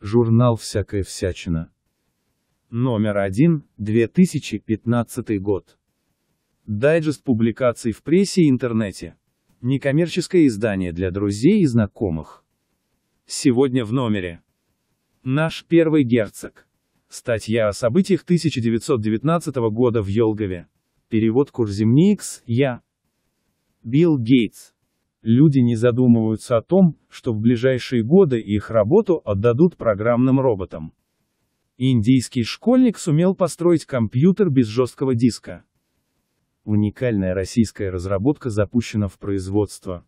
Журнал «Всякая всячина». Номер 1, 2015 год. Дайджест публикаций в прессе и интернете. Некоммерческое издание для друзей и знакомых. Сегодня в номере. Наш первый герцог. Статья о событиях 1919 года в Елгове. Перевод Курземникс, я. Билл Гейтс. Люди не задумываются о том, что в ближайшие годы их работу отдадут программным роботам. Индийский школьник сумел построить компьютер без жесткого диска. Уникальная российская разработка запущена в производство.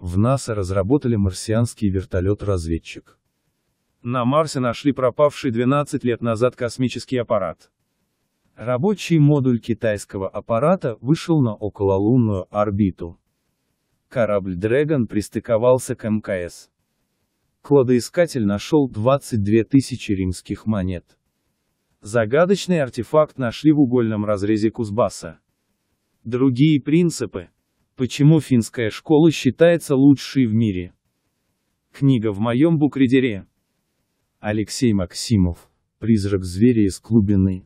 В НАСА разработали марсианский вертолет-разведчик. На Марсе нашли пропавший 12 лет назад космический аппарат. Рабочий модуль китайского аппарата вышел на окололунную орбиту корабль «Дрэгон» пристыковался к МКС. Кладоискатель нашел 22 тысячи римских монет. Загадочный артефакт нашли в угольном разрезе Кузбасса. Другие принципы. Почему финская школа считается лучшей в мире? Книга в моем букредере. Алексей Максимов. Призрак зверя из клубины.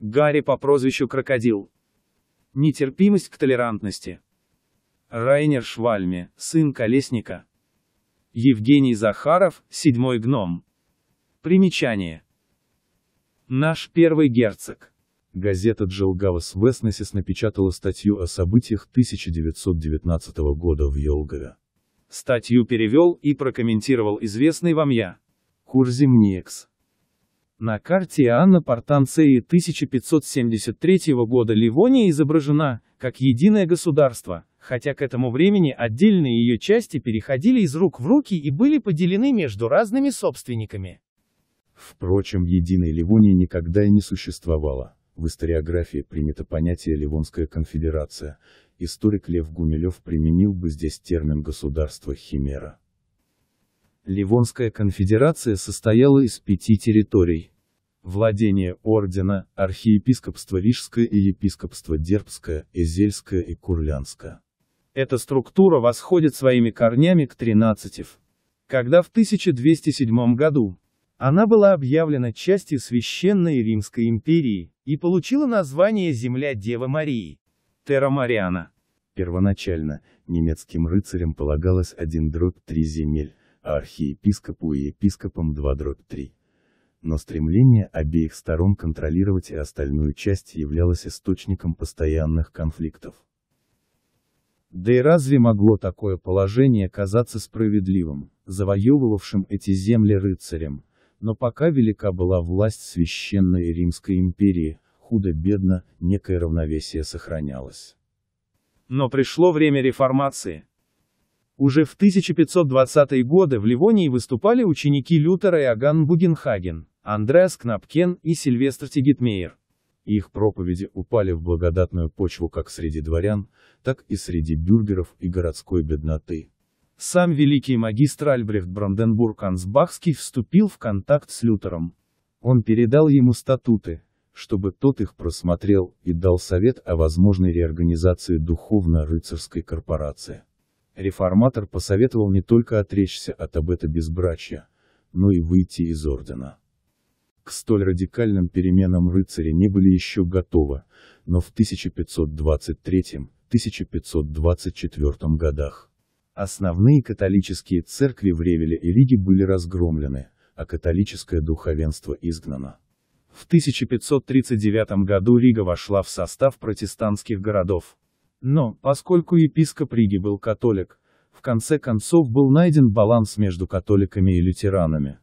Гарри по прозвищу Крокодил. Нетерпимость к толерантности. Райнер Швальме, сын Колесника. Евгений Захаров, седьмой гном. Примечание. Наш первый герцог. Газета Джилгавас Веснесис напечатала статью о событиях 1919 года в Елгове. Статью перевел и прокомментировал известный вам я. Курзимникс. На карте Иоанна Портанцеи 1573 года Ливония изображена, как единое государство, хотя к этому времени отдельные ее части переходили из рук в руки и были поделены между разными собственниками. Впрочем, единой Ливонии никогда и не существовало. В историографии принято понятие «Ливонская конфедерация». Историк Лев Гумилев применил бы здесь термин «государство Химера». Ливонская конфедерация состояла из пяти территорий. Владение ордена, архиепископство Рижское и епископство Дербское, Изельское и Курлянское. Эта структура восходит своими корнями к 13 когда в 1207 году она была объявлена частью Священной Римской империи и получила название «Земля Девы Марии» – Терра Мариана. Первоначально немецким рыцарям полагалось один дробь три земель, архиепископу и епископам 2-3. Но стремление обеих сторон контролировать и остальную часть являлось источником постоянных конфликтов. Да и разве могло такое положение казаться справедливым, завоевывавшим эти земли рыцарям? Но пока велика была власть Священной Римской империи, худо-бедно, некое равновесие сохранялось. Но пришло время реформации, уже в 1520-е годы в Ливонии выступали ученики Лютера и Аган Бугенхаген, Андреас Кнапкен и Сильвестр Тигитмейер. Их проповеди упали в благодатную почву как среди дворян, так и среди бюргеров и городской бедноты. Сам великий магистр Альбрехт Бранденбург-Ансбахский вступил в контакт с Лютером. Он передал ему статуты, чтобы тот их просмотрел и дал совет о возможной реорганизации духовно-рыцарской корпорации. Реформатор посоветовал не только отречься от обета безбрачия, но и выйти из ордена. К столь радикальным переменам рыцари не были еще готовы, но в 1523-1524 годах основные католические церкви в Ревеле и Риге были разгромлены, а католическое духовенство изгнано. В 1539 году Рига вошла в состав протестантских городов. Но, поскольку епископ Риги был католик, в конце концов был найден баланс между католиками и лютеранами.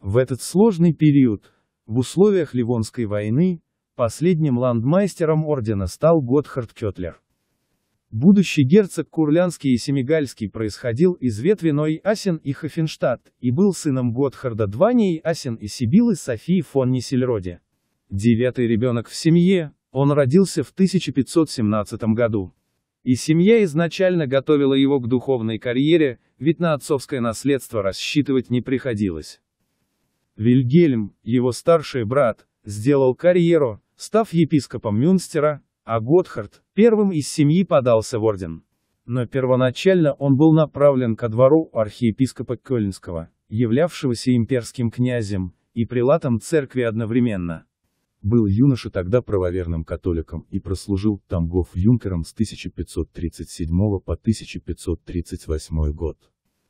В этот сложный период, в условиях Ливонской войны, последним ландмайстером ордена стал Готхард Кетлер. Будущий герцог Курлянский и Семигальский происходил из ветви Ной Асен и Хофенштадт, и был сыном Готхарда Двании Асен и Сибилы Софии фон Нисельроди. Девятый ребенок в семье, он родился в 1517 году. И семья изначально готовила его к духовной карьере, ведь на отцовское наследство рассчитывать не приходилось. Вильгельм, его старший брат, сделал карьеру, став епископом Мюнстера, а Готхард, первым из семьи подался в орден. Но первоначально он был направлен ко двору архиепископа Кёльнского, являвшегося имперским князем, и прилатом церкви одновременно. Был юноша тогда правоверным католиком и прослужил Тамгов юнкером с 1537 по 1538 год.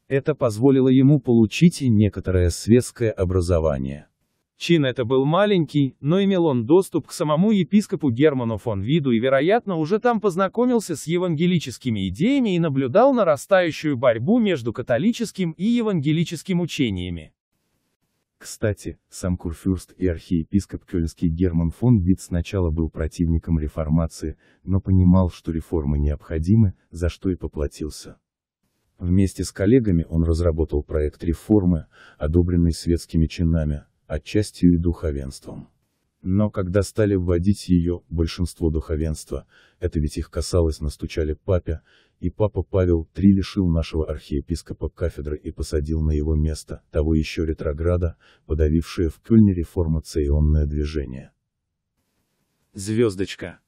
Это позволило ему получить и некоторое светское образование. Чин это был маленький, но имел он доступ к самому епископу Герману фон Виду и, вероятно, уже там познакомился с евангелическими идеями и наблюдал нарастающую борьбу между католическим и евангелическим учениями. Кстати, сам Курфюрст и архиепископ Кёльнский Герман фон Бит сначала был противником реформации, но понимал, что реформы необходимы, за что и поплатился. Вместе с коллегами он разработал проект реформы, одобренный светскими чинами, отчасти и духовенством. Но когда стали вводить ее, большинство духовенства, это ведь их касалось, настучали папе, и папа Павел III лишил нашего архиепископа кафедры и посадил на его место того еще ретрограда, подавившее в Кюльне реформационное движение. Звездочка.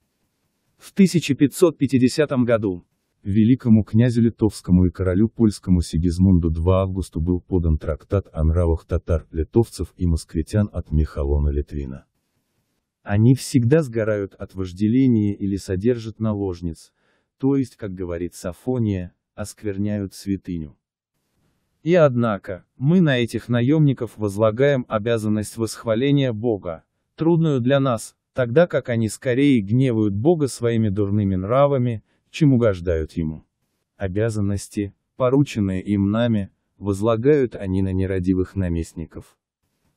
В 1550 году Великому князю литовскому и королю польскому Сигизмунду 2 августа был подан трактат о нравах татар, литовцев и москвитян от Михалона Литвина. Они всегда сгорают от вожделения или содержат наложниц, то есть, как говорит Сафония, оскверняют святыню. И однако, мы на этих наемников возлагаем обязанность восхваления Бога, трудную для нас, тогда как они скорее гневают Бога своими дурными нравами, чем угождают Ему. Обязанности, порученные им нами, возлагают они на нерадивых наместников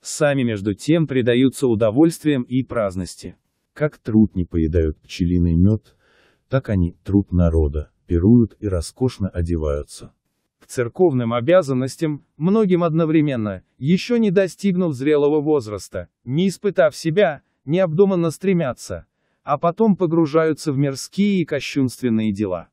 сами между тем предаются удовольствиям и праздности. Как труд не поедают пчелиный мед, так они, труд народа, пируют и роскошно одеваются. К церковным обязанностям, многим одновременно, еще не достигнув зрелого возраста, не испытав себя, необдуманно стремятся, а потом погружаются в мирские и кощунственные дела.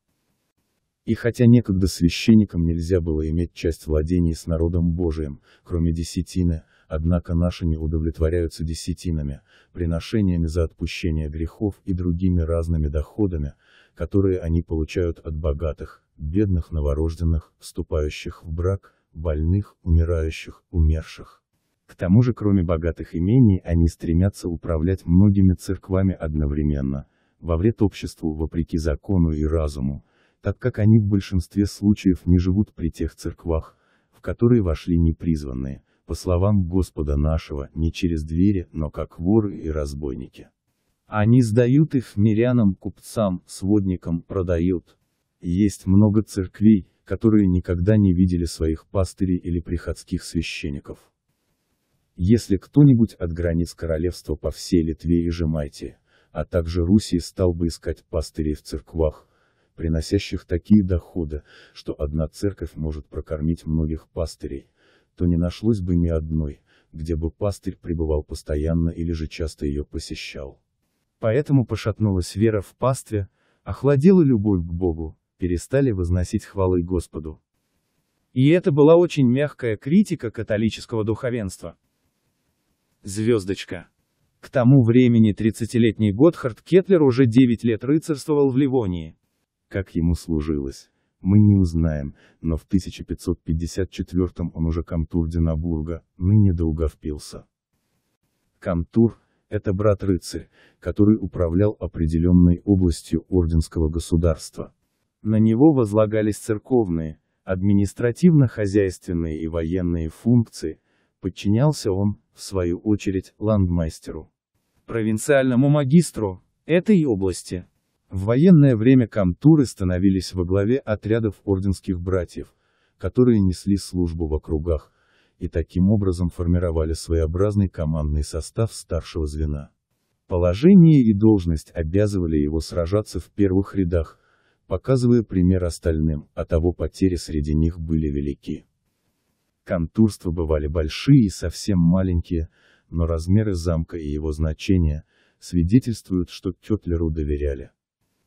И хотя некогда священникам нельзя было иметь часть владений с народом Божиим, кроме десятины, однако наши не удовлетворяются десятинами, приношениями за отпущение грехов и другими разными доходами, которые они получают от богатых, бедных новорожденных, вступающих в брак, больных, умирающих, умерших. К тому же кроме богатых имений они стремятся управлять многими церквами одновременно, во вред обществу вопреки закону и разуму, так как они в большинстве случаев не живут при тех церквах, в которые вошли непризванные, по словам Господа нашего, не через двери, но как воры и разбойники. Они сдают их мирянам, купцам, сводникам, продают. Есть много церквей, которые никогда не видели своих пастырей или приходских священников. Если кто-нибудь от границ королевства по всей Литве и Жемайте, а также Руси стал бы искать пастырей в церквах, приносящих такие доходы, что одна церковь может прокормить многих пастырей, то не нашлось бы ни одной, где бы пастырь пребывал постоянно или же часто ее посещал. Поэтому пошатнулась вера в пастве, охладела любовь к Богу, перестали возносить хвалы Господу. И это была очень мягкая критика католического духовенства. Звездочка. К тому времени 30-летний Готхард Кетлер уже 9 лет рыцарствовал в Ливонии. Как ему служилось мы не узнаем, но в 1554 он уже Камтур Динабурга, ныне Долговпилса. Камтур – это брат-рыцарь, который управлял определенной областью орденского государства. На него возлагались церковные, административно-хозяйственные и военные функции, подчинялся он, в свою очередь, ландмастеру. Провинциальному магистру, этой области. В военное время комтуры становились во главе отрядов орденских братьев, которые несли службу в округах, и таким образом формировали своеобразный командный состав старшего звена. Положение и должность обязывали его сражаться в первых рядах, показывая пример остальным, а того потери среди них были велики. Контурства бывали большие и совсем маленькие, но размеры замка и его значения свидетельствуют, что Кетлеру доверяли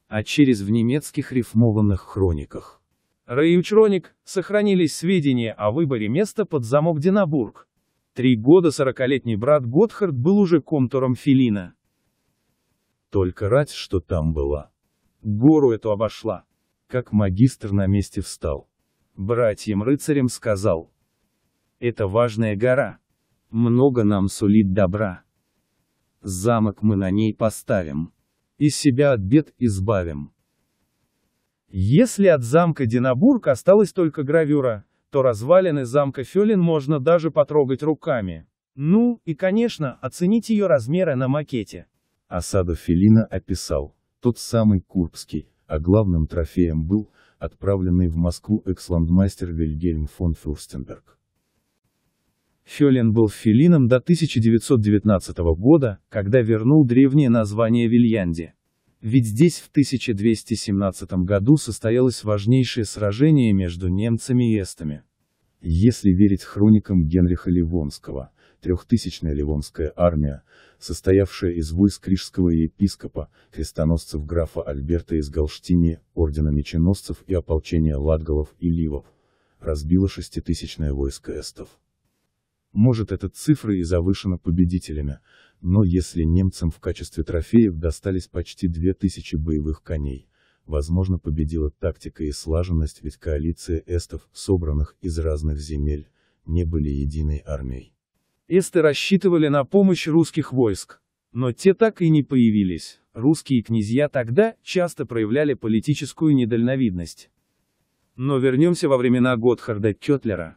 а через в немецких рифмованных хрониках. Раючроник, сохранились сведения о выборе места под замок Динабург. Три года сорокалетний брат Готхард был уже контуром Филина. Только рать, что там была. Гору эту обошла. Как магистр на месте встал. Братьям-рыцарям сказал. Это важная гора. Много нам сулит добра. Замок мы на ней поставим и себя от бед избавим. Если от замка Динабург осталась только гравюра, то развалины замка Фёлин можно даже потрогать руками. Ну, и конечно, оценить ее размеры на макете. Осаду а Фелина описал, тот самый Курбский, а главным трофеем был, отправленный в Москву экс-ландмастер Вильгельм фон Фурстенберг». Фёлен был филином до 1919 года, когда вернул древнее название Вильянди. Ведь здесь в 1217 году состоялось важнейшее сражение между немцами и эстами. Если верить хроникам Генриха Ливонского, трехтысячная Ливонская армия, состоявшая из войск рижского епископа, крестоносцев графа Альберта из Галштини, ордена меченосцев и ополчения ладгалов и ливов, разбила шеститысячное войско эстов. Может эта цифра и завышена победителями, но если немцам в качестве трофеев достались почти 2000 боевых коней, возможно победила тактика и слаженность, ведь коалиция эстов, собранных из разных земель, не были единой армией. Эсты рассчитывали на помощь русских войск, но те так и не появились. Русские князья тогда часто проявляли политическую недальновидность. Но вернемся во времена Готхарда Кетлера.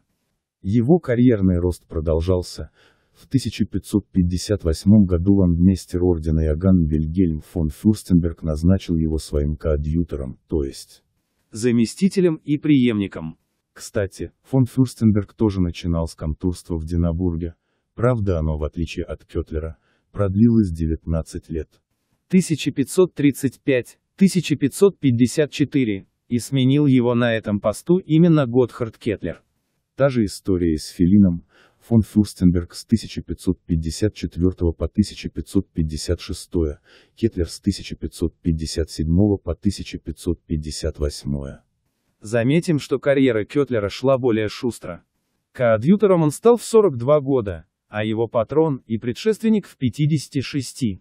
Его карьерный рост продолжался. В 1558 году ландмейстер ордена Иоганн Вильгельм фон Фюрстенберг назначил его своим коадьютором, то есть заместителем и преемником. Кстати, фон Фюрстенберг тоже начинал с комтурства в Динабурге, правда оно, в отличие от Кетлера, продлилось 19 лет. 1535-1554, и сменил его на этом посту именно Готхард Кетлер. Та же история и с Филином, фон Фюрстенберг с 1554 по 1556, Кетлер с 1557 по 1558. Заметим, что карьера Кетлера шла более шустро. Коадьютором он стал в 42 года, а его патрон и предшественник в 56.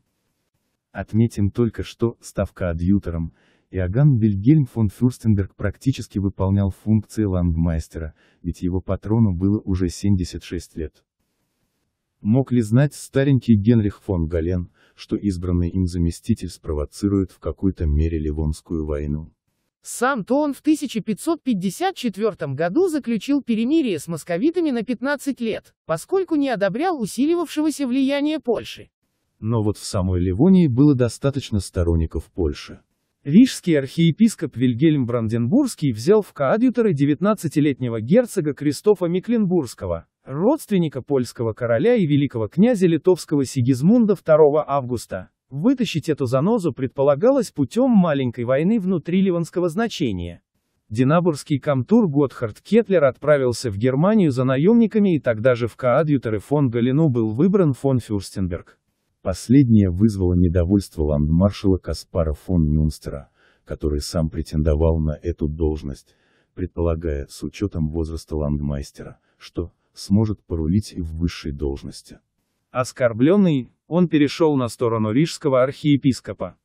Отметим только, что, став коадьютором, Иоганн Бельгельм фон Фюрстенберг практически выполнял функции ландмайстера, ведь его патрону было уже 76 лет. Мог ли знать старенький Генрих фон Гален, что избранный им заместитель спровоцирует в какой-то мере Ливонскую войну? Сам-то он в 1554 году заключил перемирие с московитами на 15 лет, поскольку не одобрял усиливавшегося влияния Польши. Но вот в самой Ливонии было достаточно сторонников Польши. Рижский архиепископ Вильгельм Бранденбургский взял в коадьюторы 19-летнего герцога Кристофа Мекленбургского, родственника польского короля и великого князя литовского Сигизмунда 2 августа. Вытащить эту занозу предполагалось путем маленькой войны внутри ливанского значения. Динабургский комтур Готхард Кетлер отправился в Германию за наемниками и тогда же в коадьюторы фон Галину был выбран фон Фюрстенберг. Последнее вызвало недовольство ландмаршала Каспара фон Мюнстера, который сам претендовал на эту должность, предполагая, с учетом возраста ландмайстера, что, сможет порулить и в высшей должности. Оскорбленный, он перешел на сторону рижского архиепископа.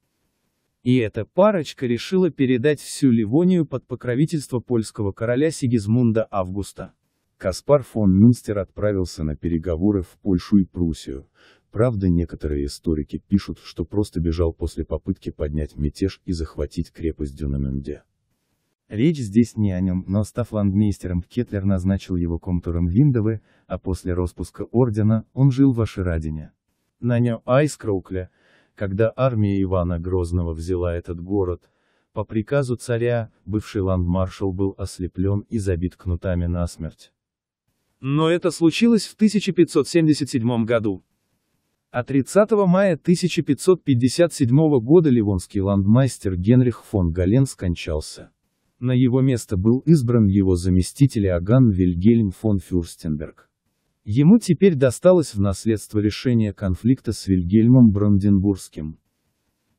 И эта парочка решила передать всю Ливонию под покровительство польского короля Сигизмунда Августа. Каспар фон Мюнстер отправился на переговоры в Польшу и Пруссию, Правда, некоторые историки пишут, что просто бежал после попытки поднять мятеж и захватить крепость Дюнамюнде. Речь здесь не о нем, но став ландмейстером Кетлер назначил его комтуром Виндовы, а после распуска ордена, он жил в Аширадине. Нанял Айскроукля, когда армия Ивана Грозного взяла этот город, по приказу царя, бывший ландмаршал был ослеплен и забит кнутами насмерть. Но это случилось в 1577 году. А 30 мая 1557 года ливонский ландмастер Генрих фон Гален скончался. На его место был избран его заместитель Аган Вильгельм фон Фюрстенберг. Ему теперь досталось в наследство решение конфликта с Вильгельмом Бранденбургским.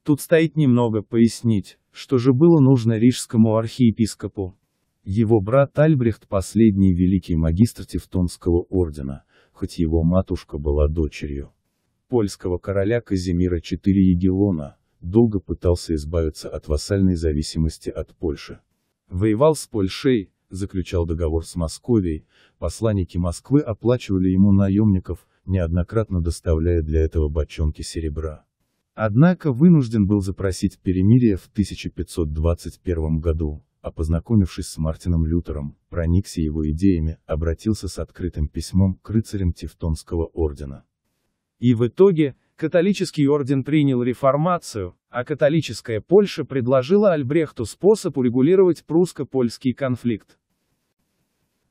Тут стоит немного пояснить, что же было нужно рижскому архиепископу. Его брат Альбрехт – последний великий магистр Тевтонского ордена, хоть его матушка была дочерью польского короля Казимира IV Егелона, долго пытался избавиться от вассальной зависимости от Польши. Воевал с Польшей, заключал договор с Московией, посланники Москвы оплачивали ему наемников, неоднократно доставляя для этого бочонки серебра. Однако вынужден был запросить перемирие в 1521 году, а познакомившись с Мартином Лютером, проникся его идеями, обратился с открытым письмом к рыцарям Тевтонского ордена. И в итоге, католический орден принял реформацию, а католическая Польша предложила Альбрехту способ урегулировать прусско-польский конфликт.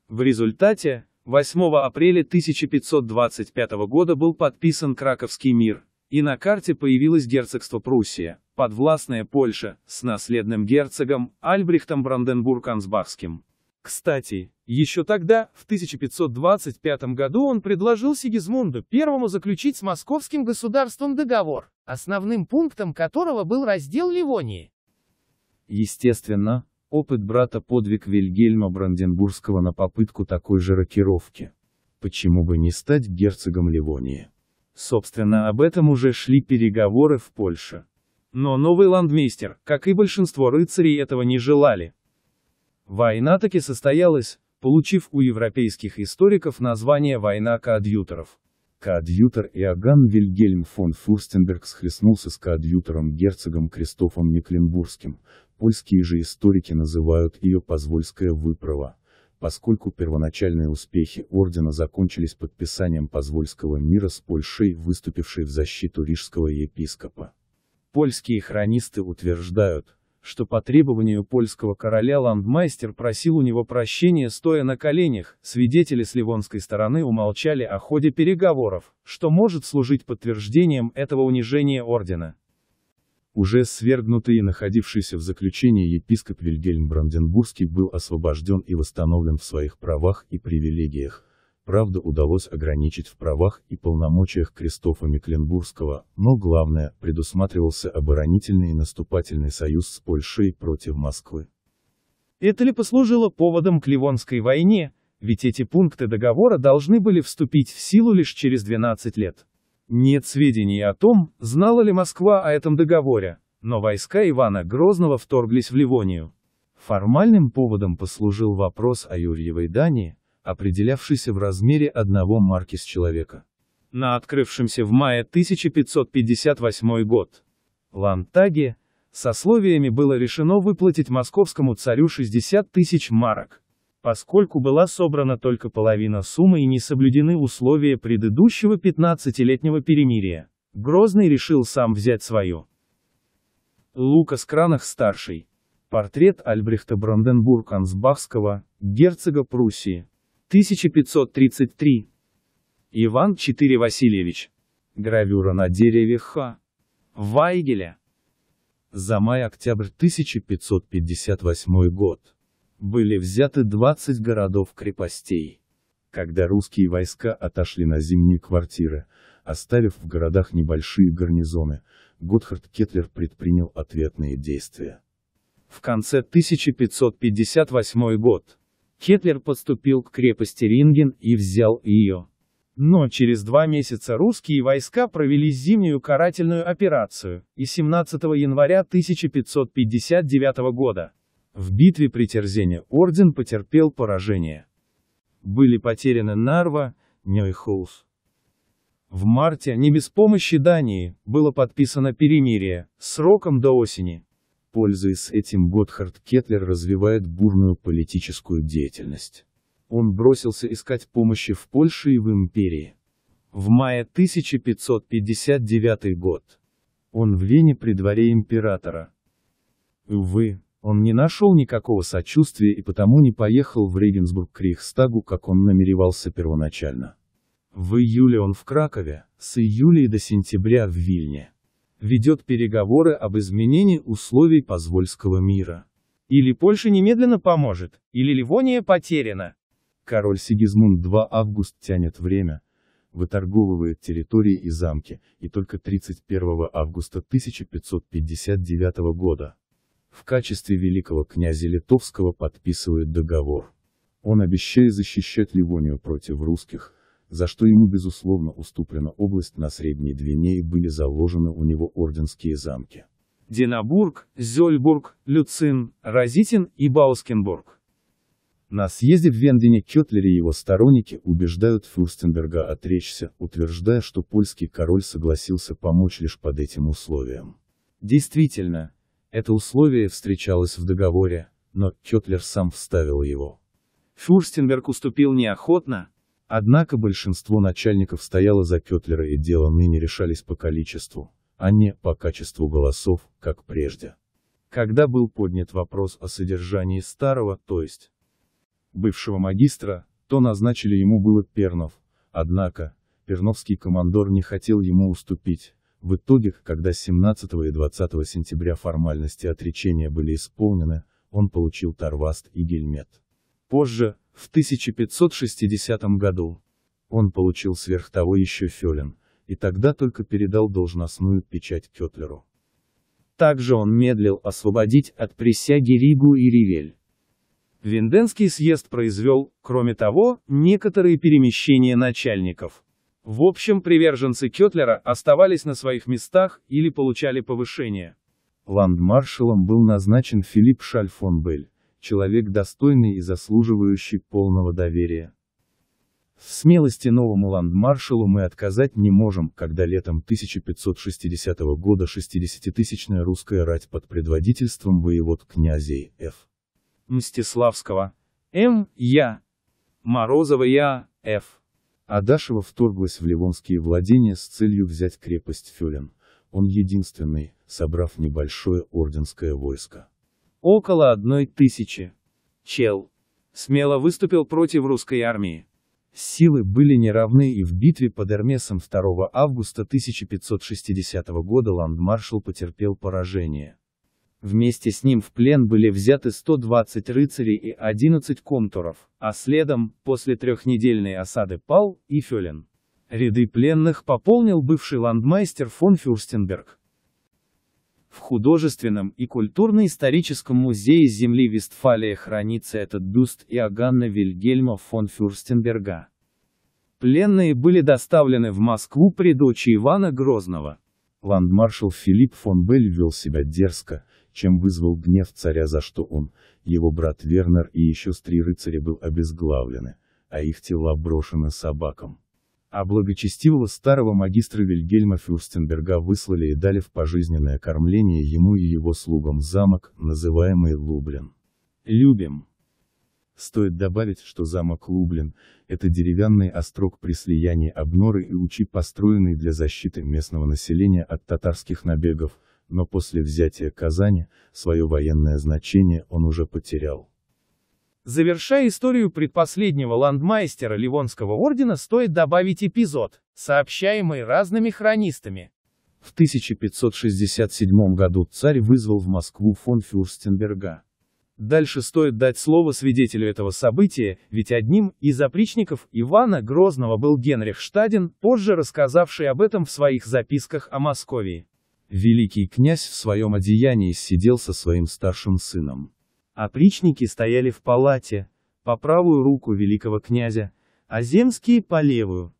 В результате, 8 апреля 1525 года был подписан Краковский мир, и на карте появилось герцогство Пруссия, подвластная Польша, с наследным герцогом, Альбрехтом Бранденбург-Ансбахским. Кстати, еще тогда, в 1525 году он предложил Сигизмунду I заключить с московским государством договор, основным пунктом которого был раздел Ливонии. Естественно, опыт брата подвиг Вильгельма Бранденбургского на попытку такой же рокировки. Почему бы не стать герцогом Ливонии? Собственно, об этом уже шли переговоры в Польше. Но новый ландмейстер, как и большинство рыцарей, этого не желали. Война таки состоялась, получив у европейских историков название «Война коадьюторов». Коадьютор Иоганн Вильгельм фон Фурстенберг схлестнулся с коадьютором герцогом Кристофом Мекленбургским, польские же историки называют ее «Позвольская выправа», поскольку первоначальные успехи ордена закончились подписанием Позвольского мира с Польшей, выступившей в защиту рижского епископа. Польские хронисты утверждают, что по требованию польского короля ландмайстер просил у него прощения стоя на коленях, свидетели с ливонской стороны умолчали о ходе переговоров, что может служить подтверждением этого унижения ордена. Уже свергнутый и находившийся в заключении епископ Вильгельм Бранденбургский был освобожден и восстановлен в своих правах и привилегиях правда удалось ограничить в правах и полномочиях Кристофа Мекленбургского, но главное, предусматривался оборонительный и наступательный союз с Польшей против Москвы. Это ли послужило поводом к Ливонской войне, ведь эти пункты договора должны были вступить в силу лишь через 12 лет. Нет сведений о том, знала ли Москва о этом договоре, но войска Ивана Грозного вторглись в Ливонию. Формальным поводом послужил вопрос о Юрьевой Дании, определявшийся в размере одного марки с человека. На открывшемся в мае 1558 год Лантаге сословиями было решено выплатить московскому царю 60 тысяч марок, поскольку была собрана только половина суммы и не соблюдены условия предыдущего 15-летнего перемирия. Грозный решил сам взять свою. Лукас Кранах-старший. Портрет Альбрехта Бранденбург-Ансбахского, герцога Пруссии. 1533. Иван IV Васильевич. Гравюра на дереве Ха Вайгеля. За май-октябрь 1558 год были взяты 20 городов-крепостей. Когда русские войска отошли на зимние квартиры, оставив в городах небольшие гарнизоны, Готхард Кетлер предпринял ответные действия. В конце 1558 год Хитлер подступил к крепости Ринген и взял ее. Но через два месяца русские войска провели зимнюю карательную операцию, и 17 января 1559 года в битве при Терзене орден потерпел поражение. Были потеряны Нарва, Нейхоус. В марте, не без помощи Дании, было подписано перемирие, сроком до осени. Пользуясь этим Готхард Кетлер развивает бурную политическую деятельность. Он бросился искать помощи в Польше и в империи. В мае 1559 год. Он в Лене при дворе императора. Увы, он не нашел никакого сочувствия и потому не поехал в Регенсбург к Рейхстагу, как он намеревался первоначально. В июле он в Кракове, с июля и до сентября в Вильне ведет переговоры об изменении условий Позвольского мира. Или Польша немедленно поможет, или Ливония потеряна. Король Сигизмунд 2 август тянет время, выторговывает территории и замки, и только 31 августа 1559 года в качестве великого князя Литовского подписывает договор. Он обещает защищать Ливонию против русских, за что ему безусловно уступлена область на средней Двине и были заложены у него орденские замки. Динабург, Зёльбург, Люцин, Розитин и Баускенбург. На съезде в Вендене и его сторонники убеждают Фюрстенберга отречься, утверждая, что польский король согласился помочь лишь под этим условием. Действительно, это условие встречалось в договоре, но Кетлер сам вставил его. Фюрстенберг уступил неохотно, Однако большинство начальников стояло за Кетлера и дело ныне решались по количеству, а не по качеству голосов, как прежде. Когда был поднят вопрос о содержании старого, то есть бывшего магистра, то назначили ему было Пернов, однако, перновский командор не хотел ему уступить. В итоге, когда 17 и 20 сентября формальности отречения были исполнены, он получил Тарваст и Гельмет. Позже, в 1560 году он получил сверх того еще фелин, и тогда только передал должностную печать Кетлеру. Также он медлил освободить от присяги Ригу и Ривель. Венденский съезд произвел, кроме того, некоторые перемещения начальников. В общем, приверженцы Кетлера оставались на своих местах или получали повышение. Ландмаршалом был назначен Филипп Бель человек достойный и заслуживающий полного доверия. В смелости новому ландмаршалу мы отказать не можем, когда летом 1560 года 60-тысячная русская рать под предводительством воевод князей Ф. Мстиславского, М. Я. Морозова Я. Ф. Адашева вторглась в ливонские владения с целью взять крепость Фюлен. Он единственный, собрав небольшое орденское войско около одной тысячи. Чел. Смело выступил против русской армии. Силы были неравны и в битве под Эрмесом 2 августа 1560 года ландмаршал потерпел поражение. Вместе с ним в плен были взяты 120 рыцарей и 11 комтуров, а следом, после трехнедельной осады пал и Фелен. Ряды пленных пополнил бывший ландмайстер фон Фюрстенберг. В художественном и культурно-историческом музее земли Вестфалия хранится этот бюст Иоганна Вильгельма фон Фюрстенберга. Пленные были доставлены в Москву при дочи Ивана Грозного. Ландмаршал Филипп фон Бель вел себя дерзко, чем вызвал гнев царя за что он, его брат Вернер и еще три рыцаря был обезглавлены, а их тела брошены собакам а благочестивого старого магистра Вильгельма Фюрстенберга выслали и дали в пожизненное кормление ему и его слугам замок, называемый Лублин. Любим. Стоит добавить, что замок Лублин – это деревянный острог при слиянии Обноры и Учи, построенный для защиты местного населения от татарских набегов, но после взятия Казани, свое военное значение он уже потерял. Завершая историю предпоследнего ландмайстера Ливонского ордена, стоит добавить эпизод, сообщаемый разными хронистами. В 1567 году царь вызвал в Москву фон Фюрстенберга. Дальше стоит дать слово свидетелю этого события, ведь одним из опричников Ивана Грозного был Генрих Штадин, позже рассказавший об этом в своих записках о Московии. Великий князь в своем одеянии сидел со своим старшим сыном. Опричники стояли в палате, по правую руку великого князя, а земские по левую.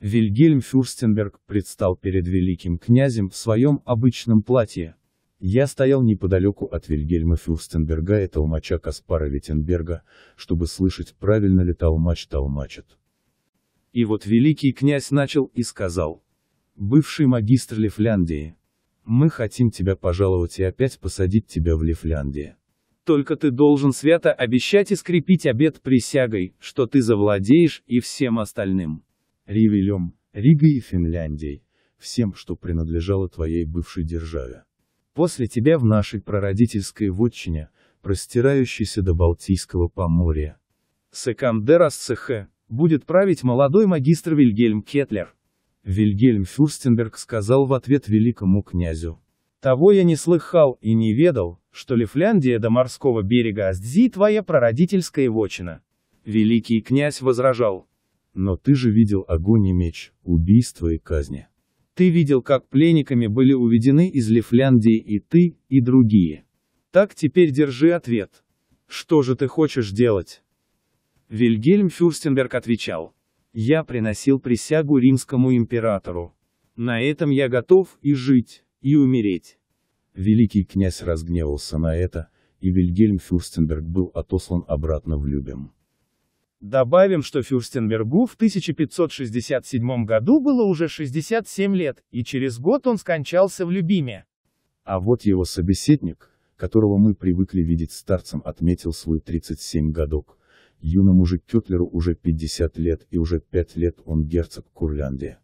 Вильгельм Фюрстенберг предстал перед великим князем в своем обычном платье. Я стоял неподалеку от Вильгельма Фюрстенберга и толмача Каспара Виттенберга, чтобы слышать, правильно ли толмач толмачит. И вот великий князь начал и сказал. «Бывший магистр Лифляндии, мы хотим тебя пожаловать и опять посадить тебя в Лифляндии. Только ты должен свято обещать и скрепить обет присягой, что ты завладеешь и всем остальным. Ривелем, Ригой и Финляндией, всем, что принадлежало твоей бывшей державе. После тебя в нашей прародительской вотчине, простирающейся до Балтийского поморья. Секандерас СХ будет править молодой магистр Вильгельм Кетлер. Вильгельм Фюрстенберг сказал в ответ великому князю. Того я не слыхал и не ведал, что Лифляндия до морского берега Аздзи твоя прародительская вочина. Великий князь возражал. Но ты же видел огонь и меч, убийство и казни. Ты видел, как пленниками были уведены из Лифляндии и ты, и другие. Так теперь держи ответ. Что же ты хочешь делать? Вильгельм Фюрстенберг отвечал. Я приносил присягу римскому императору. На этом я готов и жить и умереть. Великий князь разгневался на это, и Вильгельм Фюрстенберг был отослан обратно в Любем. Добавим, что Фюрстенбергу в 1567 году было уже 67 лет, и через год он скончался в Любиме. А вот его собеседник, которого мы привыкли видеть старцем, отметил свой 37 годок. Юному же Кётлеру уже 50 лет и уже 5 лет он герцог Курляндия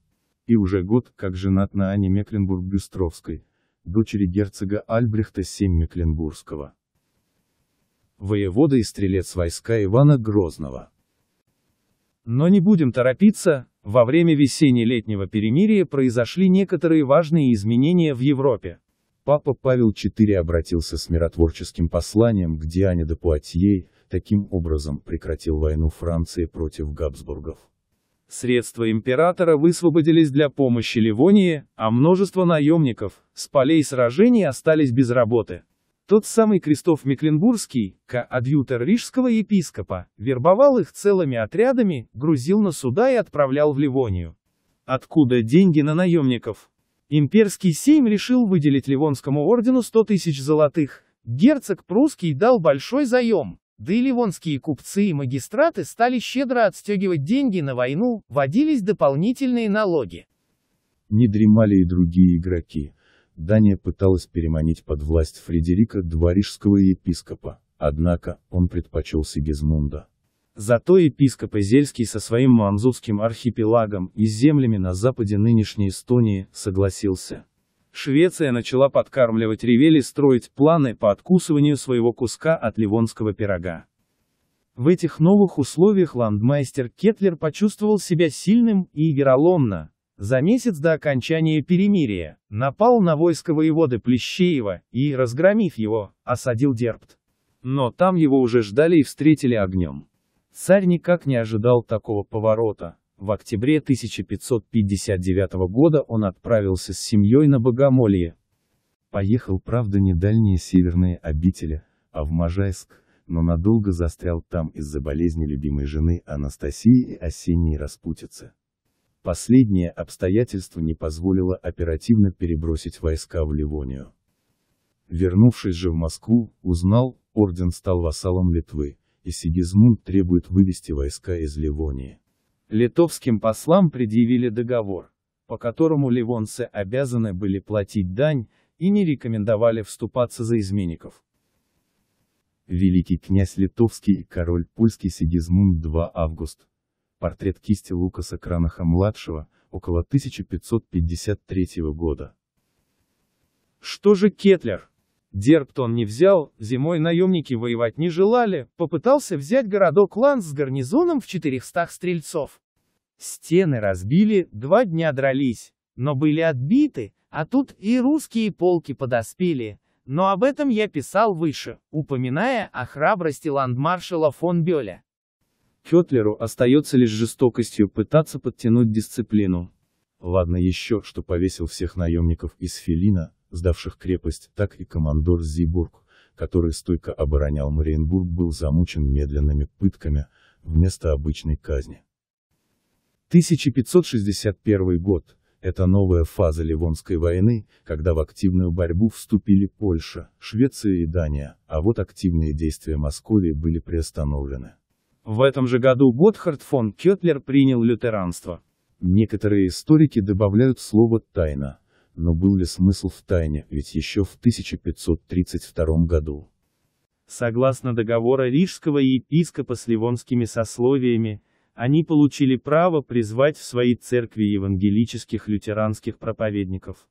и уже год, как женат на Анне Мекленбург-Бюстровской, дочери герцога Альбрехта VII Мекленбургского. Воевода и стрелец войска Ивана Грозного. Но не будем торопиться, во время весенне-летнего перемирия произошли некоторые важные изменения в Европе. Папа Павел IV обратился с миротворческим посланием к Диане де Пуатье, таким образом прекратил войну Франции против Габсбургов. Средства императора высвободились для помощи Ливонии, а множество наемников с полей сражений остались без работы. Тот самый Крестов Мекленбургский, коадьютор рижского епископа, вербовал их целыми отрядами, грузил на суда и отправлял в Ливонию. Откуда деньги на наемников? Имперский сейм решил выделить Ливонскому ордену 100 тысяч золотых. Герцог прусский дал большой заем, да и ливонские купцы и магистраты стали щедро отстегивать деньги на войну, вводились дополнительные налоги. Не дремали и другие игроки. Дания пыталась переманить под власть Фредерика Дворишского епископа, однако, он предпочел Сигизмунда. Зато епископ Изельский со своим Мамзутским архипелагом и землями на западе нынешней Эстонии согласился. Швеция начала подкармливать Ревели строить планы по откусыванию своего куска от ливонского пирога. В этих новых условиях ландмайстер Кетлер почувствовал себя сильным и вероломно. За месяц до окончания перемирия, напал на войско воеводы Плещеева и, разгромив его, осадил Дербт. Но там его уже ждали и встретили огнем. Царь никак не ожидал такого поворота. В октябре 1559 года он отправился с семьей на Богомолье. Поехал, правда, не дальние северные обители, а в Можайск, но надолго застрял там из-за болезни любимой жены Анастасии и осенней распутицы. Последнее обстоятельство не позволило оперативно перебросить войска в Ливонию. Вернувшись же в Москву, узнал, орден стал вассалом Литвы, и Сигизмунд требует вывести войска из Ливонии. Литовским послам предъявили договор, по которому ливонцы обязаны были платить дань, и не рекомендовали вступаться за изменников. Великий князь Литовский и король польский Сигизмунд 2 август. Портрет кисти Лукаса Кранаха-младшего, около 1553 года. Что же Кетлер? Дерптон не взял, зимой наемники воевать не желали, попытался взять городок Ланс с гарнизоном в 400 стрельцов. Стены разбили, два дня дрались, но были отбиты, а тут и русские полки подоспели. Но об этом я писал выше, упоминая о храбрости ландмаршала фон Бёля. Кетлеру остается лишь жестокостью пытаться подтянуть дисциплину. Ладно еще, что повесил всех наемников из Филина, сдавших крепость, так и командор Зибург, который стойко оборонял Мариенбург, был замучен медленными пытками, вместо обычной казни. 1561 год – это новая фаза Ливонской войны, когда в активную борьбу вступили Польша, Швеция и Дания, а вот активные действия Московии были приостановлены. В этом же году Готхард фон Кетлер принял лютеранство. Некоторые историки добавляют слово «тайна», но был ли смысл в тайне, ведь еще в 1532 году. Согласно договора рижского епископа с ливонскими сословиями, они получили право призвать в свои церкви евангелических лютеранских проповедников.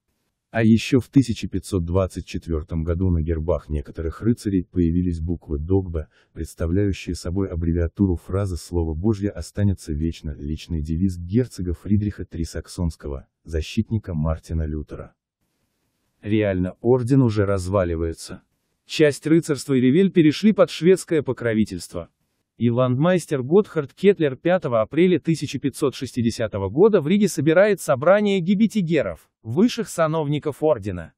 А еще в 1524 году на гербах некоторых рыцарей появились буквы Догба, представляющие собой аббревиатуру фразы «Слово Божье останется вечно» личный девиз герцога Фридриха Трисаксонского, защитника Мартина Лютера. Реально, орден уже разваливается. Часть рыцарства и ревель перешли под шведское покровительство и ландмайстер Готхард Кетлер 5 апреля 1560 года в Риге собирает собрание гибитигеров, высших сановников ордена.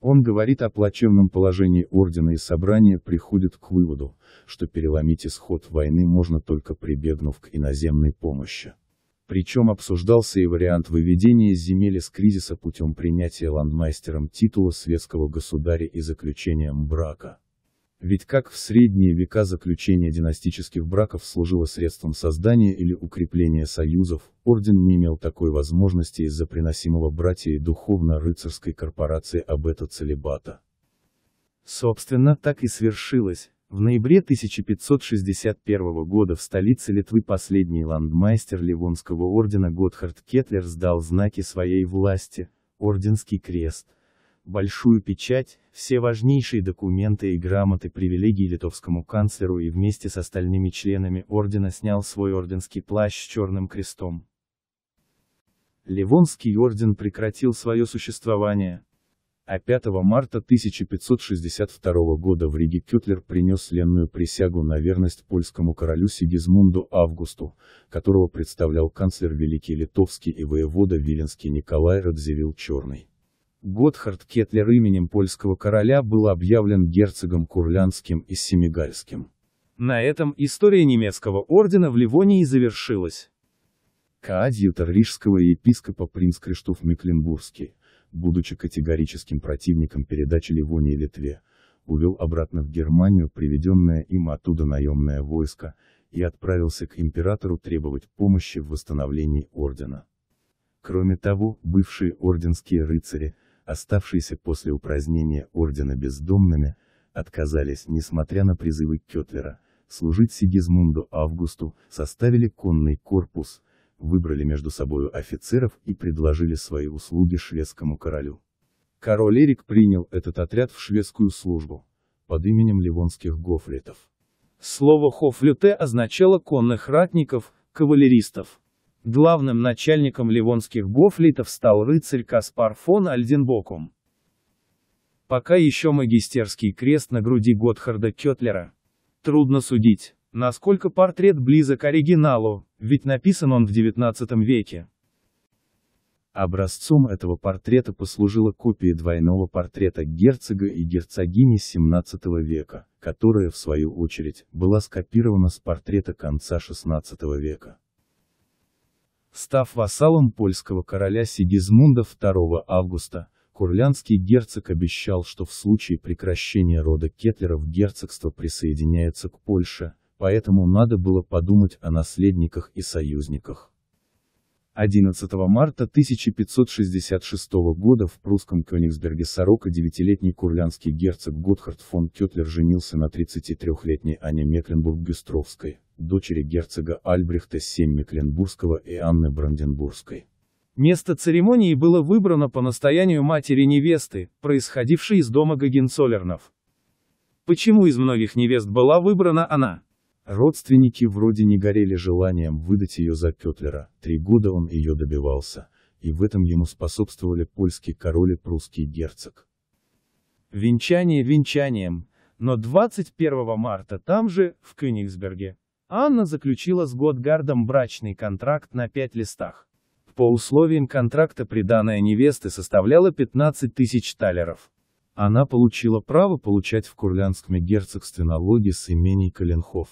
Он говорит о плачевном положении ордена и собрание приходит к выводу, что переломить исход войны можно только прибегнув к иноземной помощи. Причем обсуждался и вариант выведения земель из кризиса путем принятия ландмайстером титула светского государя и заключением брака. Ведь как в средние века заключение династических браков служило средством создания или укрепления союзов, орден не имел такой возможности из-за приносимого братьей духовно-рыцарской корпорации Абета Целебата. Собственно, так и свершилось. В ноябре 1561 года в столице Литвы последний ландмайстер Ливонского ордена Готхард Кетлер сдал знаки своей власти, Орденский крест большую печать, все важнейшие документы и грамоты привилегии литовскому канцлеру и вместе с остальными членами ордена снял свой орденский плащ с черным крестом. Ливонский орден прекратил свое существование. А 5 марта 1562 года в Риге Кютлер принес ленную присягу на верность польскому королю Сигизмунду Августу, которого представлял канцлер Великий Литовский и воевода Виленский Николай Радзивилл Черный. Готхард Кетлер именем польского короля был объявлен герцогом Курлянским и Семигальским. На этом история немецкого ордена в Ливонии завершилась. Коадьютор рижского епископа принц Криштоф Мекленбургский, будучи категорическим противником передачи Ливонии Литве, увел обратно в Германию приведенное им оттуда наемное войско, и отправился к императору требовать помощи в восстановлении ордена. Кроме того, бывшие орденские рыцари – оставшиеся после упразднения ордена бездомными, отказались, несмотря на призывы Кетлера, служить Сигизмунду Августу, составили конный корпус, выбрали между собою офицеров и предложили свои услуги шведскому королю. Король Эрик принял этот отряд в шведскую службу, под именем ливонских гофлетов. Слово «хофлюте» означало конных ратников, кавалеристов. Главным начальником ливонских гофлитов стал рыцарь Каспар фон Альденбокум. Пока еще магистерский крест на груди Готхарда Кетлера. Трудно судить, насколько портрет близок оригиналу, ведь написан он в XIX веке. Образцом этого портрета послужила копия двойного портрета герцога и герцогини XVII века, которая, в свою очередь, была скопирована с портрета конца XVI века. Став вассалом польского короля Сигизмунда 2 августа, курлянский герцог обещал, что в случае прекращения рода Кетлеров герцогство присоединяется к Польше, поэтому надо было подумать о наследниках и союзниках. 11 марта 1566 года в прусском Кёнигсберге Сорока девятилетний курлянский герцог Готхард фон Кетлер женился на 33-летней Анне Мекленбург-Бюстровской, дочери герцога Альбрехта VII Мекленбургского и Анны Бранденбургской. Место церемонии было выбрано по настоянию матери невесты, происходившей из дома Гагенцоллернов. Почему из многих невест была выбрана она? Родственники вроде не горели желанием выдать ее за Кетлера. три года он ее добивался, и в этом ему способствовали польский король и прусский герцог. Венчание венчанием, но 21 марта там же, в Кёнигсберге, Анна заключила с Готгардом брачный контракт на пять листах. По условиям контракта приданная невесты составляла 15 тысяч талеров. Она получила право получать в Курлянском герцогстве налоги с имений Каленхов.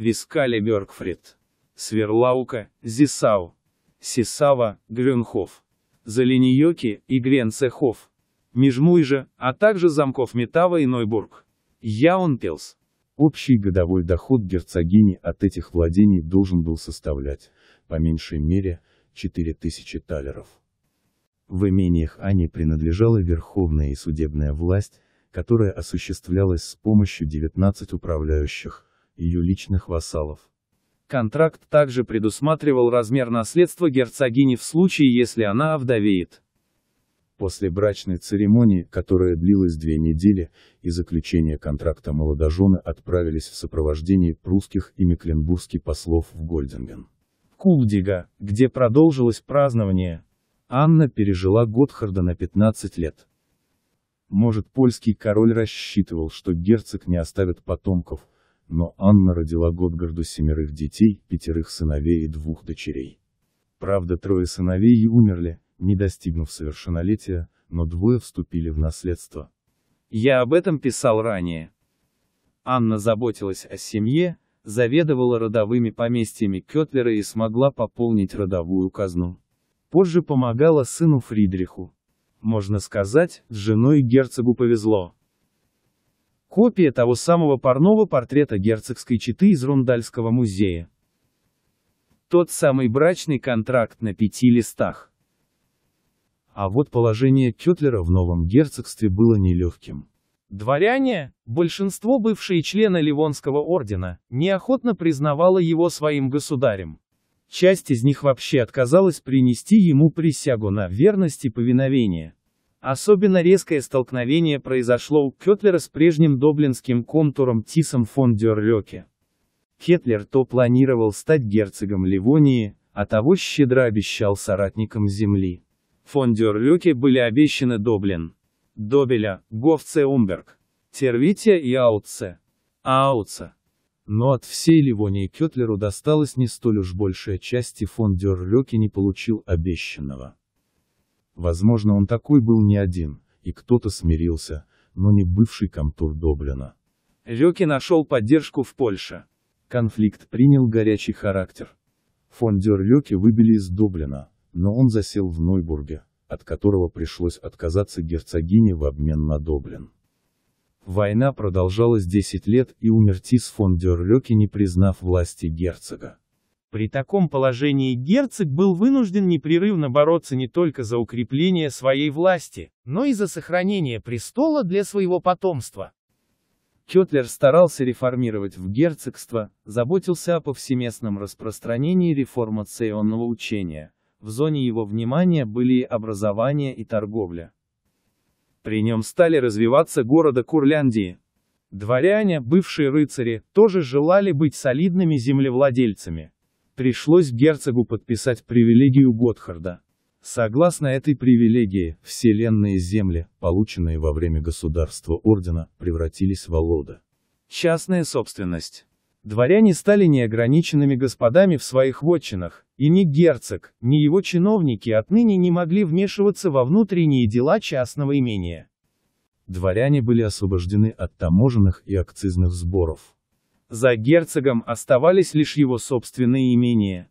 Вискали Бергфрид. Сверлаука, Зисау. Сисава, Грюнхов, Залиньёки и Гренцехов, Межмуйжа, а также замков Метава и Нойбург. Яунпилс. Общий годовой доход герцогини от этих владений должен был составлять, по меньшей мере, 4000 талеров. В имениях Ани принадлежала верховная и судебная власть, которая осуществлялась с помощью 19 управляющих, ее личных вассалов. Контракт также предусматривал размер наследства герцогини в случае, если она овдовеет. После брачной церемонии, которая длилась две недели, и заключения контракта молодожены отправились в сопровождении прусских и мекленбургских послов в Гольдинген. Кулдига, где продолжилось празднование. Анна пережила Готхарда на 15 лет. Может, польский король рассчитывал, что герцог не оставит потомков, но Анна родила Готгарду семерых детей, пятерых сыновей и двух дочерей. Правда, трое сыновей и умерли, не достигнув совершеннолетия, но двое вступили в наследство. Я об этом писал ранее. Анна заботилась о семье, заведовала родовыми поместьями Кетлера и смогла пополнить родовую казну. Позже помогала сыну Фридриху. Можно сказать, с женой герцогу повезло. Копия того самого парного портрета герцогской четы из Рундальского музея. Тот самый брачный контракт на пяти листах. А вот положение Кетлера в новом герцогстве было нелегким. Дворяне, большинство бывшие члены Ливонского ордена, неохотно признавало его своим государем. Часть из них вообще отказалась принести ему присягу на верность и повиновение. Особенно резкое столкновение произошло у Кетлера с прежним доблинским контуром Тисом фон Дюрлеке. Кетлер то планировал стать герцогом Ливонии, а того щедро обещал соратникам земли. Фон Дюрлеке были обещаны Доблин, Добеля, Говце Умберг, Тервития и Аутце. Аутце. Но от всей Ливонии Кетлеру досталось не столь уж большая часть и фон Дюрлеке не получил обещанного. Возможно, он такой был не один, и кто-то смирился, но не бывший комтур Доблина. Рёки нашел поддержку в Польше. Конфликт принял горячий характер. Фондер Рёки выбили из Доблина, но он засел в Нойбурге, от которого пришлось отказаться герцогине в обмен на Доблин. Война продолжалась 10 лет и умер Тис фон Дёрлёки не признав власти герцога. При таком положении герцог был вынужден непрерывно бороться не только за укрепление своей власти, но и за сохранение престола для своего потомства. Кетлер старался реформировать в герцогство, заботился о повсеместном распространении реформационного учения. В зоне его внимания были и образование и торговля. При нем стали развиваться города Курляндии. Дворяне, бывшие рыцари, тоже желали быть солидными землевладельцами. Пришлось герцогу подписать привилегию Готхарда. Согласно этой привилегии, вселенные земли, полученные во время государства ордена, превратились в Алода. Частная собственность. Дворяне стали неограниченными господами в своих вотчинах, и ни герцог, ни его чиновники отныне не могли вмешиваться во внутренние дела частного имения. Дворяне были освобождены от таможенных и акцизных сборов. За герцогом оставались лишь его собственные имения.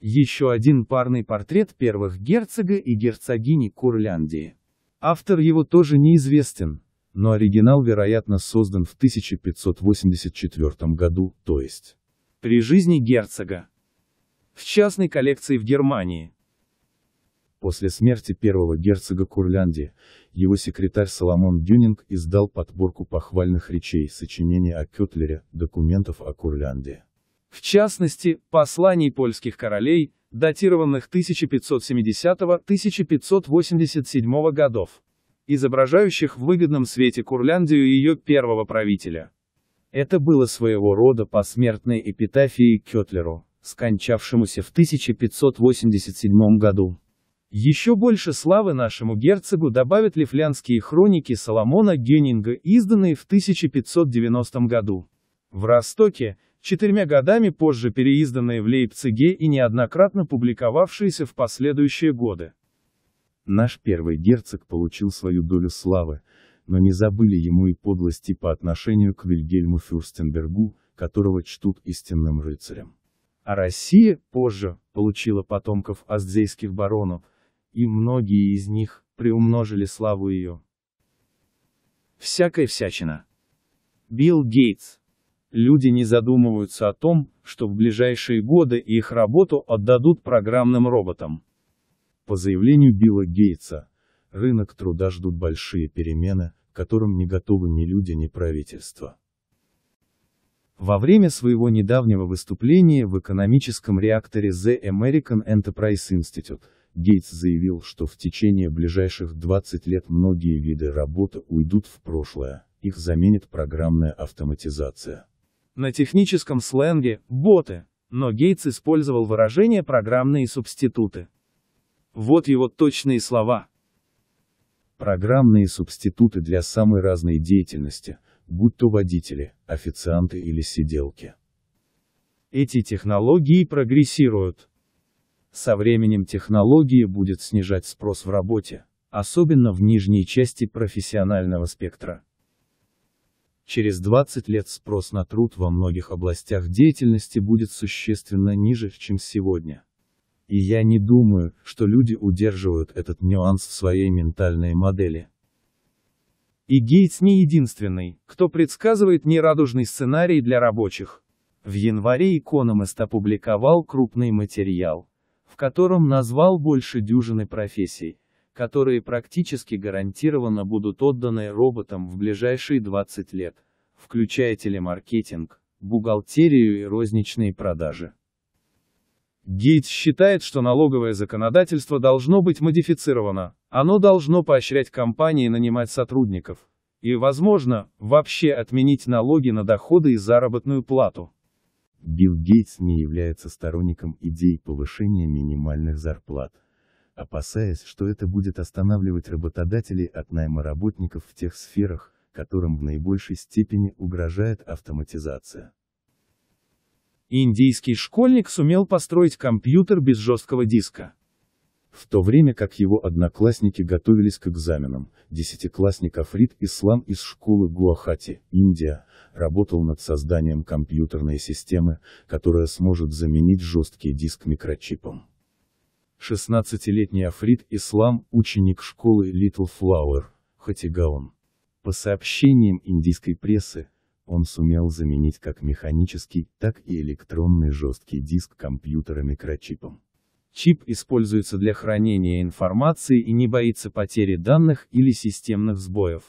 Еще один парный портрет первых герцога и герцогини Курляндии. Автор его тоже неизвестен, но оригинал, вероятно, создан в 1584 году, то есть при жизни герцога. В частной коллекции в Германии. После смерти первого герцога Курляндии, его секретарь Соломон Дюнинг издал подборку похвальных речей, сочинений о Кетлере, документов о Курляндии. В частности, посланий польских королей, датированных 1570-1587 годов, изображающих в выгодном свете Курляндию и ее первого правителя. Это было своего рода посмертной эпитафией Кетлеру, скончавшемуся в 1587 году. Еще больше славы нашему герцогу добавят лифлянские хроники Соломона Геннинга, изданные в 1590 году. В Ростоке, четырьмя годами позже переизданные в Лейпциге и неоднократно публиковавшиеся в последующие годы. Наш первый герцог получил свою долю славы, но не забыли ему и подлости по отношению к Вильгельму Фюрстенбергу, которого чтут истинным рыцарем. А Россия, позже, получила потомков аздзейских баронов, и многие из них приумножили славу ее. Всякая всячина. Билл Гейтс. Люди не задумываются о том, что в ближайшие годы их работу отдадут программным роботам. По заявлению Билла Гейтса, рынок труда ждут большие перемены, которым не готовы ни люди, ни правительство. Во время своего недавнего выступления в экономическом реакторе The American Enterprise Institute, Гейтс заявил, что в течение ближайших 20 лет многие виды работы уйдут в прошлое, их заменит программная автоматизация. На техническом сленге – боты, но Гейтс использовал выражение «программные субституты». Вот его точные слова. Программные субституты для самой разной деятельности, будь то водители, официанты или сиделки. Эти технологии прогрессируют. Со временем технологии будет снижать спрос в работе, особенно в нижней части профессионального спектра. Через 20 лет спрос на труд во многих областях деятельности будет существенно ниже, чем сегодня. И я не думаю, что люди удерживают этот нюанс в своей ментальной модели. И Гейтс не единственный, кто предсказывает нерадужный сценарий для рабочих. В январе Economist опубликовал крупный материал, в котором назвал больше дюжины профессий, которые практически гарантированно будут отданы роботам в ближайшие 20 лет, включая телемаркетинг, бухгалтерию и розничные продажи. Гейтс считает, что налоговое законодательство должно быть модифицировано, оно должно поощрять компании нанимать сотрудников, и, возможно, вообще отменить налоги на доходы и заработную плату. Билл Гейтс не является сторонником идей повышения минимальных зарплат, опасаясь, что это будет останавливать работодателей от найма работников в тех сферах, которым в наибольшей степени угрожает автоматизация. Индийский школьник сумел построить компьютер без жесткого диска. В то время как его одноклассники готовились к экзаменам, десятиклассник Африт Ислам из школы Гуахати, Индия, работал над созданием компьютерной системы, которая сможет заменить жесткий диск микрочипом. 16-летний Африт Ислам, ученик школы Little Flower, Хатигаун. По сообщениям индийской прессы, он сумел заменить как механический, так и электронный жесткий диск компьютера микрочипом. Чип используется для хранения информации и не боится потери данных или системных сбоев.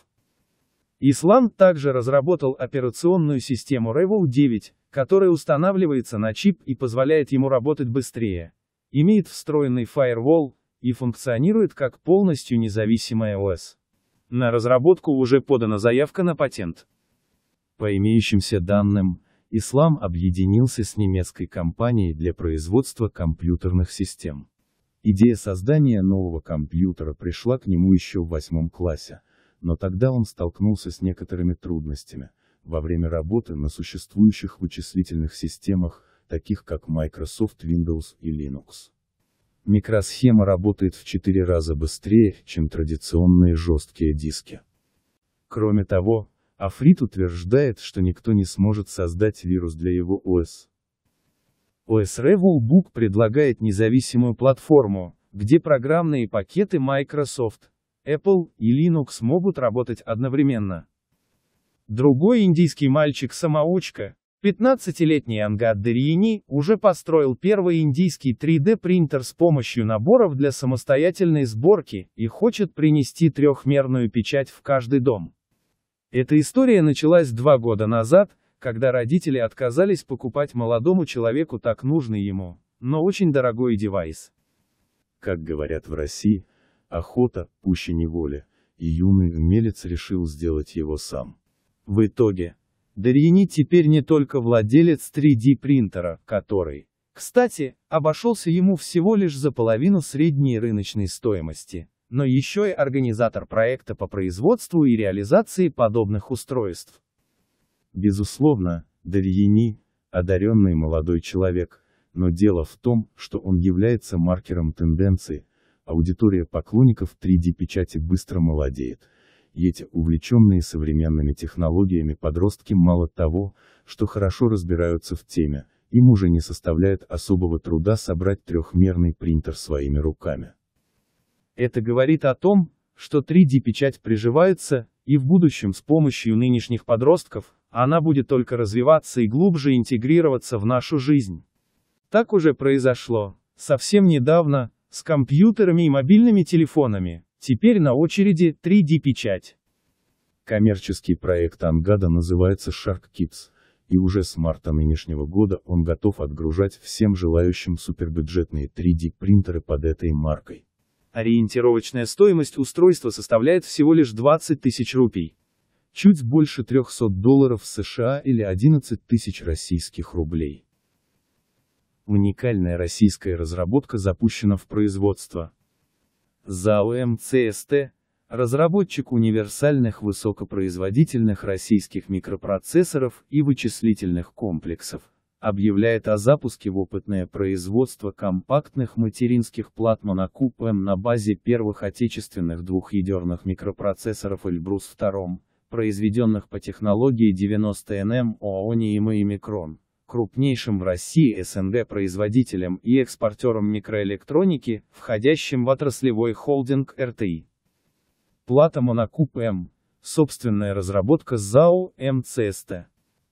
Исланд также разработал операционную систему Revo 9, которая устанавливается на чип и позволяет ему работать быстрее. Имеет встроенный фаервол и функционирует как полностью независимая ОС. На разработку уже подана заявка на патент. По имеющимся данным, Ислам объединился с немецкой компанией для производства компьютерных систем. Идея создания нового компьютера пришла к нему еще в восьмом классе, но тогда он столкнулся с некоторыми трудностями, во время работы на существующих вычислительных системах, таких как Microsoft Windows и Linux. Микросхема работает в четыре раза быстрее, чем традиционные жесткие диски. Кроме того, Африт утверждает, что никто не сможет создать вирус для его ОС. ОС Revolbook предлагает независимую платформу, где программные пакеты Microsoft, Apple и Linux могут работать одновременно. Другой индийский мальчик-самоучка, 15-летний Ангад Дерьяни, уже построил первый индийский 3D-принтер с помощью наборов для самостоятельной сборки и хочет принести трехмерную печать в каждый дом. Эта история началась два года назад, когда родители отказались покупать молодому человеку так нужный ему, но очень дорогой девайс. Как говорят в России, охота, пуще неволя, и юный умелец решил сделать его сам. В итоге, Дарьяни теперь не только владелец 3D принтера, который, кстати, обошелся ему всего лишь за половину средней рыночной стоимости но еще и организатор проекта по производству и реализации подобных устройств. Безусловно, Дарьяни – одаренный молодой человек, но дело в том, что он является маркером тенденции, аудитория поклонников 3D-печати быстро молодеет. Эти увлеченные современными технологиями подростки мало того, что хорошо разбираются в теме, им уже не составляет особого труда собрать трехмерный принтер своими руками. Это говорит о том, что 3D-печать приживается, и в будущем с помощью нынешних подростков, она будет только развиваться и глубже интегрироваться в нашу жизнь. Так уже произошло. Совсем недавно, с компьютерами и мобильными телефонами. Теперь на очереди 3D-печать. Коммерческий проект Ангада называется Shark Kids, и уже с марта нынешнего года он готов отгружать всем желающим супербюджетные 3D-принтеры под этой маркой. Ориентировочная стоимость устройства составляет всего лишь 20 тысяч рупий. Чуть больше 300 долларов США или 11 тысяч российских рублей. Уникальная российская разработка запущена в производство. ЗАО МЦСТ разработчик универсальных высокопроизводительных российских микропроцессоров и вычислительных комплексов, объявляет о запуске в опытное производство компактных материнских плат Monocoupe M на базе первых отечественных двухъядерных микропроцессоров Эльбрус II, произведенных по технологии 90NM эм, ООНИ и Микрон, крупнейшим в России СНГ-производителем и экспортером микроэлектроники, входящим в отраслевой холдинг РТИ. Плата Monocoupe M. Собственная разработка ЗАО МЦСТ.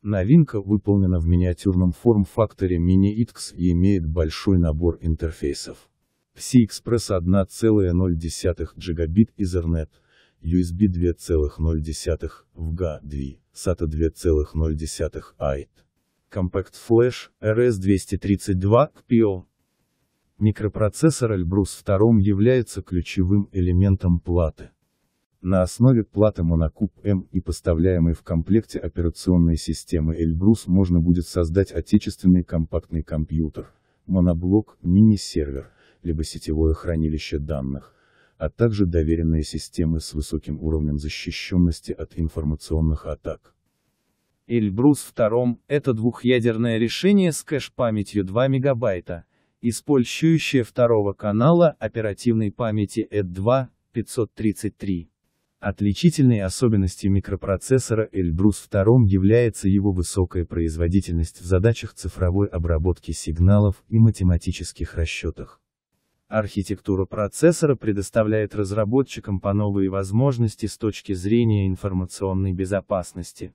Новинка выполнена в миниатюрном форм-факторе Mini-ITX и имеет большой набор интерфейсов. pci 1,0 Gigabit Ethernet, USB 2,0, VGA 2, SATA 2,0 AIT. Compact Flash, RS-232, CPIO. Микропроцессор Elbrus 2 является ключевым элементом платы. На основе платы Monocube M и поставляемой в комплекте операционной системы Elbrus можно будет создать отечественный компактный компьютер, моноблок, мини-сервер, либо сетевое хранилище данных, а также доверенные системы с высоким уровнем защищенности от информационных атак. Elbrus 2 – это двухъядерное решение с кэш-памятью 2 МБ, использующее второго канала оперативной памяти ED2 533. Отличительной особенностью микропроцессора Elbrus II является его высокая производительность в задачах цифровой обработки сигналов и математических расчетах. Архитектура процессора предоставляет разработчикам по новые возможности с точки зрения информационной безопасности.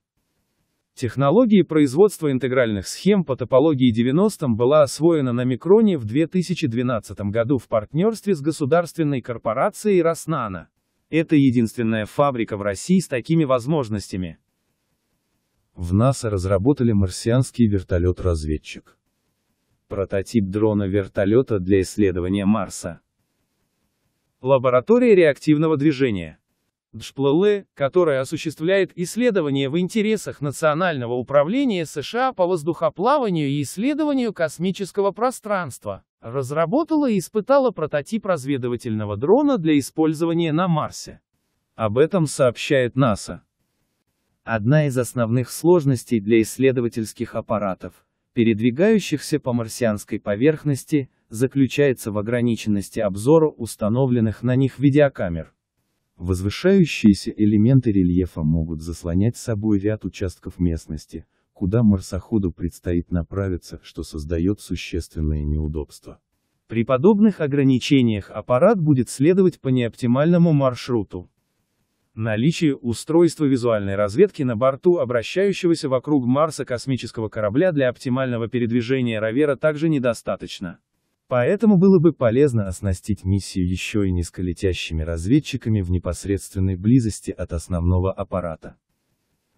Технология производства интегральных схем по топологии 90 была освоена на Микроне в 2012 году в партнерстве с государственной корпорацией Роснана. Это единственная фабрика в России с такими возможностями. В НАСА разработали марсианский вертолет-разведчик. Прототип дрона-вертолета для исследования Марса. Лаборатория реактивного движения. ДШПЛЛ, которая осуществляет исследования в интересах Национального управления США по воздухоплаванию и исследованию космического пространства, разработала и испытала прототип разведывательного дрона для использования на Марсе. Об этом сообщает НАСА. Одна из основных сложностей для исследовательских аппаратов, передвигающихся по марсианской поверхности, заключается в ограниченности обзора установленных на них видеокамер. Возвышающиеся элементы рельефа могут заслонять собой ряд участков местности, куда марсоходу предстоит направиться, что создает существенное неудобство. При подобных ограничениях аппарат будет следовать по неоптимальному маршруту. Наличие устройства визуальной разведки на борту обращающегося вокруг Марса космического корабля для оптимального передвижения Ровера также недостаточно. Поэтому было бы полезно оснастить миссию еще и низколетящими разведчиками в непосредственной близости от основного аппарата.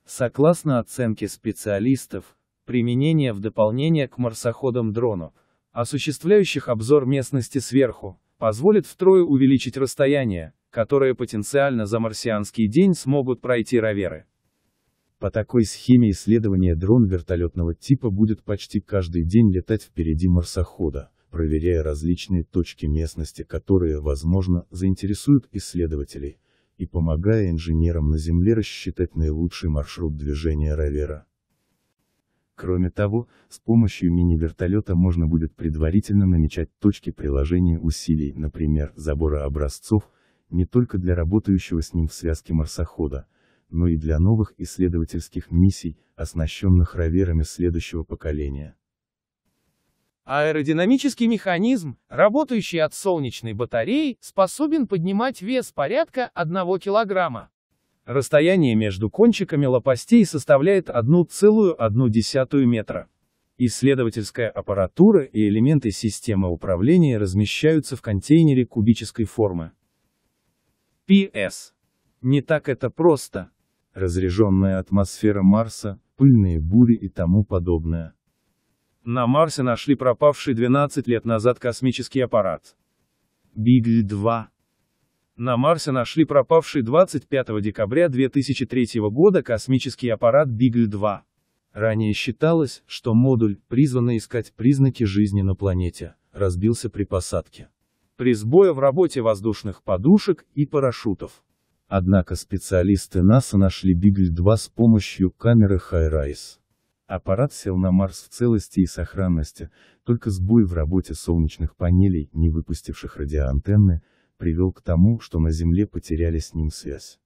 Согласно оценке специалистов, применение в дополнение к марсоходам дрону, осуществляющих обзор местности сверху, позволит втрое увеличить расстояние, которое потенциально за марсианский день смогут пройти роверы. По такой схеме исследования дрон вертолетного типа будет почти каждый день летать впереди марсохода проверяя различные точки местности, которые, возможно, заинтересуют исследователей, и помогая инженерам на Земле рассчитать наилучший маршрут движения ровера. Кроме того, с помощью мини-вертолета можно будет предварительно намечать точки приложения усилий, например, забора образцов, не только для работающего с ним в связке марсохода, но и для новых исследовательских миссий, оснащенных роверами следующего поколения. Аэродинамический механизм, работающий от солнечной батареи, способен поднимать вес порядка 1 кг. Расстояние между кончиками лопастей составляет 1,1 метра. Исследовательская аппаратура и элементы системы управления размещаются в контейнере кубической формы. PS. Не так это просто. Разряженная атмосфера Марса, пыльные бури и тому подобное. На Марсе нашли пропавший 12 лет назад космический аппарат. Бигль-2. На Марсе нашли пропавший 25 декабря 2003 года космический аппарат Бигль-2. Ранее считалось, что модуль, призванный искать признаки жизни на планете, разбился при посадке. При сбое в работе воздушных подушек и парашютов. Однако специалисты НАСА нашли Бигль-2 с помощью камеры Хайрайс. Аппарат сел на Марс в целости и сохранности, только сбой в работе солнечных панелей, не выпустивших радиоантенны, привел к тому, что на Земле потеряли с ним связь.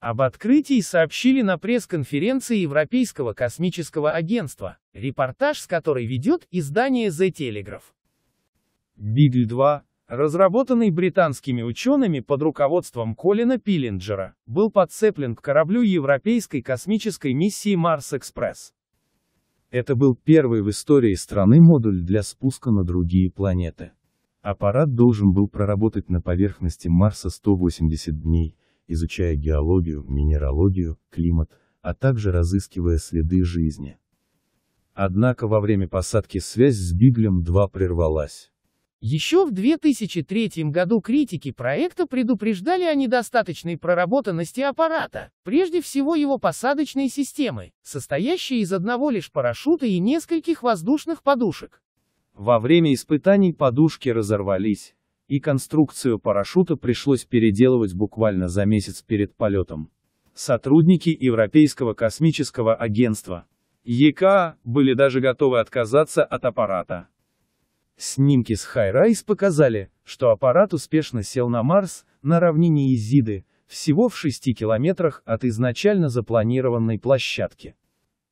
Об открытии сообщили на пресс-конференции Европейского космического агентства, репортаж с которой ведет издание The Telegraph. Бигль-2, разработанный британскими учеными под руководством Колина Пиллинджера, был подцеплен к кораблю Европейской космической миссии Марс-Экспресс. Это был первый в истории страны модуль для спуска на другие планеты. Аппарат должен был проработать на поверхности Марса 180 дней, изучая геологию, минералогию, климат, а также разыскивая следы жизни. Однако во время посадки связь с Биглем-2 прервалась. Еще в 2003 году критики проекта предупреждали о недостаточной проработанности аппарата, прежде всего его посадочной системы, состоящей из одного лишь парашюта и нескольких воздушных подушек. Во время испытаний подушки разорвались, и конструкцию парашюта пришлось переделывать буквально за месяц перед полетом. Сотрудники Европейского космического агентства ЕКА были даже готовы отказаться от аппарата. Снимки с Хайрайс показали, что аппарат успешно сел на Марс, на равнине Изиды, всего в 6 километрах от изначально запланированной площадки.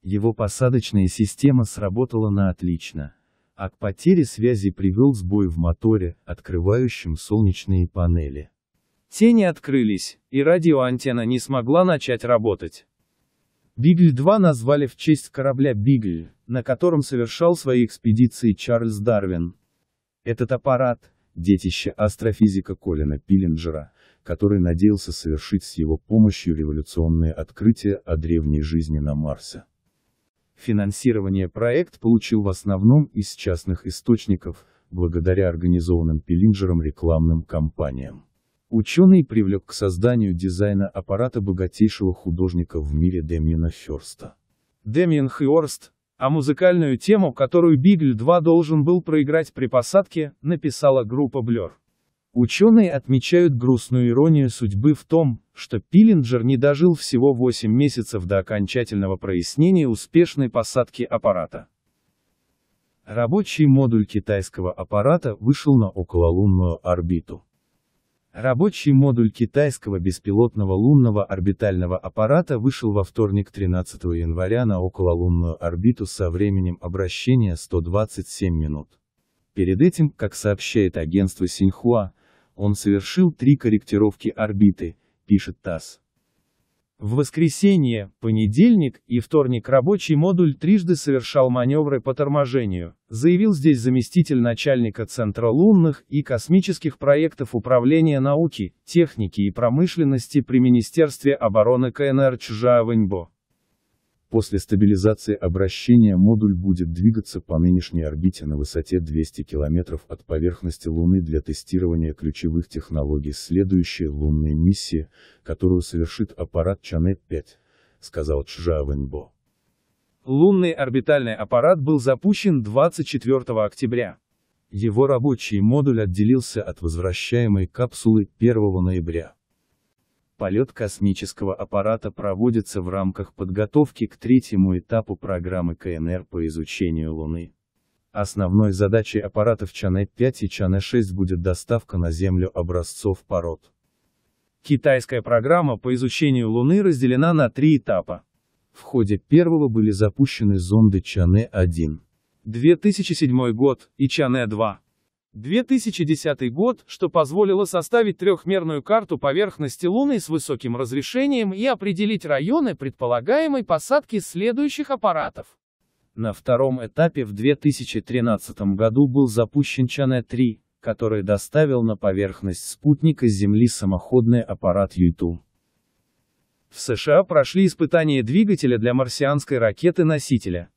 Его посадочная система сработала на отлично, а к потере связи привел сбой в моторе, открывающем солнечные панели. Тени открылись, и радиоантенна не смогла начать работать. Бигль-2 назвали в честь корабля «Бигль», на котором совершал свои экспедиции Чарльз Дарвин. Этот аппарат – детище астрофизика Колина Пиллинджера, который надеялся совершить с его помощью революционные открытия о древней жизни на Марсе. Финансирование проект получил в основном из частных источников, благодаря организованным Пилинджером рекламным кампаниям. Ученый привлек к созданию дизайна аппарата богатейшего художника в мире Демьена Хёрста. Демьен Хёрст, а музыкальную тему, которую Бигль 2 должен был проиграть при посадке, написала группа Blur. Ученые отмечают грустную иронию судьбы в том, что Пиллинджер не дожил всего 8 месяцев до окончательного прояснения успешной посадки аппарата. Рабочий модуль китайского аппарата вышел на окололунную орбиту. Рабочий модуль китайского беспилотного лунного орбитального аппарата вышел во вторник 13 января на окололунную орбиту со временем обращения 127 минут. Перед этим, как сообщает агентство Синьхуа, он совершил три корректировки орбиты, пишет ТАСС. В воскресенье, понедельник и вторник рабочий модуль трижды совершал маневры по торможению, заявил здесь заместитель начальника Центра лунных и космических проектов Управления науки, техники и промышленности при Министерстве обороны КНР Чжа Вэньбо. После стабилизации обращения модуль будет двигаться по нынешней орбите на высоте 200 км от поверхности Луны для тестирования ключевых технологий следующей лунной миссии, которую совершит аппарат Чанет-5, сказал Чжа Вэнбо. Лунный орбитальный аппарат был запущен 24 октября. Его рабочий модуль отделился от возвращаемой капсулы 1 ноября. Полет космического аппарата проводится в рамках подготовки к третьему этапу программы КНР по изучению Луны. Основной задачей аппаратов Чанэ-5 и Чанэ-6 будет доставка на Землю образцов пород. Китайская программа по изучению Луны разделена на три этапа. В ходе первого были запущены зонды Чанэ-1, 2007 год и Чанэ-2, 2010 год, что позволило составить трехмерную карту поверхности Луны с высоким разрешением и определить районы предполагаемой посадки следующих аппаратов. На втором этапе в 2013 году был запущен Чанэ-3, который доставил на поверхность спутника Земли самоходный аппарат Юту. В США прошли испытания двигателя для марсианской ракеты-носителя.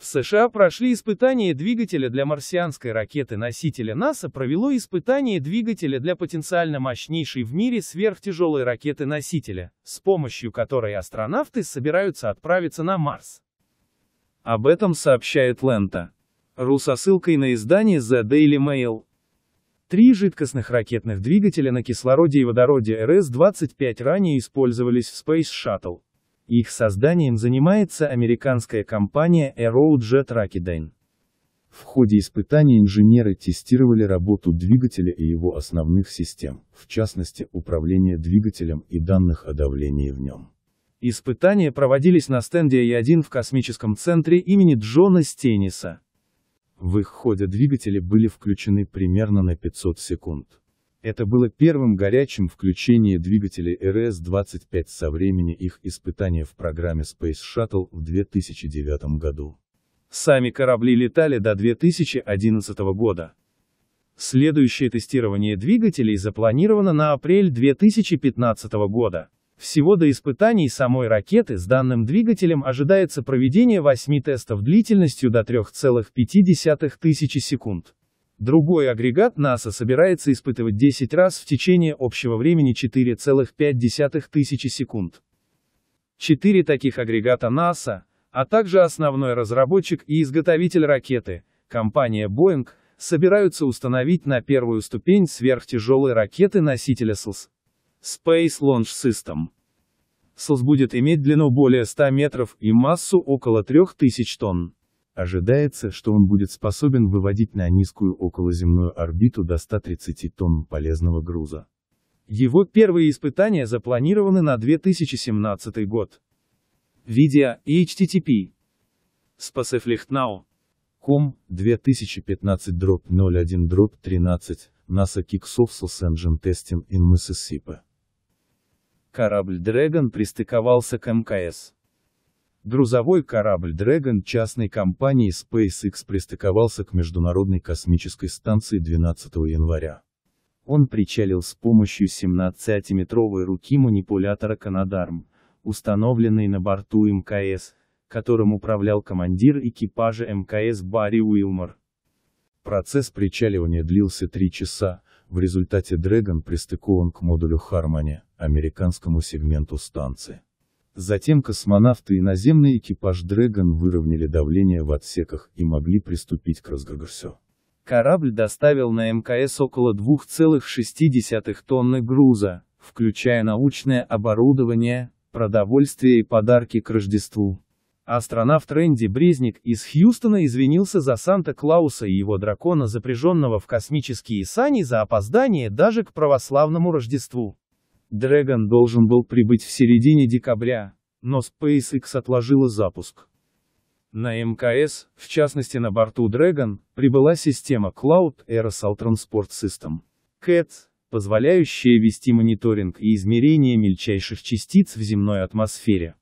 В США прошли испытания двигателя для марсианской ракеты-носителя НАСА провело испытание двигателя для потенциально мощнейшей в мире сверхтяжелой ракеты-носителя, с помощью которой астронавты собираются отправиться на Марс. Об этом сообщает Лента. Ру со ссылкой на издание The Daily Mail. Три жидкостных ракетных двигателя на кислороде и водороде РС-25 ранее использовались в Space Shuttle. Их созданием занимается американская компания Aerojet Rakidan. В ходе испытаний инженеры тестировали работу двигателя и его основных систем, в частности, управление двигателем и данных о давлении в нем. Испытания проводились на стенде Е1 а в космическом центре имени Джона Стениса. В их ходе двигатели были включены примерно на 500 секунд. Это было первым горячим включение двигателей РС-25 со времени их испытания в программе Space Shuttle в 2009 году. Сами корабли летали до 2011 года. Следующее тестирование двигателей запланировано на апрель 2015 года. Всего до испытаний самой ракеты с данным двигателем ожидается проведение 8 тестов длительностью до 3,5 тысячи секунд. Другой агрегат НАСА собирается испытывать 10 раз в течение общего времени 4,5 тысячи секунд. Четыре таких агрегата НАСА, а также основной разработчик и изготовитель ракеты, компания Boeing, собираются установить на первую ступень сверхтяжелой ракеты-носителя СЛС. Space Launch System. СЛС будет иметь длину более 100 метров и массу около 3000 тонн. Ожидается, что он будет способен выводить на низкую околоземную орбиту до 130 тонн полезного груза. Его первые испытания запланированы на 2017 год. Видео HTTP. Спасефлихтнау. Ком 2015 дробь 01 дробь 13 NASA kicks off engine testing in Mississippi. Корабль Dragon пристыковался к МКС. Грузовой корабль Dragon частной компании SpaceX пристыковался к Международной космической станции 12 января. Он причалил с помощью 17-метровой руки манипулятора Канадарм, установленной на борту МКС, которым управлял командир экипажа МКС Барри Уилмор. Процесс причаливания длился три часа, в результате Dragon пристыкован к модулю Harmony, американскому сегменту станции. Затем космонавты и наземный экипаж Dragon выровняли давление в отсеках и могли приступить к разгрузке. Корабль доставил на МКС около 2,6 тонны груза, включая научное оборудование, продовольствие и подарки к Рождеству. Астронавт Рэнди Брезник из Хьюстона извинился за Санта-Клауса и его дракона, запряженного в космические сани за опоздание даже к православному Рождеству. Dragon должен был прибыть в середине декабря, но SpaceX отложила запуск. На МКС, в частности на борту Dragon, прибыла система Cloud Aerosol Transport System. (CAT), позволяющая вести мониторинг и измерение мельчайших частиц в земной атмосфере.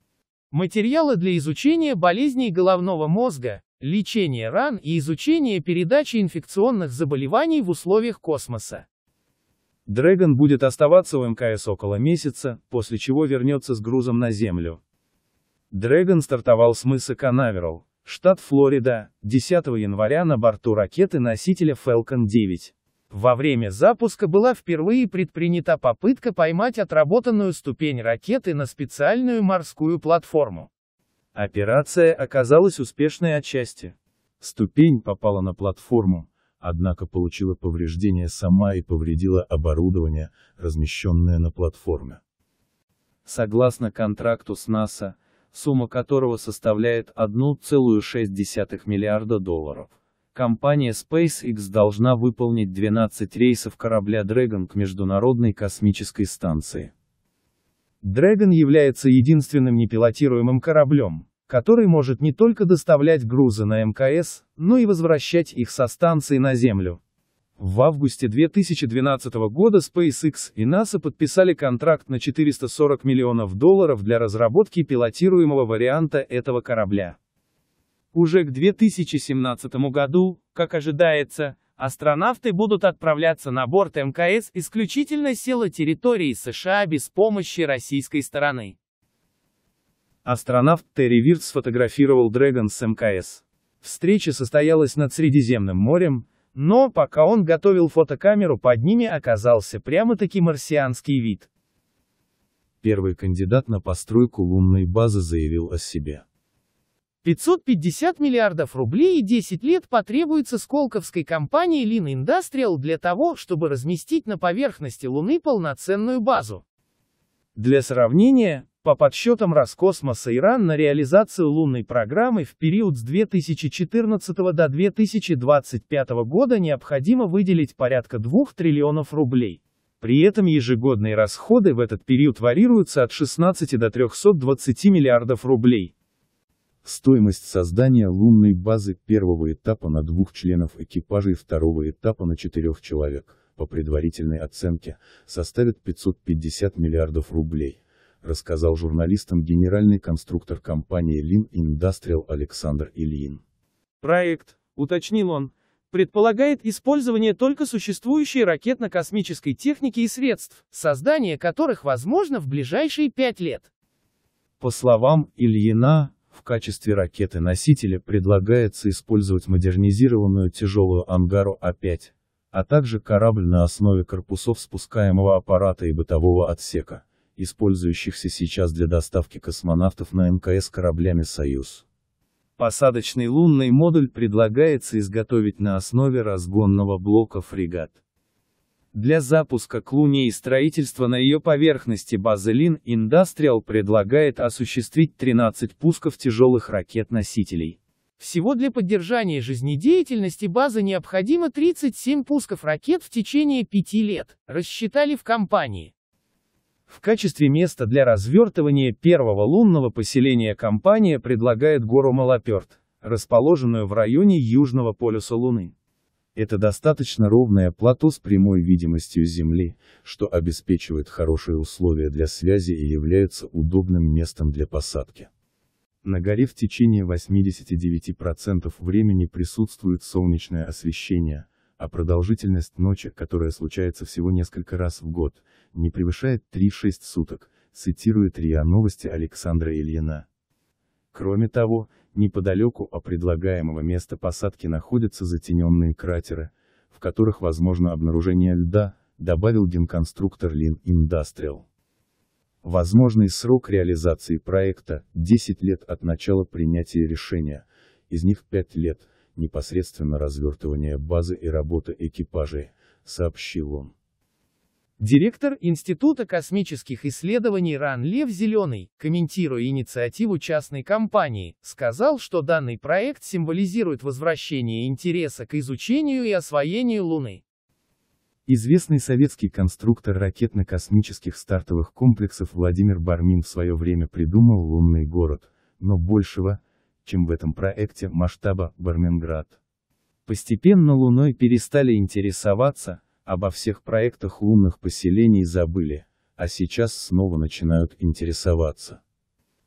Материалы для изучения болезней головного мозга, лечения ран и изучения передачи инфекционных заболеваний в условиях космоса. Дрэгон будет оставаться у МКС около месяца, после чего вернется с грузом на Землю. Дрэгон стартовал с мыса Канаверал, штат Флорида, 10 января на борту ракеты-носителя Falcon 9. Во время запуска была впервые предпринята попытка поймать отработанную ступень ракеты на специальную морскую платформу. Операция оказалась успешной отчасти. Ступень попала на платформу, однако получила повреждения сама и повредила оборудование, размещенное на платформе. Согласно контракту с НАСА, сумма которого составляет 1,6 миллиарда долларов, компания SpaceX должна выполнить 12 рейсов корабля Dragon к Международной космической станции. Dragon является единственным непилотируемым кораблем, который может не только доставлять грузы на МКС, но и возвращать их со станции на Землю. В августе 2012 года SpaceX и NASA подписали контракт на 440 миллионов долларов для разработки пилотируемого варианта этого корабля. Уже к 2017 году, как ожидается, астронавты будут отправляться на борт МКС исключительно села территории США без помощи российской стороны. Астронавт Терри Вирт сфотографировал Dragon с МКС. Встреча состоялась над Средиземным морем, но, пока он готовил фотокамеру, под ними оказался прямо-таки марсианский вид. Первый кандидат на постройку лунной базы заявил о себе. 550 миллиардов рублей и 10 лет потребуется сколковской компании Lin Industrial для того, чтобы разместить на поверхности Луны полноценную базу. Для сравнения, по подсчетам Роскосмоса Иран на реализацию лунной программы в период с 2014 до 2025 года необходимо выделить порядка 2 триллионов рублей. При этом ежегодные расходы в этот период варьируются от 16 до 320 миллиардов рублей. Стоимость создания лунной базы первого этапа на двух членов экипажа и второго этапа на четырех человек, по предварительной оценке, составит 550 миллиардов рублей рассказал журналистам генеральный конструктор компании Lin Industrial Александр Ильин. Проект, уточнил он, предполагает использование только существующей ракетно-космической техники и средств, создание которых возможно в ближайшие пять лет. По словам Ильина, в качестве ракеты-носителя предлагается использовать модернизированную тяжелую «Ангару А5», а также корабль на основе корпусов спускаемого аппарата и бытового отсека использующихся сейчас для доставки космонавтов на МКС кораблями «Союз». Посадочный лунный модуль предлагается изготовить на основе разгонного блока «Фрегат». Для запуска к Луне и строительства на ее поверхности базы Лин Индастриал предлагает осуществить 13 пусков тяжелых ракет-носителей. Всего для поддержания жизнедеятельности базы необходимо 37 пусков ракет в течение 5 лет, рассчитали в компании. В качестве места для развертывания первого лунного поселения компания предлагает гору Малоперт, расположенную в районе Южного полюса Луны. Это достаточно ровное плато с прямой видимостью Земли, что обеспечивает хорошие условия для связи и является удобным местом для посадки. На горе в течение 89% времени присутствует солнечное освещение – а продолжительность ночи, которая случается всего несколько раз в год, не превышает 3-6 суток, цитирует РИА Новости Александра Ильина. Кроме того, неподалеку от предлагаемого места посадки находятся затененные кратеры, в которых возможно обнаружение льда, добавил генконструктор Лин Индастриал. Возможный срок реализации проекта – 10 лет от начала принятия решения, из них 5 лет – непосредственно развертывание базы и работа экипажей, сообщил он. Директор Института космических исследований РАН Лев Зеленый, комментируя инициативу частной компании, сказал, что данный проект символизирует возвращение интереса к изучению и освоению Луны. Известный советский конструктор ракетно-космических стартовых комплексов Владимир Бармин в свое время придумал лунный город, но большего, чем в этом проекте масштаба Барменград. Постепенно Луной перестали интересоваться, обо всех проектах лунных поселений забыли, а сейчас снова начинают интересоваться.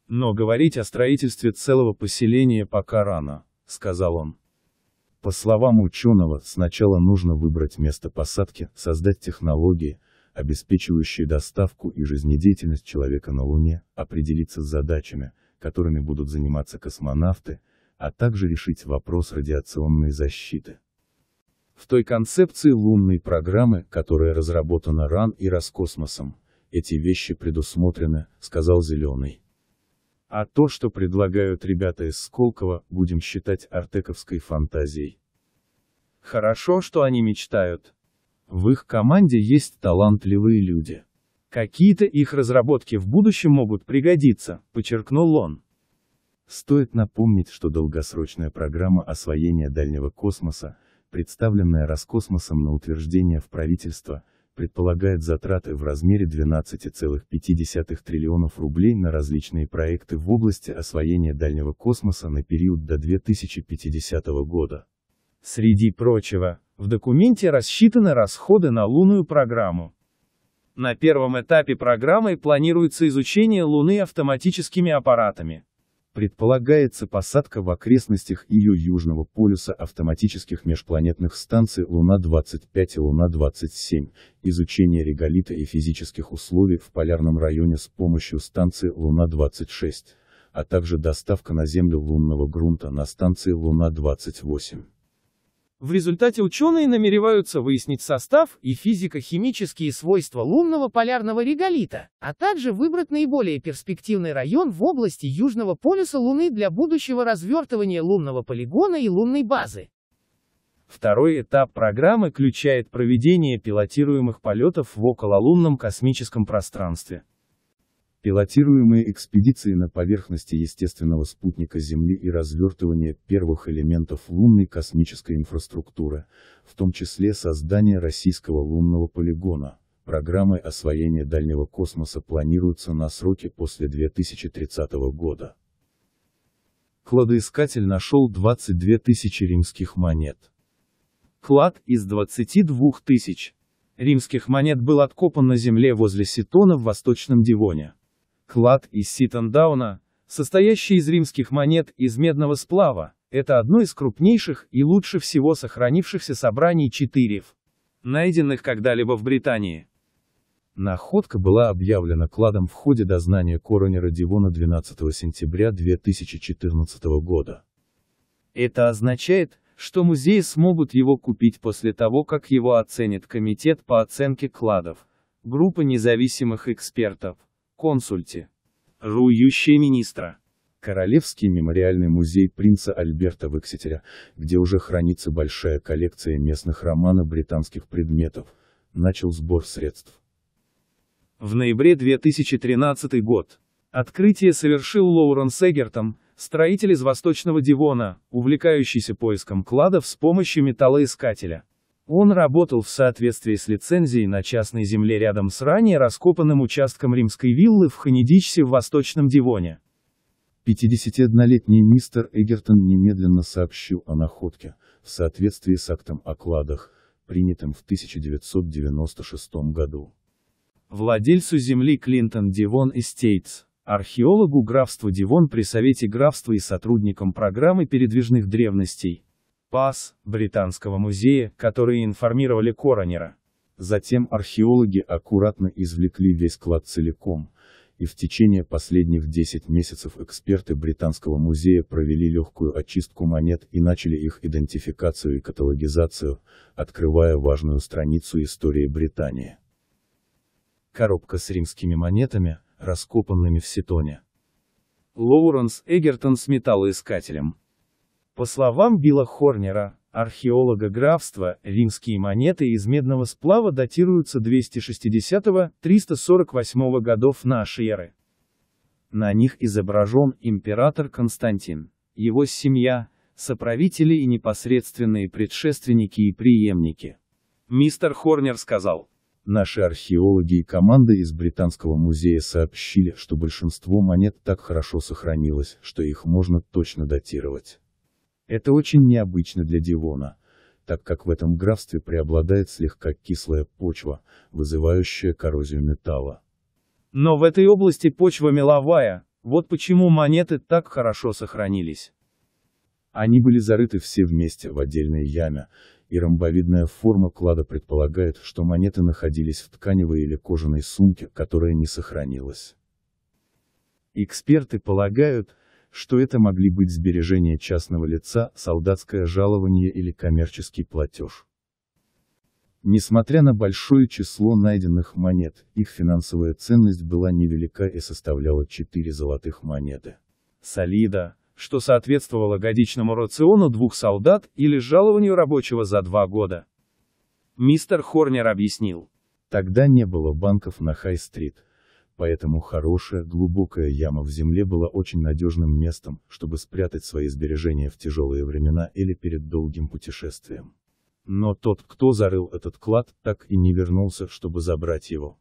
Но говорить о строительстве целого поселения пока рано, сказал он. По словам ученого, сначала нужно выбрать место посадки, создать технологии, обеспечивающие доставку и жизнедеятельность человека на Луне, определиться с задачами, которыми будут заниматься космонавты, а также решить вопрос радиационной защиты. В той концепции лунной программы, которая разработана РАН и Роскосмосом, эти вещи предусмотрены, сказал Зеленый. А то, что предлагают ребята из Сколково, будем считать артековской фантазией. Хорошо, что они мечтают. В их команде есть талантливые люди. Какие-то их разработки в будущем могут пригодиться, подчеркнул он. Стоит напомнить, что долгосрочная программа освоения дальнего космоса, представленная Роскосмосом на утверждение в правительство, предполагает затраты в размере 12,5 триллионов рублей на различные проекты в области освоения дальнего космоса на период до 2050 года. Среди прочего, в документе рассчитаны расходы на лунную программу, на первом этапе программы планируется изучение Луны автоматическими аппаратами. Предполагается посадка в окрестностях ее южного полюса автоматических межпланетных станций Луна-25 и Луна-27, изучение реголита и физических условий в полярном районе с помощью станции Луна-26, а также доставка на Землю лунного грунта на станции Луна-28. В результате ученые намереваются выяснить состав и физико-химические свойства лунного полярного реголита, а также выбрать наиболее перспективный район в области Южного полюса Луны для будущего развертывания лунного полигона и лунной базы. Второй этап программы включает проведение пилотируемых полетов в окололунном космическом пространстве. Пилотируемые экспедиции на поверхности естественного спутника Земли и развертывание первых элементов лунной космической инфраструктуры, в том числе создание российского лунного полигона, программы освоения дальнего космоса планируются на сроки после 2030 года. Кладоискатель нашел 22 тысячи римских монет. Клад из 22 тысяч римских монет был откопан на земле возле Ситона в Восточном Дивоне. Клад из Ситендауна, состоящий из римских монет из медного сплава, это одно из крупнейших и лучше всего сохранившихся собраний четырев, найденных когда-либо в Британии. Находка была объявлена кладом в ходе дознания коронера Дивона 12 сентября 2014 года. Это означает, что музеи смогут его купить после того, как его оценит Комитет по оценке кладов, группа независимых экспертов консульте. Рующие министра. Королевский мемориальный музей принца Альберта в Эксетере, где уже хранится большая коллекция местных романов британских предметов, начал сбор средств. В ноябре 2013 год. Открытие совершил Лоуренс Эгертон, строитель из Восточного Дивона, увлекающийся поиском кладов с помощью металлоискателя. Он работал в соответствии с лицензией на частной земле рядом с ранее раскопанным участком римской виллы в Ханедичсе в Восточном Дивоне. 51-летний мистер Эгертон немедленно сообщил о находке, в соответствии с актом о кладах, принятым в 1996 году. Владельцу земли Клинтон Дивон Эстейтс, археологу графства Дивон при Совете графства и сотрудникам программы передвижных древностей, ПАС, Британского музея, которые информировали коронера. Затем археологи аккуратно извлекли весь клад целиком, и в течение последних 10 месяцев эксперты Британского музея провели легкую очистку монет и начали их идентификацию и каталогизацию, открывая важную страницу истории Британии. Коробка с римскими монетами, раскопанными в Ситоне. Лоуренс Эгертон с металлоискателем. По словам Билла Хорнера, археолога графства, римские монеты из медного сплава датируются 260-348 годов нашей эры. На них изображен император Константин, его семья, соправители и непосредственные предшественники и преемники. Мистер Хорнер сказал, Наши археологи и команда из Британского музея сообщили, что большинство монет так хорошо сохранилось, что их можно точно датировать. Это очень необычно для Дивона, так как в этом графстве преобладает слегка кислая почва, вызывающая коррозию металла. Но в этой области почва меловая, вот почему монеты так хорошо сохранились. Они были зарыты все вместе в отдельной яме, и ромбовидная форма клада предполагает, что монеты находились в тканевой или кожаной сумке, которая не сохранилась. Эксперты полагают, что это могли быть сбережения частного лица, солдатское жалование или коммерческий платеж. Несмотря на большое число найденных монет, их финансовая ценность была невелика и составляла 4 золотых монеты. Солида, что соответствовало годичному рациону двух солдат или жалованию рабочего за два года. Мистер Хорнер объяснил. Тогда не было банков на Хай-стрит, поэтому хорошая, глубокая яма в земле была очень надежным местом, чтобы спрятать свои сбережения в тяжелые времена или перед долгим путешествием. Но тот, кто зарыл этот клад, так и не вернулся, чтобы забрать его.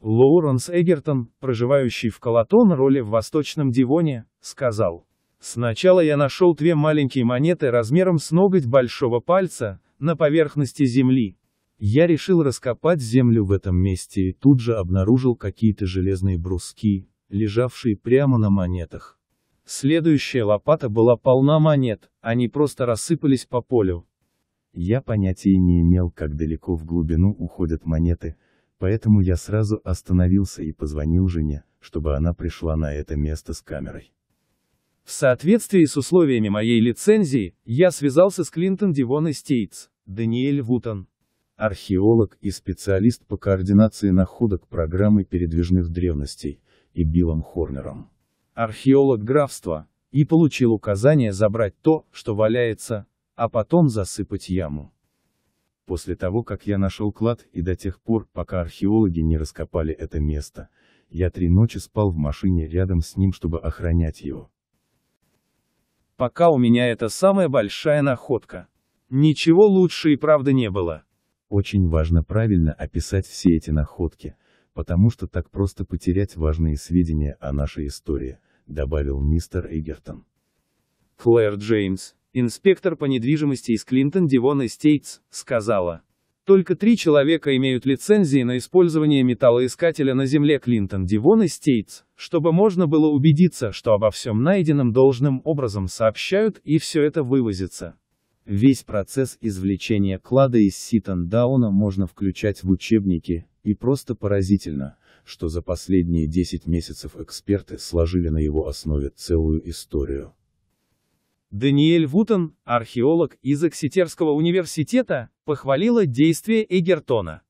Лоуренс Эгертон, проживающий в Колотон Роли в Восточном Дивоне, сказал. Сначала я нашел две маленькие монеты размером с ноготь большого пальца, на поверхности земли. Я решил раскопать землю в этом месте и тут же обнаружил какие-то железные бруски, лежавшие прямо на монетах. Следующая лопата была полна монет, они просто рассыпались по полю. Я понятия не имел, как далеко в глубину уходят монеты, поэтому я сразу остановился и позвонил жене, чтобы она пришла на это место с камерой. В соответствии с условиями моей лицензии, я связался с Клинтон Дивон Стейтс Даниэль Вутон, археолог и специалист по координации находок программы передвижных древностей, и Биллом Хорнером. Археолог графства, и получил указание забрать то, что валяется, а потом засыпать яму. После того, как я нашел клад и до тех пор, пока археологи не раскопали это место, я три ночи спал в машине рядом с ним, чтобы охранять его. Пока у меня это самая большая находка. Ничего лучше и правда не было. Очень важно правильно описать все эти находки, потому что так просто потерять важные сведения о нашей истории, добавил мистер Эгертон. Флэр Джеймс, инспектор по недвижимости из Клинтон Дивон Эстейтс, сказала. Только три человека имеют лицензии на использование металлоискателя на земле Клинтон Дивон Эстейтс, чтобы можно было убедиться, что обо всем найденном должным образом сообщают и все это вывозится. Весь процесс извлечения клада из Ситандауна можно включать в учебники, и просто поразительно, что за последние 10 месяцев эксперты сложили на его основе целую историю. Даниэль Вутон, археолог из Окситерского университета, похвалила действия Эгертона.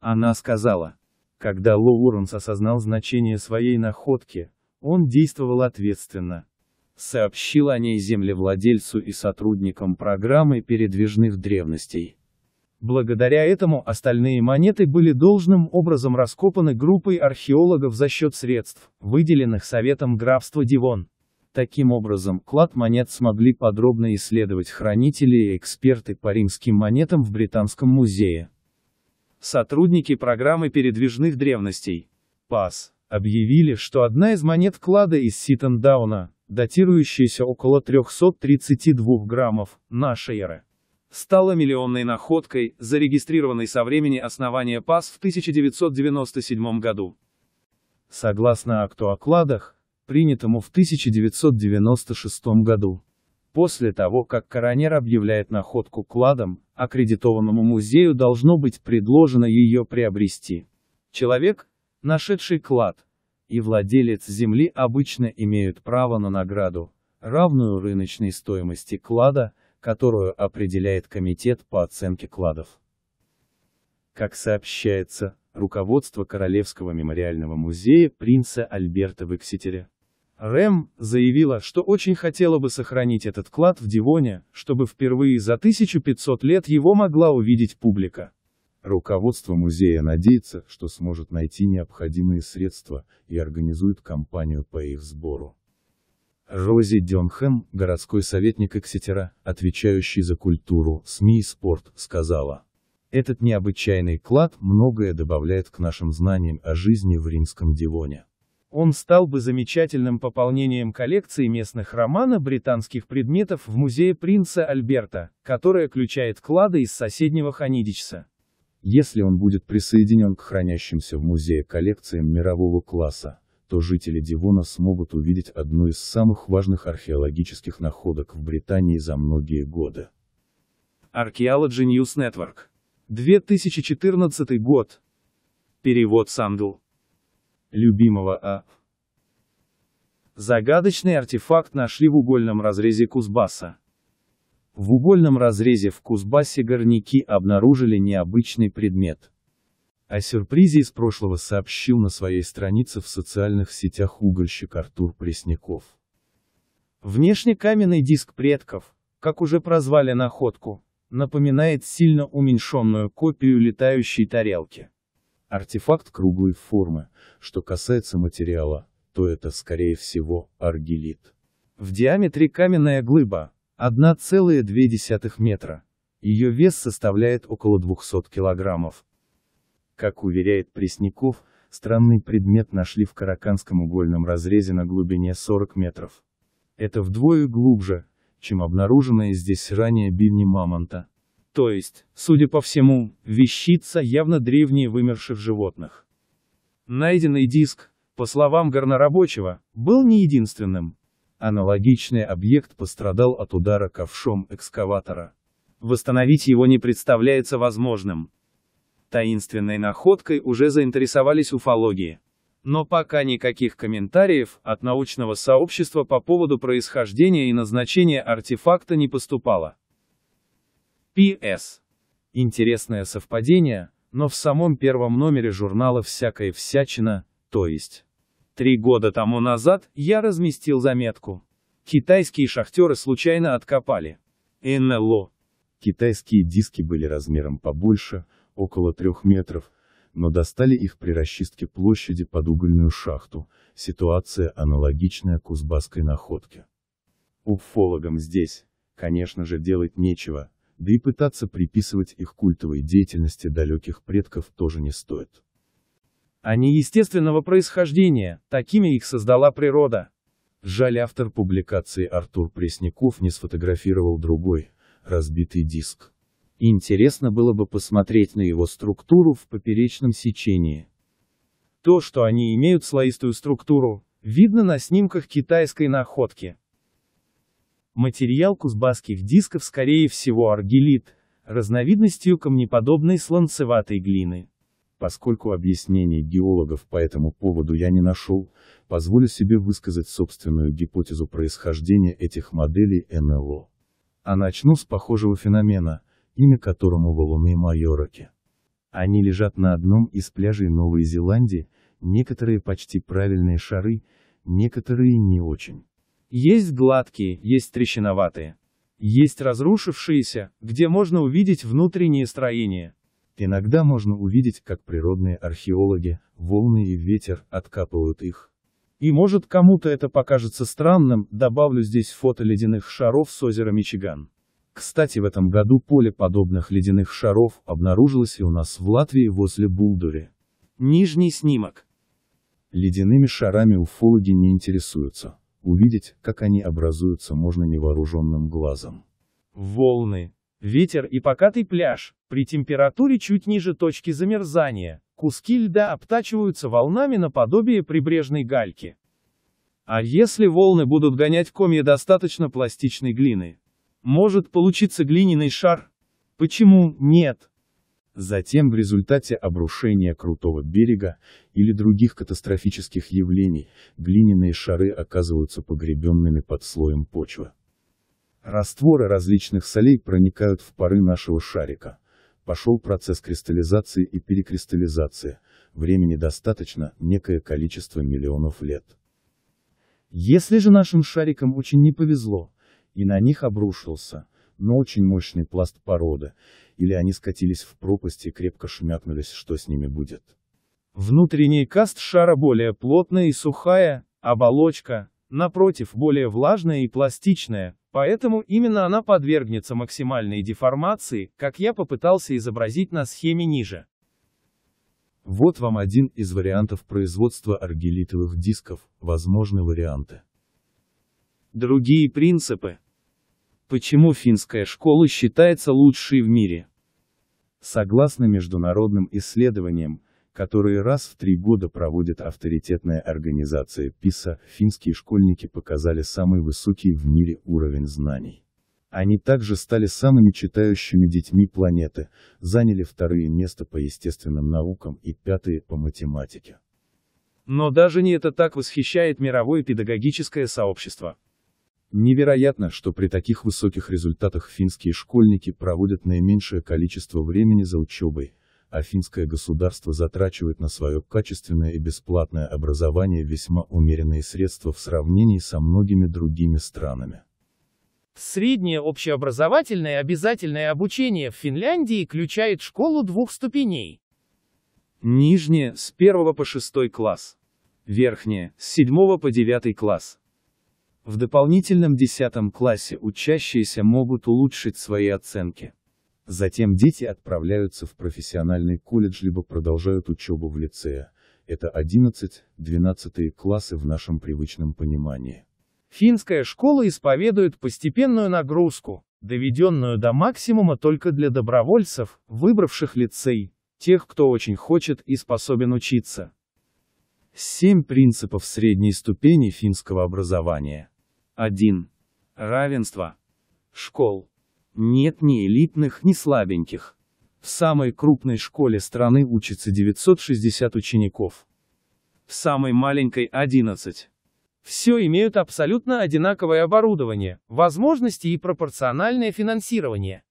Она сказала, когда Лоуренс осознал значение своей находки, он действовал ответственно, сообщил о ней землевладельцу и сотрудникам программы передвижных древностей. Благодаря этому остальные монеты были должным образом раскопаны группой археологов за счет средств, выделенных Советом графства Дивон. Таким образом, клад монет смогли подробно исследовать хранители и эксперты по римским монетам в Британском музее. Сотрудники программы передвижных древностей, ПАС, объявили, что одна из монет клада из Ситендауна, датирующаяся около 332 граммов, нашей эры стала миллионной находкой, зарегистрированной со времени основания ПАС в 1997 году. Согласно акту о кладах, принятому в 1996 году. После того, как коронер объявляет находку кладом, аккредитованному музею должно быть предложено ее приобрести. Человек, нашедший клад, и владелец земли обычно имеют право на награду, равную рыночной стоимости клада, которую определяет Комитет по оценке кладов. Как сообщается, руководство Королевского мемориального музея принца Альберта в Экситере. Рэм заявила, что очень хотела бы сохранить этот клад в Дивоне, чтобы впервые за 1500 лет его могла увидеть публика. Руководство музея надеется, что сможет найти необходимые средства и организует кампанию по их сбору. Рози Дёнхэм, городской советник Эксетера, отвечающий за культуру, СМИ и спорт, сказала. Этот необычайный клад многое добавляет к нашим знаниям о жизни в римском Дивоне. Он стал бы замечательным пополнением коллекции местных романа британских предметов в музее принца Альберта, которая включает клады из соседнего Ханидичса. Если он будет присоединен к хранящимся в музее коллекциям мирового класса, то жители Дивона смогут увидеть одну из самых важных археологических находок в Британии за многие годы. Archaeology News Network. 2014 год. Перевод Сандл. Любимого А. Загадочный артефакт нашли в угольном разрезе Кузбасса. В угольном разрезе в Кузбассе горняки обнаружили необычный предмет. О сюрпризе из прошлого сообщил на своей странице в социальных сетях угольщик Артур Пресняков. Внешне каменный диск предков, как уже прозвали находку, напоминает сильно уменьшенную копию летающей тарелки. Артефакт круглой формы, что касается материала, то это, скорее всего, аргелит. В диаметре каменная глыба, 1,2 метра. Ее вес составляет около 200 килограммов. Как уверяет Пресняков, странный предмет нашли в Караканском угольном разрезе на глубине 40 метров. Это вдвое глубже, чем обнаруженные здесь ранее бивни мамонта. То есть, судя по всему, вещица явно древние вымерших животных. Найденный диск, по словам горнорабочего, был не единственным. Аналогичный объект пострадал от удара ковшом экскаватора. Восстановить его не представляется возможным. Таинственной находкой уже заинтересовались уфологи. Но пока никаких комментариев от научного сообщества по поводу происхождения и назначения артефакта не поступало. П.С. Интересное совпадение, но в самом первом номере журнала «Всякая всячина», то есть Три года тому назад я разместил заметку. Китайские шахтеры случайно откопали. НЛО. Китайские диски были размером побольше, около трех метров, но достали их при расчистке площади под угольную шахту. Ситуация аналогичная кузбасской находке. Уфологам здесь, конечно же, делать нечего, да и пытаться приписывать их культовой деятельности далеких предков тоже не стоит. Они а естественного происхождения, такими их создала природа. Жаль, автор публикации Артур Пресняков не сфотографировал другой, разбитый диск. Интересно было бы посмотреть на его структуру в поперечном сечении. То, что они имеют слоистую структуру, видно на снимках китайской находки. Материал кузбасских дисков скорее всего аргелит, разновидностью камнеподобной сланцеватой глины. Поскольку объяснений геологов по этому поводу я не нашел, позволю себе высказать собственную гипотезу происхождения этих моделей НЛО. А начну с похожего феномена, имя которому валуны Майороки. Они лежат на одном из пляжей Новой Зеландии, некоторые почти правильные шары, некоторые не очень. Есть гладкие, есть трещиноватые. Есть разрушившиеся, где можно увидеть внутренние строения. Иногда можно увидеть, как природные археологи, волны и ветер, откапывают их. И может кому-то это покажется странным, добавлю здесь фото ледяных шаров с озера Мичиган. Кстати, в этом году поле подобных ледяных шаров обнаружилось и у нас в Латвии возле Булдури. Нижний снимок. Ледяными шарами уфологи не интересуются. Увидеть, как они образуются, можно невооруженным глазом. Волны, Ветер и покатый пляж, при температуре чуть ниже точки замерзания, куски льда обтачиваются волнами наподобие прибрежной гальки. А если волны будут гонять комья достаточно пластичной глины? Может получиться глиняный шар? Почему нет? Затем в результате обрушения крутого берега или других катастрофических явлений, глиняные шары оказываются погребенными под слоем почвы. Растворы различных солей проникают в пары нашего шарика. Пошел процесс кристаллизации и перекристаллизации. Времени достаточно, некое количество миллионов лет. Если же нашим шарикам очень не повезло, и на них обрушился, но очень мощный пласт породы, или они скатились в пропасть и крепко шмякнулись, что с ними будет. Внутренний каст шара более плотная и сухая, оболочка, напротив, более влажная и пластичная, Поэтому именно она подвергнется максимальной деформации, как я попытался изобразить на схеме ниже. Вот вам один из вариантов производства аргелитовых дисков, возможны варианты. Другие принципы. Почему финская школа считается лучшей в мире? Согласно международным исследованиям, которые раз в три года проводит авторитетная организация ПИСА, финские школьники показали самый высокий в мире уровень знаний. Они также стали самыми читающими детьми планеты, заняли второе место по естественным наукам и пятое по математике. Но даже не это так восхищает мировое педагогическое сообщество. Невероятно, что при таких высоких результатах финские школьники проводят наименьшее количество времени за учебой, афинское государство затрачивает на свое качественное и бесплатное образование весьма умеренные средства в сравнении со многими другими странами. Среднее общеобразовательное обязательное обучение в Финляндии включает школу двух ступеней. Нижнее – с 1 по 6 класс. Верхнее – с 7 по 9 класс. В дополнительном 10 классе учащиеся могут улучшить свои оценки. Затем дети отправляются в профессиональный колледж либо продолжают учебу в лицее. Это 11-12 классы в нашем привычном понимании. Финская школа исповедует постепенную нагрузку, доведенную до максимума только для добровольцев, выбравших лицей, тех, кто очень хочет и способен учиться. Семь принципов средней ступени финского образования. 1. Равенство школ. Нет ни элитных, ни слабеньких. В самой крупной школе страны учатся 960 учеников. В самой маленькой 11. Все имеют абсолютно одинаковое оборудование, возможности и пропорциональное финансирование.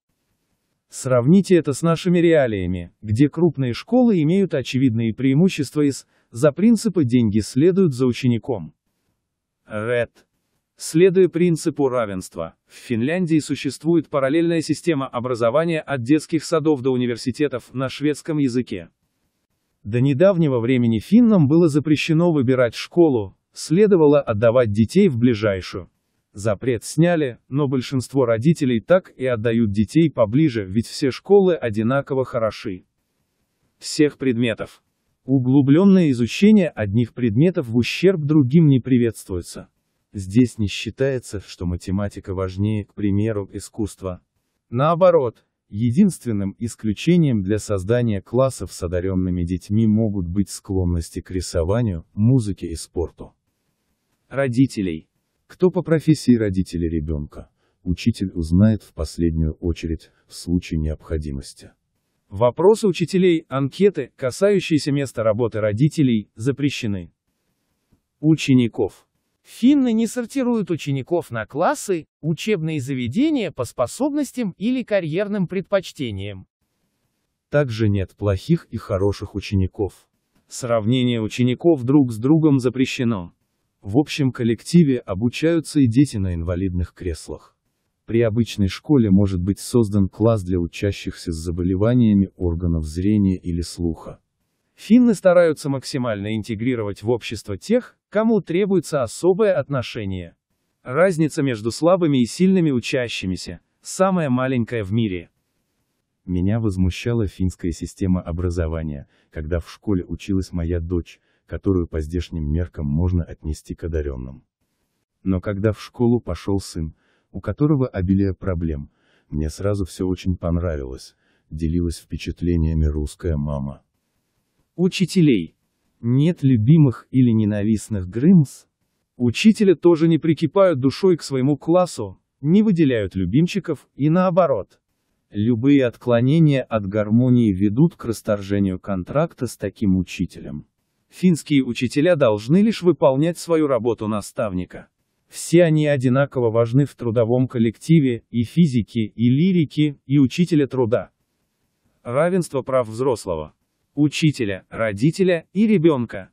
Сравните это с нашими реалиями, где крупные школы имеют очевидные преимущества из «за принципа деньги следуют за учеником». Ред. Следуя принципу равенства, в Финляндии существует параллельная система образования от детских садов до университетов на шведском языке. До недавнего времени финнам было запрещено выбирать школу, следовало отдавать детей в ближайшую. Запрет сняли, но большинство родителей так и отдают детей поближе, ведь все школы одинаково хороши. Всех предметов. Углубленное изучение одних предметов в ущерб другим не приветствуется. Здесь не считается, что математика важнее, к примеру, искусства. Наоборот, единственным исключением для создания классов с одаренными детьми могут быть склонности к рисованию, музыке и спорту. Родителей. Кто по профессии родители ребенка? Учитель узнает в последнюю очередь, в случае необходимости. Вопросы учителей, анкеты, касающиеся места работы родителей, запрещены. Учеников. Финны не сортируют учеников на классы, учебные заведения по способностям или карьерным предпочтениям. Также нет плохих и хороших учеников. Сравнение учеников друг с другом запрещено. В общем коллективе обучаются и дети на инвалидных креслах. При обычной школе может быть создан класс для учащихся с заболеваниями органов зрения или слуха. Финны стараются максимально интегрировать в общество тех, кому требуется особое отношение. Разница между слабыми и сильными учащимися – самая маленькая в мире. Меня возмущала финская система образования, когда в школе училась моя дочь, которую по здешним меркам можно отнести к одаренным. Но когда в школу пошел сын, у которого обилие проблем, мне сразу все очень понравилось, делилась впечатлениями русская мама. Учителей. Нет любимых или ненавистных Грымс. Учителя тоже не прикипают душой к своему классу, не выделяют любимчиков и наоборот. Любые отклонения от гармонии ведут к расторжению контракта с таким учителем. Финские учителя должны лишь выполнять свою работу наставника. Все они одинаково важны в трудовом коллективе, и физики, и лирики, и учителя труда. Равенство прав взрослого учителя, родителя и ребенка.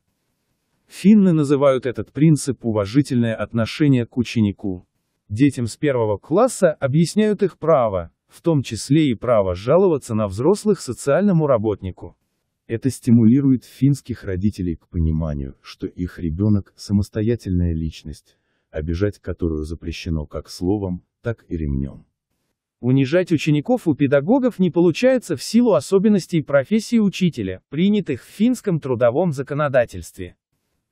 Финны называют этот принцип уважительное отношение к ученику. Детям с первого класса объясняют их право, в том числе и право жаловаться на взрослых социальному работнику. Это стимулирует финских родителей к пониманию, что их ребенок – самостоятельная личность, обижать которую запрещено как словом, так и ремнем. Унижать учеников у педагогов не получается в силу особенностей профессии учителя, принятых в финском трудовом законодательстве.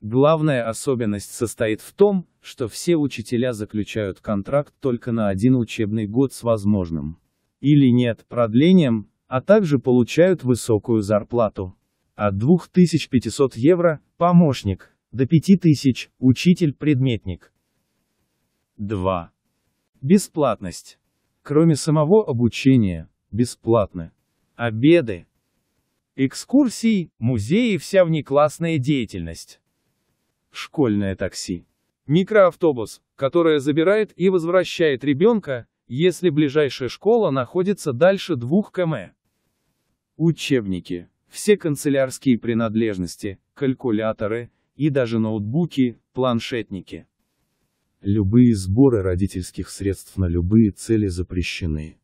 Главная особенность состоит в том, что все учителя заключают контракт только на один учебный год с возможным или нет продлением, а также получают высокую зарплату. От 2500 евро – помощник, до 5000 – учитель-предметник. 2. Бесплатность. Кроме самого обучения, бесплатны обеды, экскурсии, музеи и вся внеклассная деятельность. Школьное такси. Микроавтобус, которое забирает и возвращает ребенка, если ближайшая школа находится дальше двух км. Учебники. Все канцелярские принадлежности, калькуляторы и даже ноутбуки, планшетники. Любые сборы родительских средств на любые цели запрещены.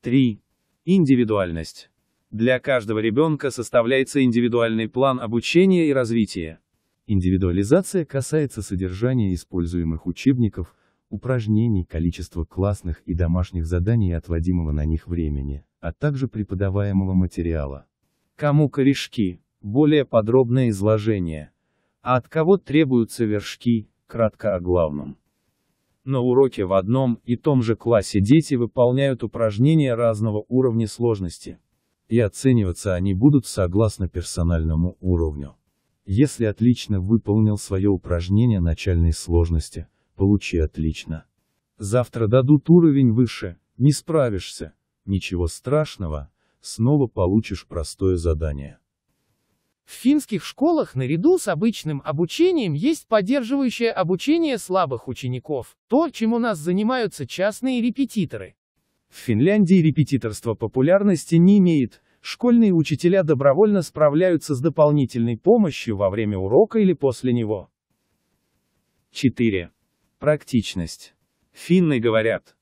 3. Индивидуальность. Для каждого ребенка составляется индивидуальный план обучения и развития. Индивидуализация касается содержания используемых учебников, упражнений, количества классных и домашних заданий и отводимого на них времени, а также преподаваемого материала. Кому корешки? Более подробное изложение. А от кого требуются вершки, Кратко о главном. На уроке в одном и том же классе дети выполняют упражнения разного уровня сложности. И оцениваться они будут согласно персональному уровню. Если отлично выполнил свое упражнение начальной сложности, получи отлично. Завтра дадут уровень выше, не справишься, ничего страшного, снова получишь простое задание. В финских школах наряду с обычным обучением есть поддерживающее обучение слабых учеников, то, чем у нас занимаются частные репетиторы. В Финляндии репетиторство популярности не имеет. Школьные учителя добровольно справляются с дополнительной помощью во время урока или после него. 4. Практичность. Финны говорят.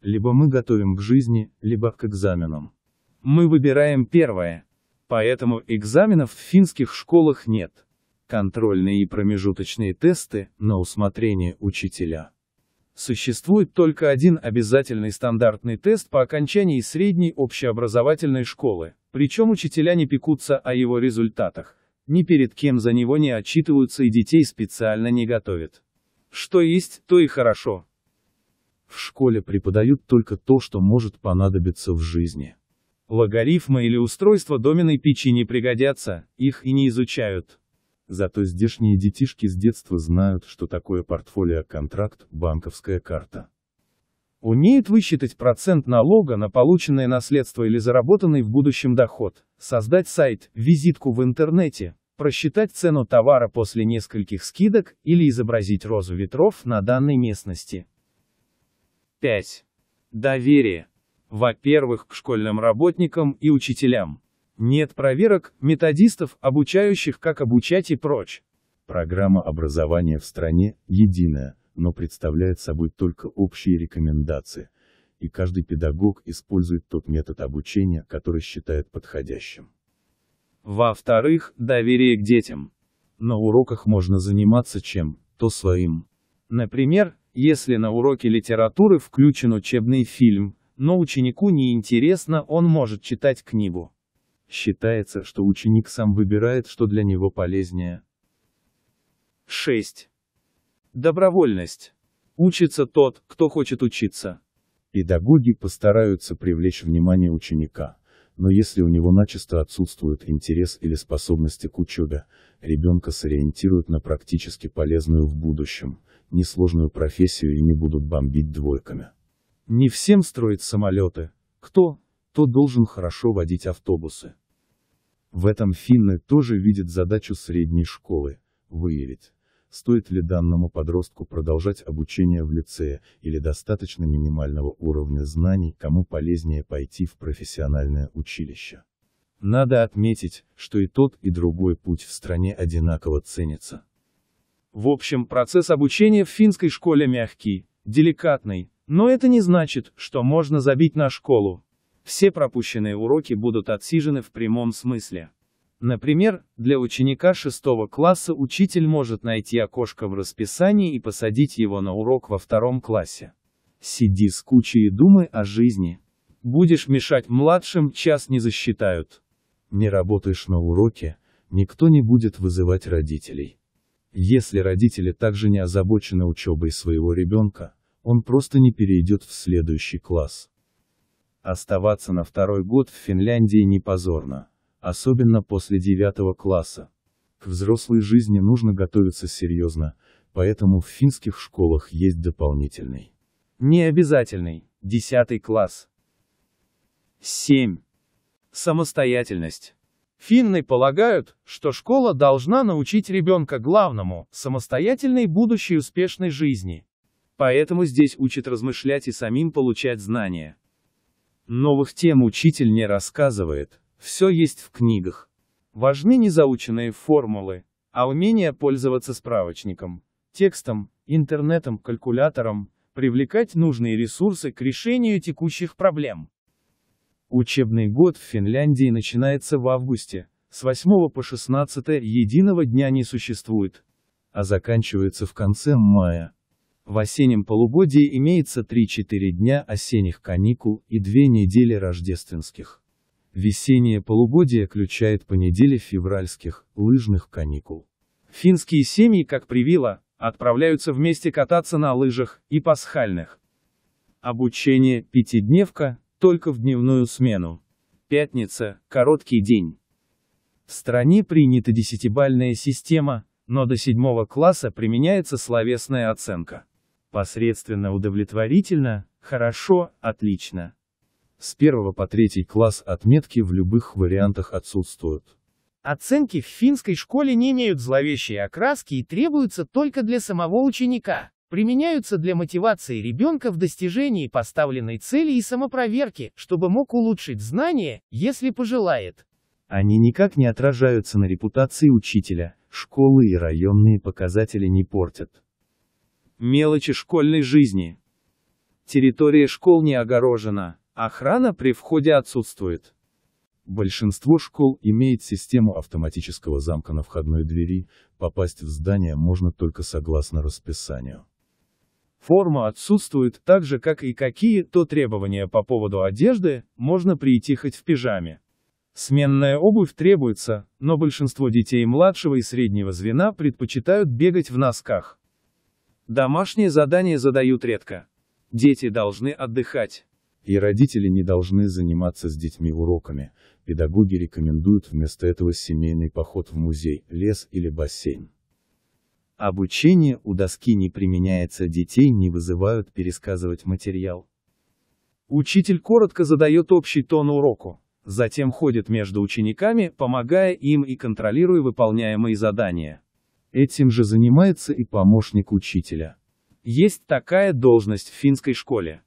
Либо мы готовим к жизни, либо к экзаменам. Мы выбираем первое. Поэтому экзаменов в финских школах нет. Контрольные и промежуточные тесты на усмотрение учителя. Существует только один обязательный стандартный тест по окончании средней общеобразовательной школы, причем учителя не пекутся о его результатах, ни перед кем за него не отчитываются и детей специально не готовят. Что есть, то и хорошо. В школе преподают только то, что может понадобиться в жизни. Логарифмы или устройства доменной печи не пригодятся, их и не изучают. Зато здешние детишки с детства знают, что такое портфолио-контракт, банковская карта. Умеют высчитать процент налога на полученное наследство или заработанный в будущем доход, создать сайт, визитку в интернете, просчитать цену товара после нескольких скидок или изобразить розу ветров на данной местности. 5. Доверие. Во-первых, к школьным работникам и учителям. Нет проверок, методистов, обучающих, как обучать и прочь. Программа образования в стране единая, но представляет собой только общие рекомендации, и каждый педагог использует тот метод обучения, который считает подходящим. Во-вторых, доверие к детям. На уроках можно заниматься чем, то своим. Например, если на уроке литературы включен учебный фильм, но ученику не интересно, он может читать книгу. Считается, что ученик сам выбирает, что для него полезнее. 6. Добровольность. Учится тот, кто хочет учиться. Педагоги постараются привлечь внимание ученика, но если у него начисто отсутствует интерес или способности к учебе, ребенка сориентируют на практически полезную в будущем, несложную профессию и не будут бомбить двойками. Не всем строить самолеты. Кто, тот должен хорошо водить автобусы. В этом финны тоже видят задачу средней школы – выявить, стоит ли данному подростку продолжать обучение в лицее, или достаточно минимального уровня знаний, кому полезнее пойти в профессиональное училище. Надо отметить, что и тот, и другой путь в стране одинаково ценится. В общем, процесс обучения в финской школе мягкий, деликатный, но это не значит, что можно забить на школу. Все пропущенные уроки будут отсижены в прямом смысле. Например, для ученика шестого класса учитель может найти окошко в расписании и посадить его на урок во втором классе. Сиди с кучей и думай о жизни. Будешь мешать младшим, час не засчитают. Не работаешь на уроке, никто не будет вызывать родителей. Если родители также не озабочены учебой своего ребенка, он просто не перейдет в следующий класс. Оставаться на второй год в Финляндии не позорно, особенно после девятого класса. К взрослой жизни нужно готовиться серьезно, поэтому в финских школах есть дополнительный. Необязательный, десятый класс. 7. Самостоятельность. Финны полагают, что школа должна научить ребенка главному, самостоятельной будущей успешной жизни. Поэтому здесь учат размышлять и самим получать знания. Новых тем учитель не рассказывает, все есть в книгах. Важны не заученные формулы, а умение пользоваться справочником, текстом, интернетом, калькулятором, привлекать нужные ресурсы к решению текущих проблем. Учебный год в Финляндии начинается в августе, с 8 по 16 единого дня не существует, а заканчивается в конце мая. В осеннем полугодии имеется 3-4 дня осенних каникул и 2 недели рождественских. Весеннее полугодие включает по неделе февральских, лыжных каникул. Финские семьи, как привило, отправляются вместе кататься на лыжах и пасхальных. Обучение – пятидневка, только в дневную смену. Пятница – короткий день. В стране принята десятибальная система, но до седьмого класса применяется словесная оценка посредственно удовлетворительно, хорошо, отлично. С первого по третий класс отметки в любых вариантах отсутствуют. Оценки в финской школе не имеют зловещей окраски и требуются только для самого ученика. Применяются для мотивации ребенка в достижении поставленной цели и самопроверки, чтобы мог улучшить знания, если пожелает. Они никак не отражаются на репутации учителя, школы и районные показатели не портят. Мелочи школьной жизни. Территория школ не огорожена, охрана при входе отсутствует. Большинство школ имеет систему автоматического замка на входной двери, попасть в здание можно только согласно расписанию. Форма отсутствует, так же как и какие-то требования по поводу одежды, можно прийти хоть в пижаме. Сменная обувь требуется, но большинство детей младшего и среднего звена предпочитают бегать в носках. Домашние задания задают редко. Дети должны отдыхать. И родители не должны заниматься с детьми уроками. Педагоги рекомендуют вместо этого семейный поход в музей, лес или бассейн. Обучение у доски не применяется, детей не вызывают пересказывать материал. Учитель коротко задает общий тон уроку, затем ходит между учениками, помогая им и контролируя выполняемые задания. Этим же занимается и помощник учителя. Есть такая должность в финской школе.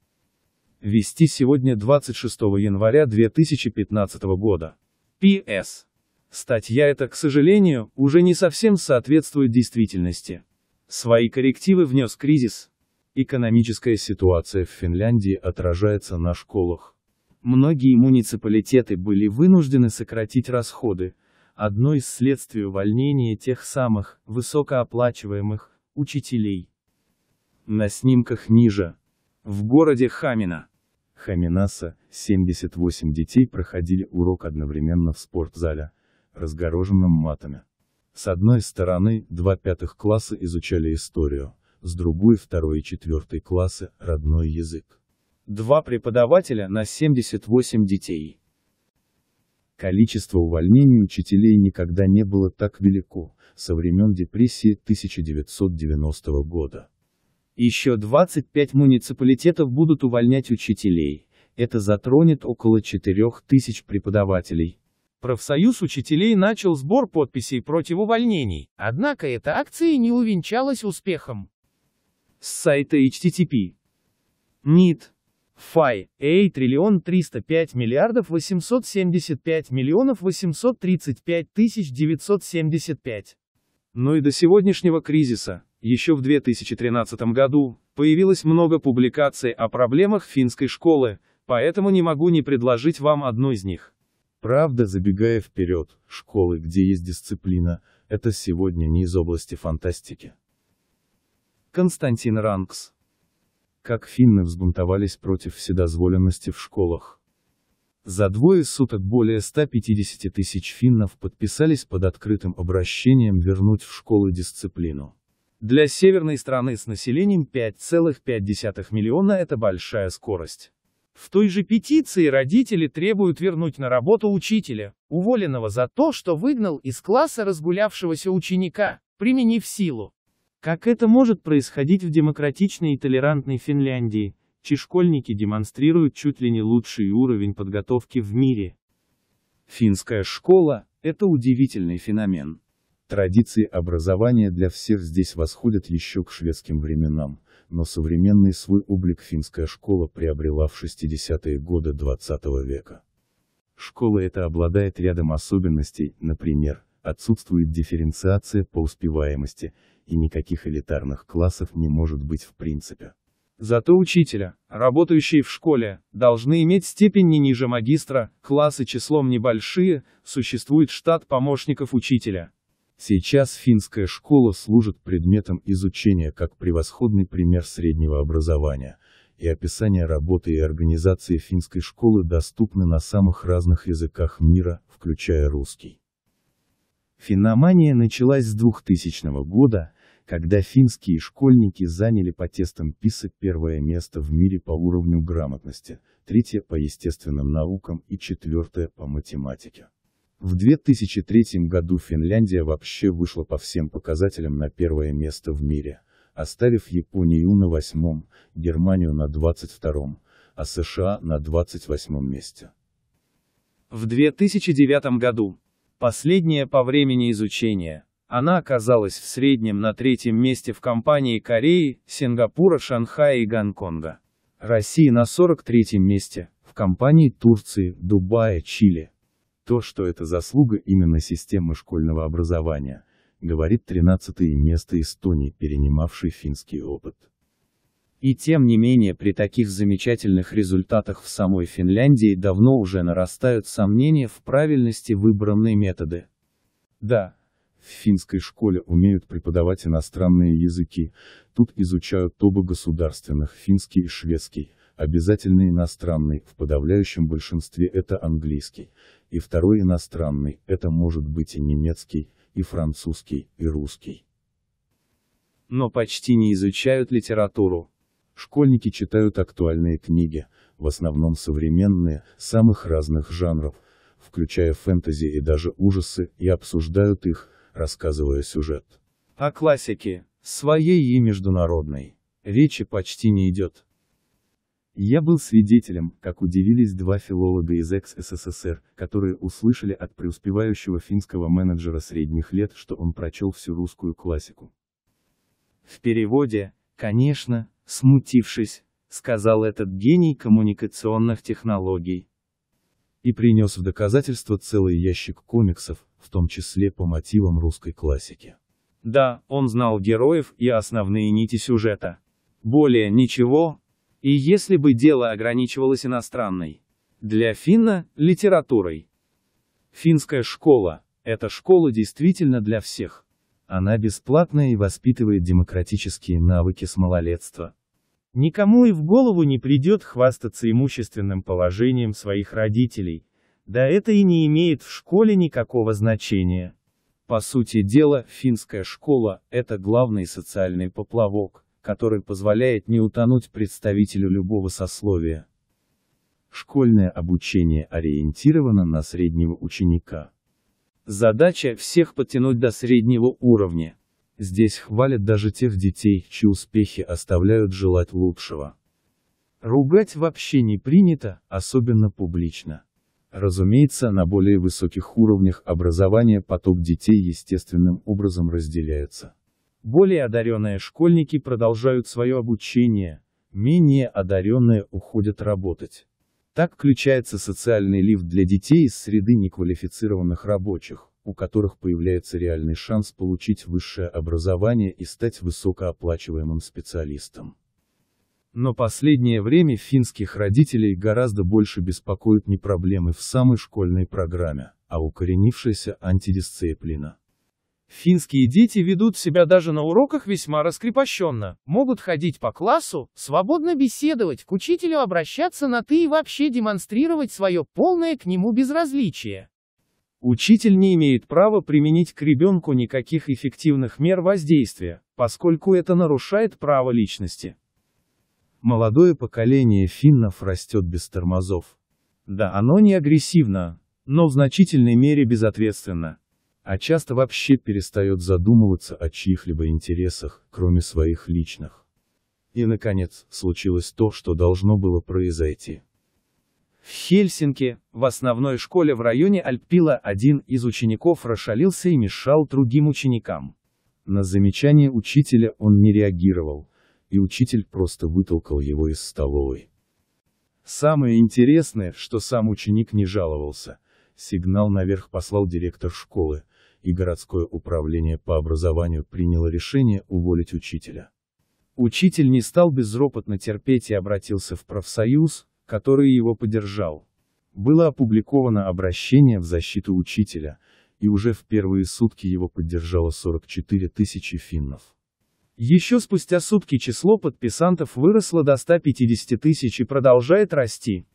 Вести сегодня 26 января 2015 года. П.С. Статья эта, к сожалению, уже не совсем соответствует действительности. Свои коррективы внес кризис. Экономическая ситуация в Финляндии отражается на школах. Многие муниципалитеты были вынуждены сократить расходы, одно из следствий увольнения тех самых, высокооплачиваемых, учителей. На снимках ниже. В городе Хамина. Хаминаса, 78 детей проходили урок одновременно в спортзале, разгороженном матами. С одной стороны, два пятых класса изучали историю, с другой второй и четвертый классы – родной язык. Два преподавателя на 78 детей. Количество увольнений учителей никогда не было так велико, со времен депрессии 1990 года. Еще 25 муниципалитетов будут увольнять учителей, это затронет около 4000 преподавателей. Профсоюз учителей начал сбор подписей против увольнений, однако эта акция не увенчалась успехом. С сайта HTTP. НИТ. Фай, Эй, триллион 305 миллиардов 875 миллионов 835 тысяч 975. Но ну и до сегодняшнего кризиса, еще в 2013 году, появилось много публикаций о проблемах финской школы, поэтому не могу не предложить вам одну из них. Правда, забегая вперед, школы, где есть дисциплина, это сегодня не из области фантастики. Константин Ранкс как финны взбунтовались против вседозволенности в школах. За двое суток более 150 тысяч финнов подписались под открытым обращением вернуть в школы дисциплину. Для северной страны с населением 5,5 миллиона это большая скорость. В той же петиции родители требуют вернуть на работу учителя, уволенного за то, что выгнал из класса разгулявшегося ученика, применив силу. Как это может происходить в демократичной и толерантной Финляндии, чьи школьники демонстрируют чуть ли не лучший уровень подготовки в мире? Финская школа – это удивительный феномен. Традиции образования для всех здесь восходят еще к шведским временам, но современный свой облик финская школа приобрела в 60-е годы 20 века. Школа эта обладает рядом особенностей, например, отсутствует дифференциация по успеваемости, и никаких элитарных классов не может быть в принципе. Зато учителя, работающие в школе, должны иметь степень не ниже магистра, классы числом небольшие, существует штат помощников учителя. Сейчас финская школа служит предметом изучения как превосходный пример среднего образования, и описание работы и организации финской школы доступны на самых разных языках мира, включая русский. Финомания началась с 2000 года, когда финские школьники заняли по тестам ПИСа первое место в мире по уровню грамотности, третье по естественным наукам и четвертое по математике. В 2003 году Финляндия вообще вышла по всем показателям на первое место в мире, оставив Японию на восьмом, Германию на 22-м, а США на 28-м месте. В 2009 году. Последнее по времени изучения. Она оказалась в среднем на третьем месте в компании Кореи, Сингапура, Шанхая и Гонконга. Россия на 43 месте, в компании Турции, Дубая, Чили. То, что это заслуга именно системы школьного образования, говорит 13 место Эстонии, перенимавшей финский опыт. И тем не менее при таких замечательных результатах в самой Финляндии давно уже нарастают сомнения в правильности выбранной методы. Да, в финской школе умеют преподавать иностранные языки, тут изучают оба государственных, финский и шведский, обязательный иностранный, в подавляющем большинстве это английский, и второй иностранный, это может быть и немецкий, и французский, и русский. Но почти не изучают литературу. Школьники читают актуальные книги, в основном современные, самых разных жанров, включая фэнтези и даже ужасы, и обсуждают их, рассказывая сюжет. О классике, своей и международной, речи почти не идет. Я был свидетелем, как удивились два филолога из экс-СССР, которые услышали от преуспевающего финского менеджера средних лет, что он прочел всю русскую классику. В переводе, конечно, смутившись, сказал этот гений коммуникационных технологий, и принес в доказательство целый ящик комиксов, в том числе по мотивам русской классики. Да, он знал героев и основные нити сюжета. Более ничего. И если бы дело ограничивалось иностранной. Для Финна – литературой. Финская школа – это школа действительно для всех. Она бесплатная и воспитывает демократические навыки с малолетства. Никому и в голову не придет хвастаться имущественным положением своих родителей, да это и не имеет в школе никакого значения. По сути дела, финская школа – это главный социальный поплавок, который позволяет не утонуть представителю любого сословия. Школьное обучение ориентировано на среднего ученика. Задача всех подтянуть до среднего уровня. Здесь хвалят даже тех детей, чьи успехи оставляют желать лучшего. Ругать вообще не принято, особенно публично. Разумеется, на более высоких уровнях образования поток детей естественным образом разделяется. Более одаренные школьники продолжают свое обучение, менее одаренные уходят работать. Так включается социальный лифт для детей из среды неквалифицированных рабочих у которых появляется реальный шанс получить высшее образование и стать высокооплачиваемым специалистом. Но последнее время финских родителей гораздо больше беспокоят не проблемы в самой школьной программе, а укоренившаяся антидисциплина. Финские дети ведут себя даже на уроках весьма раскрепощенно, могут ходить по классу, свободно беседовать, к учителю обращаться на «ты» и вообще демонстрировать свое полное к нему безразличие. Учитель не имеет права применить к ребенку никаких эффективных мер воздействия, поскольку это нарушает право личности. Молодое поколение финнов растет без тормозов. Да, оно не агрессивно, но в значительной мере безответственно. А часто вообще перестает задумываться о чьих-либо интересах, кроме своих личных. И, наконец, случилось то, что должно было произойти. В Хельсинки, в основной школе в районе Альпила один из учеников расшалился и мешал другим ученикам. На замечание учителя он не реагировал, и учитель просто вытолкал его из столовой. Самое интересное, что сам ученик не жаловался. Сигнал наверх послал директор школы, и городское управление по образованию приняло решение уволить учителя. Учитель не стал безропотно терпеть и обратился в профсоюз, который его поддержал. Было опубликовано обращение в защиту учителя, и уже в первые сутки его поддержало 44 тысячи финнов. Еще спустя сутки число подписантов выросло до 150 тысяч и продолжает расти.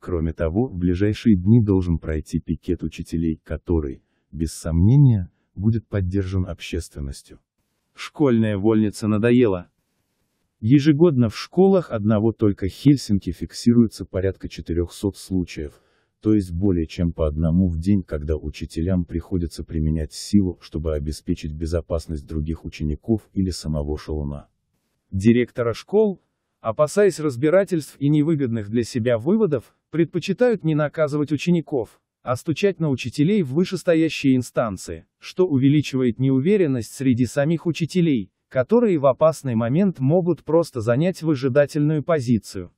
Кроме того, в ближайшие дни должен пройти пикет учителей, который, без сомнения, будет поддержан общественностью. Школьная вольница надоела. Ежегодно в школах одного только Хельсинки фиксируется порядка 400 случаев, то есть более чем по одному в день, когда учителям приходится применять силу, чтобы обеспечить безопасность других учеников или самого шалуна. Директора школ, опасаясь разбирательств и невыгодных для себя выводов, предпочитают не наказывать учеников, а стучать на учителей в вышестоящие инстанции, что увеличивает неуверенность среди самих учителей, которые в опасный момент могут просто занять выжидательную позицию.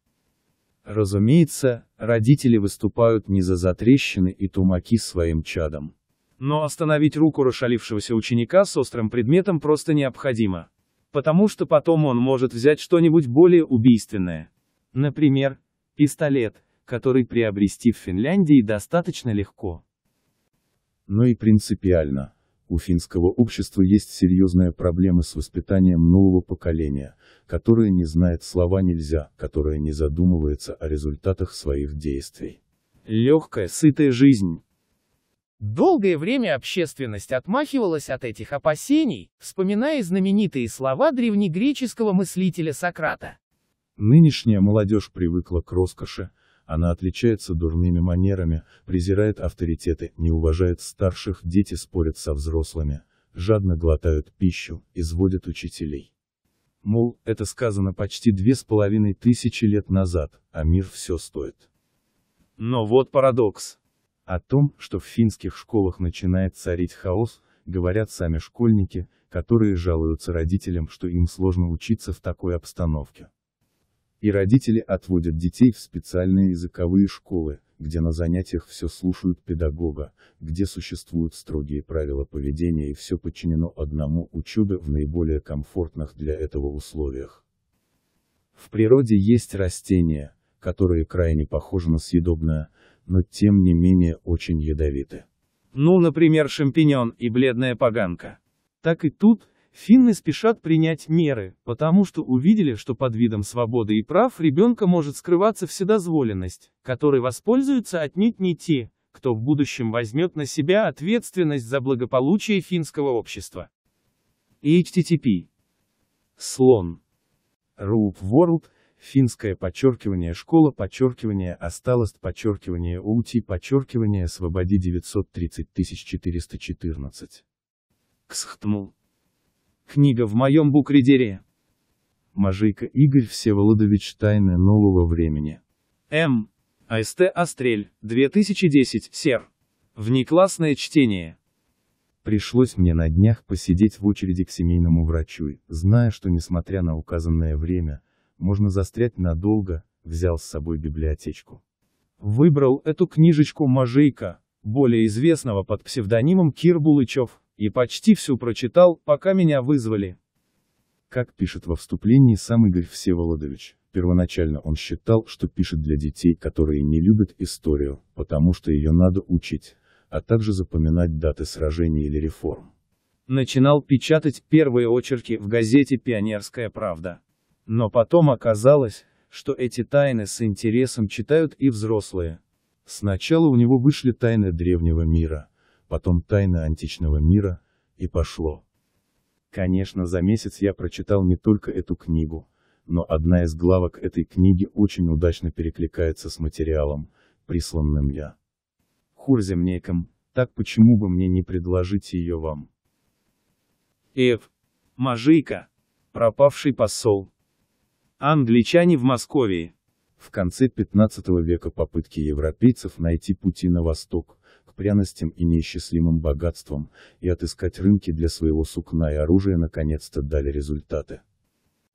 Разумеется, родители выступают не за затрещины и тумаки своим чадом. Но остановить руку расшалившегося ученика с острым предметом просто необходимо. Потому что потом он может взять что-нибудь более убийственное. Например, пистолет, который приобрести в Финляндии достаточно легко. Но ну и принципиально, у финского общества есть серьезная проблема с воспитанием нового поколения, которое не знает слова «нельзя», которое не задумывается о результатах своих действий. Легкая, сытая жизнь. Долгое время общественность отмахивалась от этих опасений, вспоминая знаменитые слова древнегреческого мыслителя Сократа. Нынешняя молодежь привыкла к роскоши, она отличается дурными манерами, презирает авторитеты, не уважает старших, дети спорят со взрослыми, жадно глотают пищу, изводят учителей. Мол, это сказано почти две с половиной тысячи лет назад, а мир все стоит. Но вот парадокс. О том, что в финских школах начинает царить хаос, говорят сами школьники, которые жалуются родителям, что им сложно учиться в такой обстановке и родители отводят детей в специальные языковые школы, где на занятиях все слушают педагога, где существуют строгие правила поведения и все подчинено одному учебе в наиболее комфортных для этого условиях. В природе есть растения, которые крайне похожи на съедобное, но тем не менее очень ядовиты. Ну, например, шампиньон и бледная поганка. Так и тут, Финны спешат принять меры, потому что увидели, что под видом свободы и прав ребенка может скрываться вседозволенность, которой воспользуются отнюдь не те, кто в будущем возьмет на себя ответственность за благополучие финского общества. HTTP. Слон. Roop World, финское подчеркивание школа, подчеркивание осталось, подчеркивание ути, подчеркивание свободи 930 414. Ксхтмул. Книга в моем букредере. Мажейка Игорь Всеволодович «Тайны нового времени». М. АСТ Астрель, 2010, Сер. Внеклассное чтение. Пришлось мне на днях посидеть в очереди к семейному врачу, зная, что несмотря на указанное время, можно застрять надолго, взял с собой библиотечку. Выбрал эту книжечку Мажейка, более известного под псевдонимом Кир Булычев и почти всю прочитал, пока меня вызвали. Как пишет во вступлении сам Игорь Всеволодович, первоначально он считал, что пишет для детей, которые не любят историю, потому что ее надо учить, а также запоминать даты сражений или реформ. Начинал печатать первые очерки в газете «Пионерская правда». Но потом оказалось, что эти тайны с интересом читают и взрослые. Сначала у него вышли тайны древнего мира, потом «Тайна античного мира», и пошло. Конечно, за месяц я прочитал не только эту книгу, но одна из главок этой книги очень удачно перекликается с материалом, присланным я. Хурземнеком, так почему бы мне не предложить ее вам? Эв. Мажейка. Пропавший посол. Англичане в Москве. В конце 15 века попытки европейцев найти пути на восток, к пряностям и неисчислимым богатствам, и отыскать рынки для своего сукна и оружия наконец-то дали результаты.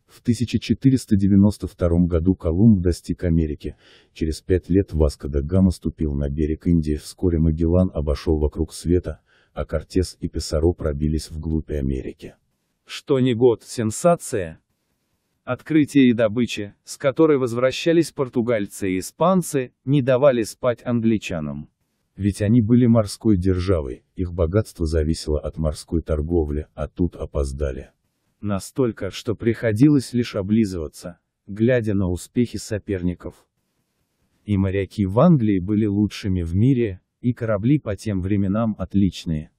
В 1492 году Колумб достиг Америки, через пять лет Васко да Гама ступил на берег Индии, вскоре Магеллан обошел вокруг света, а Кортес и Писаро пробились вглубь Америки. Что не год, сенсация! Открытие и добыча, с которой возвращались португальцы и испанцы, не давали спать англичанам. Ведь они были морской державой, их богатство зависело от морской торговли, а тут опоздали. Настолько, что приходилось лишь облизываться, глядя на успехи соперников. И моряки в Англии были лучшими в мире, и корабли по тем временам отличные.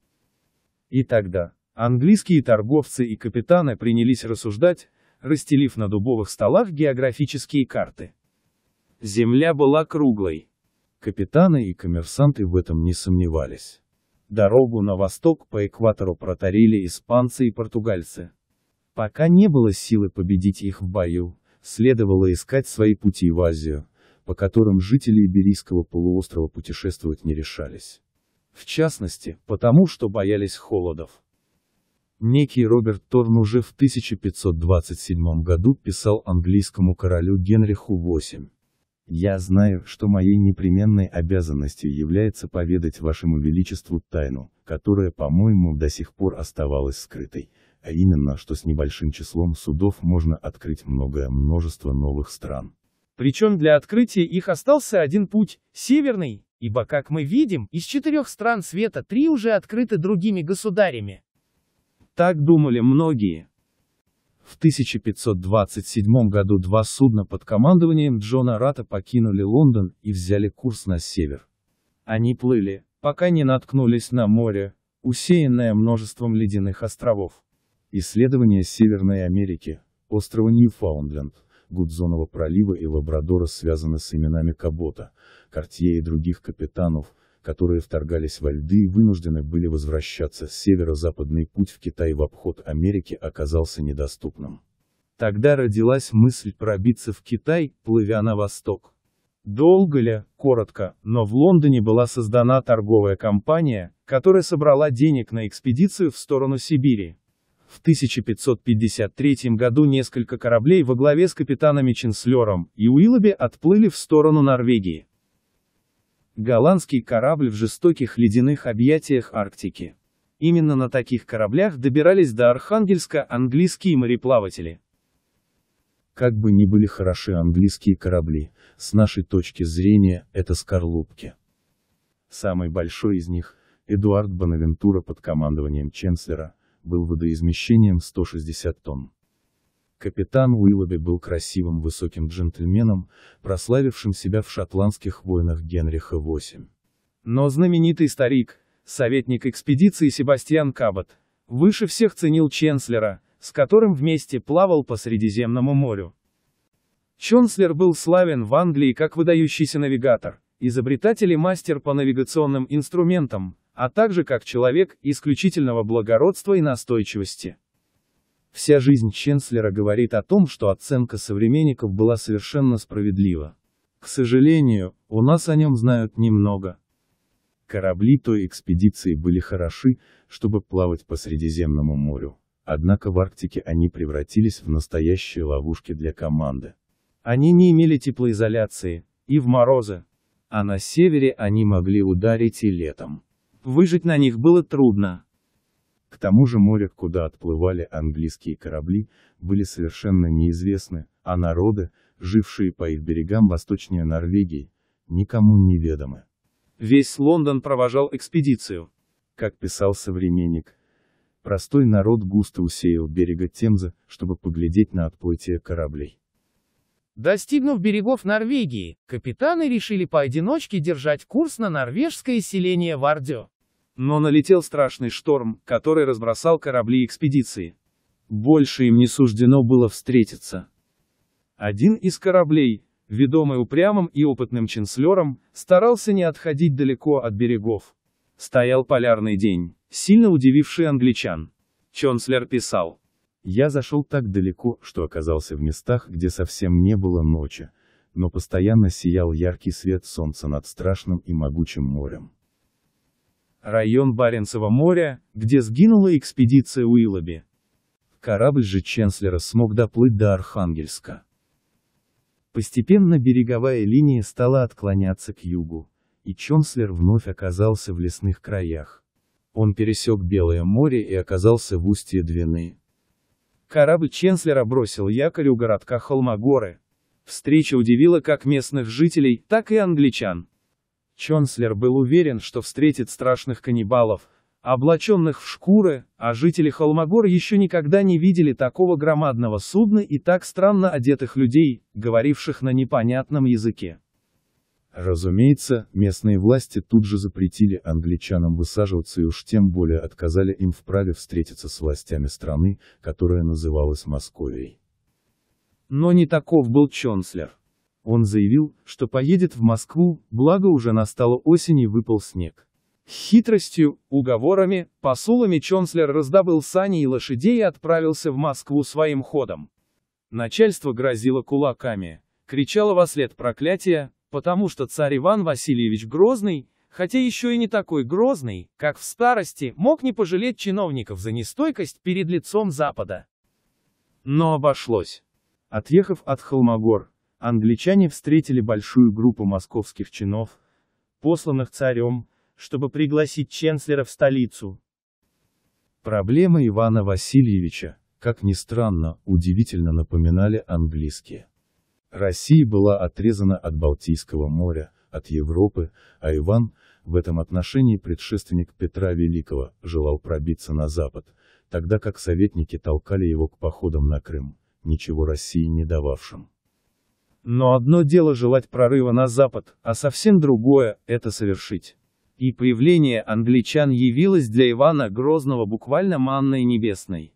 И тогда, английские торговцы и капитаны принялись рассуждать, расстелив на дубовых столах географические карты. Земля была круглой, Капитаны и коммерсанты в этом не сомневались. Дорогу на восток по экватору протарили испанцы и португальцы. Пока не было силы победить их в бою, следовало искать свои пути в Азию, по которым жители Иберийского полуострова путешествовать не решались. В частности, потому что боялись холодов. Некий Роберт Торн уже в 1527 году писал английскому королю Генриху VIII. Я знаю, что моей непременной обязанностью является поведать вашему величеству тайну, которая, по-моему, до сих пор оставалась скрытой, а именно, что с небольшим числом судов можно открыть многое множество новых стран. Причем для открытия их остался один путь – северный, ибо, как мы видим, из четырех стран света три уже открыты другими государями. Так думали многие, в 1527 году два судна под командованием Джона Рата покинули Лондон и взяли курс на север. Они плыли, пока не наткнулись на море, усеянное множеством ледяных островов. Исследования Северной Америки, острова Ньюфаундленд, Гудзонова пролива и Лабрадора связаны с именами Кабота, Кортье и других капитанов, которые вторгались во льды и вынуждены были возвращаться с северо-западный путь в Китай в обход Америки оказался недоступным. Тогда родилась мысль пробиться в Китай, плывя на восток. Долго ли, коротко, но в Лондоне была создана торговая компания, которая собрала денег на экспедицию в сторону Сибири. В 1553 году несколько кораблей во главе с капитанами Ченслером и Уиллоби отплыли в сторону Норвегии голландский корабль в жестоких ледяных объятиях Арктики. Именно на таких кораблях добирались до Архангельска английские мореплаватели. Как бы ни были хороши английские корабли, с нашей точки зрения, это скорлупки. Самый большой из них, Эдуард Бонавентура под командованием Ченслера, был водоизмещением 160 тонн. Капитан Уиллоби был красивым высоким джентльменом, прославившим себя в шотландских войнах Генриха VIII. Но знаменитый старик, советник экспедиции Себастьян Кабот, выше всех ценил Ченслера, с которым вместе плавал по Средиземному морю. Чонслер был славен в Англии как выдающийся навигатор, изобретатель и мастер по навигационным инструментам, а также как человек исключительного благородства и настойчивости. Вся жизнь Ченслера говорит о том, что оценка современников была совершенно справедлива. К сожалению, у нас о нем знают немного. Корабли той экспедиции были хороши, чтобы плавать по Средиземному морю. Однако в Арктике они превратились в настоящие ловушки для команды. Они не имели теплоизоляции, и в морозы. А на севере они могли ударить и летом. Выжить на них было трудно. К тому же море, куда отплывали английские корабли, были совершенно неизвестны, а народы, жившие по их берегам восточнее Норвегии, никому не ведомы. Весь Лондон провожал экспедицию. Как писал современник, простой народ густо усеял берега Темза, чтобы поглядеть на отплытие кораблей. Достигнув берегов Норвегии, капитаны решили поодиночке держать курс на норвежское селение Вардё. Но налетел страшный шторм, который разбросал корабли экспедиции. Больше им не суждено было встретиться. Один из кораблей, ведомый упрямым и опытным ченслером, старался не отходить далеко от берегов. Стоял полярный день, сильно удививший англичан. Чонслер писал. «Я зашел так далеко, что оказался в местах, где совсем не было ночи, но постоянно сиял яркий свет солнца над страшным и могучим морем район Баренцева моря, где сгинула экспедиция Уиллоби. Корабль же Ченслера смог доплыть до Архангельска. Постепенно береговая линия стала отклоняться к югу, и Ченслер вновь оказался в лесных краях. Он пересек Белое море и оказался в устье Двины. Корабль Ченслера бросил якорь у городка Холмогоры. Встреча удивила как местных жителей, так и англичан. Чонслер был уверен, что встретит страшных каннибалов, облаченных в шкуры, а жители Холмогор еще никогда не видели такого громадного судна и так странно одетых людей, говоривших на непонятном языке. Разумеется, местные власти тут же запретили англичанам высаживаться и уж тем более отказали им в праве встретиться с властями страны, которая называлась Московией. Но не таков был Чонслер. Он заявил, что поедет в Москву, благо уже настала осень и выпал снег. Хитростью, уговорами, посулами Чонслер раздобыл сани и лошадей и отправился в Москву своим ходом. Начальство грозило кулаками, кричало во след проклятия, потому что царь Иван Васильевич Грозный, хотя еще и не такой грозный, как в старости, мог не пожалеть чиновников за нестойкость перед лицом Запада. Но обошлось. Отъехав от Холмогор, Англичане встретили большую группу московских чинов, посланных царем, чтобы пригласить ченслера в столицу. Проблемы Ивана Васильевича, как ни странно, удивительно напоминали английские. Россия была отрезана от Балтийского моря, от Европы, а Иван, в этом отношении предшественник Петра Великого, желал пробиться на запад, тогда как советники толкали его к походам на Крым, ничего России не дававшим. Но одно дело желать прорыва на Запад, а совсем другое – это совершить. И появление англичан явилось для Ивана Грозного буквально манной небесной.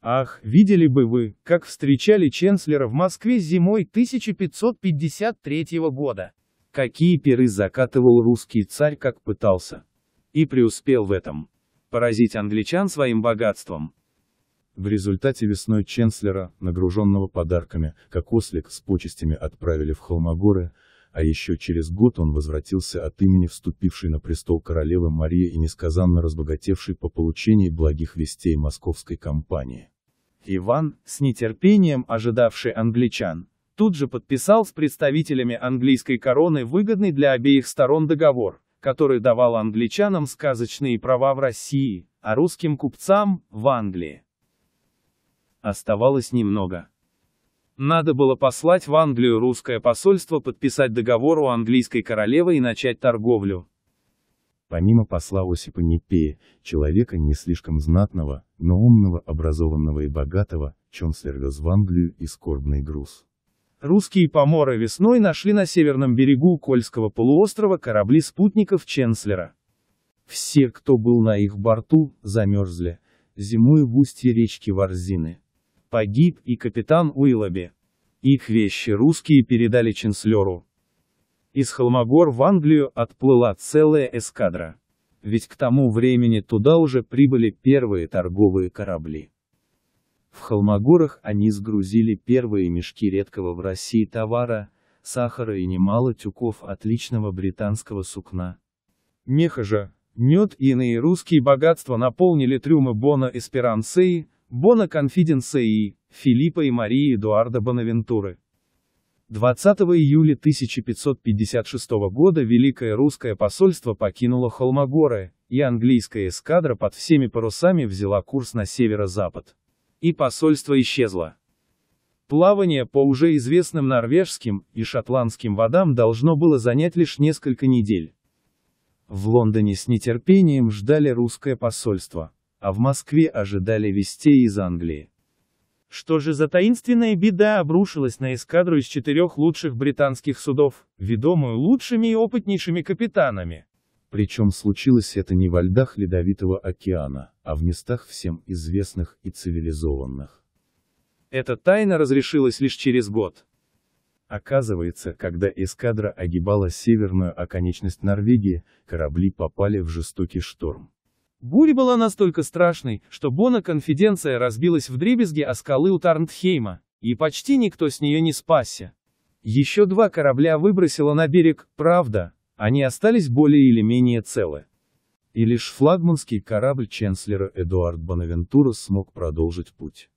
Ах, видели бы вы, как встречали Ченслера в Москве зимой 1553 года. Какие перы закатывал русский царь, как пытался. И преуспел в этом. Поразить англичан своим богатством, в результате весной Ченслера, нагруженного подарками, как ослик, с почестями отправили в Холмогоры, а еще через год он возвратился от имени вступившей на престол королевы Марии и несказанно разбогатевшей по получении благих вестей московской компании. Иван, с нетерпением ожидавший англичан, тут же подписал с представителями английской короны выгодный для обеих сторон договор, который давал англичанам сказочные права в России, а русским купцам – в Англии. Оставалось немного. Надо было послать в Англию русское посольство подписать договор у английской королевы и начать торговлю. Помимо посла Осипа Непея, человека не слишком знатного, но умного, образованного и богатого, Чонслер вез в Англию и скорбный груз. Русские поморы весной нашли на северном берегу Кольского полуострова корабли спутников Ченслера. Все, кто был на их борту, замерзли, зимуя в устье речки Варзины. Погиб и капитан Уиллоби. Их вещи русские передали Ченслеру. Из Холмогор в Англию отплыла целая эскадра. Ведь к тому времени туда уже прибыли первые торговые корабли. В Холмогорах они сгрузили первые мешки редкого в России товара, сахара и немало тюков отличного британского сукна. Меха же, мед и иные русские богатства наполнили трюмы Бона Эсперансеи, Бона Конфиденса и Филиппа и Марии Эдуарда Бонавентуры. 20 июля 1556 года Великое Русское посольство покинуло Холмогоры, и английская эскадра под всеми парусами взяла курс на северо-запад. И посольство исчезло. Плавание по уже известным норвежским и шотландским водам должно было занять лишь несколько недель. В Лондоне с нетерпением ждали русское посольство а в Москве ожидали вестей из Англии. Что же за таинственная беда обрушилась на эскадру из четырех лучших британских судов, ведомую лучшими и опытнейшими капитанами? Причем случилось это не во льдах Ледовитого океана, а в местах всем известных и цивилизованных. Эта тайна разрешилась лишь через год. Оказывается, когда эскадра огибала северную оконечность Норвегии, корабли попали в жестокий шторм. Буря была настолько страшной, что Бона конфиденция разбилась в дребезги о скалы у Тарнтхейма, и почти никто с нее не спасся. Еще два корабля выбросило на берег, правда, они остались более или менее целы. И лишь флагманский корабль ченслера Эдуард Бонавентура смог продолжить путь.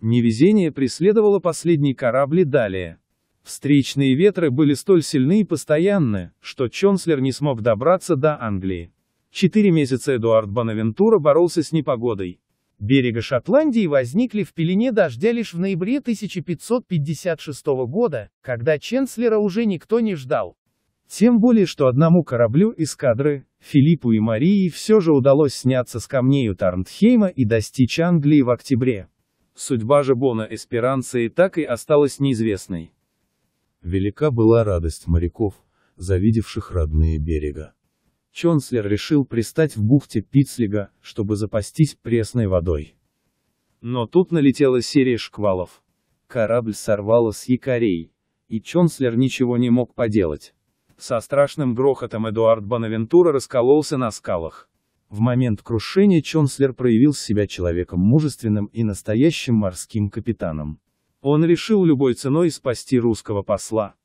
Невезение преследовало последние корабли далее. Встречные ветры были столь сильны и постоянны, что Чонслер не смог добраться до Англии. Четыре месяца Эдуард Бонавентура боролся с непогодой. Берега Шотландии возникли в пелене дождя лишь в ноябре 1556 года, когда Ченслера уже никто не ждал. Тем более, что одному кораблю эскадры, Филиппу и Марии, все же удалось сняться с камней у Тарнтхейма и достичь Англии в октябре. Судьба же Бона Эсперанции так и осталась неизвестной. Велика была радость моряков, завидевших родные берега. Чонслер решил пристать в бухте Пицлига, чтобы запастись пресной водой. Но тут налетела серия шквалов. Корабль сорвало с якорей, и Чонслер ничего не мог поделать. Со страшным грохотом Эдуард Бонавентура раскололся на скалах. В момент крушения Чонслер проявил себя человеком мужественным и настоящим морским капитаном. Он решил любой ценой спасти русского посла,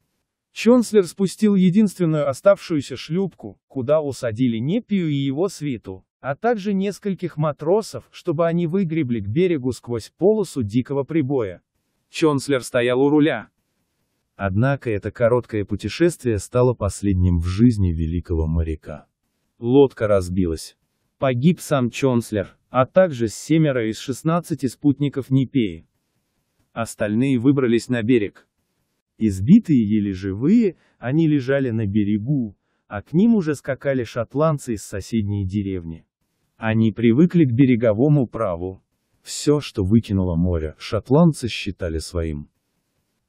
Чонслер спустил единственную оставшуюся шлюпку, куда усадили Непию и его свиту, а также нескольких матросов, чтобы они выгребли к берегу сквозь полосу дикого прибоя. Чонслер стоял у руля. Однако это короткое путешествие стало последним в жизни великого моряка. Лодка разбилась. Погиб сам Чонслер, а также семеро из 16 спутников Непеи. Остальные выбрались на берег. Избитые или живые, они лежали на берегу, а к ним уже скакали шотландцы из соседней деревни. Они привыкли к береговому праву. Все, что выкинуло море, шотландцы считали своим.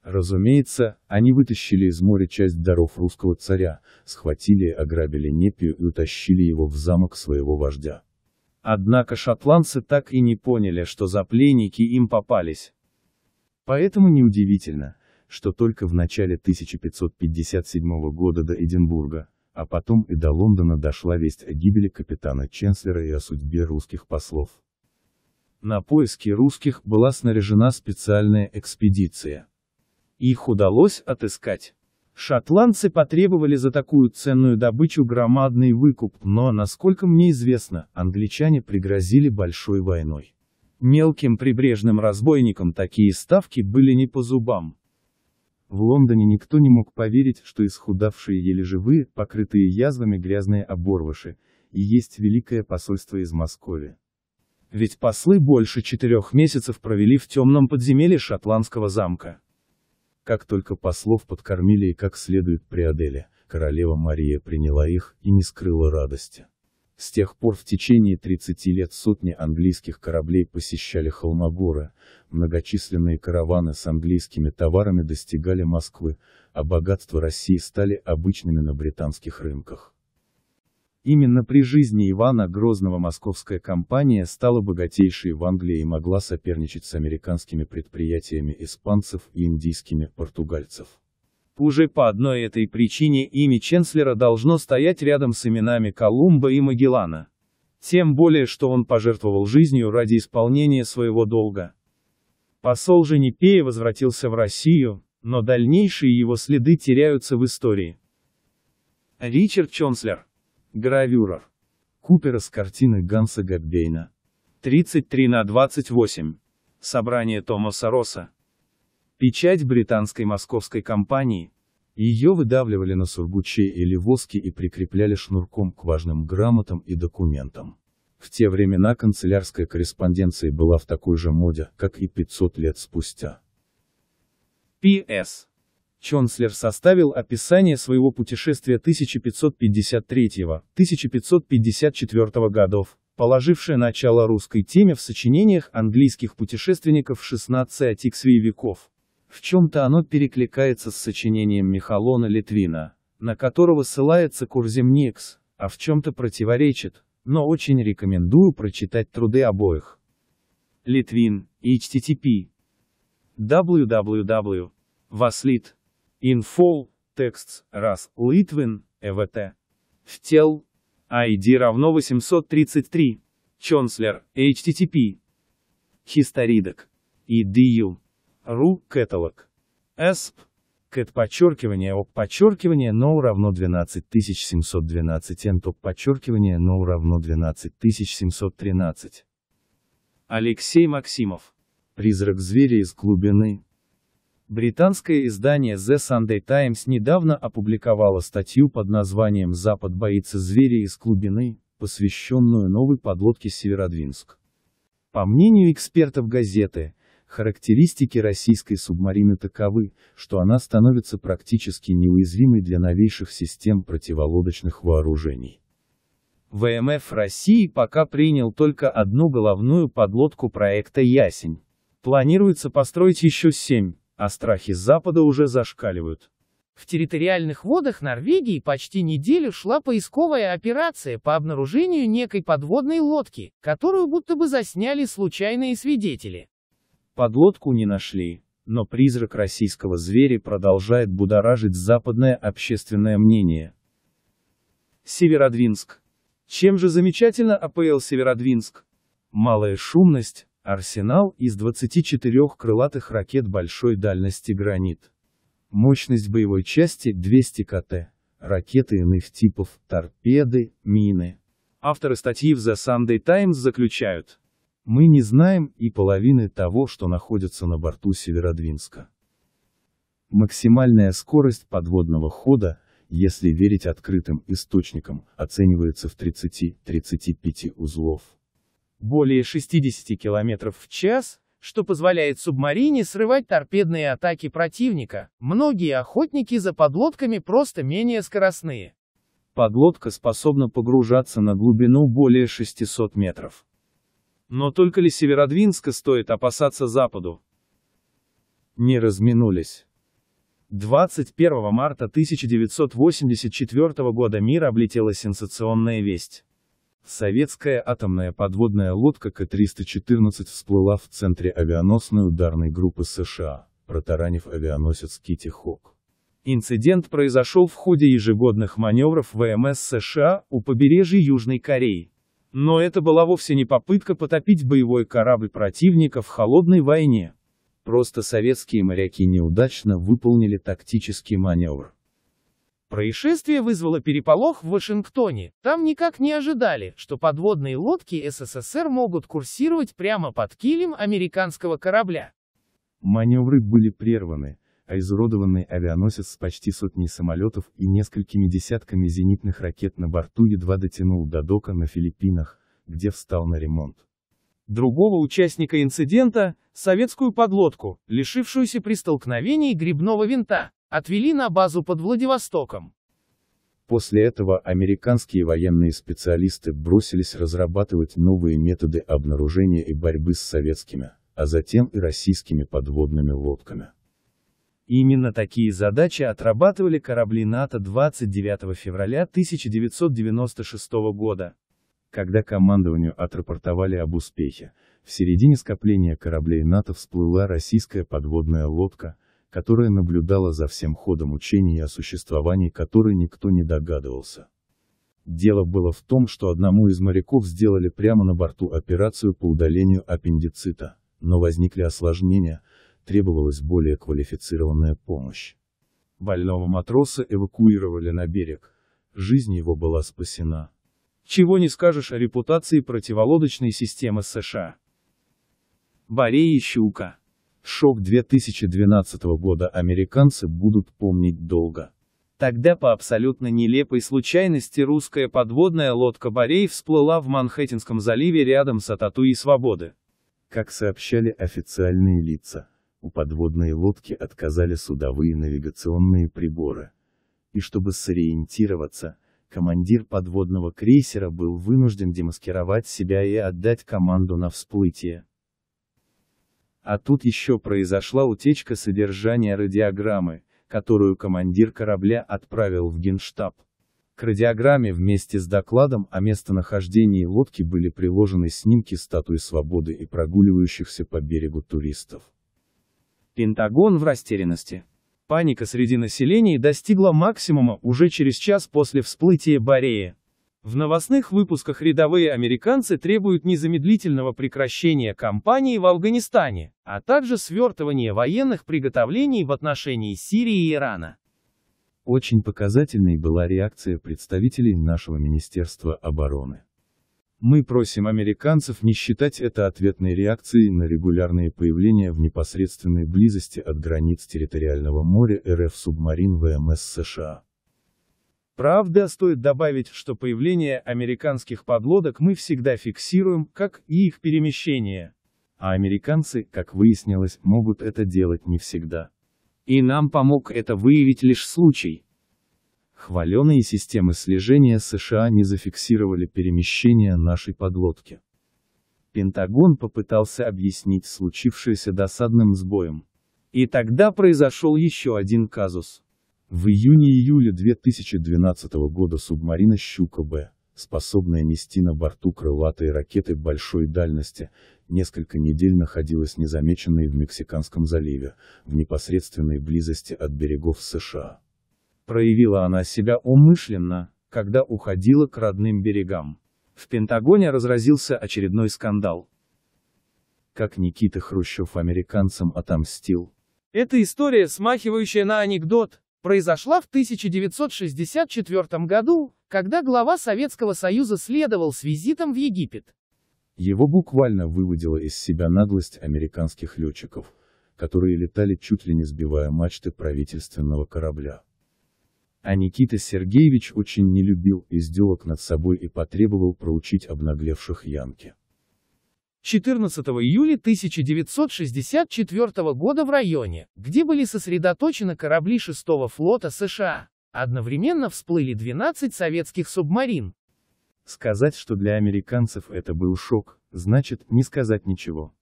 Разумеется, они вытащили из моря часть даров русского царя, схватили, и ограбили Непию и утащили его в замок своего вождя. Однако шотландцы так и не поняли, что за пленники им попались. Поэтому неудивительно, что только в начале 1557 года до Эдинбурга, а потом и до Лондона дошла весть о гибели капитана Ченслера и о судьбе русских послов. На поиски русских была снаряжена специальная экспедиция. Их удалось отыскать. Шотландцы потребовали за такую ценную добычу громадный выкуп, но, насколько мне известно, англичане пригрозили большой войной. Мелким прибрежным разбойникам такие ставки были не по зубам. В Лондоне никто не мог поверить, что исхудавшие еле живые, покрытые язвами грязные оборвыши, и есть великое посольство из Москвы. Ведь послы больше четырех месяцев провели в темном подземелье шотландского замка. Как только послов подкормили и как следует приодели, королева Мария приняла их и не скрыла радости. С тех пор в течение 30 лет сотни английских кораблей посещали Холмогоры, многочисленные караваны с английскими товарами достигали Москвы, а богатства России стали обычными на британских рынках. Именно при жизни Ивана Грозного московская компания стала богатейшей в Англии и могла соперничать с американскими предприятиями испанцев и индийскими португальцев. Уже по одной этой причине имя Ченслера должно стоять рядом с именами Колумба и Магеллана. Тем более, что он пожертвовал жизнью ради исполнения своего долга. Посол Женепея возвратился в Россию, но дальнейшие его следы теряются в истории. Ричард Чонслер. Гравюрер. Купер из картины Ганса Габбейна. 33 на 28. Собрание Томаса Росса. Печать британской московской компании. Ее выдавливали на сургуче или воске и прикрепляли шнурком к важным грамотам и документам. В те времена канцелярская корреспонденция была в такой же моде, как и 500 лет спустя. П.С. Чонслер составил описание своего путешествия 1553-1554 годов, положившее начало русской теме в сочинениях английских путешественников 16 веков. В чем-то оно перекликается с сочинением Михалона Литвина, на которого ссылается Курземникс, а в чем-то противоречит, но очень рекомендую прочитать труды обоих. Литвин, http wwwvaslitinfo texts Info. Раз. Литвин. ЭВТ. Втел. ID равно 833. Чонслер. HTTP. Хисторидок. EDU. Ру, каталог. Эсп. Кэт подчеркивание ок подчеркивание no равно 12712 м топ подчеркивание no равно 12713. Алексей Максимов. Призрак зверя из глубины. Британское издание The Sunday Times недавно опубликовало статью под названием «Запад боится зверя из глубины», посвященную новой подлодке «Северодвинск». По мнению экспертов газеты, Характеристики российской субмарины таковы, что она становится практически неуязвимой для новейших систем противолодочных вооружений. ВМФ России пока принял только одну головную подлодку проекта «Ясень». Планируется построить еще семь, а страхи Запада уже зашкаливают. В территориальных водах Норвегии почти неделю шла поисковая операция по обнаружению некой подводной лодки, которую будто бы засняли случайные свидетели. Подлодку не нашли, но призрак российского зверя продолжает будоражить западное общественное мнение. Северодвинск. Чем же замечательно АПЛ Северодвинск? Малая шумность, арсенал из 24 крылатых ракет большой дальности «Гранит». Мощность боевой части 200 КТ. Ракеты иных типов, торпеды, мины. Авторы статьи в The Sunday Times заключают, мы не знаем и половины того, что находится на борту Северодвинска. Максимальная скорость подводного хода, если верить открытым источникам, оценивается в 30-35 узлов. Более 60 км в час, что позволяет субмарине срывать торпедные атаки противника. Многие охотники за подлодками просто менее скоростные. Подлодка способна погружаться на глубину более 600 метров. Но только ли Северодвинска стоит опасаться Западу? Не разминулись. 21 марта 1984 года мир облетела сенсационная весть. Советская атомная подводная лодка К-314 всплыла в центре авианосной ударной группы США, протаранив авианосец Кити Хок. Инцидент произошел в ходе ежегодных маневров ВМС США у побережья Южной Кореи. Но это была вовсе не попытка потопить боевой корабль противника в холодной войне. Просто советские моряки неудачно выполнили тактический маневр. Происшествие вызвало переполох в Вашингтоне. Там никак не ожидали, что подводные лодки СССР могут курсировать прямо под килем американского корабля. Маневры были прерваны, а изуродованный авианосец с почти сотней самолетов и несколькими десятками зенитных ракет на борту едва дотянул до дока на Филиппинах, где встал на ремонт. Другого участника инцидента, советскую подлодку, лишившуюся при столкновении грибного винта, отвели на базу под Владивостоком. После этого американские военные специалисты бросились разрабатывать новые методы обнаружения и борьбы с советскими, а затем и российскими подводными лодками. Именно такие задачи отрабатывали корабли НАТО 29 февраля 1996 года. Когда командованию отрапортовали об успехе, в середине скопления кораблей НАТО всплыла российская подводная лодка, которая наблюдала за всем ходом учений о существовании которой никто не догадывался. Дело было в том, что одному из моряков сделали прямо на борту операцию по удалению аппендицита, но возникли осложнения – требовалась более квалифицированная помощь. Больного матроса эвакуировали на берег. Жизнь его была спасена. Чего не скажешь о репутации противолодочной системы США. Борей и Щука. Шок 2012 года американцы будут помнить долго. Тогда по абсолютно нелепой случайности русская подводная лодка «Борей» всплыла в Манхэттенском заливе рядом с Ататуи Свободы. Как сообщали официальные лица, у подводной лодки отказали судовые навигационные приборы. И чтобы сориентироваться, командир подводного крейсера был вынужден демаскировать себя и отдать команду на всплытие. А тут еще произошла утечка содержания радиограммы, которую командир корабля отправил в генштаб. К радиограмме вместе с докладом о местонахождении лодки были приложены снимки статуи свободы и прогуливающихся по берегу туристов. Пентагон в растерянности. Паника среди населения достигла максимума уже через час после всплытия Бореи. В новостных выпусках рядовые американцы требуют незамедлительного прекращения кампании в Афганистане, а также свертывания военных приготовлений в отношении Сирии и Ирана. Очень показательной была реакция представителей нашего Министерства обороны. Мы просим американцев не считать это ответной реакцией на регулярные появления в непосредственной близости от границ территориального моря РФ субмарин ВМС США. Правда, стоит добавить, что появление американских подлодок мы всегда фиксируем, как и их перемещение. А американцы, как выяснилось, могут это делать не всегда. И нам помог это выявить лишь случай, Хваленые системы слежения США не зафиксировали перемещение нашей подлодки. Пентагон попытался объяснить случившееся досадным сбоем. И тогда произошел еще один казус. В июне-июле 2012 года субмарина «Щука-Б», способная нести на борту крылатые ракеты большой дальности, несколько недель находилась незамеченной в Мексиканском заливе, в непосредственной близости от берегов США. Проявила она себя умышленно, когда уходила к родным берегам. В Пентагоне разразился очередной скандал. Как Никита Хрущев американцам отомстил. Эта история, смахивающая на анекдот, произошла в 1964 году, когда глава Советского Союза следовал с визитом в Египет. Его буквально выводила из себя наглость американских летчиков, которые летали чуть ли не сбивая мачты правительственного корабля. А Никита Сергеевич очень не любил издевок над собой и потребовал проучить обнаглевших Янки. 14 июля 1964 года в районе, где были сосредоточены корабли 6 флота США, одновременно всплыли 12 советских субмарин. Сказать, что для американцев это был шок, значит, не сказать ничего.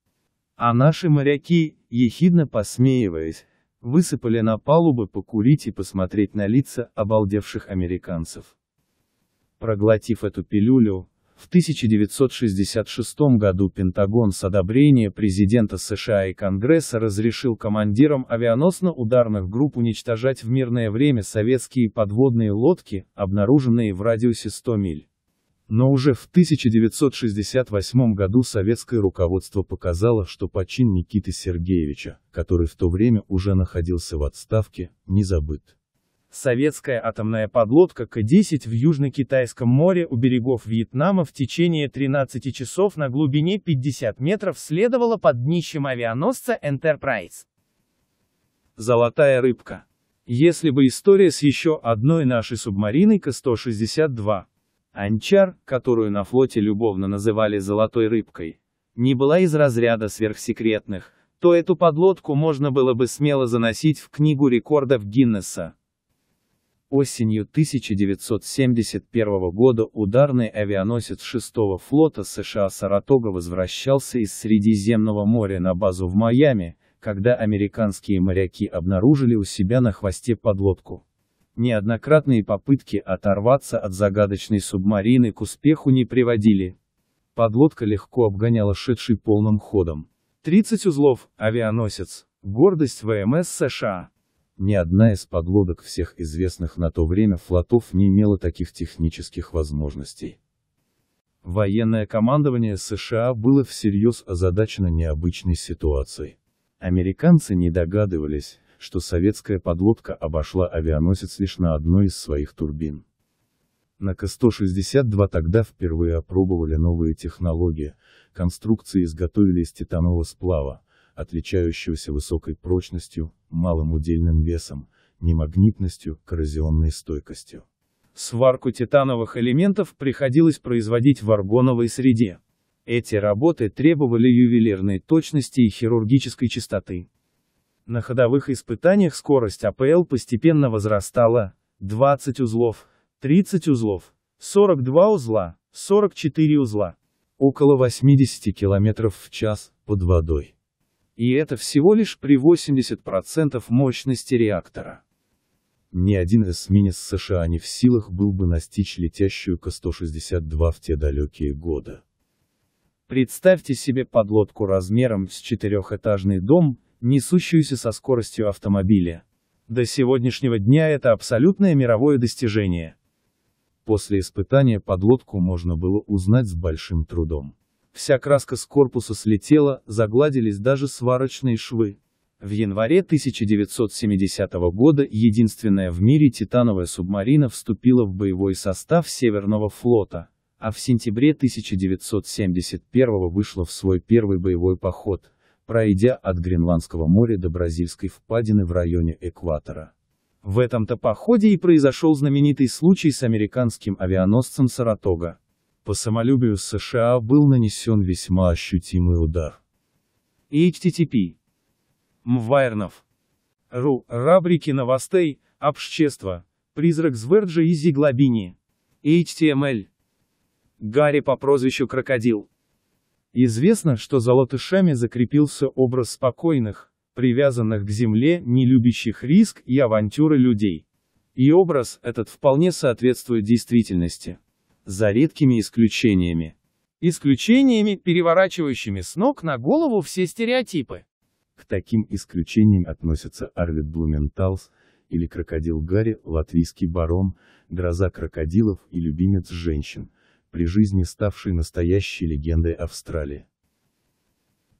А наши моряки, ехидно посмеиваясь, высыпали на палубы покурить и посмотреть на лица обалдевших американцев. Проглотив эту пилюлю, в 1966 году Пентагон с одобрения президента США и Конгресса разрешил командирам авианосно-ударных групп уничтожать в мирное время советские подводные лодки, обнаруженные в радиусе 100 миль. Но уже в 1968 году советское руководство показало, что почин Никиты Сергеевича, который в то время уже находился в отставке, не забыт. Советская атомная подлодка К-10 в Южно-Китайском море у берегов Вьетнама в течение 13 часов на глубине 50 метров следовала под днищем авианосца Enterprise. Золотая рыбка. Если бы история с еще одной нашей субмариной К-162, Анчар, которую на флоте любовно называли «золотой рыбкой», не была из разряда сверхсекретных, то эту подлодку можно было бы смело заносить в Книгу рекордов Гиннесса. Осенью 1971 года ударный авианосец 6 флота США «Саратога» возвращался из Средиземного моря на базу в Майами, когда американские моряки обнаружили у себя на хвосте подлодку. Неоднократные попытки оторваться от загадочной субмарины к успеху не приводили. Подлодка легко обгоняла шедший полным ходом. 30 узлов, авианосец, гордость ВМС США. Ни одна из подлодок всех известных на то время флотов не имела таких технических возможностей. Военное командование США было всерьез озадачено необычной ситуацией. Американцы не догадывались, что советская подлодка обошла авианосец лишь на одной из своих турбин. На К-162 тогда впервые опробовали новые технологии, конструкции изготовили из титанового сплава, отличающегося высокой прочностью, малым удельным весом, немагнитностью, коррозионной стойкостью. Сварку титановых элементов приходилось производить в аргоновой среде. Эти работы требовали ювелирной точности и хирургической чистоты. На ходовых испытаниях скорость АПЛ постепенно возрастала. 20 узлов, 30 узлов, 42 узла, 44 узла. Около 80 км в час, под водой. И это всего лишь при 80% мощности реактора. Ни один эсминец США не в силах был бы настичь летящую К-162 в те далекие годы. Представьте себе подлодку размером с четырехэтажный дом, несущуюся со скоростью автомобиля. До сегодняшнего дня это абсолютное мировое достижение. После испытания подлодку можно было узнать с большим трудом. Вся краска с корпуса слетела, загладились даже сварочные швы. В январе 1970 года единственная в мире титановая субмарина вступила в боевой состав Северного флота, а в сентябре 1971 вышла в свой первый боевой поход, пройдя от Гренландского моря до Бразильской впадины в районе экватора. В этом-то походе и произошел знаменитый случай с американским авианосцем Саратога. По самолюбию США был нанесен весьма ощутимый удар. HTTP. Мвайрнов. Ру. Рабрики новостей, Общество призрак зверджа и Зиглобини. HTML. Гарри по прозвищу Крокодил. Известно, что за латышами закрепился образ спокойных, привязанных к земле, не любящих риск и авантюры людей. И образ этот вполне соответствует действительности. За редкими исключениями. Исключениями, переворачивающими с ног на голову все стереотипы. К таким исключениям относятся Арвид Блументалс, или крокодил Гарри, латвийский барон, гроза крокодилов и любимец женщин – при жизни ставший настоящей легендой Австралии.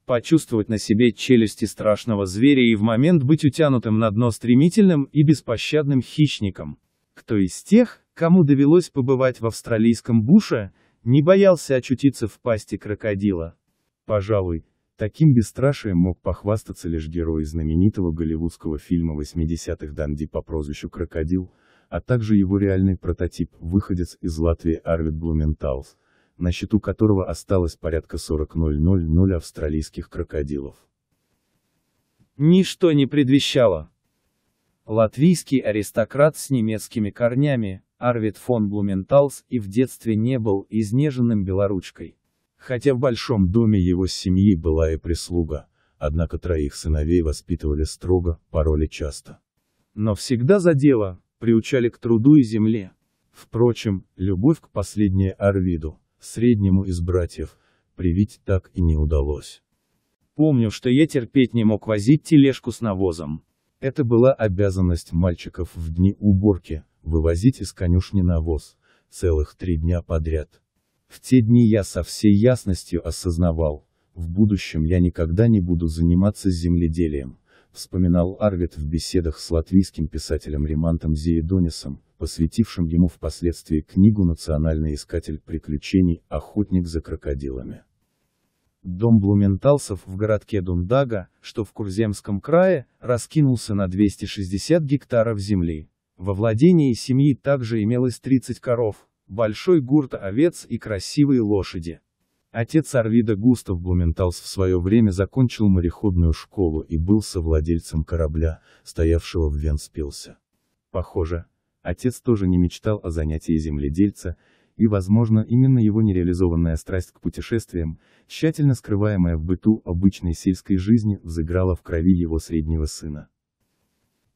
Почувствовать на себе челюсти страшного зверя и в момент быть утянутым на дно стремительным и беспощадным хищником. Кто из тех, кому довелось побывать в австралийском буше, не боялся очутиться в пасти крокодила? Пожалуй, Таким бесстрашием мог похвастаться лишь герой знаменитого голливудского фильма 80-х Данди по прозвищу «Крокодил», а также его реальный прототип, выходец из Латвии Арвид Блументалс, на счету которого осталось порядка 40 40.000 австралийских крокодилов. Ничто не предвещало. Латвийский аристократ с немецкими корнями, Арвид фон Блументалс и в детстве не был изнеженным белоручкой. Хотя в большом доме его семьи была и прислуга, однако троих сыновей воспитывали строго, пароли часто. Но всегда за дело, приучали к труду и земле. Впрочем, любовь к последней Арвиду, среднему из братьев, привить так и не удалось. Помню, что я терпеть не мог возить тележку с навозом. Это была обязанность мальчиков в дни уборки, вывозить из конюшни навоз, целых три дня подряд. В те дни я со всей ясностью осознавал, в будущем я никогда не буду заниматься земледелием вспоминал Арвид в беседах с латвийским писателем Ремантом Зиедонисом, посвятившим ему впоследствии книгу «Национальный искатель приключений. Охотник за крокодилами». Дом Блументалсов в городке Дундага, что в Курземском крае, раскинулся на 260 гектаров земли. Во владении семьи также имелось 30 коров, большой гурт овец и красивые лошади. Отец Арвида Густав Блументалс в свое время закончил мореходную школу и был совладельцем корабля, стоявшего в Венспилсе. Похоже, отец тоже не мечтал о занятии земледельца, и, возможно, именно его нереализованная страсть к путешествиям, тщательно скрываемая в быту обычной сельской жизни, взыграла в крови его среднего сына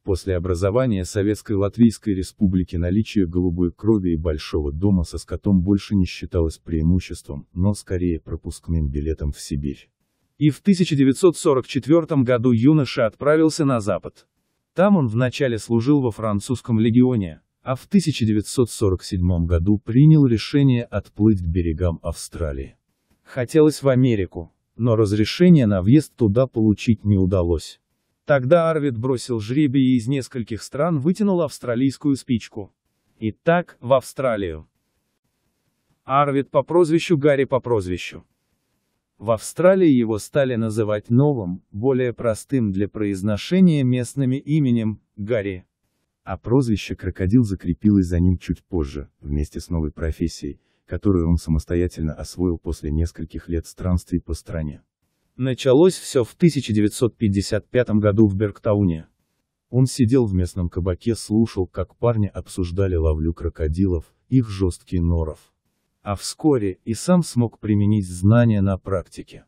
после образования Советской Латвийской Республики наличие голубой крови и большого дома со скотом больше не считалось преимуществом, но скорее пропускным билетом в Сибирь. И в 1944 году юноша отправился на Запад. Там он вначале служил во французском легионе, а в 1947 году принял решение отплыть к берегам Австралии. Хотелось в Америку, но разрешение на въезд туда получить не удалось. Тогда Арвид бросил жребий и из нескольких стран вытянул австралийскую спичку. Итак, в Австралию. Арвид по прозвищу Гарри по прозвищу. В Австралии его стали называть новым, более простым для произношения местными именем – Гарри. А прозвище «крокодил» закрепилось за ним чуть позже, вместе с новой профессией, которую он самостоятельно освоил после нескольких лет странствий по стране. Началось все в 1955 году в Бергтауне. Он сидел в местном кабаке, слушал, как парни обсуждали ловлю крокодилов, их жесткий норов. А вскоре и сам смог применить знания на практике.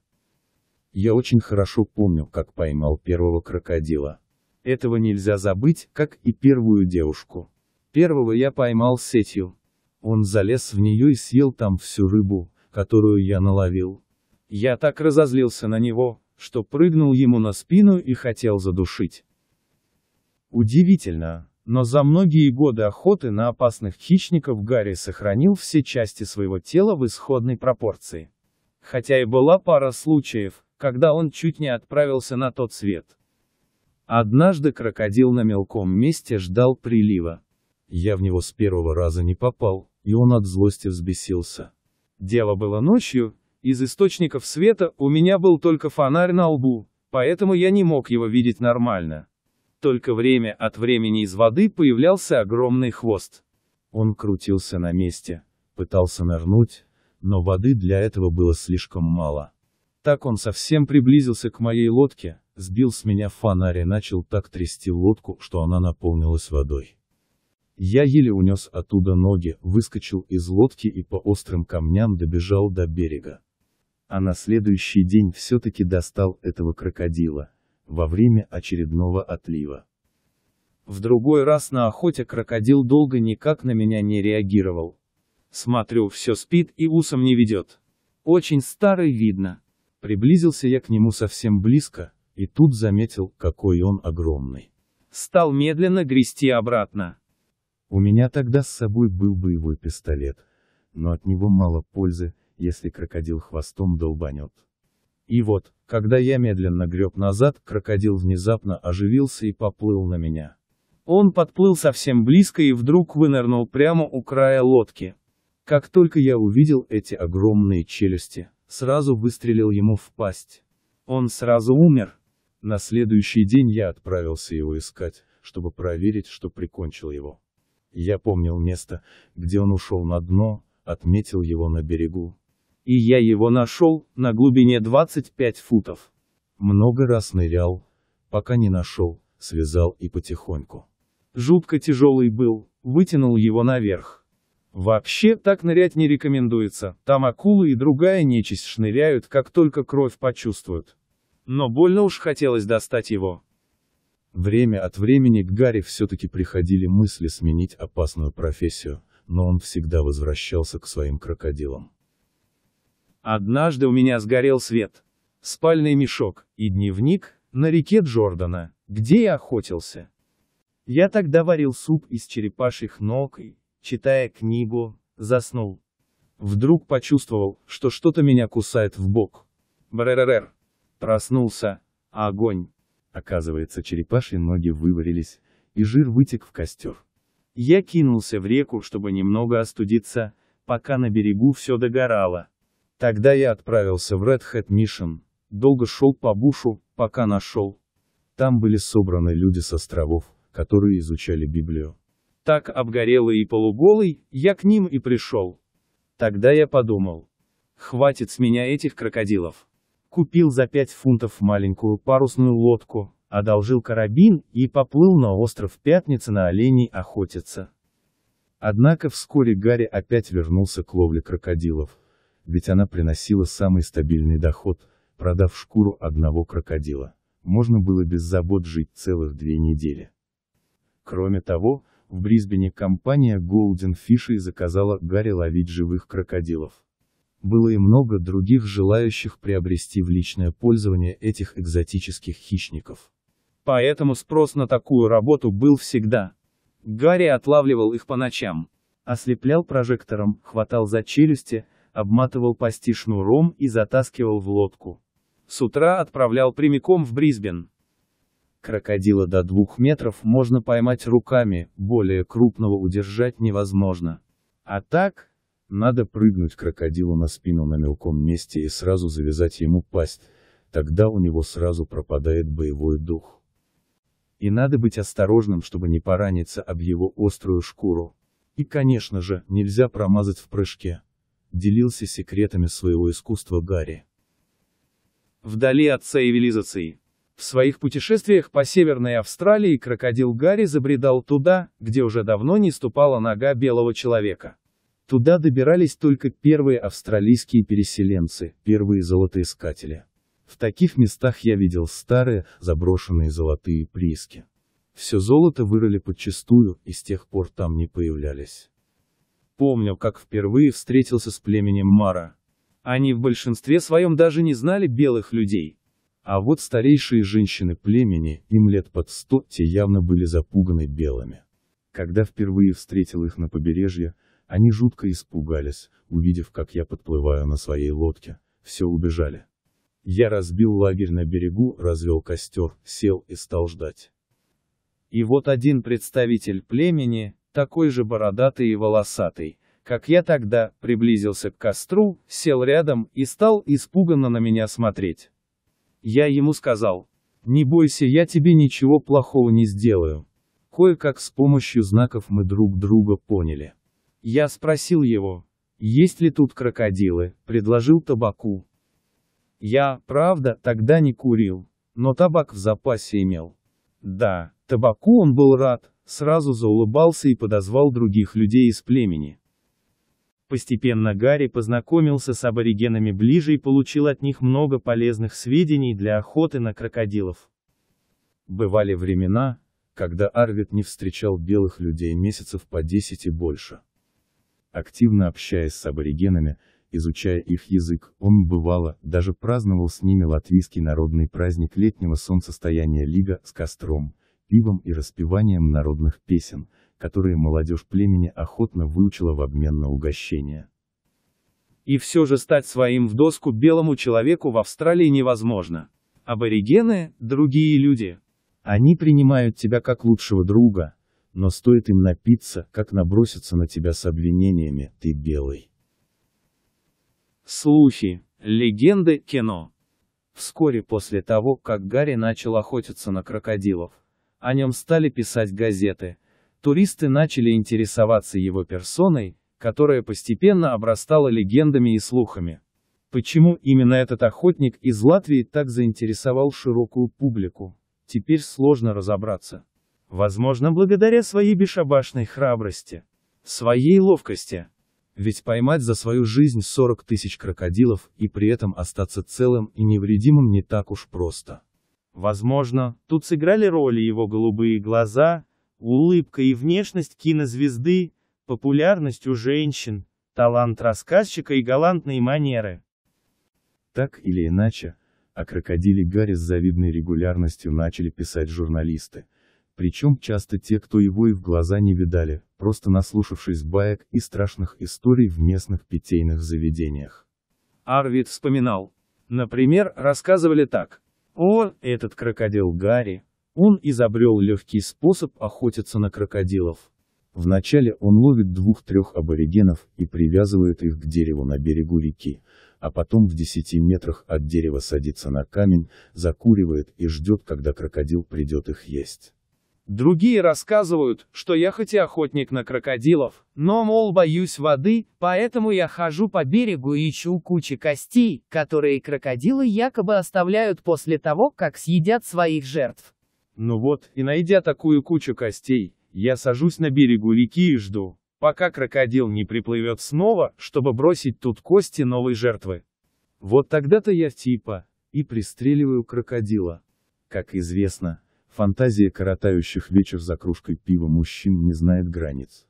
Я очень хорошо помню, как поймал первого крокодила. Этого нельзя забыть, как и первую девушку. Первого я поймал сетью. Он залез в нее и съел там всю рыбу, которую я наловил. Я так разозлился на него, что прыгнул ему на спину и хотел задушить. Удивительно, но за многие годы охоты на опасных хищников Гарри сохранил все части своего тела в исходной пропорции. Хотя и была пара случаев, когда он чуть не отправился на тот свет. Однажды крокодил на мелком месте ждал прилива. Я в него с первого раза не попал, и он от злости взбесился. Дело было ночью, из источников света у меня был только фонарь на лбу, поэтому я не мог его видеть нормально. Только время от времени из воды появлялся огромный хвост. Он крутился на месте, пытался нырнуть, но воды для этого было слишком мало. Так он совсем приблизился к моей лодке, сбил с меня фонарь и начал так трясти лодку, что она наполнилась водой. Я еле унес оттуда ноги, выскочил из лодки и по острым камням добежал до берега а на следующий день все-таки достал этого крокодила, во время очередного отлива. В другой раз на охоте крокодил долго никак на меня не реагировал. Смотрю, все спит и усом не ведет. Очень старый видно. Приблизился я к нему совсем близко, и тут заметил, какой он огромный. Стал медленно грести обратно. У меня тогда с собой был боевой пистолет, но от него мало пользы, если крокодил хвостом долбанет. И вот, когда я медленно греб назад, крокодил внезапно оживился и поплыл на меня. Он подплыл совсем близко и вдруг вынырнул прямо у края лодки. Как только я увидел эти огромные челюсти, сразу выстрелил ему в пасть. Он сразу умер. На следующий день я отправился его искать, чтобы проверить, что прикончил его. Я помнил место, где он ушел на дно, отметил его на берегу, и я его нашел, на глубине 25 футов. Много раз нырял, пока не нашел, связал и потихоньку. Жутко тяжелый был, вытянул его наверх. Вообще, так нырять не рекомендуется, там акулы и другая нечисть шныряют, как только кровь почувствуют. Но больно уж хотелось достать его. Время от времени к Гарри все-таки приходили мысли сменить опасную профессию, но он всегда возвращался к своим крокодилам. Однажды у меня сгорел свет, спальный мешок и дневник на реке Джордана, где я охотился. Я тогда варил суп из черепашьих ног и, читая книгу, заснул. Вдруг почувствовал, что что-то меня кусает в бок. Бррррр. Проснулся. Огонь. Оказывается, черепашьи ноги выварились, и жир вытек в костер. Я кинулся в реку, чтобы немного остудиться, пока на берегу все догорало. Тогда я отправился в Red Hat Mission. Долго шел по бушу, пока нашел. Там были собраны люди с островов, которые изучали Библию. Так обгорелый и полуголый, я к ним и пришел. Тогда я подумал. Хватит с меня этих крокодилов. Купил за пять фунтов маленькую парусную лодку, одолжил карабин и поплыл на остров Пятница на оленей охотиться. Однако вскоре Гарри опять вернулся к ловле крокодилов, ведь она приносила самый стабильный доход, продав шкуру одного крокодила. Можно было без забот жить целых две недели. Кроме того, в Брисбене компания Golden Fishery заказала Гарри ловить живых крокодилов. Было и много других желающих приобрести в личное пользование этих экзотических хищников. Поэтому спрос на такую работу был всегда. Гарри отлавливал их по ночам, ослеплял прожектором, хватал за челюсти, обматывал пасти шнуром и затаскивал в лодку. С утра отправлял прямиком в Брисбен. Крокодила до двух метров можно поймать руками, более крупного удержать невозможно. А так, надо прыгнуть крокодилу на спину на мелком месте и сразу завязать ему пасть, тогда у него сразу пропадает боевой дух. И надо быть осторожным, чтобы не пораниться об его острую шкуру. И, конечно же, нельзя промазать в прыжке делился секретами своего искусства Гарри. Вдали от цивилизации. В своих путешествиях по Северной Австралии крокодил Гарри забредал туда, где уже давно не ступала нога белого человека. Туда добирались только первые австралийские переселенцы, первые золотоискатели. В таких местах я видел старые, заброшенные золотые прииски. Все золото вырыли подчистую, и с тех пор там не появлялись. Помню, как впервые встретился с племенем Мара. Они в большинстве своем даже не знали белых людей. А вот старейшие женщины племени, им лет под сто, те явно были запуганы белыми. Когда впервые встретил их на побережье, они жутко испугались, увидев, как я подплываю на своей лодке, все убежали. Я разбил лагерь на берегу, развел костер, сел и стал ждать. И вот один представитель племени, такой же бородатый и волосатый, как я тогда, приблизился к костру, сел рядом и стал испуганно на меня смотреть. Я ему сказал, «Не бойся, я тебе ничего плохого не сделаю». Кое-как с помощью знаков мы друг друга поняли. Я спросил его, «Есть ли тут крокодилы?» предложил табаку. Я, правда, тогда не курил, но табак в запасе имел. Да, табаку он был рад, сразу заулыбался и подозвал других людей из племени. Постепенно Гарри познакомился с аборигенами ближе и получил от них много полезных сведений для охоты на крокодилов. Бывали времена, когда Арвид не встречал белых людей месяцев по 10 и больше. Активно общаясь с аборигенами, изучая их язык, он, бывало, даже праздновал с ними латвийский народный праздник летнего солнцестояния Лига с костром, пивом и распеванием народных песен, которые молодежь племени охотно выучила в обмен на угощение. И все же стать своим в доску белому человеку в Австралии невозможно. Аборигены – другие люди. Они принимают тебя как лучшего друга, но стоит им напиться, как набросятся на тебя с обвинениями «ты белый». Слухи, легенды, кино. Вскоре после того, как Гарри начал охотиться на крокодилов, о нем стали писать газеты. Туристы начали интересоваться его персоной, которая постепенно обрастала легендами и слухами. Почему именно этот охотник из Латвии так заинтересовал широкую публику, теперь сложно разобраться. Возможно, благодаря своей бесшабашной храбрости, своей ловкости. Ведь поймать за свою жизнь 40 тысяч крокодилов и при этом остаться целым и невредимым не так уж просто. Возможно, тут сыграли роли его голубые глаза, улыбка и внешность кинозвезды, популярность у женщин, талант рассказчика и галантные манеры. Так или иначе, о крокодиле Гарри с завидной регулярностью начали писать журналисты. Причем часто те, кто его и в глаза не видали, просто наслушавшись баек и страшных историй в местных питейных заведениях. Арвид вспоминал. Например, рассказывали так. О, этот крокодил Гарри! Он изобрел легкий способ охотиться на крокодилов. Вначале он ловит двух-трех аборигенов и привязывает их к дереву на берегу реки, а потом в десяти метрах от дерева садится на камень, закуривает и ждет, когда крокодил придет их есть. Другие рассказывают, что я хоть и охотник на крокодилов, но, мол, боюсь воды, поэтому я хожу по берегу и ищу кучи костей, которые крокодилы якобы оставляют после того, как съедят своих жертв. Ну вот, и найдя такую кучу костей, я сажусь на берегу реки и жду, пока крокодил не приплывет снова, чтобы бросить тут кости новой жертвы. Вот тогда-то я типа и пристреливаю крокодила. Как известно, Фантазия коротающих вечер за кружкой пива мужчин не знает границ.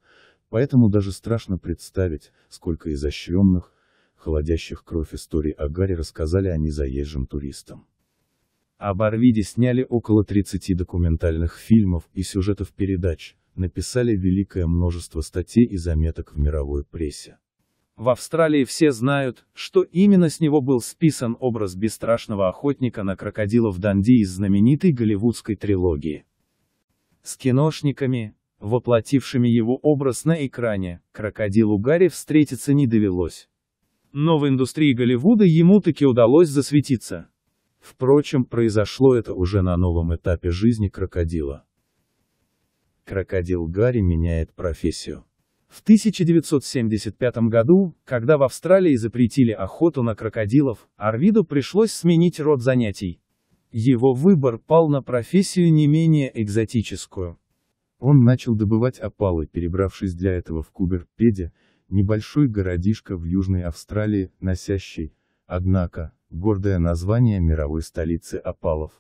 Поэтому даже страшно представить, сколько изощренных, холодящих кровь историй о Гаре рассказали они заезжим туристам. Об Арвиде сняли около 30 документальных фильмов и сюжетов передач, написали великое множество статей и заметок в мировой прессе. В Австралии все знают, что именно с него был списан образ бесстрашного охотника на крокодилов Данди из знаменитой голливудской трилогии. С киношниками, воплотившими его образ на экране, крокодилу Гарри встретиться не довелось. Но в индустрии Голливуда ему таки удалось засветиться. Впрочем, произошло это уже на новом этапе жизни крокодила. Крокодил Гарри меняет профессию. В 1975 году, когда в Австралии запретили охоту на крокодилов, Арвиду пришлось сменить род занятий. Его выбор пал на профессию не менее экзотическую. Он начал добывать опалы, перебравшись для этого в Куберпеде, небольшой городишко в Южной Австралии, носящий, однако, гордое название мировой столицы опалов.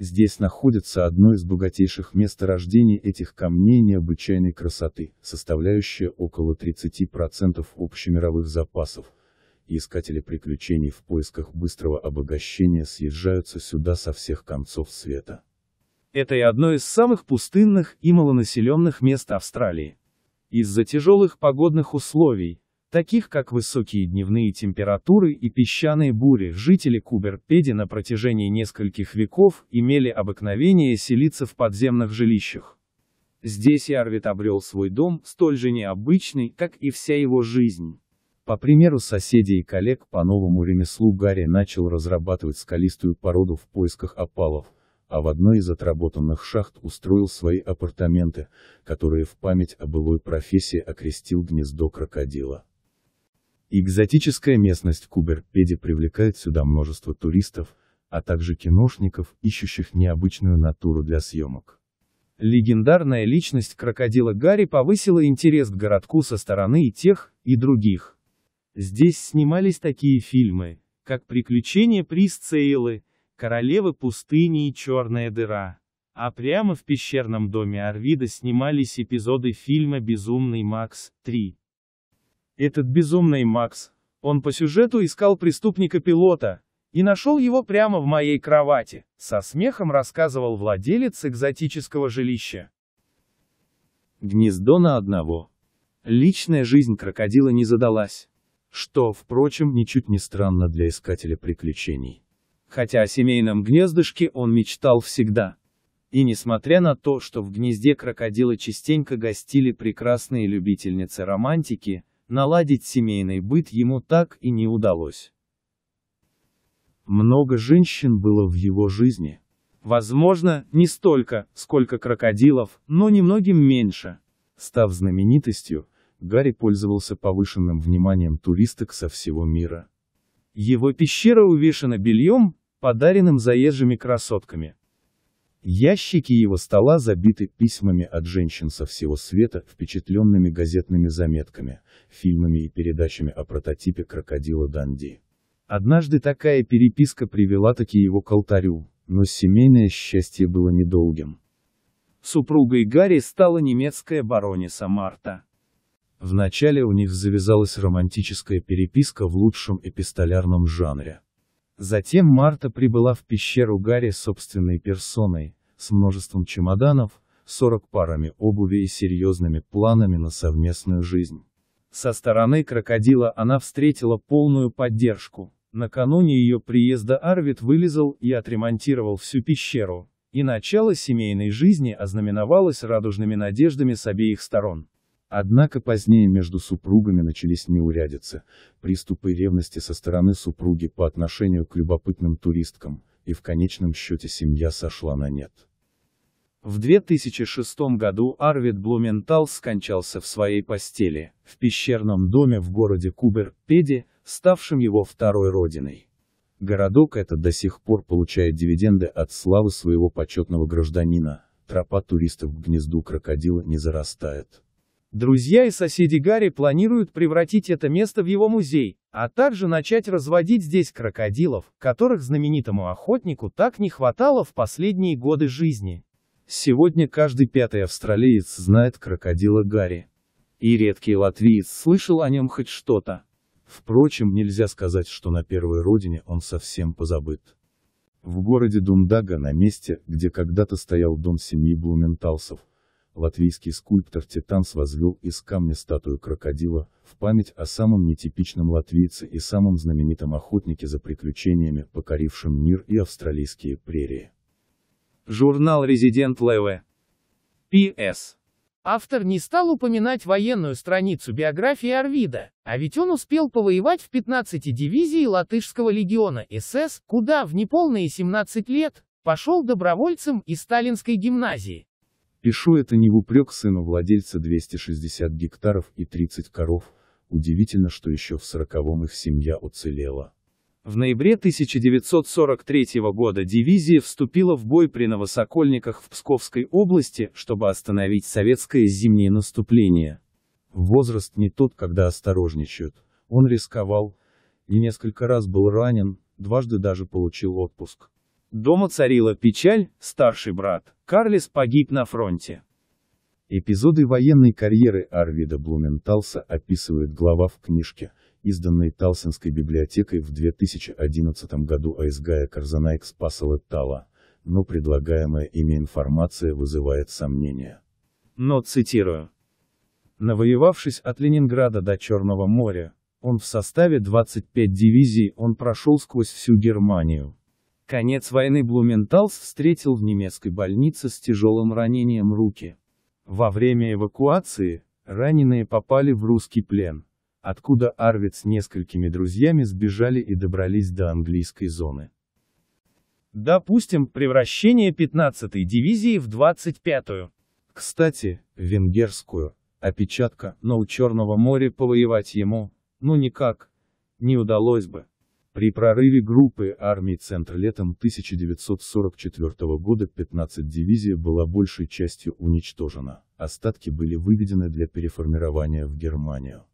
Здесь находится одно из богатейших месторождений этих камней необычайной красоты, составляющее около 30% общемировых запасов, искатели приключений в поисках быстрого обогащения съезжаются сюда со всех концов света. Это и одно из самых пустынных и малонаселенных мест Австралии. Из-за тяжелых погодных условий, таких как высокие дневные температуры и песчаные бури, жители Куберпеди на протяжении нескольких веков имели обыкновение селиться в подземных жилищах. Здесь Ярвит обрел свой дом, столь же необычный, как и вся его жизнь. По примеру соседей и коллег по новому ремеслу Гарри начал разрабатывать скалистую породу в поисках опалов, а в одной из отработанных шахт устроил свои апартаменты, которые в память о былой профессии окрестил гнездо крокодила. Экзотическая местность Куберпеди привлекает сюда множество туристов, а также киношников, ищущих необычную натуру для съемок. Легендарная личность крокодила Гарри повысила интерес к городку со стороны и тех, и других. Здесь снимались такие фильмы, как «Приключения Присцейлы», «Королевы пустыни» и «Черная дыра». А прямо в пещерном доме Арвида снимались эпизоды фильма «Безумный Макс 3». Этот безумный Макс. Он по сюжету искал преступника-пилота. И нашел его прямо в моей кровати, со смехом рассказывал владелец экзотического жилища. Гнездо на одного. Личная жизнь крокодила не задалась. Что, впрочем, ничуть не странно для искателя приключений. Хотя о семейном гнездышке он мечтал всегда. И несмотря на то, что в гнезде крокодила частенько гостили прекрасные любительницы романтики, наладить семейный быт ему так и не удалось. Много женщин было в его жизни. Возможно, не столько, сколько крокодилов, но немногим меньше. Став знаменитостью, Гарри пользовался повышенным вниманием туристок со всего мира. Его пещера увешана бельем, подаренным заезжими красотками. Ящики его стола забиты письмами от женщин со всего света, впечатленными газетными заметками, фильмами и передачами о прототипе крокодила Данди. Однажды такая переписка привела таки его к алтарю, но семейное счастье было недолгим. Супругой Гарри стала немецкая баронесса Марта. Вначале у них завязалась романтическая переписка в лучшем эпистолярном жанре. Затем Марта прибыла в пещеру Гарри собственной персоной, с множеством чемоданов, 40 парами обуви и серьезными планами на совместную жизнь. Со стороны крокодила она встретила полную поддержку. Накануне ее приезда Арвид вылезал и отремонтировал всю пещеру, и начало семейной жизни ознаменовалось радужными надеждами с обеих сторон. Однако позднее между супругами начались неурядицы, приступы ревности со стороны супруги по отношению к любопытным туристкам, и в конечном счете семья сошла на нет. В 2006 году Арвид Блументал скончался в своей постели, в пещерном доме в городе Кубер-Педе, ставшем его второй родиной. Городок этот до сих пор получает дивиденды от славы своего почетного гражданина, тропа туристов к гнезду крокодила не зарастает. Друзья и соседи Гарри планируют превратить это место в его музей, а также начать разводить здесь крокодилов, которых знаменитому охотнику так не хватало в последние годы жизни. Сегодня каждый пятый австралиец знает крокодила Гарри. И редкий латвиец слышал о нем хоть что-то. Впрочем, нельзя сказать, что на первой родине он совсем позабыт. В городе Дундага, на месте, где когда-то стоял дом семьи Блументалсов, латвийский скульптор Титанс возвел из камня статую крокодила, в память о самом нетипичном латвийце и самом знаменитом охотнике за приключениями, покорившем мир и австралийские прерии. Журнал «Резидент Леве». П.С. Автор не стал упоминать военную страницу биографии Арвида, а ведь он успел повоевать в 15 дивизии латышского легиона СС, куда в неполные 17 лет пошел добровольцем из сталинской гимназии. Пишу это не в упрек сыну владельца 260 гектаров и 30 коров, удивительно, что еще в сороковом их семья уцелела. В ноябре 1943 года дивизия вступила в бой при Новосокольниках в Псковской области, чтобы остановить советское зимнее наступление. Возраст не тот, когда осторожничают. Он рисковал, и несколько раз был ранен, дважды даже получил отпуск. Дома царила печаль, старший брат, Карлис погиб на фронте. Эпизоды военной карьеры Арвида Блументалса описывает глава в книжке Изданной Талсинской библиотекой в 2011 году Айсгая Карзанайк Спасова Тала, но предлагаемая ими информация вызывает сомнения. Но цитирую. Навоевавшись от Ленинграда до Черного моря, он в составе 25 дивизий, он прошел сквозь всю Германию. Конец войны Блументалс встретил в немецкой больнице с тяжелым ранением руки. Во время эвакуации, раненые попали в русский плен откуда Арвид с несколькими друзьями сбежали и добрались до английской зоны. Допустим, превращение 15-й дивизии в 25-ю. Кстати, венгерскую, опечатка, но у Черного моря повоевать ему, ну никак, не удалось бы. При прорыве группы армий «Центр» летом 1944 года 15 дивизия была большей частью уничтожена, остатки были выведены для переформирования в Германию.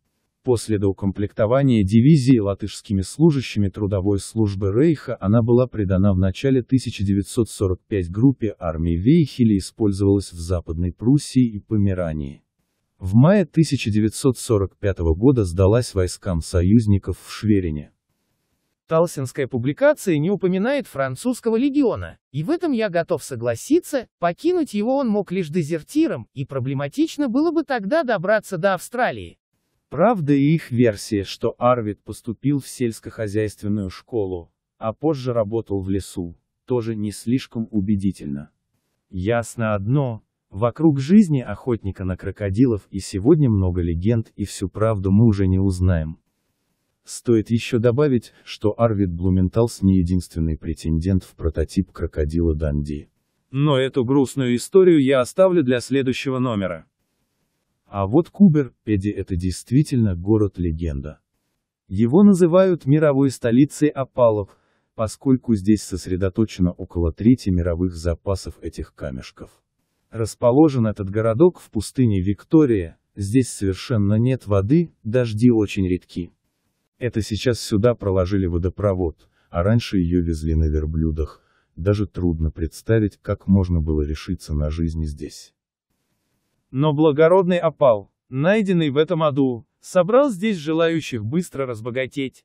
После доукомплектования дивизии латышскими служащими трудовой службы Рейха она была придана в начале 1945 группе армии Вейхеля и использовалась в Западной Пруссии и Померании. В мае 1945 года сдалась войскам союзников в Шверине. Талсинская публикация не упоминает французского легиона, и в этом я готов согласиться, покинуть его он мог лишь дезертиром, и проблематично было бы тогда добраться до Австралии, Правда и их версия, что Арвид поступил в сельскохозяйственную школу, а позже работал в лесу, тоже не слишком убедительно. Ясно одно, вокруг жизни охотника на крокодилов и сегодня много легенд и всю правду мы уже не узнаем. Стоит еще добавить, что Арвид Блументалс не единственный претендент в прототип крокодила Данди. Но эту грустную историю я оставлю для следующего номера. А вот Кубер-Педи это действительно город-легенда. Его называют мировой столицей опалов, поскольку здесь сосредоточено около трети мировых запасов этих камешков. Расположен этот городок в пустыне Виктория, здесь совершенно нет воды, дожди очень редки. Это сейчас сюда проложили водопровод, а раньше ее везли на верблюдах. Даже трудно представить, как можно было решиться на жизнь здесь. Но благородный опал, найденный в этом аду, собрал здесь желающих быстро разбогатеть.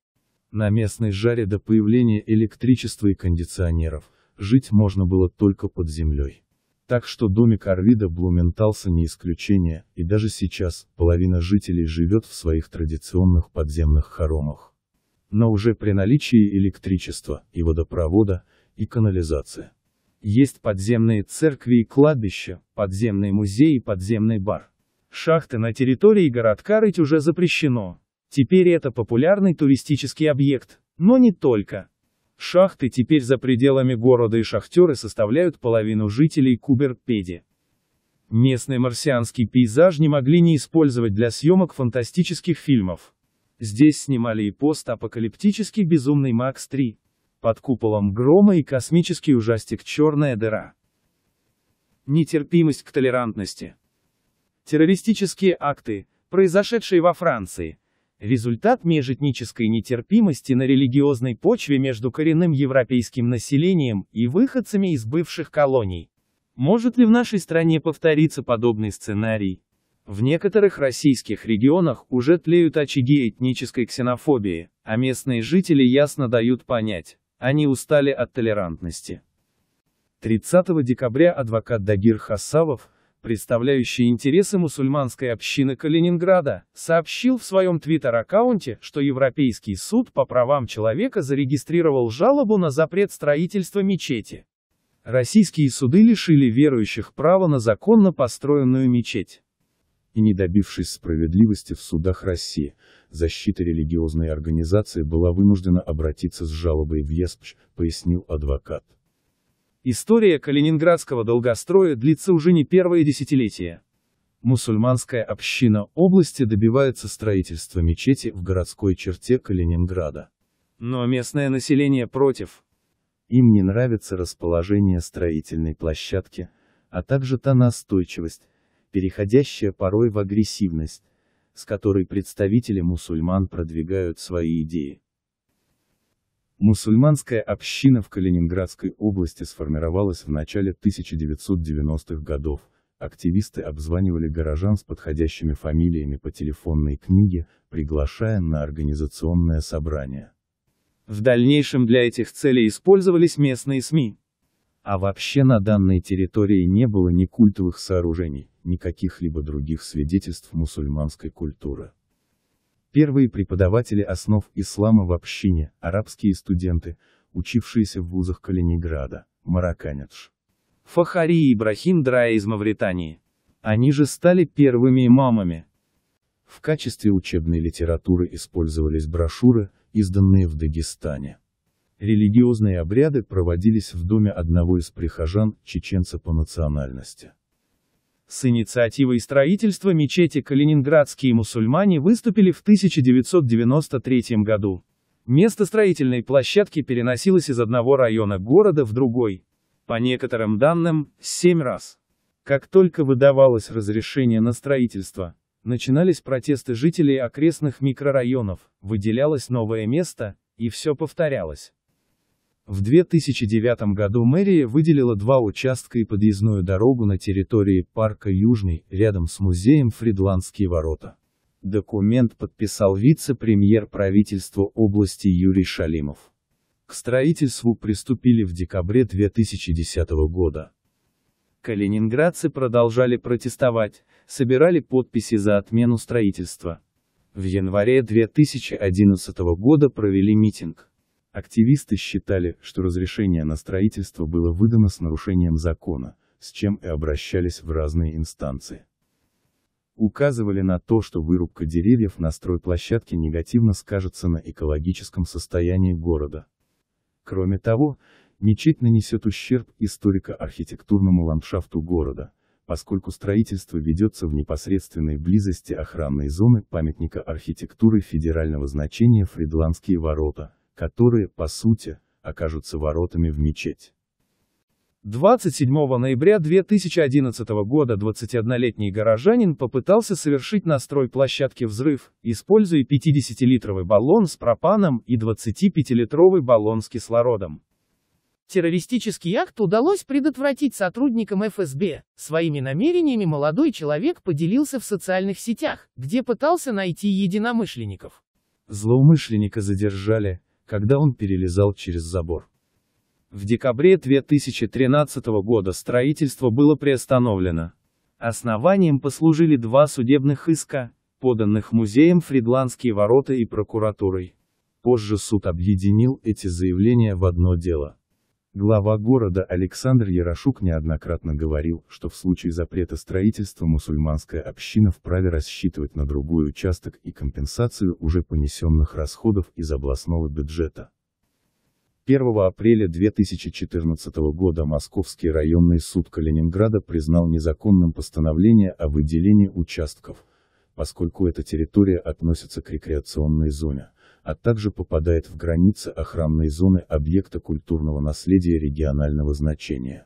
На местной жаре до появления электричества и кондиционеров, жить можно было только под землей. Так что домик Арвида Блументалса не исключение, и даже сейчас, половина жителей живет в своих традиционных подземных хоромах. Но уже при наличии электричества, и водопровода, и канализации, есть подземные церкви и кладбища, подземный музей и подземный бар. Шахты на территории городка рыть уже запрещено. Теперь это популярный туристический объект, но не только. Шахты теперь за пределами города и шахтеры составляют половину жителей Куберпеди. Местный марсианский пейзаж не могли не использовать для съемок фантастических фильмов. Здесь снимали и постапокалиптический «Безумный Макс 3», под куполом грома и космический ужастик «Черная дыра». Нетерпимость к толерантности. Террористические акты, произошедшие во Франции, результат межэтнической нетерпимости на религиозной почве между коренным европейским населением и выходцами из бывших колоний. Может ли в нашей стране повториться подобный сценарий? В некоторых российских регионах уже тлеют очаги этнической ксенофобии, а местные жители ясно дают понять, они устали от толерантности. 30 декабря адвокат Дагир Хасавов, представляющий интересы мусульманской общины Калининграда, сообщил в своем твиттер-аккаунте, что Европейский суд по правам человека зарегистрировал жалобу на запрет строительства мечети. Российские суды лишили верующих права на законно построенную мечеть и не добившись справедливости в судах России, защита религиозной организации была вынуждена обратиться с жалобой в ЕСПЧ, пояснил адвокат. История калининградского долгостроя длится уже не первое десятилетие. Мусульманская община области добивается строительства мечети в городской черте Калининграда. Но местное население против. Им не нравится расположение строительной площадки, а также та настойчивость, переходящая порой в агрессивность, с которой представители мусульман продвигают свои идеи. Мусульманская община в Калининградской области сформировалась в начале 1990-х годов, активисты обзванивали горожан с подходящими фамилиями по телефонной книге, приглашая на организационное собрание. В дальнейшем для этих целей использовались местные СМИ. А вообще на данной территории не было ни культовых сооружений, ни каких-либо других свидетельств мусульманской культуры. Первые преподаватели основ ислама в общине, арабские студенты, учившиеся в вузах Калининграда, Мараканедж. Фахари и Ибрахим Драя из Мавритании. Они же стали первыми имамами. В качестве учебной литературы использовались брошюры, изданные в Дагестане. Религиозные обряды проводились в доме одного из прихожан, чеченца по национальности. С инициативой строительства мечети калининградские мусульмане выступили в 1993 году. Место строительной площадки переносилось из одного района города в другой, по некоторым данным, семь раз. Как только выдавалось разрешение на строительство, начинались протесты жителей окрестных микрорайонов, выделялось новое место, и все повторялось. В 2009 году мэрия выделила два участка и подъездную дорогу на территории парка Южный, рядом с музеем Фридландские ворота. Документ подписал вице-премьер правительства области Юрий Шалимов. К строительству приступили в декабре 2010 года. Калининградцы продолжали протестовать, собирали подписи за отмену строительства. В январе 2011 года провели митинг. Активисты считали, что разрешение на строительство было выдано с нарушением закона, с чем и обращались в разные инстанции. Указывали на то, что вырубка деревьев на стройплощадке негативно скажется на экологическом состоянии города. Кроме того, мечеть нанесет ущерб историко-архитектурному ландшафту города, поскольку строительство ведется в непосредственной близости охранной зоны памятника архитектуры федерального значения Фридландские ворота, которые, по сути, окажутся воротами в мечеть. 27 ноября 2011 года 21-летний горожанин попытался совершить на стройплощадке взрыв, используя 50-литровый баллон с пропаном и 25-литровый баллон с кислородом. Террористический акт удалось предотвратить сотрудникам ФСБ. Своими намерениями молодой человек поделился в социальных сетях, где пытался найти единомышленников. Злоумышленника задержали, когда он перелезал через забор. В декабре 2013 года строительство было приостановлено. Основанием послужили два судебных иска, поданных музеем Фридландские ворота и прокуратурой. Позже суд объединил эти заявления в одно дело. Глава города Александр Ярошук неоднократно говорил, что в случае запрета строительства мусульманская община вправе рассчитывать на другой участок и компенсацию уже понесенных расходов из областного бюджета. 1 апреля 2014 года Московский районный суд Калининграда признал незаконным постановление о выделении участков, поскольку эта территория относится к рекреационной зоне а также попадает в границы охранной зоны объекта культурного наследия регионального значения.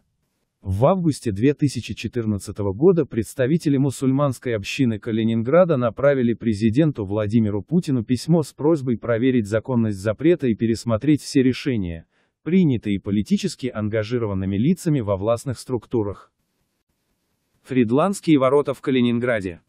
В августе 2014 года представители мусульманской общины Калининграда направили президенту Владимиру Путину письмо с просьбой проверить законность запрета и пересмотреть все решения, принятые политически ангажированными лицами во властных структурах. Фридландские ворота в Калининграде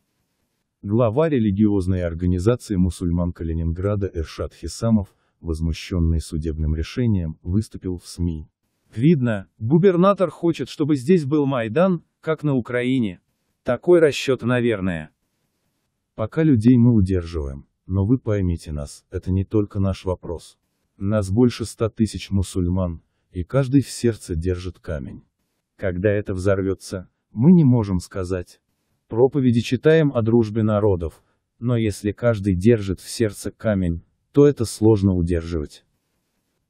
Глава религиозной организации мусульман Калининграда Эршат Хисамов, возмущенный судебным решением, выступил в СМИ. Видно, губернатор хочет, чтобы здесь был Майдан, как на Украине. Такой расчет, наверное. Пока людей мы удерживаем, но вы поймите нас, это не только наш вопрос. Нас больше ста тысяч мусульман, и каждый в сердце держит камень. Когда это взорвется, мы не можем сказать. Проповеди читаем о дружбе народов, но если каждый держит в сердце камень, то это сложно удерживать.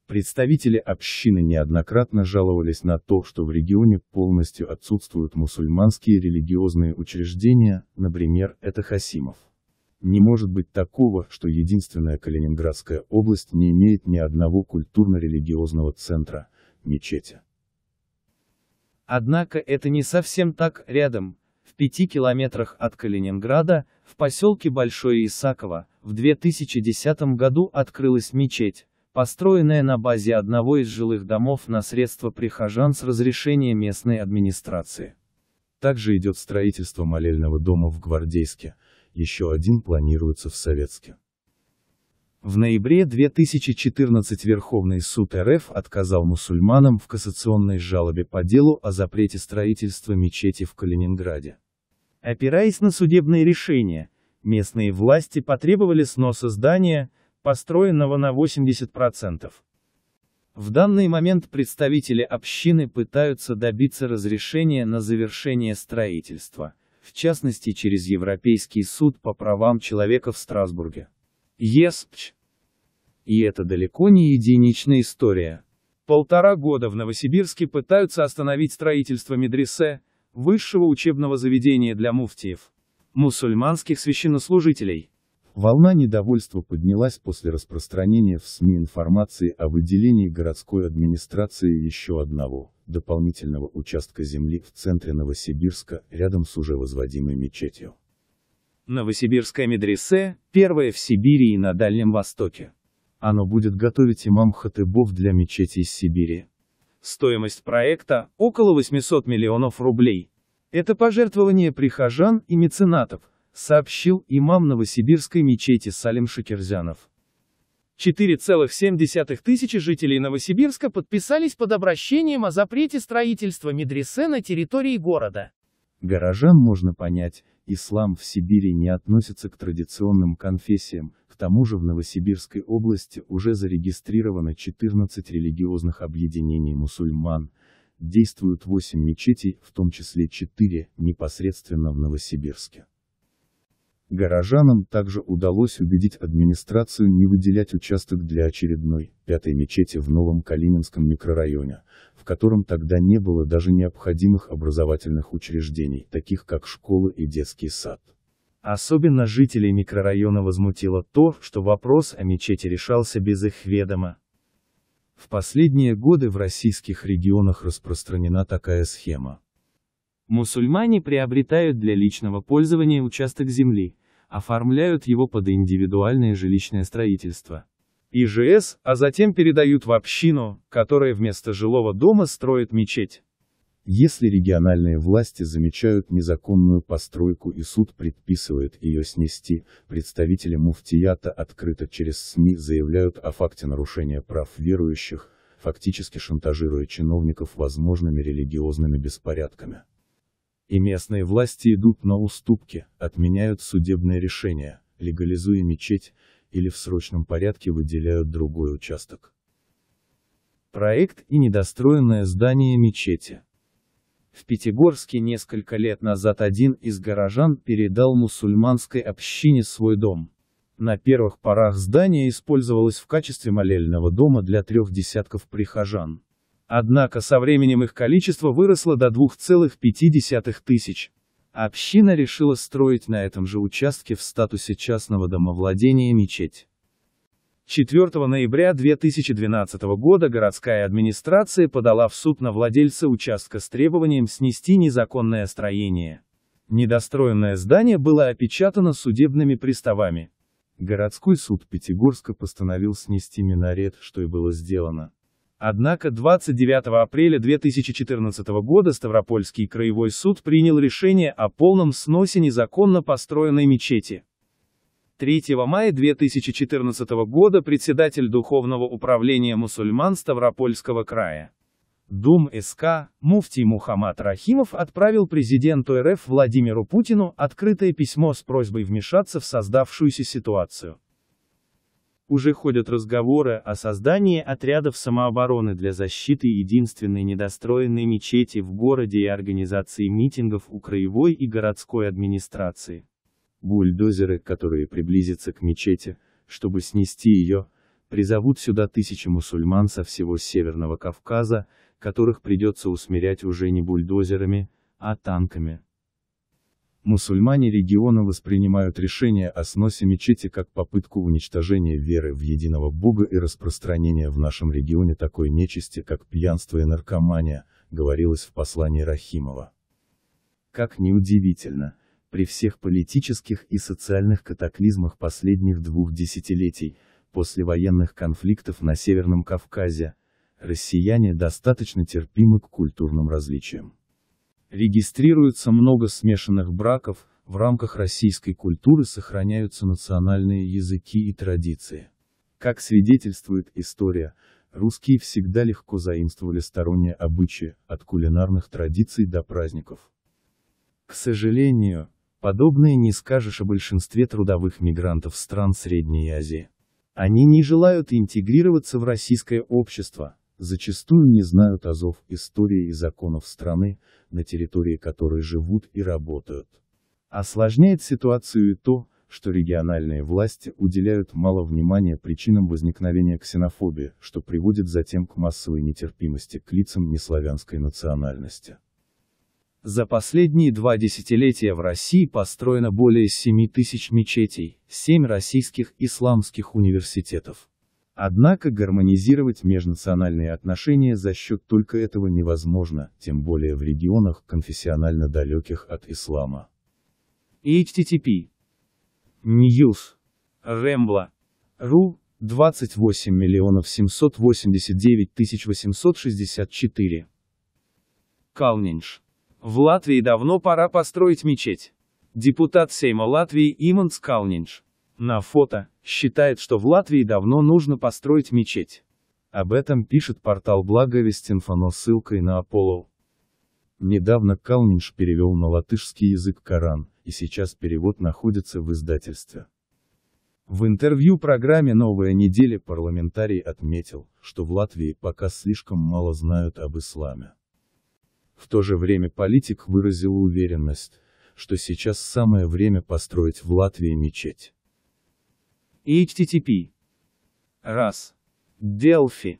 Представители общины неоднократно жаловались на то, что в регионе полностью отсутствуют мусульманские религиозные учреждения, например, это Хасимов. Не может быть такого, что единственная Калининградская область не имеет ни одного культурно-религиозного центра, мечети. Однако это не совсем так, рядом, в пяти километрах от Калининграда, в поселке Большое Исаково, в 2010 году открылась мечеть, построенная на базе одного из жилых домов на средства прихожан с разрешения местной администрации. Также идет строительство молельного дома в Гвардейске, еще один планируется в Советске. В ноябре 2014 Верховный суд РФ отказал мусульманам в кассационной жалобе по делу о запрете строительства мечети в Калининграде. Опираясь на судебные решения, местные власти потребовали сноса здания, построенного на 80%. В данный момент представители общины пытаются добиться разрешения на завершение строительства, в частности через Европейский суд по правам человека в Страсбурге. ЕСПЧ и это далеко не единичная история. Полтора года в Новосибирске пытаются остановить строительство медресе, высшего учебного заведения для муфтиев, мусульманских священнослужителей. Волна недовольства поднялась после распространения в СМИ информации о выделении городской администрации еще одного, дополнительного участка земли в центре Новосибирска, рядом с уже возводимой мечетью. Новосибирское медресе – первое в Сибири и на Дальнем Востоке оно будет готовить имам Хатыбов для мечети из Сибири. Стоимость проекта – около 800 миллионов рублей. Это пожертвование прихожан и меценатов, сообщил имам новосибирской мечети Салим Шакирзянов. 4,7 тысячи жителей Новосибирска подписались под обращением о запрете строительства медресе на территории города. Горожан можно понять, Ислам в Сибири не относится к традиционным конфессиям, к тому же в Новосибирской области уже зарегистрировано 14 религиозных объединений мусульман, действуют 8 мечетей, в том числе 4, непосредственно в Новосибирске. Горожанам также удалось убедить администрацию не выделять участок для очередной, пятой мечети в Новом Калининском микрорайоне, в котором тогда не было даже необходимых образовательных учреждений, таких как школы и детский сад. Особенно жителей микрорайона возмутило то, что вопрос о мечети решался без их ведома. В последние годы в российских регионах распространена такая схема. Мусульмане приобретают для личного пользования участок земли, оформляют его под индивидуальное жилищное строительство. ИЖС, а затем передают в общину, которая вместо жилого дома строит мечеть. Если региональные власти замечают незаконную постройку и суд предписывает ее снести, представители муфтията открыто через СМИ заявляют о факте нарушения прав верующих, фактически шантажируя чиновников возможными религиозными беспорядками. И местные власти идут на уступки, отменяют судебное решение, легализуя мечеть, или в срочном порядке выделяют другой участок. Проект и недостроенное здание мечети. В Пятигорске несколько лет назад один из горожан передал мусульманской общине свой дом. На первых порах здание использовалось в качестве молельного дома для трех десятков прихожан. Однако со временем их количество выросло до 2,5 тысяч. Община решила строить на этом же участке в статусе частного домовладения мечеть. 4 ноября 2012 года городская администрация подала в суд на владельца участка с требованием снести незаконное строение. Недостроенное здание было опечатано судебными приставами. Городской суд Пятигорска постановил снести минарет, что и было сделано. Однако 29 апреля 2014 года Ставропольский краевой суд принял решение о полном сносе незаконно построенной мечети. 3 мая 2014 года председатель Духовного управления мусульман Ставропольского края Дум СК, муфтий Мухаммад Рахимов отправил президенту РФ Владимиру Путину открытое письмо с просьбой вмешаться в создавшуюся ситуацию. Уже ходят разговоры о создании отрядов самообороны для защиты единственной недостроенной мечети в городе и организации митингов у краевой и городской администрации. Бульдозеры, которые приблизятся к мечети, чтобы снести ее, призовут сюда тысячи мусульман со всего Северного Кавказа, которых придется усмирять уже не бульдозерами, а танками. Мусульмане региона воспринимают решение о сносе мечети как попытку уничтожения веры в единого Бога и распространения в нашем регионе такой нечисти, как пьянство и наркомания, говорилось в послании Рахимова. Как неудивительно, при всех политических и социальных катаклизмах последних двух десятилетий, после военных конфликтов на Северном Кавказе, россияне достаточно терпимы к культурным различиям. Регистрируется много смешанных браков, в рамках российской культуры сохраняются национальные языки и традиции. Как свидетельствует история, русские всегда легко заимствовали сторонние обычаи, от кулинарных традиций до праздников. К сожалению, подобное не скажешь о большинстве трудовых мигрантов стран Средней Азии. Они не желают интегрироваться в российское общество, зачастую не знают азов, истории и законов страны, на территории которой живут и работают. Осложняет ситуацию и то, что региональные власти уделяют мало внимания причинам возникновения ксенофобии, что приводит затем к массовой нетерпимости к лицам неславянской национальности. За последние два десятилетия в России построено более 7 тысяч мечетей, 7 российских исламских университетов. Однако гармонизировать межнациональные отношения за счет только этого невозможно, тем более в регионах, конфессионально далеких от ислама. HTTP News Rambla Ру 28 миллионов 789 тысяч 864 Калнинш В Латвии давно пора построить мечеть. Депутат Сейма Латвии Иманс Калнинш На фото считает, что в Латвии давно нужно построить мечеть. Об этом пишет портал Благовестинфо, ссылкой на Аполло. Недавно Калнинш перевел на латышский язык Коран, и сейчас перевод находится в издательстве. В интервью программе «Новая неделя» парламентарий отметил, что в Латвии пока слишком мало знают об исламе. В то же время политик выразил уверенность, что сейчас самое время построить в Латвии мечеть. HTTP. Раз. Делфи.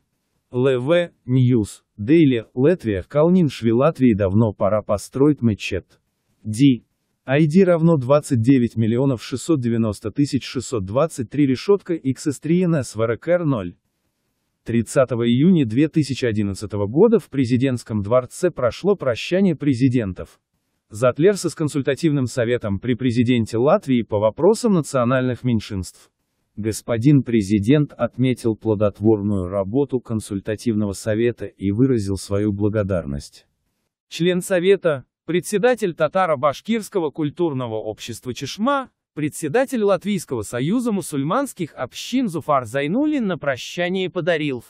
ЛВ, Ньюс, Дейли, Латвия, Калнин, Шви, Латвии давно пора построить мечет. Ди. ID равно 29 миллионов 690 тысяч 623 решетка XS3 НСВРКР 0. 30 июня 2011 года в президентском дворце прошло прощание президентов. Затлерса с консультативным советом при президенте Латвии по вопросам национальных меньшинств. Господин президент отметил плодотворную работу консультативного совета и выразил свою благодарность. Член совета, председатель татаро-башкирского культурного общества Чешма, председатель Латвийского союза мусульманских общин Зуфар Зайнулин на прощание подарил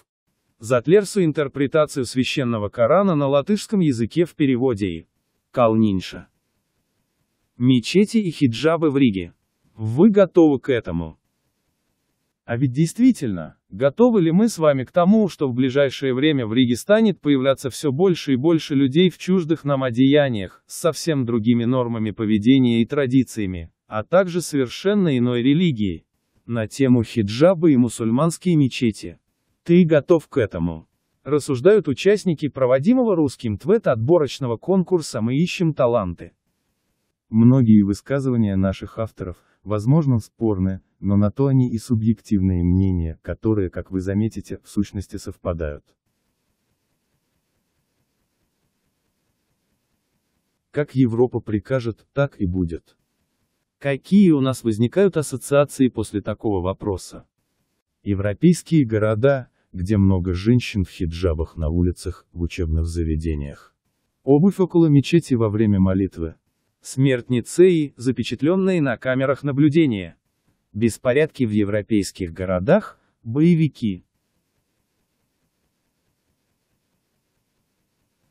Затлерсу интерпретацию священного Корана на латышском языке в переводе и Калнинша. Мечети и хиджабы в Риге. Вы готовы к этому? А ведь действительно, готовы ли мы с вами к тому, что в ближайшее время в Риге станет появляться все больше и больше людей в чуждых нам одеяниях, с совсем другими нормами поведения и традициями, а также совершенно иной религией? На тему хиджабы и мусульманские мечети. Ты готов к этому? Рассуждают участники проводимого русским ТВЭТ отборочного конкурса «Мы ищем таланты». Многие высказывания наших авторов, возможно, спорны, но на то они и субъективные мнения, которые, как вы заметите, в сущности совпадают. Как Европа прикажет, так и будет. Какие у нас возникают ассоциации после такого вопроса? Европейские города, где много женщин в хиджабах на улицах, в учебных заведениях. Обувь около мечети во время молитвы, Смерть Ницеи, запечатленные на камерах наблюдения. Беспорядки в европейских городах, боевики.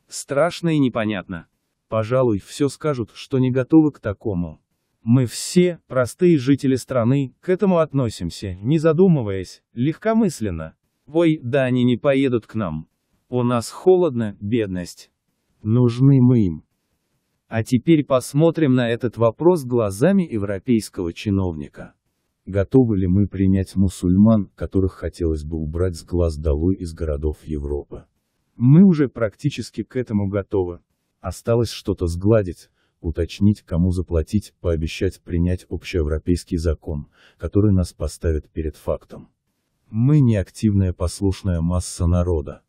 Страшно и непонятно. Пожалуй, все скажут, что не готовы к такому. Мы все, простые жители страны, к этому относимся, не задумываясь, легкомысленно. Ой, да они не поедут к нам. У нас холодно, бедность. Нужны мы им. А теперь посмотрим на этот вопрос глазами европейского чиновника. Готовы ли мы принять мусульман, которых хотелось бы убрать с глаз долой из городов Европы? Мы уже практически к этому готовы. Осталось что-то сгладить, уточнить, кому заплатить, пообещать принять общеевропейский закон, который нас поставит перед фактом. Мы не активная послушная масса народа.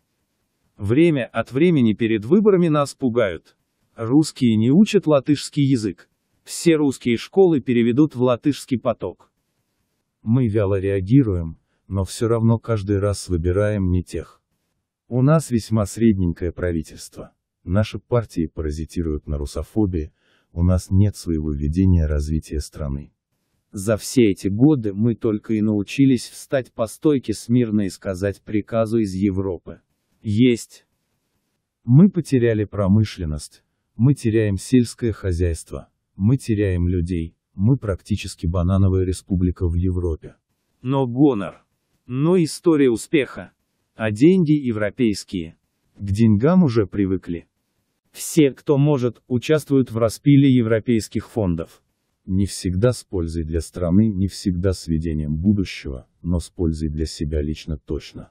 Время от времени перед выборами нас пугают, Русские не учат латышский язык. Все русские школы переведут в латышский поток. Мы вяло реагируем, но все равно каждый раз выбираем не тех. У нас весьма средненькое правительство. Наши партии паразитируют на русофобии, у нас нет своего видения развития страны. За все эти годы мы только и научились встать по стойке смирно и сказать приказу из Европы. Есть. Мы потеряли промышленность, мы теряем сельское хозяйство. Мы теряем людей. Мы практически банановая республика в Европе. Но гонор. Но история успеха. А деньги европейские. К деньгам уже привыкли. Все, кто может, участвуют в распиле европейских фондов. Не всегда с пользой для страны, не всегда с видением будущего, но с пользой для себя лично точно.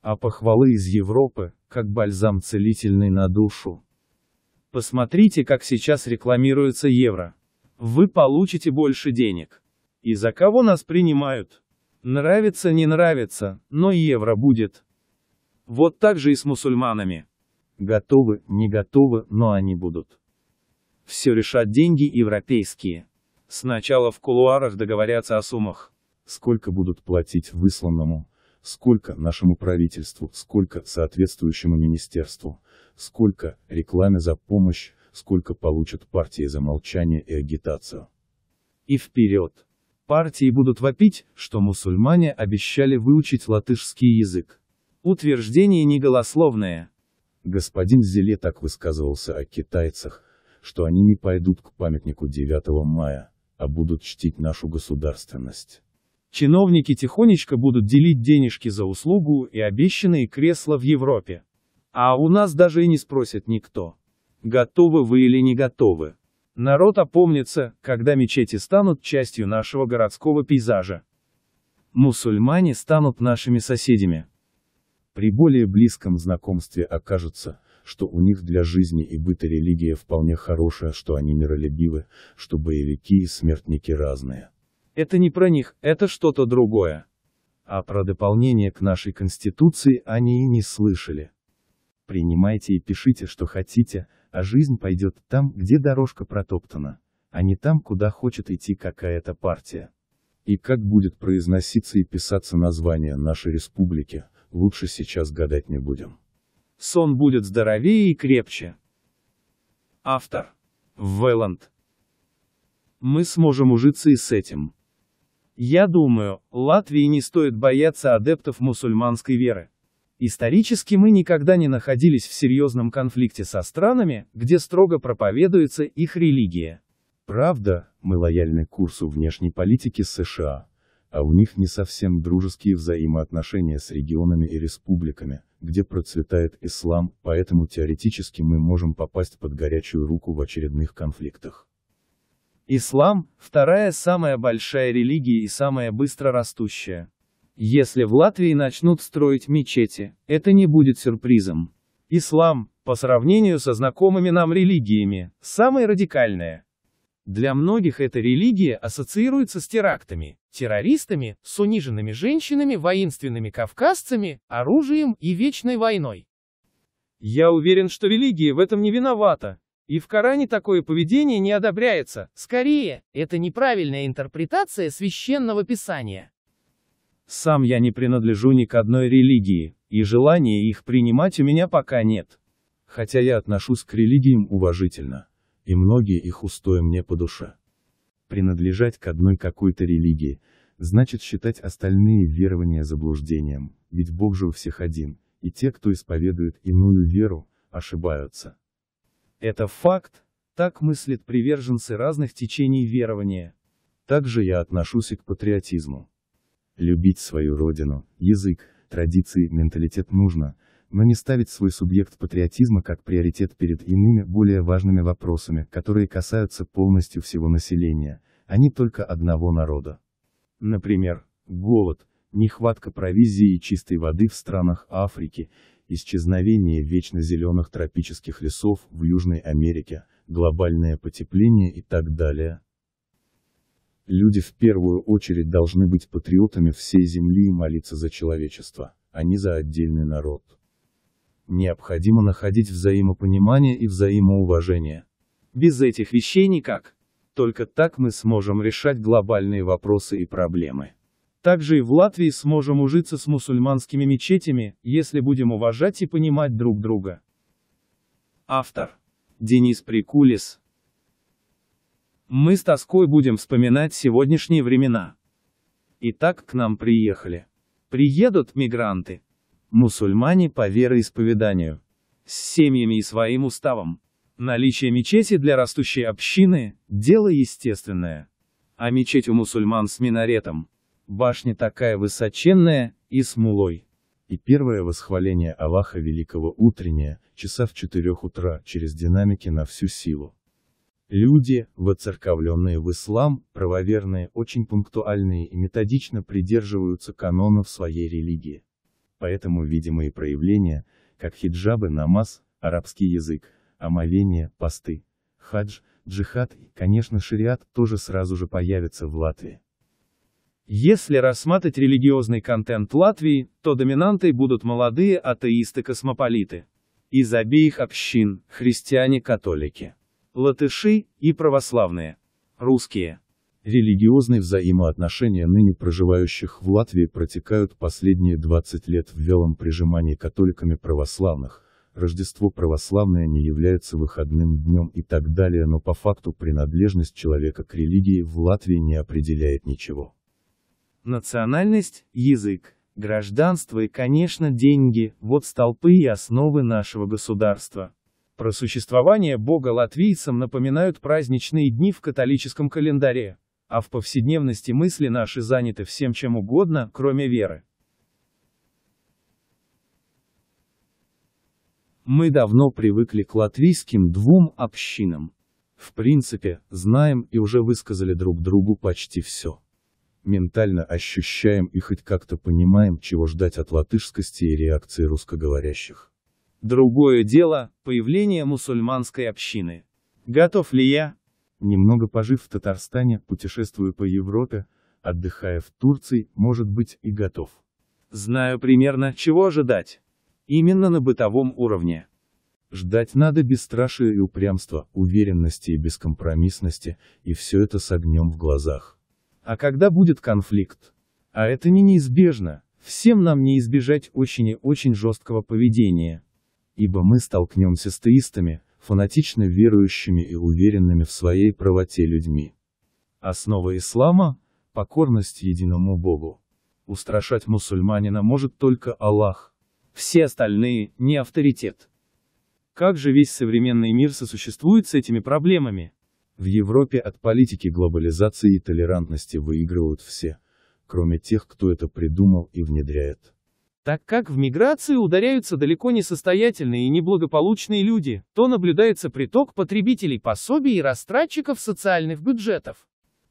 А похвалы из Европы, как бальзам целительный на душу, Посмотрите, как сейчас рекламируется евро. Вы получите больше денег. И за кого нас принимают? Нравится, не нравится, но евро будет. Вот так же и с мусульманами. Готовы, не готовы, но они будут. Все решат деньги европейские. Сначала в кулуарах договорятся о суммах. Сколько будут платить высланному? сколько нашему правительству, сколько соответствующему министерству, сколько рекламе за помощь, сколько получат партии за молчание и агитацию. И вперед! Партии будут вопить, что мусульмане обещали выучить латышский язык. Утверждение неголословное. Господин Зеле так высказывался о китайцах, что они не пойдут к памятнику 9 мая, а будут чтить нашу государственность. Чиновники тихонечко будут делить денежки за услугу и обещанные кресла в Европе. А у нас даже и не спросит никто. Готовы вы или не готовы? Народ опомнится, когда мечети станут частью нашего городского пейзажа. Мусульмане станут нашими соседями. При более близком знакомстве окажется, что у них для жизни и быта религия вполне хорошая, что они миролюбивы, что боевики и смертники разные. Это не про них, это что-то другое. А про дополнение к нашей Конституции они и не слышали. Принимайте и пишите, что хотите, а жизнь пойдет там, где дорожка протоптана, а не там, куда хочет идти какая-то партия. И как будет произноситься и писаться название нашей республики, лучше сейчас гадать не будем. Сон будет здоровее и крепче. Автор. Вэланд. Мы сможем ужиться и с этим. Я думаю, Латвии не стоит бояться адептов мусульманской веры. Исторически мы никогда не находились в серьезном конфликте со странами, где строго проповедуется их религия. Правда, мы лояльны курсу внешней политики США, а у них не совсем дружеские взаимоотношения с регионами и республиками, где процветает ислам, поэтому теоретически мы можем попасть под горячую руку в очередных конфликтах. Ислам – вторая самая большая религия и самая быстро растущая. Если в Латвии начнут строить мечети, это не будет сюрпризом. Ислам, по сравнению со знакомыми нам религиями, самая радикальная. Для многих эта религия ассоциируется с терактами, террористами, с униженными женщинами, воинственными кавказцами, оружием и вечной войной. Я уверен, что религия в этом не виновата, и в Коране такое поведение не одобряется. Скорее, это неправильная интерпретация священного писания. Сам я не принадлежу ни к одной религии, и желания их принимать у меня пока нет. Хотя я отношусь к религиям уважительно, и многие их устои мне по душе. Принадлежать к одной какой-то религии, значит считать остальные верования заблуждением, ведь Бог же у всех один, и те, кто исповедует иную веру, ошибаются. Это факт, так мыслят приверженцы разных течений верования. Также я отношусь и к патриотизму. Любить свою родину, язык, традиции, менталитет нужно, но не ставить свой субъект патриотизма как приоритет перед иными более важными вопросами, которые касаются полностью всего населения, а не только одного народа. Например, голод, нехватка провизии и чистой воды в странах Африки, исчезновение вечно тропических лесов в Южной Америке, глобальное потепление и так далее. Люди в первую очередь должны быть патриотами всей Земли и молиться за человечество, а не за отдельный народ. Необходимо находить взаимопонимание и взаимоуважение. Без этих вещей никак. Только так мы сможем решать глобальные вопросы и проблемы. Также и в Латвии сможем ужиться с мусульманскими мечетями, если будем уважать и понимать друг друга. Автор. Денис Прикулис. Мы с тоской будем вспоминать сегодняшние времена. Итак, к нам приехали. Приедут мигранты. Мусульмане по вероисповеданию. С семьями и своим уставом. Наличие мечети для растущей общины – дело естественное. А мечеть у мусульман с минаретом башня такая высоченная, и с мулой. И первое восхваление Аллаха Великого утреннее, часа в четырех утра, через динамики на всю силу. Люди, воцерковленные в ислам, правоверные, очень пунктуальные и методично придерживаются канонов своей религии. Поэтому видимые проявления, как хиджабы, намаз, арабский язык, омовение, посты, хадж, джихад и, конечно, шариат тоже сразу же появятся в Латвии. Если рассматривать религиозный контент Латвии, то доминантой будут молодые атеисты-космополиты. Из обеих общин – христиане-католики. Латыши и православные. Русские. Религиозные взаимоотношения ныне проживающих в Латвии протекают последние 20 лет в вялом прижимании католиками православных, Рождество православное не является выходным днем и так далее, но по факту принадлежность человека к религии в Латвии не определяет ничего. Национальность, язык, гражданство и, конечно, деньги – вот столпы и основы нашего государства. Про существование Бога латвийцам напоминают праздничные дни в католическом календаре, а в повседневности мысли наши заняты всем чем угодно, кроме веры. Мы давно привыкли к латвийским двум общинам. В принципе, знаем и уже высказали друг другу почти все ментально ощущаем и хоть как-то понимаем, чего ждать от латышскости и реакции русскоговорящих. Другое дело – появление мусульманской общины. Готов ли я? Немного пожив в Татарстане, путешествую по Европе, отдыхая в Турции, может быть, и готов. Знаю примерно, чего ожидать. Именно на бытовом уровне. Ждать надо бесстрашие и упрямства, уверенности и бескомпромиссности, и все это с огнем в глазах. А когда будет конфликт? А это не неизбежно, всем нам не избежать очень и очень жесткого поведения. Ибо мы столкнемся с теистами, фанатично верующими и уверенными в своей правоте людьми. Основа ислама – покорность единому Богу. Устрашать мусульманина может только Аллах. Все остальные – не авторитет. Как же весь современный мир сосуществует с этими проблемами? В Европе от политики глобализации и толерантности выигрывают все, кроме тех, кто это придумал и внедряет. Так как в миграции ударяются далеко не состоятельные и неблагополучные люди, то наблюдается приток потребителей пособий и растратчиков социальных бюджетов.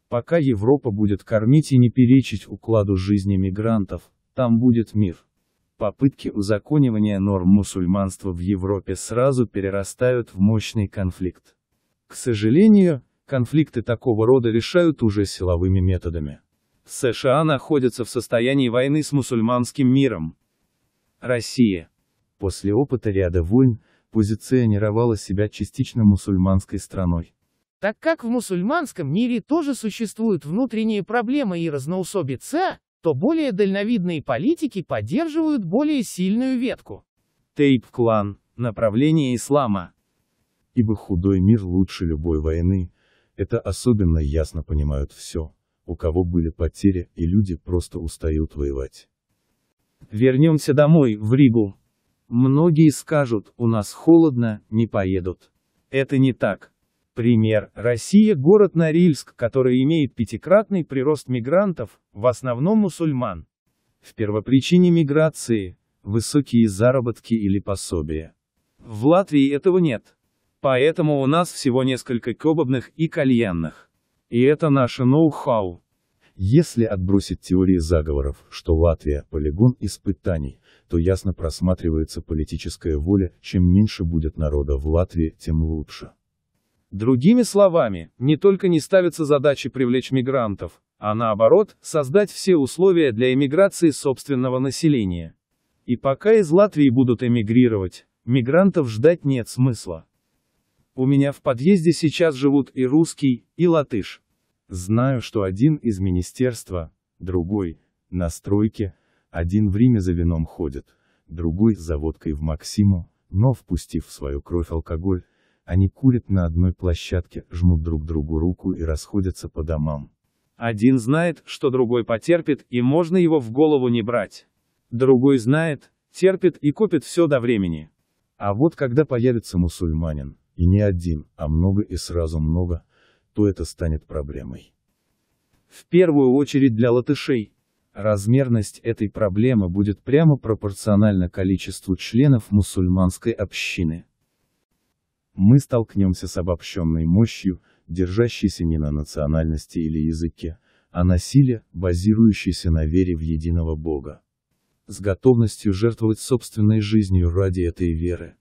Пока Европа будет кормить и не перечить укладу жизни мигрантов, там будет мир. Попытки узаконивания норм мусульманства в Европе сразу перерастают в мощный конфликт. К сожалению, конфликты такого рода решают уже силовыми методами. США находятся в состоянии войны с мусульманским миром. Россия. После опыта ряда войн, позиционировала себя частично мусульманской страной. Так как в мусульманском мире тоже существуют внутренние проблемы и разноусобица, то более дальновидные политики поддерживают более сильную ветку. Тейп-клан. Направление ислама. Ибо худой мир лучше любой войны, это особенно ясно понимают все, у кого были потери, и люди просто устают воевать. Вернемся домой, в Ригу. Многие скажут, у нас холодно, не поедут. Это не так. Пример. Россия – город Норильск, который имеет пятикратный прирост мигрантов, в основном мусульман. В первопричине миграции – высокие заработки или пособия. В Латвии этого нет. Поэтому у нас всего несколько кебабных и кальянных. И это наше ноу-хау. Если отбросить теории заговоров, что Латвия – полигон испытаний, то ясно просматривается политическая воля, чем меньше будет народа в Латвии, тем лучше. Другими словами, не только не ставится задача привлечь мигрантов, а наоборот, создать все условия для эмиграции собственного населения. И пока из Латвии будут эмигрировать, мигрантов ждать нет смысла. У меня в подъезде сейчас живут и русский, и латыш. Знаю, что один из министерства, другой, на стройке, один в Риме за вином ходит, другой за водкой в Максиму, но, впустив в свою кровь алкоголь, они курят на одной площадке, жмут друг другу руку и расходятся по домам. Один знает, что другой потерпит, и можно его в голову не брать. Другой знает, терпит и копит все до времени. А вот когда появится мусульманин, и не один, а много и сразу много, то это станет проблемой. В первую очередь для латышей. Размерность этой проблемы будет прямо пропорциональна количеству членов мусульманской общины. Мы столкнемся с обобщенной мощью, держащейся не на национальности или языке, а на силе, базирующейся на вере в единого Бога. С готовностью жертвовать собственной жизнью ради этой веры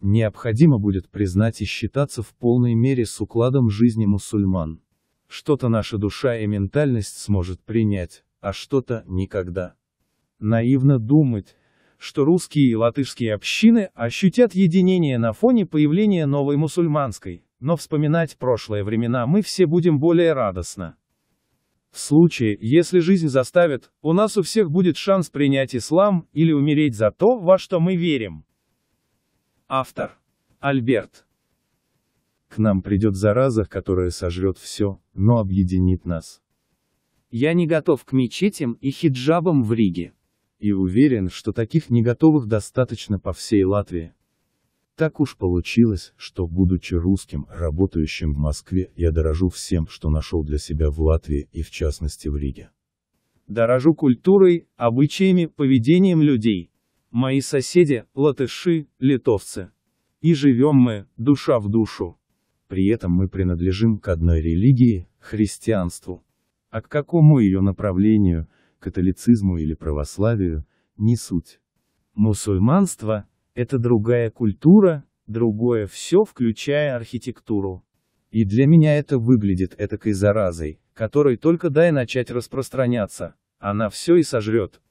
необходимо будет признать и считаться в полной мере с укладом жизни мусульман. Что-то наша душа и ментальность сможет принять, а что-то никогда. Наивно думать, что русские и латышские общины ощутят единение на фоне появления новой мусульманской, но вспоминать прошлые времена мы все будем более радостно. В случае, если жизнь заставит, у нас у всех будет шанс принять ислам или умереть за то, во что мы верим. Автор. Альберт. К нам придет зараза, которая сожрет все, но объединит нас. Я не готов к мечетям и хиджабам в Риге. И уверен, что таких не готовых достаточно по всей Латвии. Так уж получилось, что, будучи русским, работающим в Москве, я дорожу всем, что нашел для себя в Латвии и в частности в Риге. Дорожу культурой, обычаями, поведением людей. Мои соседи – латыши, литовцы. И живем мы, душа в душу. При этом мы принадлежим к одной религии – христианству. А к какому ее направлению, католицизму или православию, не суть. Мусульманство – это другая культура, другое все, включая архитектуру. И для меня это выглядит этакой заразой, которой только дай начать распространяться, она все и сожрет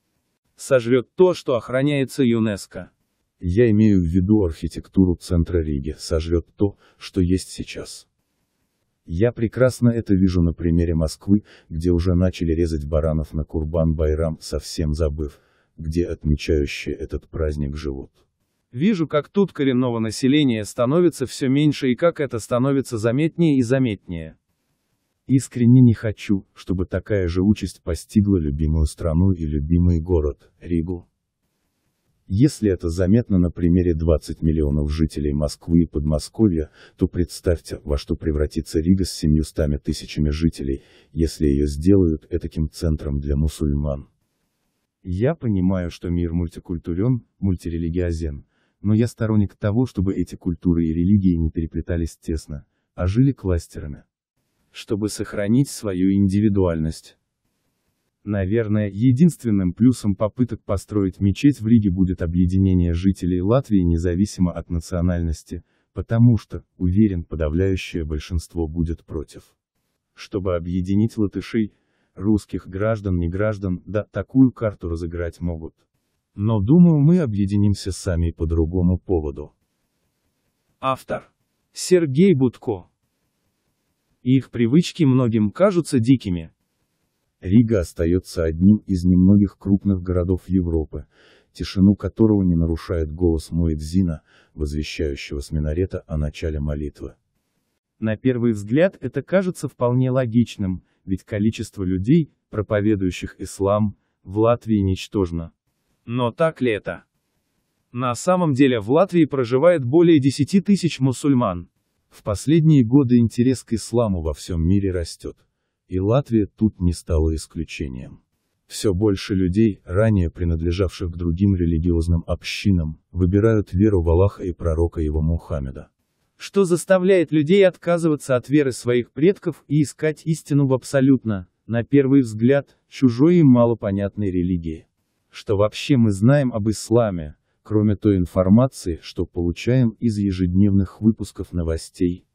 сожрет то, что охраняется ЮНЕСКО. Я имею в виду архитектуру центра Риги, сожрет то, что есть сейчас. Я прекрасно это вижу на примере Москвы, где уже начали резать баранов на Курбан-Байрам, совсем забыв, где отмечающие этот праздник живут. Вижу, как тут коренного населения становится все меньше и как это становится заметнее и заметнее. Искренне не хочу, чтобы такая же участь постигла любимую страну и любимый город, Ригу. Если это заметно на примере 20 миллионов жителей Москвы и Подмосковья, то представьте, во что превратится Рига с 700 тысячами жителей, если ее сделают этаким центром для мусульман. Я понимаю, что мир мультикультурен, мультирелигиозен, но я сторонник того, чтобы эти культуры и религии не переплетались тесно, а жили кластерами чтобы сохранить свою индивидуальность. Наверное, единственным плюсом попыток построить мечеть в Риге будет объединение жителей Латвии независимо от национальности, потому что, уверен, подавляющее большинство будет против. Чтобы объединить латышей, русских граждан и граждан, да, такую карту разыграть могут. Но думаю мы объединимся сами по другому поводу. Автор. Сергей Будко и их привычки многим кажутся дикими. Рига остается одним из немногих крупных городов Европы, тишину которого не нарушает голос Муэдзина, возвещающего с минарета о начале молитвы. На первый взгляд это кажется вполне логичным, ведь количество людей, проповедующих ислам, в Латвии ничтожно. Но так ли это? На самом деле в Латвии проживает более 10 тысяч мусульман. В последние годы интерес к исламу во всем мире растет. И Латвия тут не стала исключением. Все больше людей, ранее принадлежавших к другим религиозным общинам, выбирают веру в Аллаха и пророка его Мухаммеда. Что заставляет людей отказываться от веры своих предков и искать истину в абсолютно, на первый взгляд, чужой и малопонятной религии? Что вообще мы знаем об исламе, кроме той информации, что получаем из ежедневных выпусков новостей.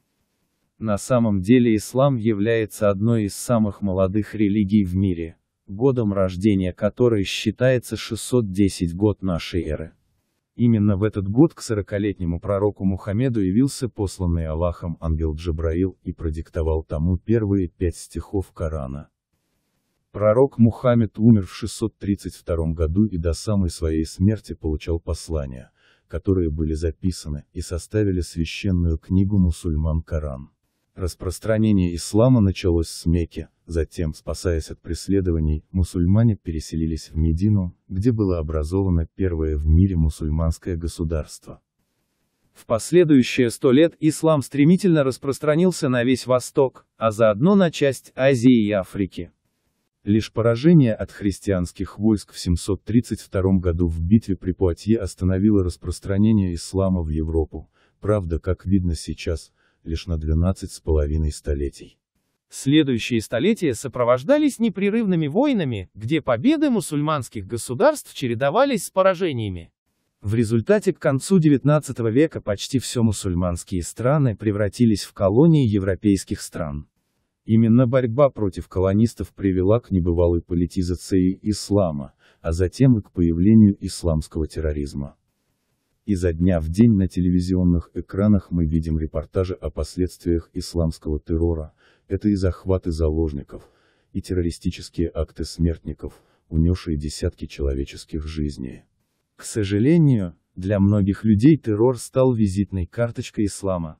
На самом деле ислам является одной из самых молодых религий в мире, годом рождения которой считается 610 год нашей эры. Именно в этот год к сорокалетнему пророку Мухаммеду явился посланный Аллахом ангел Джабраил и продиктовал тому первые пять стихов Корана. Пророк Мухаммед умер в 632 году и до самой своей смерти получал послания, которые были записаны и составили священную книгу мусульман Коран. Распространение ислама началось с Мекки, затем, спасаясь от преследований, мусульмане переселились в Медину, где было образовано первое в мире мусульманское государство. В последующие сто лет ислам стремительно распространился на весь Восток, а заодно на часть Азии и Африки. Лишь поражение от христианских войск в 732 году в битве при Пуатье остановило распространение ислама в Европу, правда как видно сейчас, лишь на 12 с половиной столетий. Следующие столетия сопровождались непрерывными войнами, где победы мусульманских государств чередовались с поражениями. В результате к концу XIX века почти все мусульманские страны превратились в колонии европейских стран. Именно борьба против колонистов привела к небывалой политизации ислама, а затем и к появлению исламского терроризма. Изо дня в день на телевизионных экранах мы видим репортажи о последствиях исламского террора, это и захваты заложников, и террористические акты смертников, унесшие десятки человеческих жизней. К сожалению, для многих людей террор стал визитной карточкой ислама.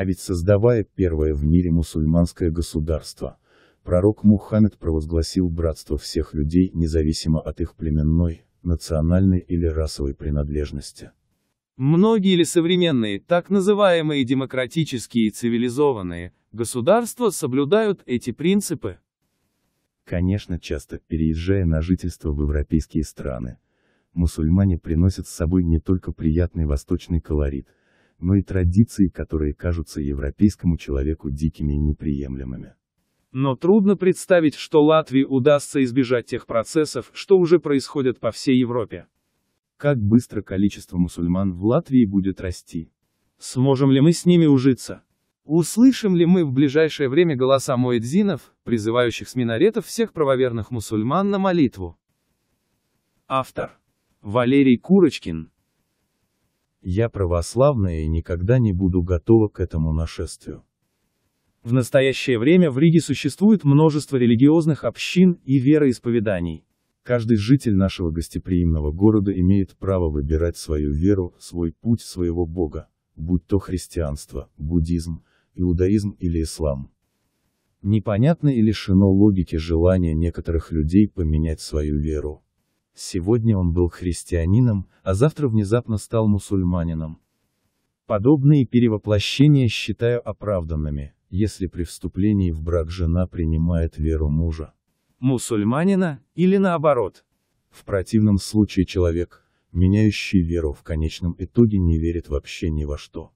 А ведь создавая первое в мире мусульманское государство, пророк Мухаммед провозгласил братство всех людей независимо от их племенной, национальной или расовой принадлежности. Многие или современные, так называемые демократические и цивилизованные, государства соблюдают эти принципы? Конечно, часто, переезжая на жительство в европейские страны, мусульмане приносят с собой не только приятный восточный колорит, но и традиции, которые кажутся европейскому человеку дикими и неприемлемыми. Но трудно представить, что Латвии удастся избежать тех процессов, что уже происходят по всей Европе. Как быстро количество мусульман в Латвии будет расти? Сможем ли мы с ними ужиться? Услышим ли мы в ближайшее время голоса моэдзинов, призывающих с минаретов всех правоверных мусульман на молитву? Автор. Валерий Курочкин. Я православная и никогда не буду готова к этому нашествию. В настоящее время в Риге существует множество религиозных общин и вероисповеданий. Каждый житель нашего гостеприимного города имеет право выбирать свою веру, свой путь своего Бога, будь то христианство, буддизм, иудаизм или ислам. Непонятно и лишено логики желание некоторых людей поменять свою веру. Сегодня он был христианином, а завтра внезапно стал мусульманином. Подобные перевоплощения считаю оправданными, если при вступлении в брак жена принимает веру мужа. Мусульманина, или наоборот. В противном случае человек, меняющий веру в конечном итоге не верит вообще ни во что.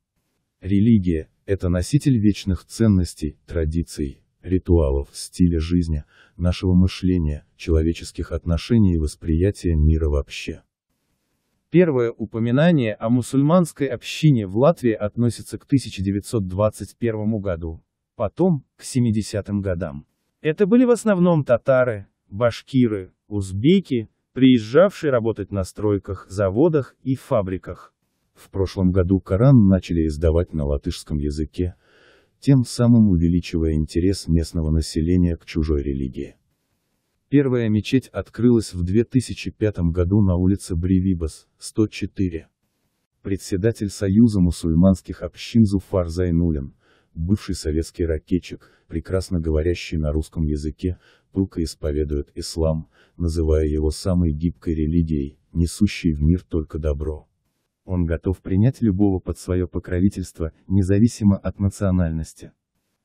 Религия – это носитель вечных ценностей, традиций, ритуалов, стиля жизни, нашего мышления, человеческих отношений и восприятия мира вообще. Первое упоминание о мусульманской общине в Латвии относится к 1921 году, потом к 70-м годам. Это были в основном татары, башкиры, узбеки, приезжавшие работать на стройках, заводах и фабриках. В прошлом году Коран начали издавать на латышском языке, тем самым увеличивая интерес местного населения к чужой религии. Первая мечеть открылась в 2005 году на улице Бревибас, 104. Председатель Союза мусульманских общин Зуфар Зайнулин, бывший советский ракетчик, прекрасно говорящий на русском языке, пылко исповедует ислам, называя его самой гибкой религией, несущей в мир только добро. Он готов принять любого под свое покровительство, независимо от национальности.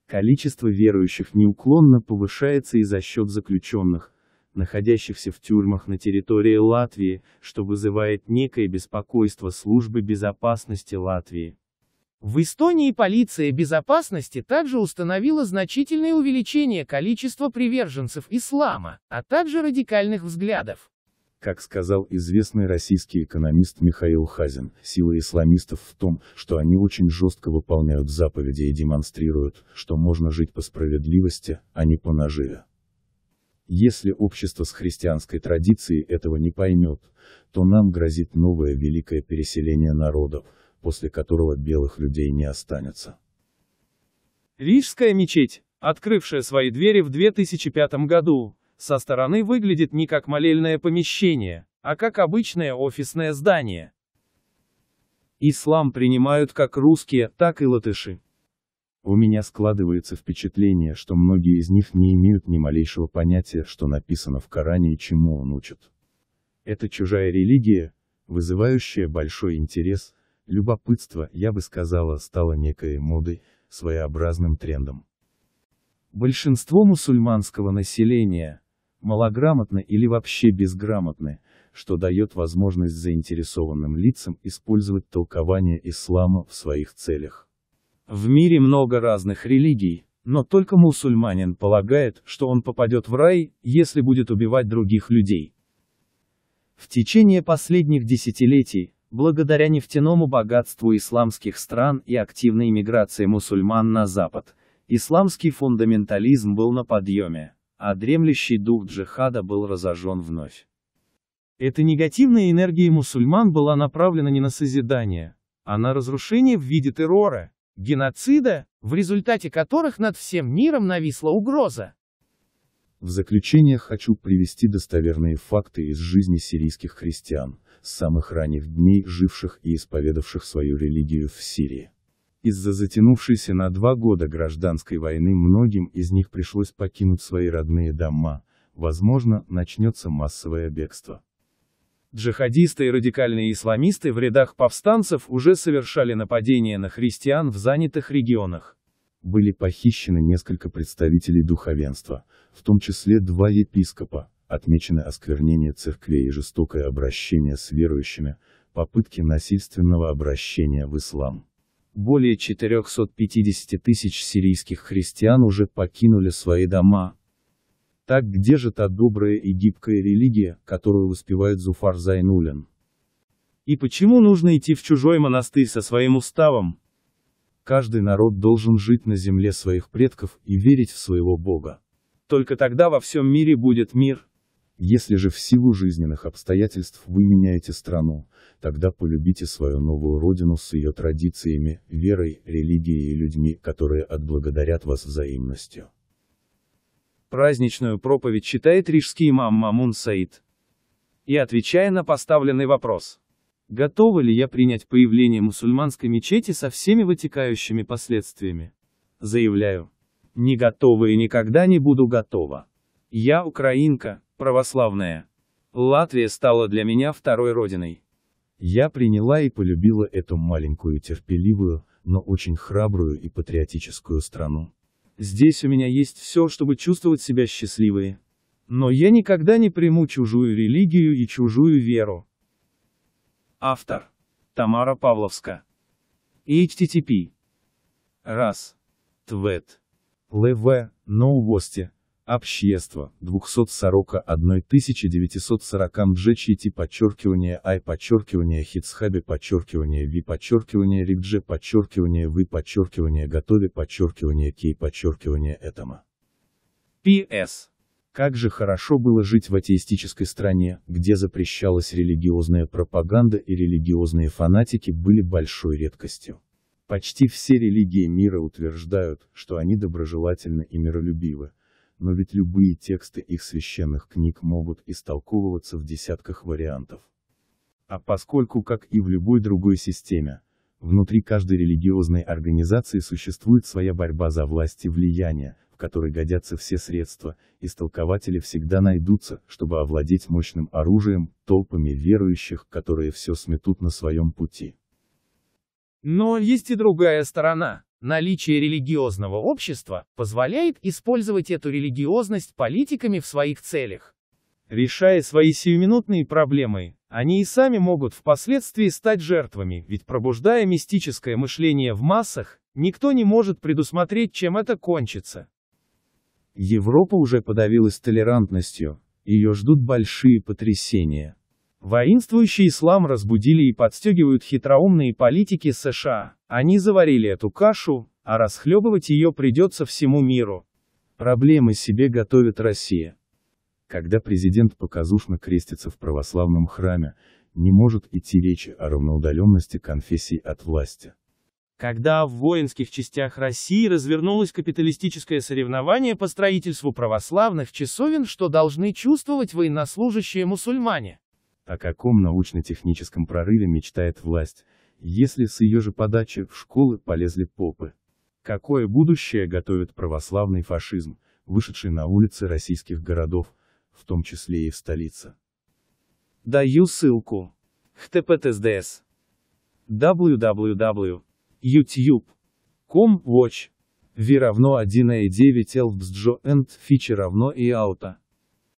Количество верующих неуклонно повышается и за счет заключенных, находящихся в тюрьмах на территории Латвии, что вызывает некое беспокойство службы безопасности Латвии. В Эстонии полиция безопасности также установила значительное увеличение количества приверженцев ислама, а также радикальных взглядов. Как сказал известный российский экономист Михаил Хазин, сила исламистов в том, что они очень жестко выполняют заповеди и демонстрируют, что можно жить по справедливости, а не по наживе. Если общество с христианской традицией этого не поймет, то нам грозит новое великое переселение народов, после которого белых людей не останется. Рижская мечеть, открывшая свои двери в 2005 году, со стороны выглядит не как молельное помещение, а как обычное офисное здание. Ислам принимают как русские, так и латыши. У меня складывается впечатление, что многие из них не имеют ни малейшего понятия, что написано в Коране и чему он учит. Это чужая религия, вызывающая большой интерес, любопытство, я бы сказала, стало некой модой, своеобразным трендом. Большинство мусульманского населения, малограмотны или вообще безграмотны, что дает возможность заинтересованным лицам использовать толкование ислама в своих целях. В мире много разных религий, но только мусульманин полагает, что он попадет в рай, если будет убивать других людей. В течение последних десятилетий, благодаря нефтяному богатству исламских стран и активной миграции мусульман на Запад, исламский фундаментализм был на подъеме а дремлющий дух джихада был разожжен вновь. Эта негативная энергия мусульман была направлена не на созидание, а на разрушение в виде террора, геноцида, в результате которых над всем миром нависла угроза. В заключение хочу привести достоверные факты из жизни сирийских христиан, с самых ранних дней живших и исповедавших свою религию в Сирии. Из-за затянувшейся на два года гражданской войны многим из них пришлось покинуть свои родные дома, возможно, начнется массовое бегство. Джихадисты и радикальные исламисты в рядах повстанцев уже совершали нападения на христиан в занятых регионах. Были похищены несколько представителей духовенства, в том числе два епископа, отмечены осквернение церкви и жестокое обращение с верующими, попытки насильственного обращения в ислам более 450 тысяч сирийских христиан уже покинули свои дома. Так где же та добрая и гибкая религия, которую воспевает Зуфар Зайнулин? И почему нужно идти в чужой монастырь со своим уставом? Каждый народ должен жить на земле своих предков и верить в своего Бога. Только тогда во всем мире будет мир. Если же в силу жизненных обстоятельств вы меняете страну, тогда полюбите свою новую родину с ее традициями, верой, религией и людьми, которые отблагодарят вас взаимностью. Праздничную проповедь читает рижский имам Мамун Саид. И отвечая на поставленный вопрос, готова ли я принять появление мусульманской мечети со всеми вытекающими последствиями, заявляю, не готова и никогда не буду готова. Я украинка, православная. Латвия стала для меня второй родиной. Я приняла и полюбила эту маленькую терпеливую, но очень храбрую и патриотическую страну. Здесь у меня есть все, чтобы чувствовать себя счастливой. Но я никогда не приму чужую религию и чужую веру. Автор. Тамара Павловска. HTTP. Раз. Твет. ЛЕВЕ. НО No Общество, 241 940 мджчити подчеркивание ай подчеркивание хитсхабе подчеркивание ви подчеркивание рикдже подчеркивание вы подчеркивание Готови подчеркивание кей подчеркивание этому. П.С. Как же хорошо было жить в атеистической стране, где запрещалась религиозная пропаганда и религиозные фанатики были большой редкостью. Почти все религии мира утверждают, что они доброжелательны и миролюбивы, но ведь любые тексты их священных книг могут истолковываться в десятках вариантов. А поскольку, как и в любой другой системе, внутри каждой религиозной организации существует своя борьба за власть и влияние, в которой годятся все средства, истолкователи всегда найдутся, чтобы овладеть мощным оружием, толпами верующих, которые все сметут на своем пути. Но есть и другая сторона. Наличие религиозного общества позволяет использовать эту религиозность политиками в своих целях. Решая свои сиюминутные проблемы, они и сами могут впоследствии стать жертвами, ведь пробуждая мистическое мышление в массах, никто не может предусмотреть, чем это кончится. Европа уже подавилась толерантностью, ее ждут большие потрясения. Воинствующий ислам разбудили и подстегивают хитроумные политики США. Они заварили эту кашу, а расхлебывать ее придется всему миру. Проблемы себе готовит Россия. Когда президент показушно крестится в православном храме, не может идти речи о равноудаленности конфессий от власти. Когда в воинских частях России развернулось капиталистическое соревнование по строительству православных часовен, что должны чувствовать военнослужащие мусульмане? О каком научно-техническом прорыве мечтает власть, если с ее же подачи в школы полезли попы. Какое будущее готовит православный фашизм, вышедший на улицы российских городов, в том числе и в столице? Даю ссылку. http www.youtube.com watch v равно 1.9 elbsjo and фичи равно и аута.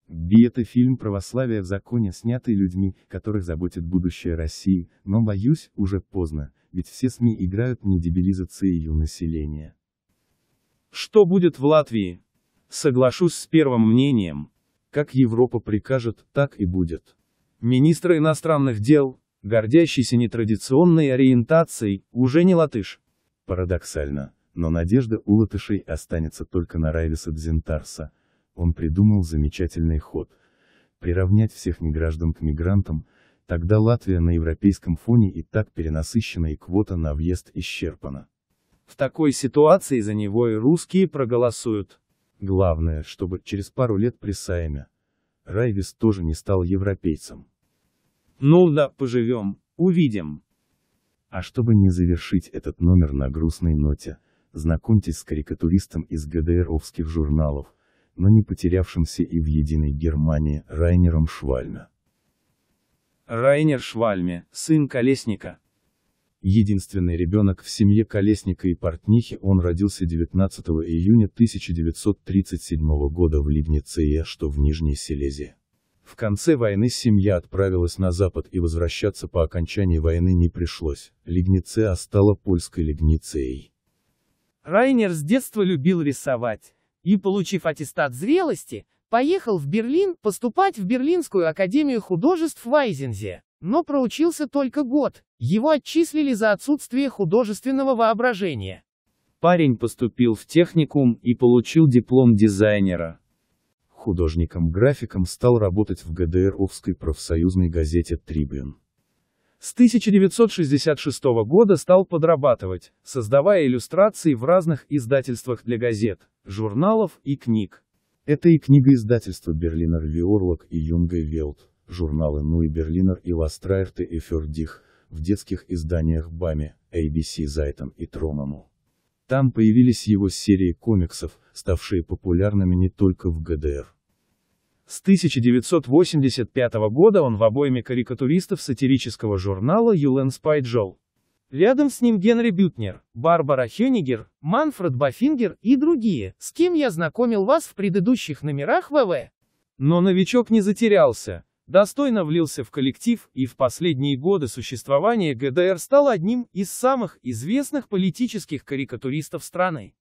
Би это фильм православия в законе», снятый людьми, которых заботит будущее России, но, боюсь, уже поздно, ведь все СМИ играют не дебилизацией ее населения. Что будет в Латвии? Соглашусь с первым мнением. Как Европа прикажет, так и будет. Министр иностранных дел, гордящийся нетрадиционной ориентацией, уже не латыш. Парадоксально, но надежда у латышей останется только на Райвиса Дзентарса, он придумал замечательный ход. Приравнять всех миграждан к мигрантам, тогда Латвия на европейском фоне и так перенасыщена и квота на въезд исчерпана. В такой ситуации за него и русские проголосуют. Главное, чтобы через пару лет при Сайме. Райвис тоже не стал европейцем. Ну да, поживем, увидим. А чтобы не завершить этот номер на грустной ноте, знакомьтесь с карикатуристом из ГДРовских журналов, но не потерявшимся и в единой Германии Райнером Швальме. Райнер Швальме, сын Колесника. Единственный ребенок в семье Колесника и портнихи, он родился 19 июня 1937 года в Лиднице, что в Нижней Силезии. В конце войны семья отправилась на запад и возвращаться по окончании войны не пришлось, Лигнице стала польской Лигницеей. Райнер с детства любил рисовать и, получив аттестат зрелости, поехал в Берлин поступать в Берлинскую академию художеств в Вайзензе, но проучился только год, его отчислили за отсутствие художественного воображения. Парень поступил в техникум и получил диплом дизайнера. Художником-графиком стал работать в ГДРовской профсоюзной газете «Трибюн». С 1966 года стал подрабатывать, создавая иллюстрации в разных издательствах для газет, журналов и книг. Это и книга издательства Берлинер Виорлок и Юнге Велт, журналы Ну и Берлинер и Ластрайфте и Фердих, в детских изданиях Бами, ABC Зайтом и Тромому. Там появились его серии комиксов, ставшие популярными не только в ГДР. С 1985 года он в обойме карикатуристов сатирического журнала «Юлен Спайджол». Рядом с ним Генри Бютнер, Барбара Хёнигер, Манфред Баффингер и другие, с кем я знакомил вас в предыдущих номерах ВВ. Но новичок не затерялся, достойно влился в коллектив и в последние годы существования ГДР стал одним из самых известных политических карикатуристов страны.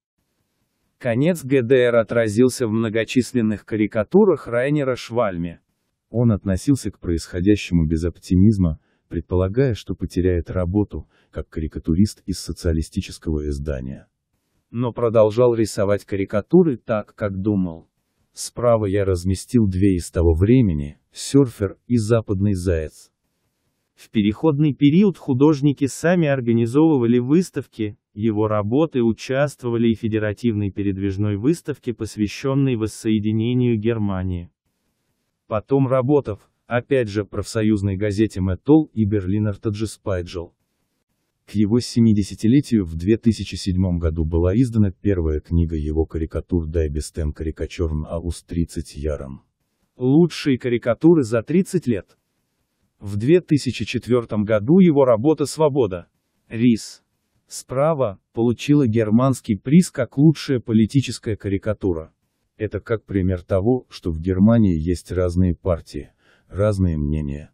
Конец ГДР отразился в многочисленных карикатурах Райнера Швальме. Он относился к происходящему без оптимизма, предполагая, что потеряет работу, как карикатурист из социалистического издания. Но продолжал рисовать карикатуры так, как думал. Справа я разместил две из того времени, «Серфер» и «Западный заяц». В переходный период художники сами организовывали выставки, его работы участвовали и в федеративной передвижной выставке, посвященной воссоединению Германии. Потом работав, опять же, профсоюзной газете Метол и «Берлинер Таджиспайджел». К его 70-летию в 2007 году была издана первая книга его карикатур «Дайбестен карикатурн аус 30 яром». Лучшие карикатуры за 30 лет. В 2004 году его работа «Свобода». Рис. Справа получила германский приз как лучшая политическая карикатура. Это как пример того, что в Германии есть разные партии, разные мнения.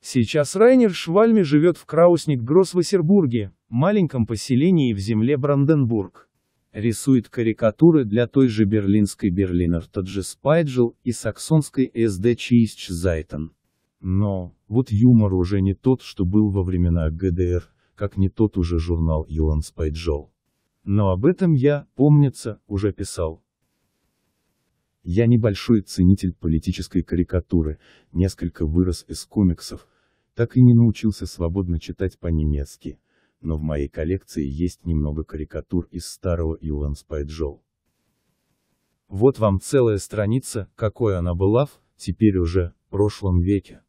Сейчас Райнер Швальме живет в Краусник-Гросс-Вассербурге, маленьком поселении в земле Бранденбург. Рисует карикатуры для той же берлинской Берлинер Таджиспайджел и саксонской СД Чиисч Зайтон. Но, вот юмор уже не тот, что был во времена ГДР как не тот уже журнал Юлан Спайджол. Но об этом я, помнится, уже писал. Я небольшой ценитель политической карикатуры, несколько вырос из комиксов, так и не научился свободно читать по-немецки, но в моей коллекции есть немного карикатур из старого Юлан Спайджол. Вот вам целая страница, какой она была в, теперь уже, прошлом веке.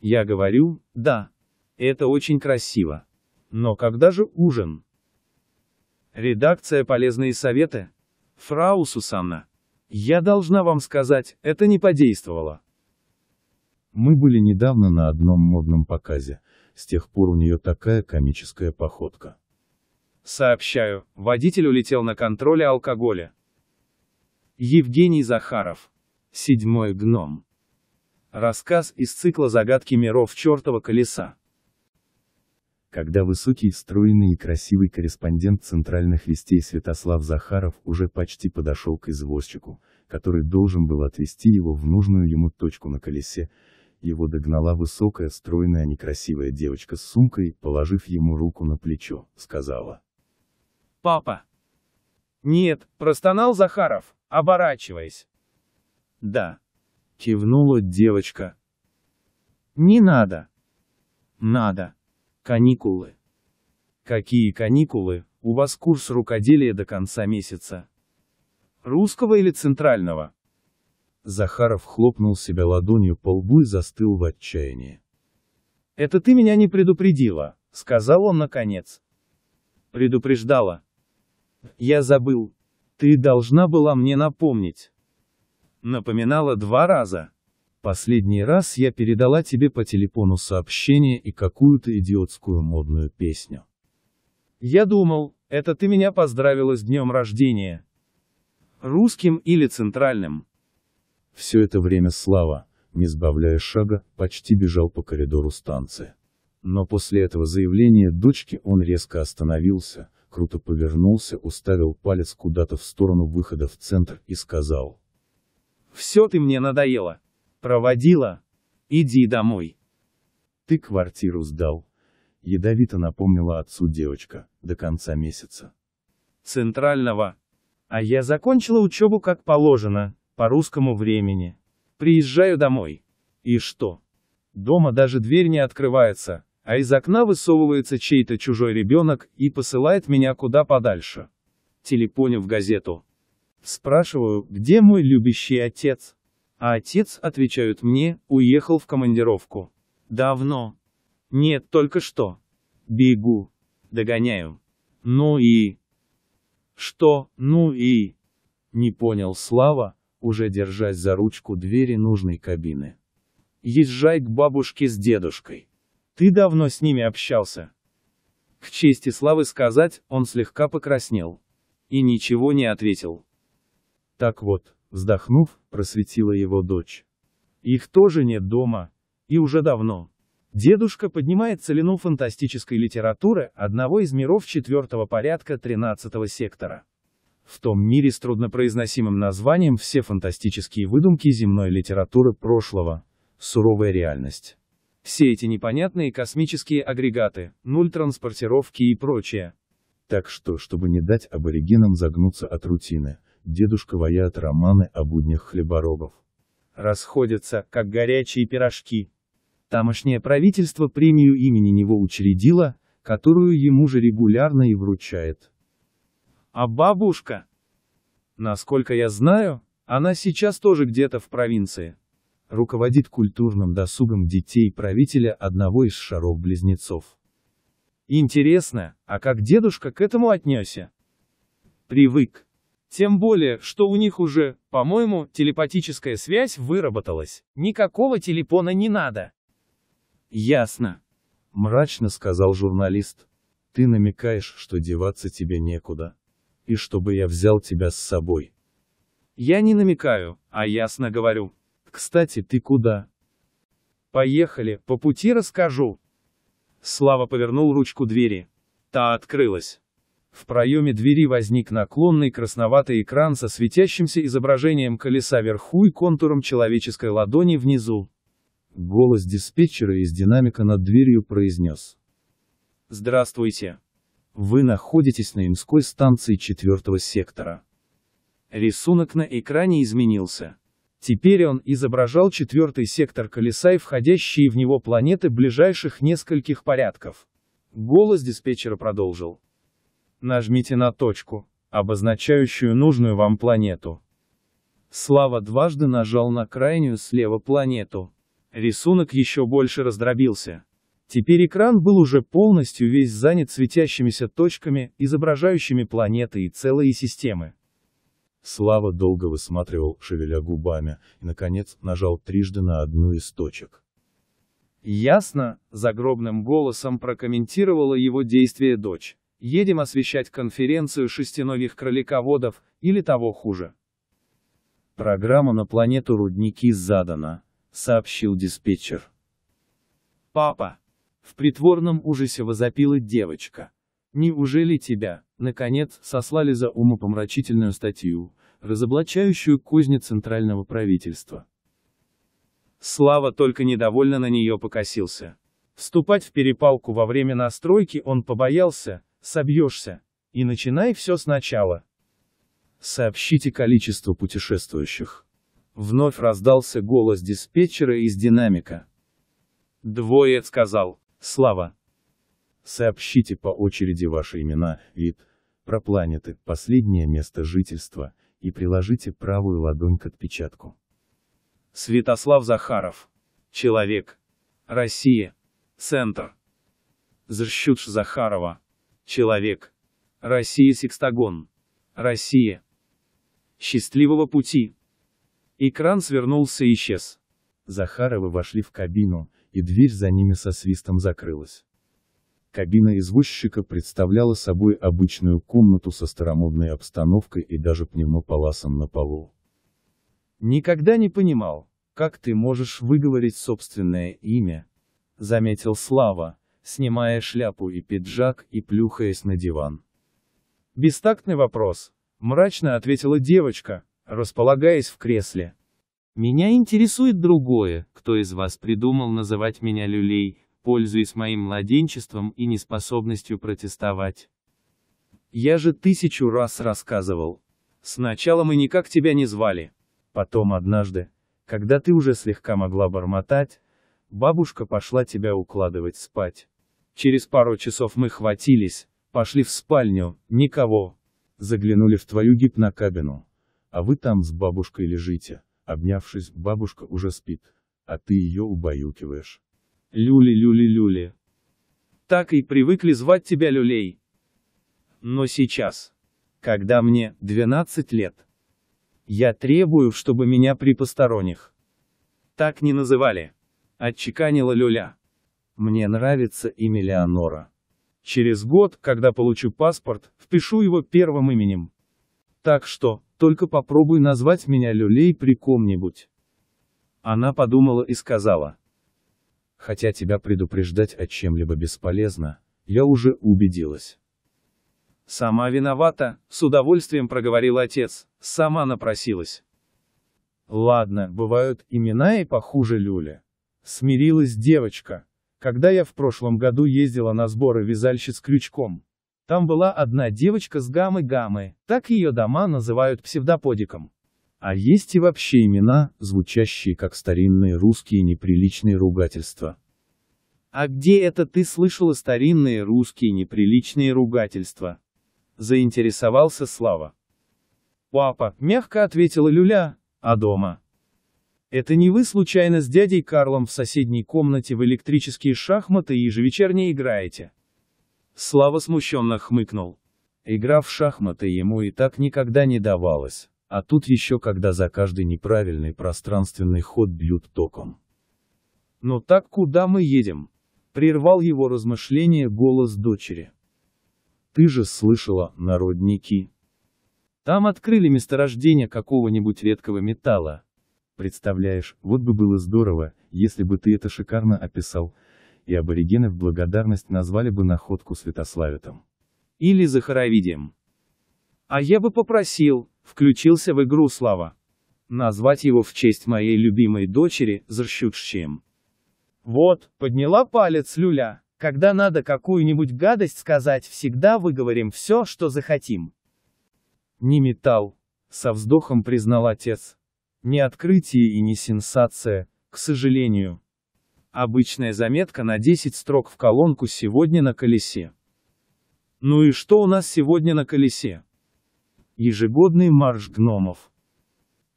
Я говорю, да, это очень красиво. Но когда же ужин? Редакция «Полезные советы». Фрау Сусанна. Я должна вам сказать, это не подействовало. Мы были недавно на одном модном показе, с тех пор у нее такая комическая походка. Сообщаю, водитель улетел на контроле алкоголя. Евгений Захаров. Седьмой гном. Рассказ из цикла «Загадки миров чертова колеса» когда высокий, стройный и красивый корреспондент «Центральных вестей» Святослав Захаров уже почти подошел к извозчику, который должен был отвезти его в нужную ему точку на колесе, его догнала высокая, стройная, некрасивая девочка с сумкой, положив ему руку на плечо, сказала. «Папа!» «Нет», — простонал Захаров, оборачиваясь. «Да», — кивнула девочка. «Не надо». «Надо», Каникулы. Какие каникулы? У вас курс рукоделия до конца месяца. Русского или центрального? Захаров хлопнул себя ладонью по лбу и застыл в отчаянии. «Это ты меня не предупредила», — сказал он наконец. «Предупреждала». «Я забыл. Ты должна была мне напомнить». Напоминала два раза. Последний раз я передала тебе по телефону сообщение и какую-то идиотскую модную песню. Я думал, это ты меня поздравила с днем рождения. Русским или центральным? Все это время Слава, не сбавляя шага, почти бежал по коридору станции. Но после этого заявления дочки он резко остановился, круто повернулся, уставил палец куда-то в сторону выхода в центр и сказал. «Все ты мне надоело!» Проводила? Иди домой. Ты квартиру сдал. Ядовито напомнила отцу девочка, до конца месяца. Центрального. А я закончила учебу как положено, по русскому времени. Приезжаю домой. И что? Дома даже дверь не открывается, а из окна высовывается чей-то чужой ребенок и посылает меня куда подальше. Телепоню в газету. Спрашиваю, где мой любящий отец? А отец, отвечают мне, уехал в командировку. Давно. Нет, только что. Бегу. Догоняю. Ну и... Что, ну и... Не понял Слава, уже держась за ручку двери нужной кабины. Езжай к бабушке с дедушкой. Ты давно с ними общался. К чести Славы сказать, он слегка покраснел. И ничего не ответил. Так вот, вздохнув, просветила его дочь. Их тоже нет дома. И уже давно. Дедушка поднимает целину фантастической литературы одного из миров четвертого порядка 13 сектора. В том мире с труднопроизносимым названием все фантастические выдумки земной литературы прошлого. Суровая реальность. Все эти непонятные космические агрегаты, нуль транспортировки и прочее. Так что, чтобы не дать аборигенам загнуться от рутины, Дедушка ваяет романы о буднях хлеборобов. Расходятся, как горячие пирожки. Тамошнее правительство премию имени него учредило, которую ему же регулярно и вручает. А бабушка? Насколько я знаю, она сейчас тоже где-то в провинции. Руководит культурным досугом детей правителя одного из шаров-близнецов. Интересно, а как дедушка к этому отнесся? Привык. Тем более, что у них уже, по-моему, телепатическая связь выработалась. Никакого телепона не надо. Ясно. Мрачно сказал журналист. Ты намекаешь, что деваться тебе некуда. И чтобы я взял тебя с собой. Я не намекаю, а ясно говорю. Кстати, ты куда? Поехали, по пути расскажу. Слава повернул ручку двери. Та открылась. В проеме двери возник наклонный красноватый экран со светящимся изображением колеса вверху и контуром человеческой ладони внизу. Голос диспетчера из динамика над дверью произнес. Здравствуйте. Вы находитесь на Имской станции четвертого сектора. Рисунок на экране изменился. Теперь он изображал четвертый сектор колеса и входящие в него планеты ближайших нескольких порядков. Голос диспетчера продолжил. Нажмите на точку, обозначающую нужную вам планету. Слава дважды нажал на крайнюю слева планету. Рисунок еще больше раздробился. Теперь экран был уже полностью весь занят светящимися точками, изображающими планеты и целые системы. Слава долго высматривал, шевеля губами, и, наконец, нажал трижды на одну из точек. «Ясно», — загробным голосом прокомментировала его действие дочь. Едем освещать конференцию шестиногих кролиководов, или того хуже. Программа на планету рудники задана, сообщил диспетчер. Папа! В притворном ужасе возопила девочка. Неужели тебя, наконец, сослали за умопомрачительную статью, разоблачающую козни центрального правительства? Слава только недовольно на нее покосился. Вступать в перепалку во время настройки он побоялся, собьешься. И начинай все сначала. Сообщите количество путешествующих. Вновь раздался голос диспетчера из динамика. Двое, сказал. Слава. Сообщите по очереди ваши имена, вид, про планеты, последнее место жительства, и приложите правую ладонь к отпечатку. Святослав Захаров. Человек. Россия. Центр. Зрщудж Захарова. Человек. Россия Секстагон. Россия. Счастливого пути. Экран свернулся и исчез. Захаровы вошли в кабину, и дверь за ними со свистом закрылась. Кабина извозчика представляла собой обычную комнату со старомодной обстановкой и даже пневмопаласом на полу. «Никогда не понимал, как ты можешь выговорить собственное имя», — заметил Слава, снимая шляпу и пиджак и плюхаясь на диван. «Бестактный вопрос», — мрачно ответила девочка, располагаясь в кресле. «Меня интересует другое, кто из вас придумал называть меня люлей, пользуясь моим младенчеством и неспособностью протестовать. Я же тысячу раз рассказывал. Сначала мы никак тебя не звали. Потом однажды, когда ты уже слегка могла бормотать, бабушка пошла тебя укладывать спать. Через пару часов мы хватились, пошли в спальню, никого. Заглянули в твою гипнокабину. А вы там с бабушкой лежите. Обнявшись, бабушка уже спит, а ты ее убаюкиваешь. Люли-люли-люли. Так и привыкли звать тебя люлей. Но сейчас, когда мне 12 лет, я требую, чтобы меня при посторонних так не называли. Отчеканила люля. Мне нравится имя Леонора. Через год, когда получу паспорт, впишу его первым именем. Так что, только попробуй назвать меня люлей при ком-нибудь. Она подумала и сказала. Хотя тебя предупреждать о чем-либо бесполезно, я уже убедилась. Сама виновата, с удовольствием проговорил отец, сама напросилась. Ладно, бывают имена и похуже люля. Смирилась девочка. Когда я в прошлом году ездила на сборы вязальщиц крючком, там была одна девочка с гаммы-гаммы, так ее дома называют псевдоподиком. А есть и вообще имена, звучащие как старинные русские неприличные ругательства. А где это ты слышала старинные русские неприличные ругательства? Заинтересовался Слава. Папа, мягко ответила Люля, а дома? Это не вы случайно с дядей Карлом в соседней комнате в электрические шахматы и ежевечерне играете? Слава смущенно хмыкнул. Игра в шахматы ему и так никогда не давалась, а тут еще когда за каждый неправильный пространственный ход бьют током. Но «Ну так куда мы едем? Прервал его размышление голос дочери. Ты же слышала, народники. Там открыли месторождение какого-нибудь редкого металла, Представляешь, вот бы было здорово, если бы ты это шикарно описал, и аборигены в благодарность назвали бы находку Святославитом Или Захаровидием. А я бы попросил, включился в игру Слава. Назвать его в честь моей любимой дочери, Зарщутшчием. Вот, подняла палец Люля. Когда надо какую-нибудь гадость сказать, всегда выговорим все, что захотим. Не металл, со вздохом признал отец. Не открытие и не сенсация, к сожалению. Обычная заметка на 10 строк в колонку «Сегодня на колесе». Ну и что у нас сегодня на колесе? Ежегодный марш гномов.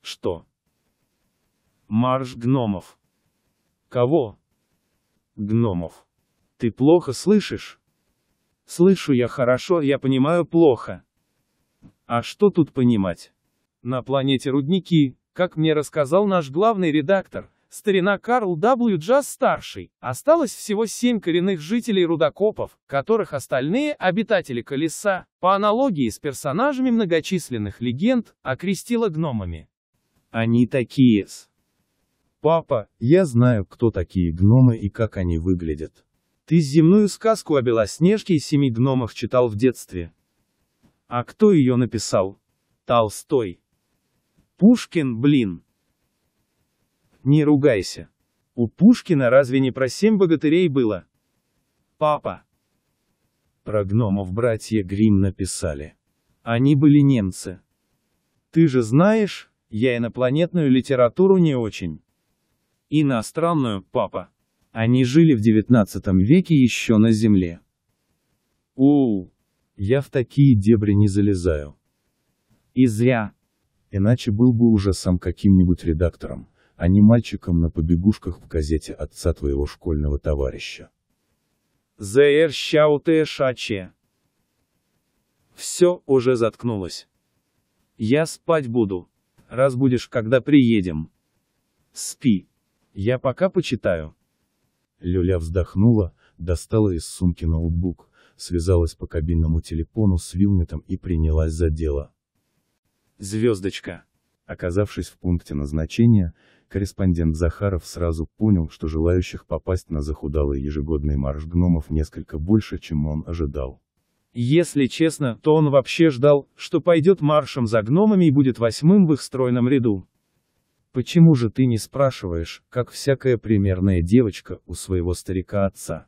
Что? Марш гномов. Кого? Гномов. Ты плохо слышишь? Слышу я хорошо, я понимаю плохо. А что тут понимать? На планете рудники, как мне рассказал наш главный редактор, старина Карл W. Джаз-старший, осталось всего семь коренных жителей рудокопов, которых остальные обитатели колеса, по аналогии с персонажами многочисленных легенд, окрестила гномами. Они такие-с. Папа, я знаю, кто такие гномы и как они выглядят. Ты земную сказку о Белоснежке и семи гномах читал в детстве. А кто ее написал? Толстой. Пушкин, блин. Не ругайся. У Пушкина разве не про семь богатырей было? Папа. Про гномов братья Грим написали. Они были немцы. Ты же знаешь, я инопланетную литературу не очень. Иностранную, папа. Они жили в девятнадцатом веке еще на Земле. Оу, я в такие дебри не залезаю. И зря. Иначе был бы уже сам каким-нибудь редактором, а не мальчиком на побегушках в газете отца твоего школьного товарища. Зр щауте шаче. Все, уже заткнулось. Я спать буду. Разбудишь, когда приедем. Спи. Я пока почитаю. Люля вздохнула, достала из сумки ноутбук, связалась по кабинному телефону с Вилнетом и принялась за дело звездочка. Оказавшись в пункте назначения, корреспондент Захаров сразу понял, что желающих попасть на захудалый ежегодный марш гномов несколько больше, чем он ожидал. Если честно, то он вообще ждал, что пойдет маршем за гномами и будет восьмым в их стройном ряду. Почему же ты не спрашиваешь, как всякая примерная девочка у своего старика-отца?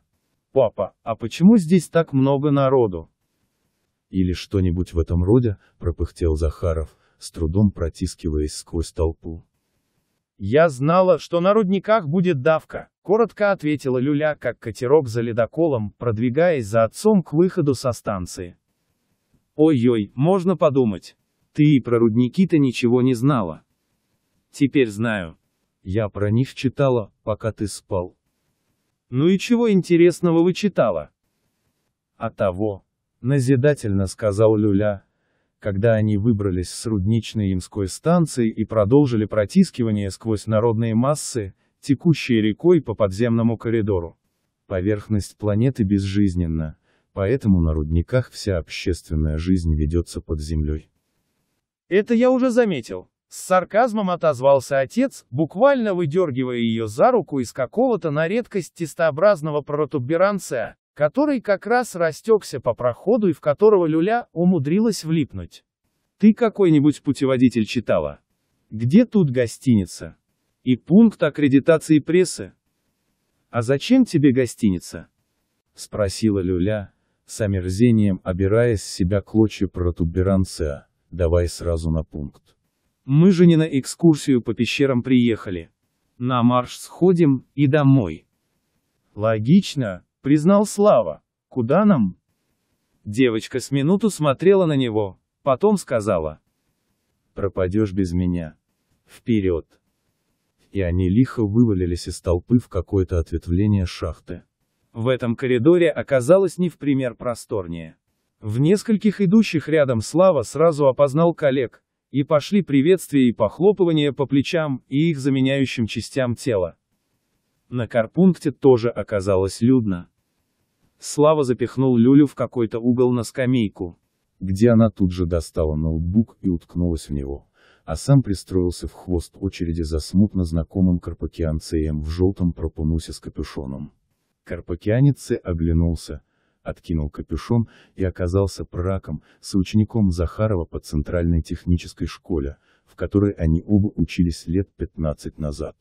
Папа, а почему здесь так много народу? Или что-нибудь в этом роде, пропыхтел Захаров, с трудом протискиваясь сквозь толпу. «Я знала, что на рудниках будет давка», — коротко ответила Люля, как катерок за ледоколом, продвигаясь за отцом к выходу со станции. «Ой-ой, можно подумать. Ты и про рудники-то ничего не знала». «Теперь знаю. Я про них читала, пока ты спал». «Ну и чего интересного вы читала?» «А того», — назидательно сказал Люля, когда они выбрались с рудничной Ямской станции и продолжили протискивание сквозь народные массы, текущие рекой по подземному коридору. Поверхность планеты безжизненна, поэтому на рудниках вся общественная жизнь ведется под землей. Это я уже заметил. С сарказмом отозвался отец, буквально выдергивая ее за руку из какого-то на редкость тестообразного протуберанца, который как раз растекся по проходу и в которого люля умудрилась влипнуть. Ты какой-нибудь путеводитель читала? Где тут гостиница? И пункт аккредитации прессы? А зачем тебе гостиница? Спросила люля, с омерзением обирая с себя клочья протуберанца. Давай сразу на пункт. Мы же не на экскурсию по пещерам приехали. На марш сходим и домой. Логично, признал Слава. Куда нам? Девочка с минуту смотрела на него, потом сказала. Пропадешь без меня. Вперед. И они лихо вывалились из толпы в какое-то ответвление шахты. В этом коридоре оказалось не в пример просторнее. В нескольких идущих рядом Слава сразу опознал коллег, и пошли приветствия и похлопывания по плечам и их заменяющим частям тела. На карпункте тоже оказалось людно. Слава запихнул Люлю в какой-то угол на скамейку. Где она тут же достала ноутбук и уткнулась в него, а сам пристроился в хвост очереди за смутно знакомым карпакианцеем в желтом пропунусе с капюшоном. Карпакианец оглянулся, откинул капюшон и оказался с учеником Захарова по Центральной технической школе, в которой они оба учились лет 15 назад.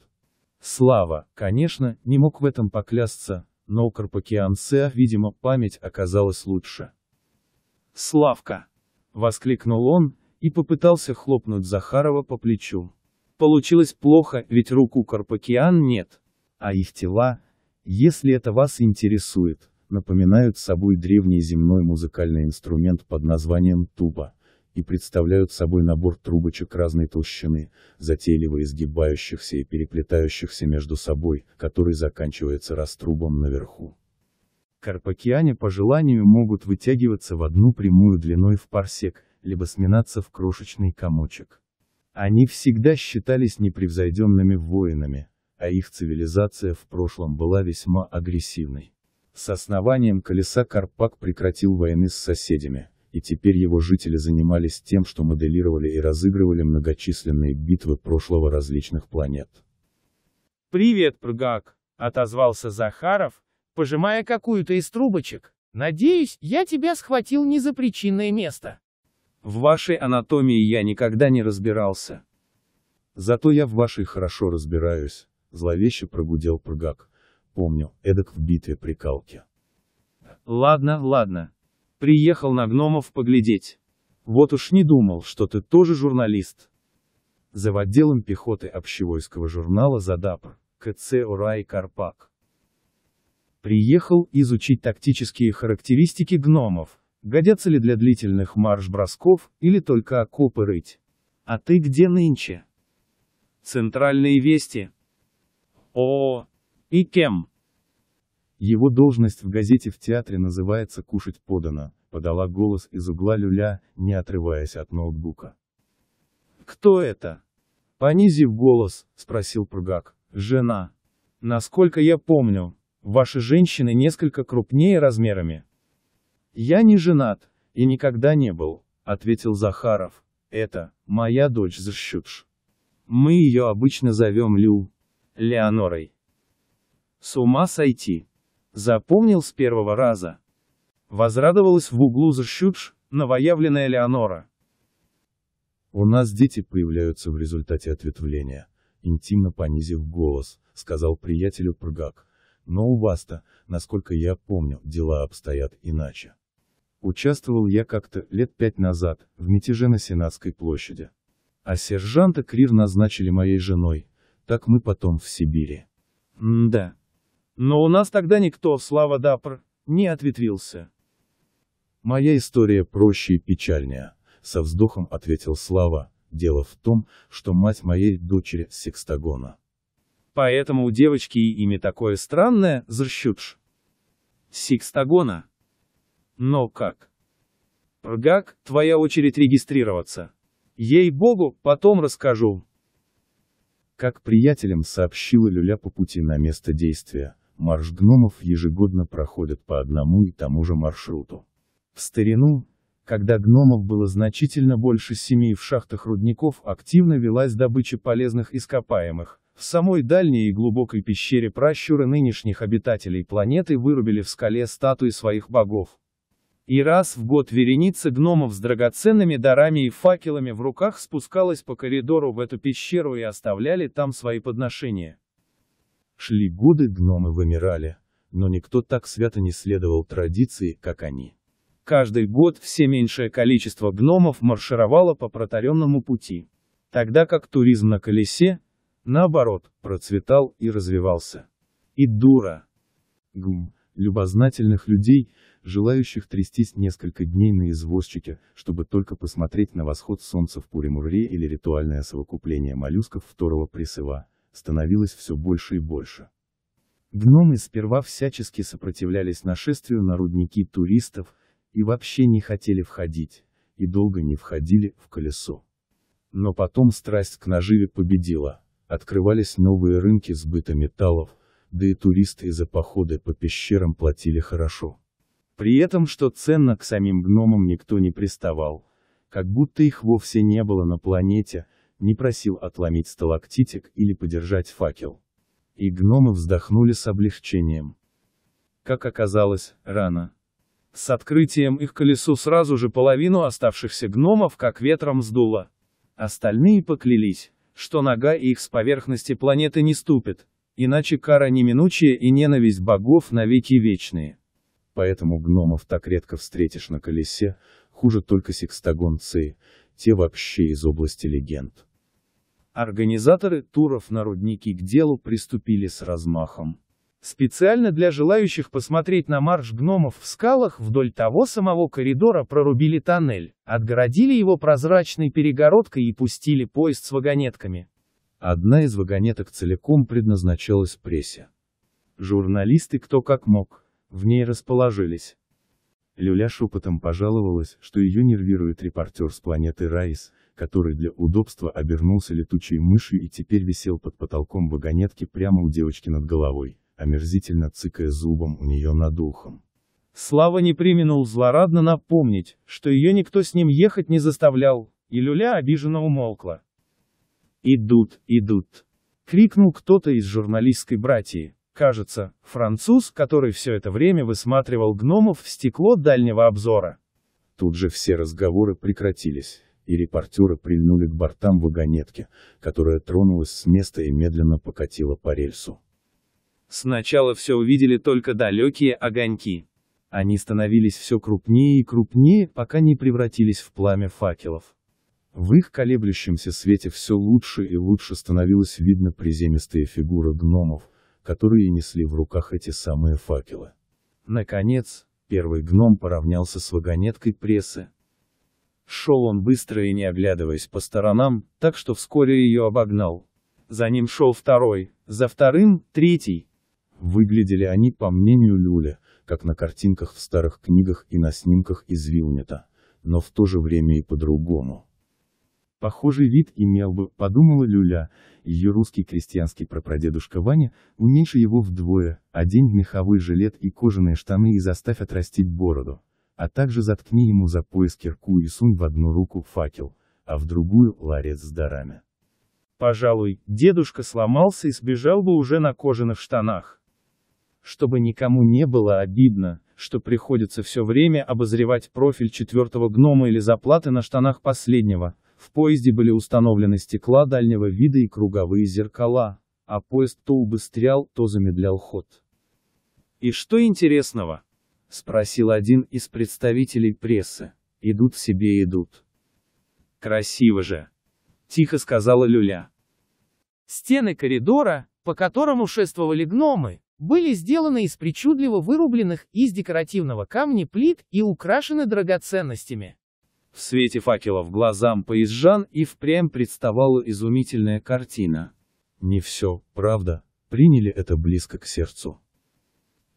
Слава, конечно, не мог в этом поклясться, но у карпакианца, видимо, память оказалась лучше. «Славка!» — воскликнул он, и попытался хлопнуть Захарова по плечу. Получилось плохо, ведь рук у Карпакиан нет. А их тела, если это вас интересует, напоминают собой древний земной музыкальный инструмент под названием туба, и представляют собой набор трубочек разной толщины, затейливо изгибающихся и переплетающихся между собой, который заканчивается раструбом наверху. Карпакиане по желанию могут вытягиваться в одну прямую длиной в парсек, либо сминаться в крошечный комочек. Они всегда считались непревзойденными воинами, а их цивилизация в прошлом была весьма агрессивной. С основанием колеса Карпак прекратил войны с соседями, и теперь его жители занимались тем, что моделировали и разыгрывали многочисленные битвы прошлого различных планет. «Привет, прыгак!» — отозвался Захаров, пожимая какую-то из трубочек. «Надеюсь, я тебя схватил не за причинное место». «В вашей анатомии я никогда не разбирался». «Зато я в вашей хорошо разбираюсь», — зловеще прогудел прыгак. «Помню, эдак в битве прикалки». «Ладно, ладно», Приехал на гномов поглядеть. Вот уж не думал, что ты тоже журналист. За отделом пехоты общевойского журнала «Задапр» КЦ Урай Карпак. Приехал изучить тактические характеристики гномов, годятся ли для длительных марш-бросков, или только окопы рыть. А ты где нынче? Центральные вести. О, и кем? Его должность в газете в театре называется «Кушать подано», подала голос из угла люля, не отрываясь от ноутбука. «Кто это?» Понизив голос, спросил Пругак. «Жена. Насколько я помню, ваши женщины несколько крупнее размерами». «Я не женат, и никогда не был», — ответил Захаров. «Это моя дочь Зашчудж. Мы ее обычно зовем Лю. Леонорой». «С ума сойти!» Запомнил с первого раза. Возрадовалась в углу защучш, новоявленная Леонора. У нас дети появляются в результате ответвления, интимно понизив голос, сказал приятелю Пргак. Но у вас-то, насколько я помню, дела обстоят иначе. Участвовал я как-то лет пять назад в мятеже на Сенатской площади. А сержанта Крир назначили моей женой, так мы потом в Сибири. М да. Но у нас тогда никто, слава Дапр, не ответвился. Моя история проще и печальнее, со вздохом ответил Слава. Дело в том, что мать моей дочери секстагона. Поэтому у девочки и имя такое странное, Зрщудж. Секстагона. Но как? Ргак, твоя очередь регистрироваться. Ей-богу, потом расскажу. Как приятелям сообщила Люля по пути на место действия, Марш гномов ежегодно проходит по одному и тому же маршруту. В старину, когда гномов было значительно больше семей в шахтах рудников, активно велась добыча полезных ископаемых. В самой дальней и глубокой пещере пращуры нынешних обитателей планеты вырубили в скале статуи своих богов. И раз в год вереница гномов с драгоценными дарами и факелами в руках спускалась по коридору в эту пещеру и оставляли там свои подношения. Шли годы, гномы вымирали, но никто так свято не следовал традиции, как они. Каждый год все меньшее количество гномов маршировало по протаренному пути, тогда как туризм на колесе, наоборот, процветал и развивался. И дура. Гм, любознательных людей, желающих трястись несколько дней на извозчике, чтобы только посмотреть на восход солнца в Пуремурре или ритуальное совокупление моллюсков второго присыва, становилось все больше и больше. Гномы сперва всячески сопротивлялись нашествию на рудники туристов, и вообще не хотели входить, и долго не входили в колесо. Но потом страсть к наживе победила, открывались новые рынки сбыта металлов, да и туристы из за походы по пещерам платили хорошо. При этом, что ценно, к самим гномам никто не приставал, как будто их вовсе не было на планете, не просил отломить сталактитик или подержать факел. И гномы вздохнули с облегчением. Как оказалось, рано. С открытием их колесу сразу же половину оставшихся гномов как ветром сдуло. Остальные поклялись, что нога их с поверхности планеты не ступит, иначе кара неминучая и ненависть богов навеки вечные. Поэтому гномов так редко встретишь на колесе, хуже только секстагонцы, те вообще из области легенд. Организаторы туров на рудники к делу приступили с размахом. Специально для желающих посмотреть на марш гномов в скалах вдоль того самого коридора прорубили тоннель, отгородили его прозрачной перегородкой и пустили поезд с вагонетками. Одна из вагонеток целиком предназначалась прессе. Журналисты кто как мог, в ней расположились. Люля шепотом пожаловалась, что ее нервирует репортер с планеты Раис, который для удобства обернулся летучей мышью и теперь висел под потолком вагонетки прямо у девочки над головой, омерзительно цыкая зубом у нее над ухом. Слава не применил злорадно напомнить, что ее никто с ним ехать не заставлял, и Люля обиженно умолкла. «Идут, идут!» — крикнул кто-то из журналистской братьи. Кажется, француз, который все это время высматривал гномов в стекло дальнего обзора. Тут же все разговоры прекратились, и репортеры прильнули к бортам вагонетки, которая тронулась с места и медленно покатила по рельсу. Сначала все увидели только далекие огоньки. Они становились все крупнее и крупнее, пока не превратились в пламя факелов. В их колеблющемся свете все лучше и лучше становилось видно приземистые фигуры гномов, которые несли в руках эти самые факелы. Наконец, первый гном поравнялся с вагонеткой прессы. Шел он быстро и не оглядываясь по сторонам, так что вскоре ее обогнал. За ним шел второй, за вторым — третий. Выглядели они, по мнению Люля, как на картинках в старых книгах и на снимках из Вилнета, но в то же время и по-другому. Похожий вид имел бы, подумала Люля, ее русский крестьянский прапрадедушка Ваня, уменьши его вдвое, одень меховой жилет и кожаные штаны и заставь отрастить бороду. А также заткни ему за пояс кирку и сунь в одну руку факел, а в другую — ларец с дарами. Пожалуй, дедушка сломался и сбежал бы уже на кожаных штанах. Чтобы никому не было обидно, что приходится все время обозревать профиль четвертого гнома или заплаты на штанах последнего, в поезде были установлены стекла дальнего вида и круговые зеркала, а поезд то убыстрял, то замедлял ход. «И что интересного?» — спросил один из представителей прессы. «Идут себе идут». «Красиво же!» — тихо сказала Люля. Стены коридора, по которому шествовали гномы, были сделаны из причудливо вырубленных из декоративного камня плит и украшены драгоценностями. В свете факелов глазам поезжан и впрямь представала изумительная картина. Не все, правда, приняли это близко к сердцу.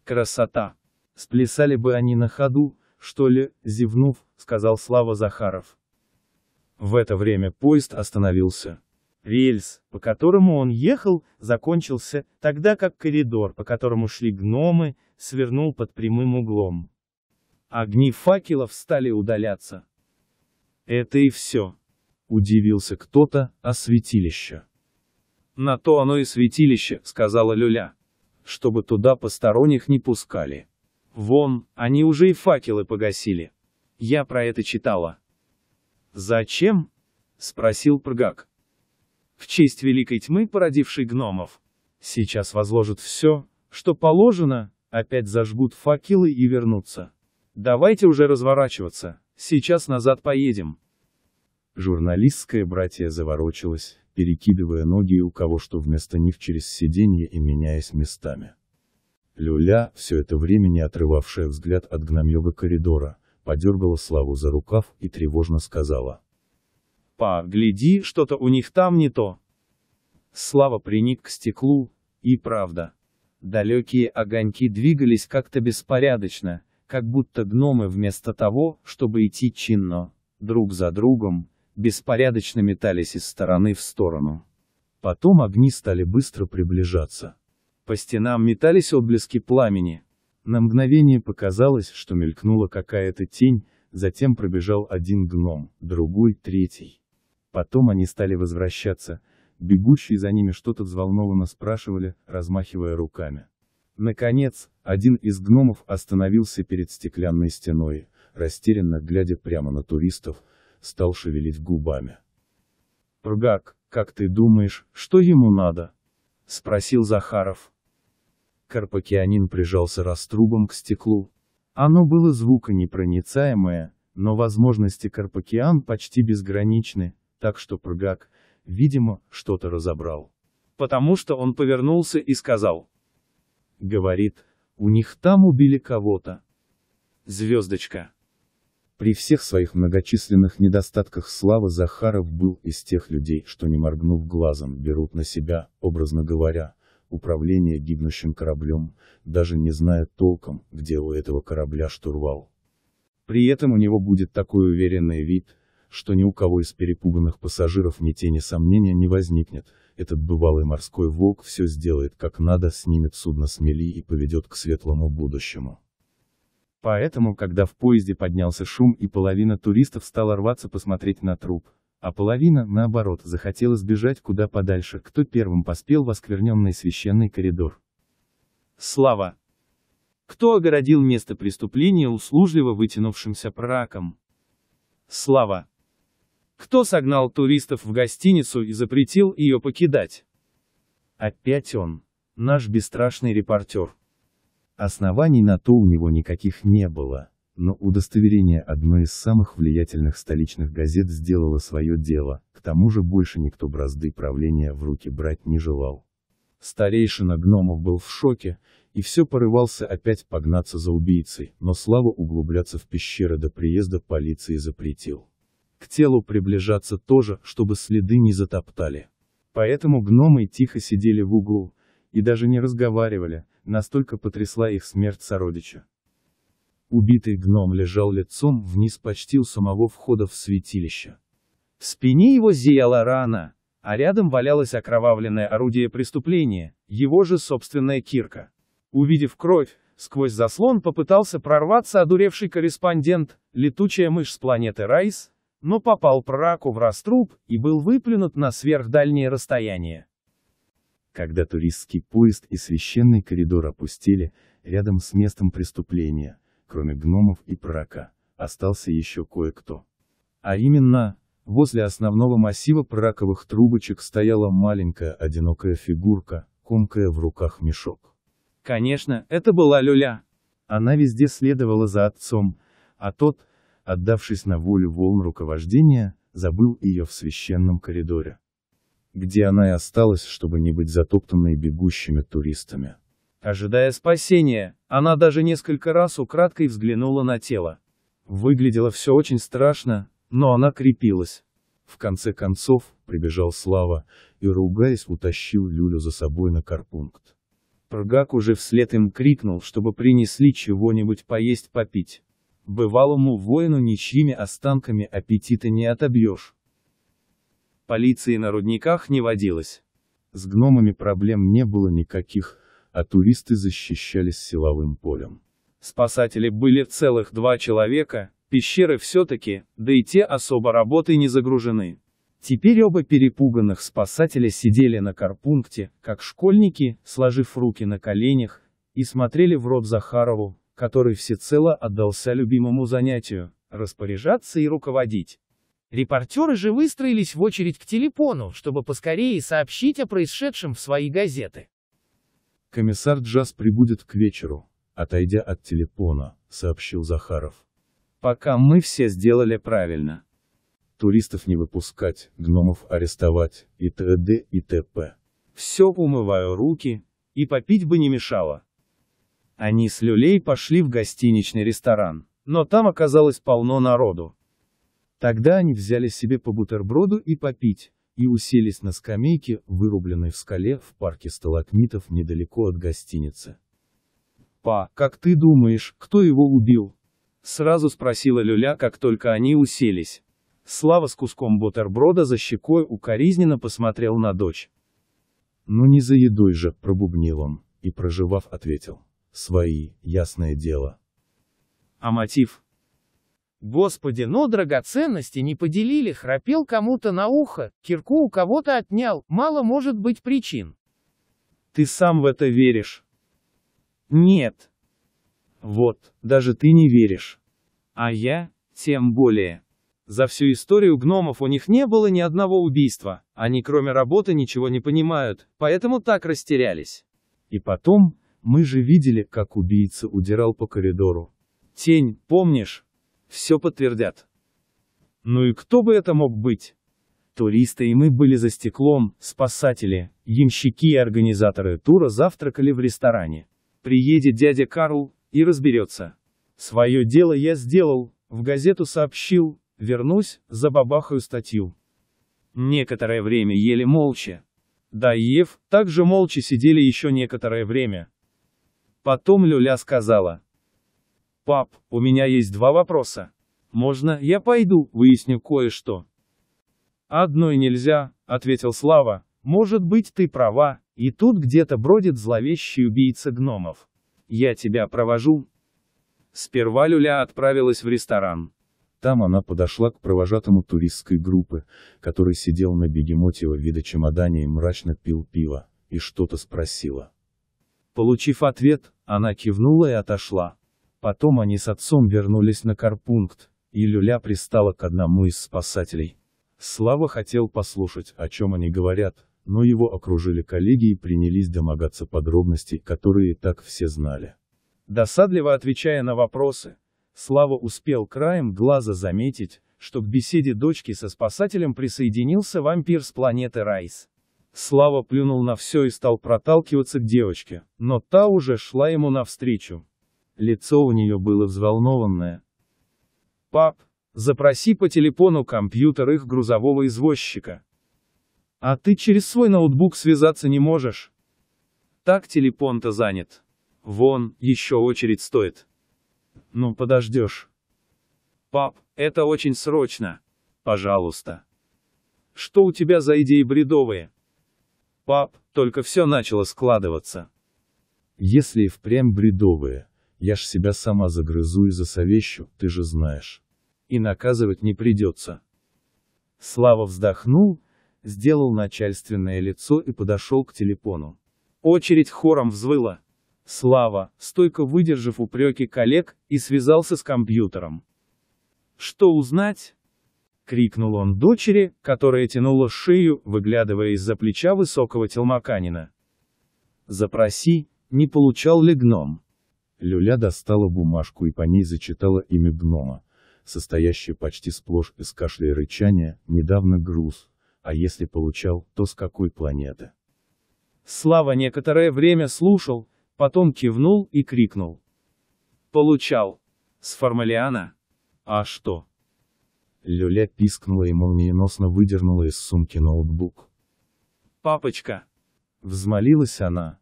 Красота! Сплясали бы они на ходу, что ли, зевнув, сказал Слава Захаров. В это время поезд остановился. Рельс, по которому он ехал, закончился, тогда как коридор, по которому шли гномы, свернул под прямым углом. Огни факелов стали удаляться. Это и все. Удивился кто-то, а святилище? На то оно и святилище, сказала Люля. Чтобы туда посторонних не пускали. Вон, они уже и факелы погасили. Я про это читала. Зачем? Спросил Прыгак. В честь Великой Тьмы, породившей гномов. Сейчас возложат все, что положено, опять зажгут факелы и вернутся. Давайте уже разворачиваться. Сейчас назад поедем. Журналистское братье заворочилось, перекидывая ноги у кого что вместо них через сиденье и меняясь местами. Люля, все это время не отрывавшая взгляд от гномьего коридора, подергала Славу за рукав и тревожно сказала. «Па, гляди, что-то у них там не то!» Слава приник к стеклу, и правда. Далекие огоньки двигались как-то беспорядочно, как будто гномы вместо того, чтобы идти чинно, друг за другом, беспорядочно метались из стороны в сторону. Потом огни стали быстро приближаться. По стенам метались отблески пламени. На мгновение показалось, что мелькнула какая-то тень, затем пробежал один гном, другой, третий. Потом они стали возвращаться, бегущие за ними что-то взволнованно спрашивали, размахивая руками. Наконец, один из гномов остановился перед стеклянной стеной, растерянно глядя прямо на туристов, стал шевелить губами. «Пругак, как ты думаешь, что ему надо?» — спросил Захаров. Карпакианин прижался раструбом к стеклу. Оно было звуконепроницаемое, но возможности Карпакиан почти безграничны, так что Прыгак, видимо, что-то разобрал. Потому что он повернулся и сказал, Говорит, у них там убили кого-то. Звездочка. При всех своих многочисленных недостатках слава Захаров был из тех людей, что не моргнув глазом, берут на себя, образно говоря, управление гибнущим кораблем, даже не зная толком, где у этого корабля штурвал. При этом у него будет такой уверенный вид, что ни у кого из перепуганных пассажиров ни тени сомнения не возникнет, этот бывалый морской волк все сделает как надо, снимет судно с мели и поведет к светлому будущему. Поэтому, когда в поезде поднялся шум и половина туристов стала рваться посмотреть на труп, а половина, наоборот, захотела сбежать куда подальше, кто первым поспел в оскверненный священный коридор. Слава! Кто огородил место преступления услужливо вытянувшимся праком? Слава! Кто согнал туристов в гостиницу и запретил ее покидать? Опять он. Наш бесстрашный репортер. Оснований на то у него никаких не было, но удостоверение одной из самых влиятельных столичных газет сделало свое дело, к тому же больше никто бразды правления в руки брать не желал. Старейшина гномов был в шоке, и все порывался опять погнаться за убийцей, но Слава углубляться в пещеры до приезда полиции запретил. К телу приближаться тоже, чтобы следы не затоптали. Поэтому гномы тихо сидели в углу, и даже не разговаривали, настолько потрясла их смерть сородича. Убитый гном лежал лицом вниз почти у самого входа в святилище. В спине его зияла рана, а рядом валялось окровавленное орудие преступления, его же собственная кирка. Увидев кровь, сквозь заслон попытался прорваться одуревший корреспондент, летучая мышь с планеты Райс, но попал Прораку в раструб и был выплюнут на сверхдальние расстояния. Когда туристский поезд и священный коридор опустили, рядом с местом преступления, кроме гномов и Прорака, остался еще кое-кто. А именно, возле основного массива прораковых трубочек стояла маленькая одинокая фигурка, комкая в руках мешок. Конечно, это была Люля. Она везде следовала за отцом, а тот, отдавшись на волю волн руковождения, забыл ее в священном коридоре. Где она и осталась, чтобы не быть затоптанной бегущими туристами. Ожидая спасения, она даже несколько раз украдкой взглянула на тело. Выглядело все очень страшно, но она крепилась. В конце концов, прибежал Слава, и, ругаясь, утащил Люлю за собой на карпункт. Пргак уже вслед им крикнул, чтобы принесли чего-нибудь поесть-попить. Бывалому воину ничьими останками аппетита не отобьешь. Полиции на рудниках не водилось. С гномами проблем не было никаких, а туристы защищались силовым полем. Спасатели были целых два человека, пещеры все-таки, да и те особо работой не загружены. Теперь оба перепуганных спасателя сидели на карпункте, как школьники, сложив руки на коленях, и смотрели в рот Захарову, который всецело отдался любимому занятию – распоряжаться и руководить. Репортеры же выстроились в очередь к телефону, чтобы поскорее сообщить о происшедшем в свои газеты. Комиссар Джаз прибудет к вечеру, отойдя от телефона, сообщил Захаров. Пока мы все сделали правильно. Туристов не выпускать, гномов арестовать, и т.д. и т.п. Все умываю руки, и попить бы не мешало. Они с люлей пошли в гостиничный ресторан, но там оказалось полно народу. Тогда они взяли себе по бутерброду и попить, и уселись на скамейке, вырубленной в скале в парке сталактитов недалеко от гостиницы. «Па, как ты думаешь, кто его убил?» Сразу спросила Люля, как только они уселись. Слава с куском бутерброда за щекой укоризненно посмотрел на дочь. «Ну не за едой же», — пробубнил он, и, проживав, ответил. Свои, ясное дело. А мотив? Господи, но драгоценности не поделили, храпел кому-то на ухо, кирку у кого-то отнял, мало может быть причин. Ты сам в это веришь? Нет. Вот, даже ты не веришь. А я, тем более. За всю историю гномов у них не было ни одного убийства, они кроме работы ничего не понимают, поэтому так растерялись. И потом, мы же видели, как убийца удирал по коридору. Тень, помнишь? Все подтвердят. Ну и кто бы это мог быть? Туристы и мы были за стеклом, спасатели, ямщики и организаторы тура завтракали в ресторане. Приедет дядя Карл и разберется. Свое дело я сделал, в газету сообщил, вернусь, забабахаю статью. Некоторое время ели молча. Да и Ев также молча сидели еще некоторое время, Потом Люля сказала. «Пап, у меня есть два вопроса. Можно, я пойду, выясню кое-что?» «Одной нельзя», — ответил Слава. «Может быть, ты права, и тут где-то бродит зловещий убийца гномов. Я тебя провожу». Сперва Люля отправилась в ресторан. Там она подошла к провожатому туристской группы, который сидел на бегемоте бегемотьего вида чемодане и мрачно пил пиво, и что-то спросила. Получив ответ, она кивнула и отошла. Потом они с отцом вернулись на карпункт, и Люля пристала к одному из спасателей. Слава хотел послушать, о чем они говорят, но его окружили коллеги и принялись домогаться подробностей, которые так все знали. Досадливо отвечая на вопросы, Слава успел краем глаза заметить, что к беседе дочки со спасателем присоединился вампир с планеты Райс. Слава плюнул на все и стал проталкиваться к девочке, но та уже шла ему навстречу. Лицо у нее было взволнованное. «Пап, запроси по телефону компьютер их грузового извозчика». «А ты через свой ноутбук связаться не можешь?» «Так телефон-то занят. Вон, еще очередь стоит». «Ну подождешь». «Пап, это очень срочно. Пожалуйста». «Что у тебя за идеи бредовые?» пап, только все начало складываться. Если и впрямь бредовые, я ж себя сама загрызу и засовещу, ты же знаешь. И наказывать не придется. Слава вздохнул, сделал начальственное лицо и подошел к телефону. Очередь хором взвыла. Слава, стойко выдержав упреки коллег, и связался с компьютером. Что узнать? — крикнул он дочери, которая тянула шею, выглядывая из-за плеча высокого телмаканина. «Запроси, не получал ли гном?» Люля достала бумажку и по ней зачитала имя гнома, состоящее почти сплошь из кашля и рычания, недавно груз, а если получал, то с какой планеты. Слава некоторое время слушал, потом кивнул и крикнул. «Получал. С Формалиана. А что?» Люля пискнула и молниеносно выдернула из сумки ноутбук. «Папочка!» Взмолилась она.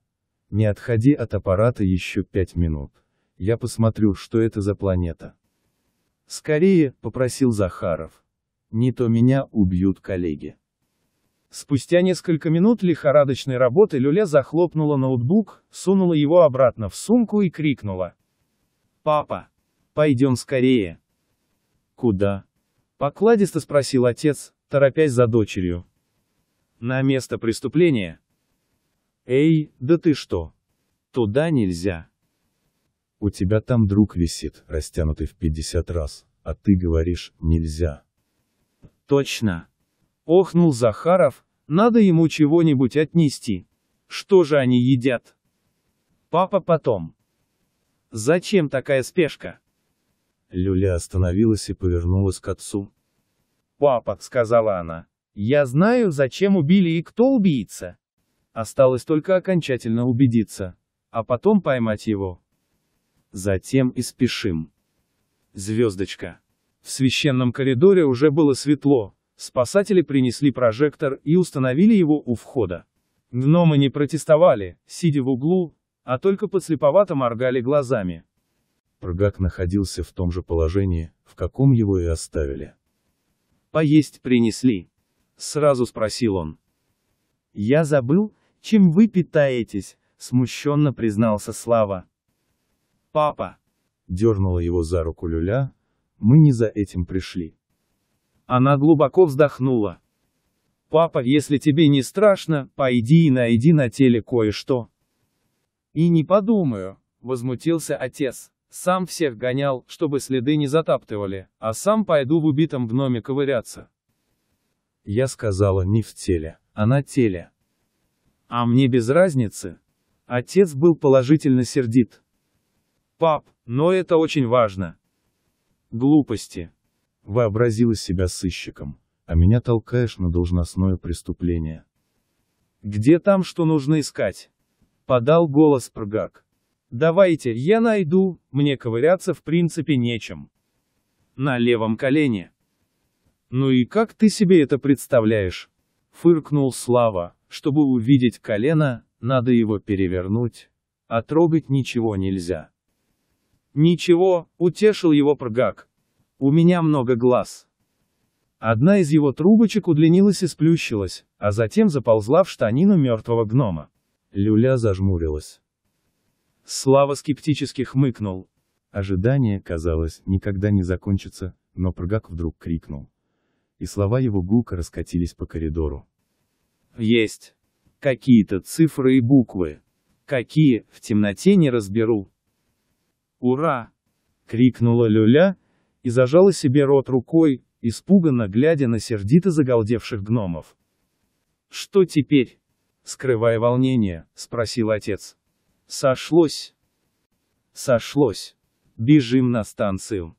«Не отходи от аппарата еще пять минут. Я посмотрю, что это за планета». «Скорее», — попросил Захаров. «Не то меня убьют коллеги». Спустя несколько минут лихорадочной работы Люля захлопнула ноутбук, сунула его обратно в сумку и крикнула. «Папа! Пойдем скорее!» «Куда?» Покладисто спросил отец, торопясь за дочерью. На место преступления? Эй, да ты что? Туда нельзя. У тебя там друг висит, растянутый в 50 раз, а ты говоришь «нельзя». Точно. Охнул Захаров, надо ему чего-нибудь отнести. Что же они едят? Папа потом. Зачем такая спешка? Люля остановилась и повернулась к отцу. «Папа», — сказала она, — «я знаю, зачем убили и кто убийца. Осталось только окончательно убедиться, а потом поймать его». Затем и спешим. Звездочка. В священном коридоре уже было светло, спасатели принесли прожектор и установили его у входа. Гномы не протестовали, сидя в углу, а только подслеповато моргали глазами. Ргак находился в том же положении, в каком его и оставили. «Поесть принесли?» — сразу спросил он. «Я забыл, чем вы питаетесь», — смущенно признался Слава. «Папа!» — дернула его за руку Люля, — «мы не за этим пришли». Она глубоко вздохнула. «Папа, если тебе не страшно, пойди и найди на теле кое-что». «И не подумаю», — возмутился отец. Сам всех гонял, чтобы следы не затаптывали, а сам пойду в убитом в номе ковыряться. Я сказала не в теле, а на теле. А мне без разницы. Отец был положительно сердит. Пап, но это очень важно. Глупости. Вообразила себя сыщиком, а меня толкаешь на должностное преступление. Где там что нужно искать? Подал голос прыгак. Давайте, я найду, мне ковыряться в принципе нечем. На левом колене. Ну и как ты себе это представляешь? Фыркнул Слава. Чтобы увидеть колено, надо его перевернуть. А трогать ничего нельзя. Ничего, утешил его Прогак. У меня много глаз. Одна из его трубочек удлинилась и сплющилась, а затем заползла в штанину мертвого гнома. Люля зажмурилась. Слава скептически хмыкнул. Ожидание, казалось, никогда не закончится, но прыгак вдруг крикнул. И слова его гулко раскатились по коридору. Есть. Какие-то цифры и буквы. Какие, в темноте не разберу. Ура! Крикнула Люля, и зажала себе рот рукой, испуганно глядя на сердито загалдевших гномов. Что теперь? Скрывая волнение, спросил отец. Сошлось. Сошлось. Бежим на станцию.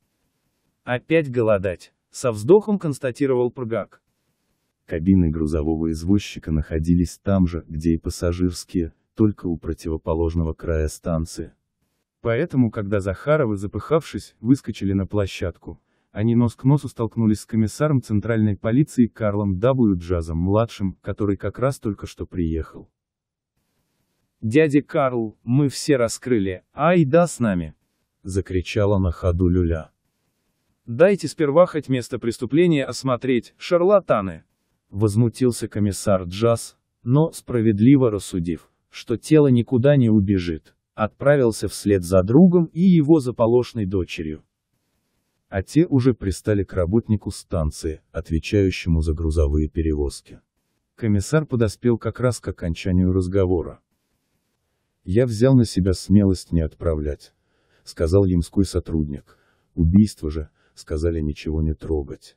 Опять голодать, со вздохом констатировал Пргак. Кабины грузового извозчика находились там же, где и пассажирские, только у противоположного края станции. Поэтому, когда Захаровы, запыхавшись, выскочили на площадку, они нос к носу столкнулись с комиссаром центральной полиции Карлом W. Джазом-младшим, который как раз только что приехал. «Дядя Карл, мы все раскрыли, ай да с нами!» — закричала на ходу Люля. «Дайте сперва хоть место преступления осмотреть, шарлатаны!» — возмутился комиссар Джаз, но, справедливо рассудив, что тело никуда не убежит, отправился вслед за другом и его заполошной дочерью. А те уже пристали к работнику станции, отвечающему за грузовые перевозки. Комиссар подоспел как раз к окончанию разговора. Я взял на себя смелость не отправлять. Сказал ямской сотрудник. Убийство же, сказали ничего не трогать.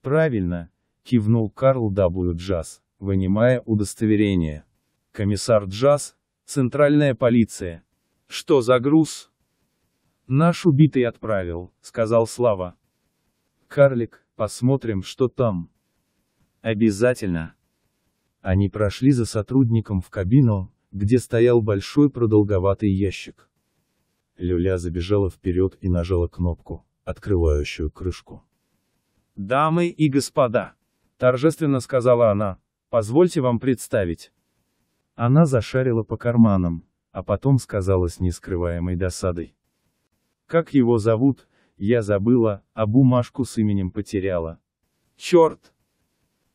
Правильно, кивнул Карл W. Джаз, вынимая удостоверение. Комиссар Джаз, Центральная полиция. Что за груз? Наш убитый отправил, сказал Слава. Карлик, посмотрим, что там. Обязательно. Они прошли за сотрудником в кабину, где стоял большой продолговатый ящик. Люля забежала вперед и нажала кнопку, открывающую крышку. «Дамы и господа!» — торжественно сказала она. «Позвольте вам представить». Она зашарила по карманам, а потом сказала с нескрываемой досадой. «Как его зовут? Я забыла, а бумажку с именем потеряла». «Черт!»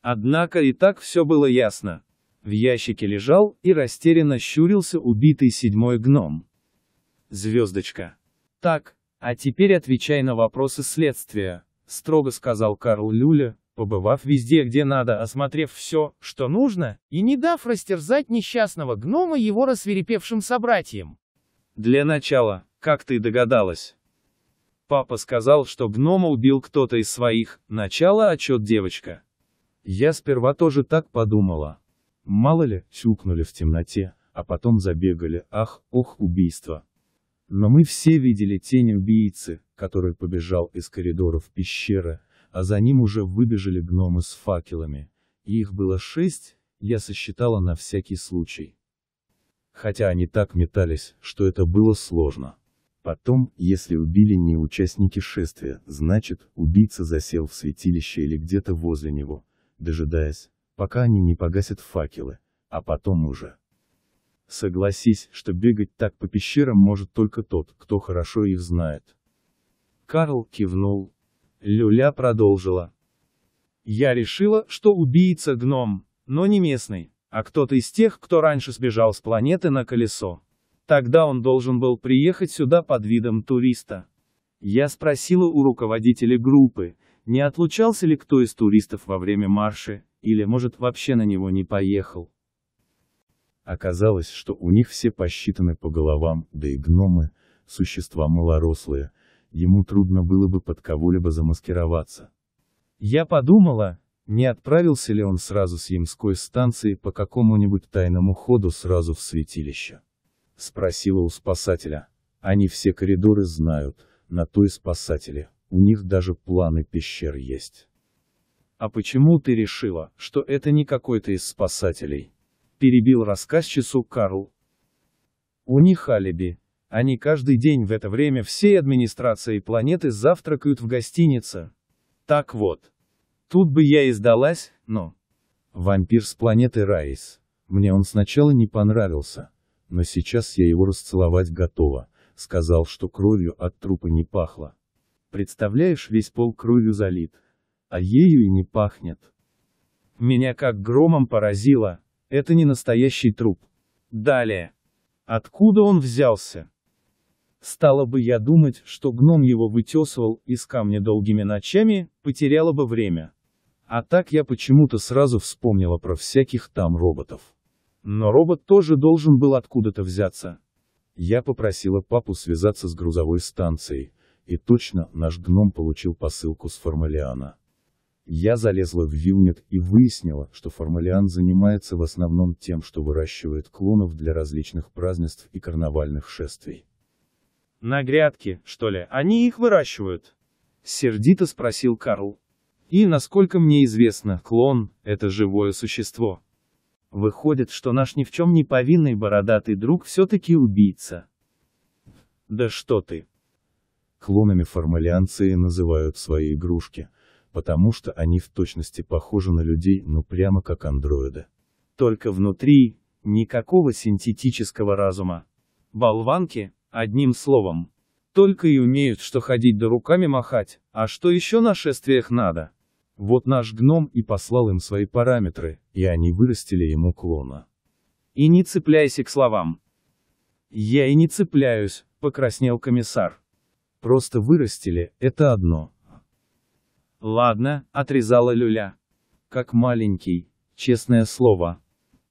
Однако и так все было ясно. В ящике лежал и растерянно щурился убитый седьмой гном. Звездочка. Так, а теперь отвечай на вопросы следствия, строго сказал Карл Люля, побывав везде, где надо, осмотрев все, что нужно, и не дав растерзать несчастного гнома его рассверепевшим собратьям. Для начала, как ты догадалась? Папа сказал, что гнома убил кто-то из своих, начало отчет девочка. Я сперва тоже так подумала. Мало ли, щукнули в темноте, а потом забегали, ах, ох, убийство. Но мы все видели тень убийцы, который побежал из коридоров пещеры, а за ним уже выбежали гномы с факелами. И их было шесть, я сосчитала на всякий случай. Хотя они так метались, что это было сложно. Потом, если убили не участники шествия, значит, убийца засел в святилище или где-то возле него, дожидаясь, пока они не погасят факелы, а потом уже. Согласись, что бегать так по пещерам может только тот, кто хорошо их знает. Карл кивнул. Люля продолжила. Я решила, что убийца гном, но не местный, а кто-то из тех, кто раньше сбежал с планеты на колесо. Тогда он должен был приехать сюда под видом туриста. Я спросила у руководителя группы, не отлучался ли кто из туристов во время марши, или может вообще на него не поехал. Оказалось, что у них все посчитаны по головам, да и гномы, существа малорослые, ему трудно было бы под кого-либо замаскироваться. Я подумала, не отправился ли он сразу с Ямской станции по какому-нибудь тайному ходу сразу в святилище. Спросила у спасателя. Они все коридоры знают, на то и спасатели, у них даже планы пещер есть. «А почему ты решила, что это не какой-то из спасателей?» Перебил рассказчицу Карл. «У них алиби. Они каждый день в это время всей администрации планеты завтракают в гостинице. Так вот. Тут бы я и сдалась, но...» Вампир с планеты Раис. Мне он сначала не понравился. Но сейчас я его расцеловать готова. Сказал, что кровью от трупа не пахло. Представляешь, весь пол кровью залит а ею и не пахнет. Меня как громом поразило, это не настоящий труп. Далее. Откуда он взялся? Стало бы я думать, что гном его вытесывал из камня долгими ночами, потеряла бы время. А так я почему-то сразу вспомнила про всяких там роботов. Но робот тоже должен был откуда-то взяться. Я попросила папу связаться с грузовой станцией, и точно наш гном получил посылку с формулиана. Я залезла в Вилмет и выяснила, что Формалиан занимается в основном тем, что выращивает клонов для различных празднеств и карнавальных шествий. На грядке, что ли, они их выращивают? Сердито спросил Карл. И, насколько мне известно, клон – это живое существо. Выходит, что наш ни в чем не повинный бородатый друг все-таки убийца. Да что ты. Клонами формалианцы называют свои игрушки – потому что они в точности похожи на людей, ну прямо как андроиды. Только внутри, никакого синтетического разума. Болванки, одним словом, только и умеют, что ходить да руками махать, а что еще на шествиях надо? Вот наш гном и послал им свои параметры, и они вырастили ему клона. И не цепляйся к словам. Я и не цепляюсь, покраснел комиссар. Просто вырастили, это одно, Ладно, отрезала Люля. Как маленький, честное слово.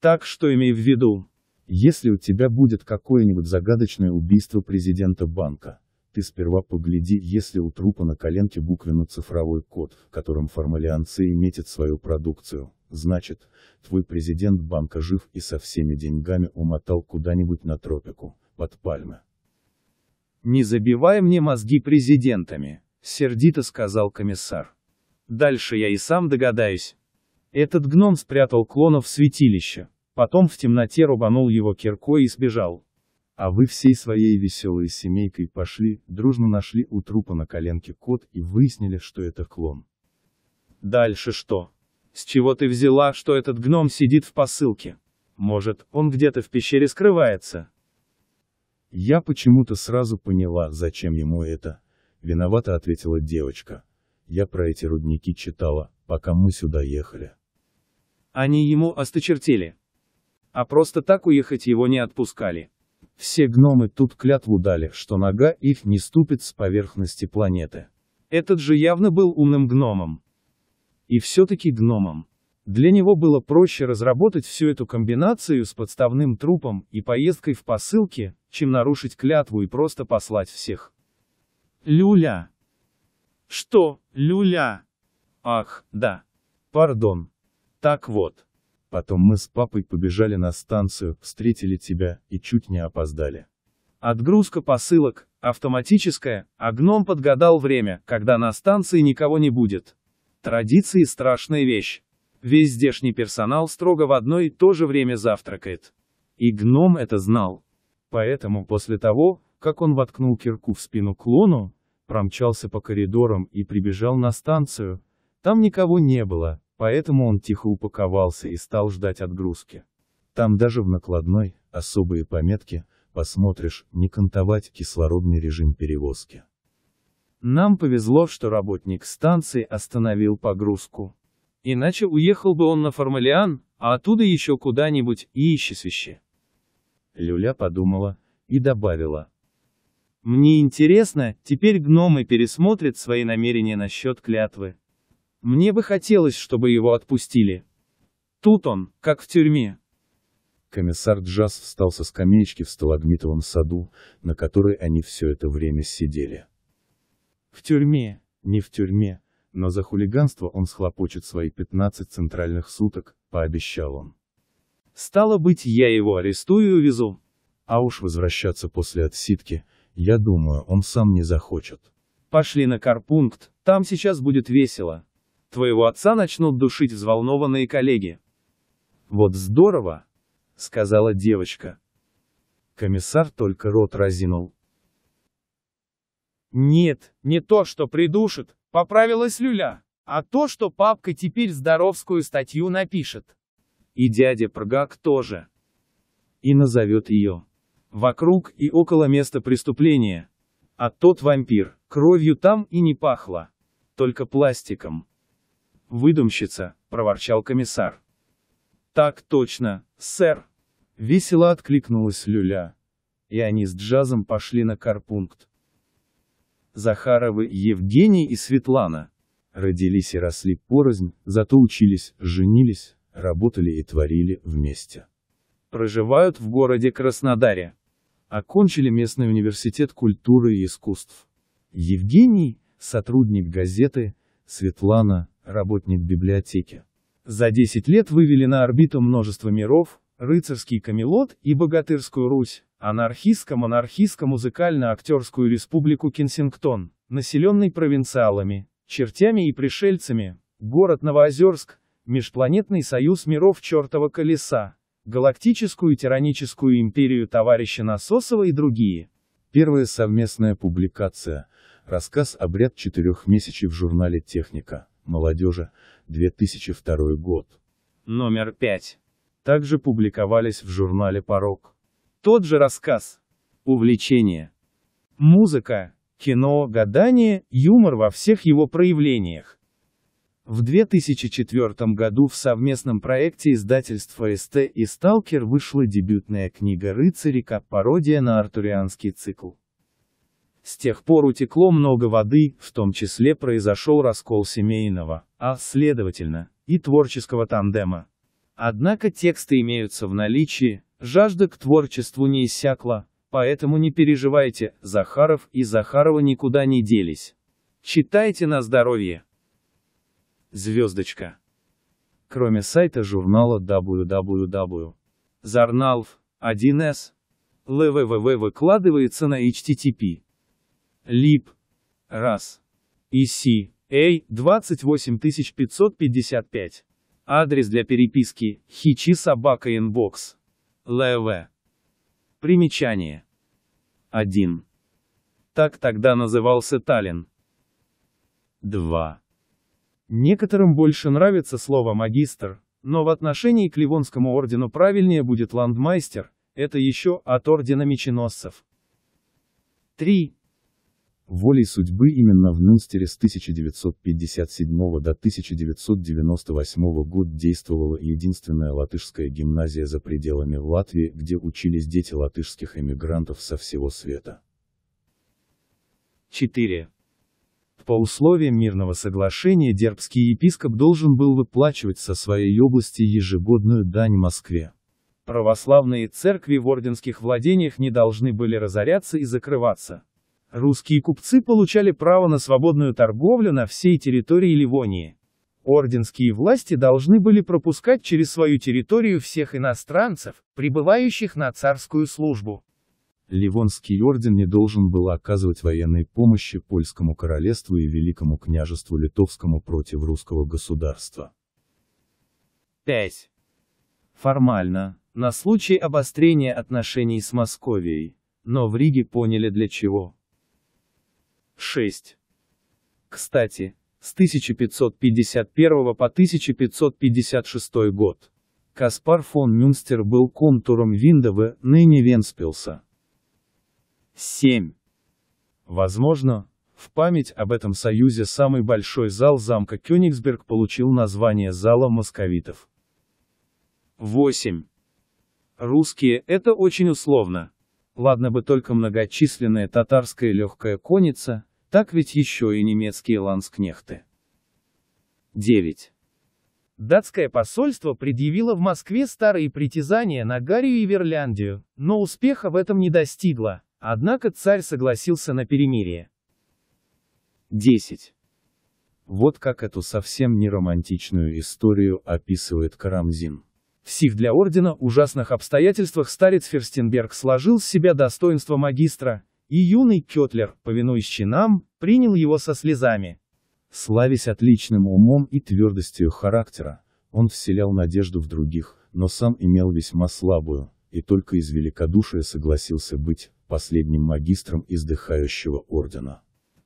Так что имей в виду. Если у тебя будет какое-нибудь загадочное убийство президента банка, ты сперва погляди, если у трупа на коленке буквенно-цифровой код, в котором формалианцы метят свою продукцию. Значит, твой президент банка жив и со всеми деньгами умотал куда-нибудь на тропику, под пальмы. «Не забивай мне мозги президентами», — сердито сказал комиссар. Дальше я и сам догадаюсь. Этот гном спрятал клона в святилище. Потом в темноте рубанул его киркой и сбежал. А вы всей своей веселой семейкой пошли, дружно нашли у трупа на коленке кот и выяснили, что это клон. Дальше что? С чего ты взяла, что этот гном сидит в посылке? Может, он где-то в пещере скрывается? Я почему-то сразу поняла, зачем ему это. Виновато ответила девочка. Я про эти рудники читала, пока мы сюда ехали. Они ему осточертели. А просто так уехать его не отпускали. Все гномы тут клятву дали, что нога их не ступит с поверхности планеты. Этот же явно был умным гномом. И все-таки гномом. Для него было проще разработать всю эту комбинацию с подставным трупом и поездкой в посылке, чем нарушить клятву и просто послать всех. Люля. Что, люля? Ах, да. Пардон. Так вот. Потом мы с папой побежали на станцию, встретили тебя и чуть не опоздали. Отгрузка посылок, автоматическая, а гном подгадал время, когда на станции никого не будет. Традиции страшная вещь. Весь здешний персонал строго в одно и то же время завтракает. И гном это знал. Поэтому после того, как он воткнул кирку в спину клону, промчался по коридорам и прибежал на станцию, там никого не было, поэтому он тихо упаковался и стал ждать отгрузки. Там даже в накладной, особые пометки, посмотришь, не кантовать кислородный режим перевозки. Нам повезло, что работник станции остановил погрузку. Иначе уехал бы он на Формалиан, а оттуда еще куда-нибудь, и ищи свищи. Люля подумала, и добавила, мне интересно, теперь гномы пересмотрят свои намерения насчет клятвы. Мне бы хотелось, чтобы его отпустили. Тут он, как в тюрьме. Комиссар Джаз встал со скамеечки в сталагмитовом саду, на которой они все это время сидели. В тюрьме. Не в тюрьме, но за хулиганство он схлопочет свои 15 центральных суток, пообещал он. Стало быть, я его арестую и увезу. А уж возвращаться после отсидки, я думаю, он сам не захочет. Пошли на карпункт, там сейчас будет весело. Твоего отца начнут душить взволнованные коллеги. Вот здорово, сказала девочка. Комиссар только рот разинул. Нет, не то, что придушит, поправилась Люля, а то, что папка теперь здоровскую статью напишет. И дядя Прогак тоже. И назовет ее вокруг и около места преступления. А тот вампир, кровью там и не пахло. Только пластиком. «Выдумщица», — проворчал комиссар. «Так точно, сэр!» — весело откликнулась Люля. И они с Джазом пошли на карпункт. Захаровы Евгений и Светлана. Родились и росли порознь, зато учились, женились, работали и творили вместе. Проживают в городе Краснодаре. Окончили местный университет культуры и искусств. Евгений, сотрудник газеты, Светлана, работник библиотеки. За 10 лет вывели на орбиту множество миров, рыцарский Камелот и богатырскую Русь, анархистско-монархистско-музыкально-актерскую республику Кенсингтон, населенный провинциалами, чертями и пришельцами, город Новоозерск, межпланетный союз миров чертова колеса, Галактическую тираническую империю товарища Насосова и другие. Первая совместная публикация. Рассказ «Обряд четырех месячей» в журнале «Техника. Молодежи. 2002 год». Номер 5. Также публиковались в журнале «Порог». Тот же рассказ. Увлечение. Музыка, кино, гадание, юмор во всех его проявлениях. В 2004 году в совместном проекте издательств СТ и Сталкер вышла дебютная книга «Рыцари» как пародия на артурианский цикл. С тех пор утекло много воды, в том числе произошел раскол семейного, а, следовательно, и творческого тандема. Однако тексты имеются в наличии, жажда к творчеству не иссякла, поэтому не переживайте, Захаров и Захарова никуда не делись. Читайте на здоровье. Звездочка. Кроме сайта журнала www.zarnalv1s, LVVV выкладывается на HTTP. lib. раз. EC. A. 28555. Адрес для переписки – хичи собака инбокс. ЛВ. Примечание. 1. Так тогда назывался Таллин. 2. Некоторым больше нравится слово «магистр», но в отношении к Ливонскому ордену правильнее будет ландмайстер, это еще от ордена меченосцев. 3. Волей судьбы именно в Мюнстере с 1957 до 1998 год действовала единственная латышская гимназия за пределами Латвии, где учились дети латышских эмигрантов со всего света. 4. По условиям мирного соглашения дербский епископ должен был выплачивать со своей области ежегодную дань Москве. Православные церкви в орденских владениях не должны были разоряться и закрываться. Русские купцы получали право на свободную торговлю на всей территории Ливонии. Орденские власти должны были пропускать через свою территорию всех иностранцев, прибывающих на царскую службу. Ливонский орден не должен был оказывать военной помощи польскому королевству и великому княжеству литовскому против русского государства. 5. Формально, на случай обострения отношений с Московией, но в Риге поняли для чего. 6. Кстати, с 1551 по 1556 год. Каспар фон Мюнстер был контуром Виндовы, ныне Венспилса. 7. Возможно, в память об этом союзе самый большой зал замка Кёнигсберг получил название зала московитов. 8. Русские – это очень условно. Ладно бы только многочисленная татарская легкая конница, так ведь еще и немецкие ланскнехты. 9. Датское посольство предъявило в Москве старые притязания на Гарию и Верляндию, но успеха в этом не достигло. Однако царь согласился на перемирие. 10. Вот как эту совсем не романтичную историю описывает Карамзин. В сих для ордена ужасных обстоятельствах старец Ферстенберг сложил с себя достоинство магистра, и юный Кетлер, повинуясь чинам, принял его со слезами. Славясь отличным умом и твердостью характера, он вселял надежду в других, но сам имел весьма слабую, и только из великодушия согласился быть последним магистром издыхающего ордена.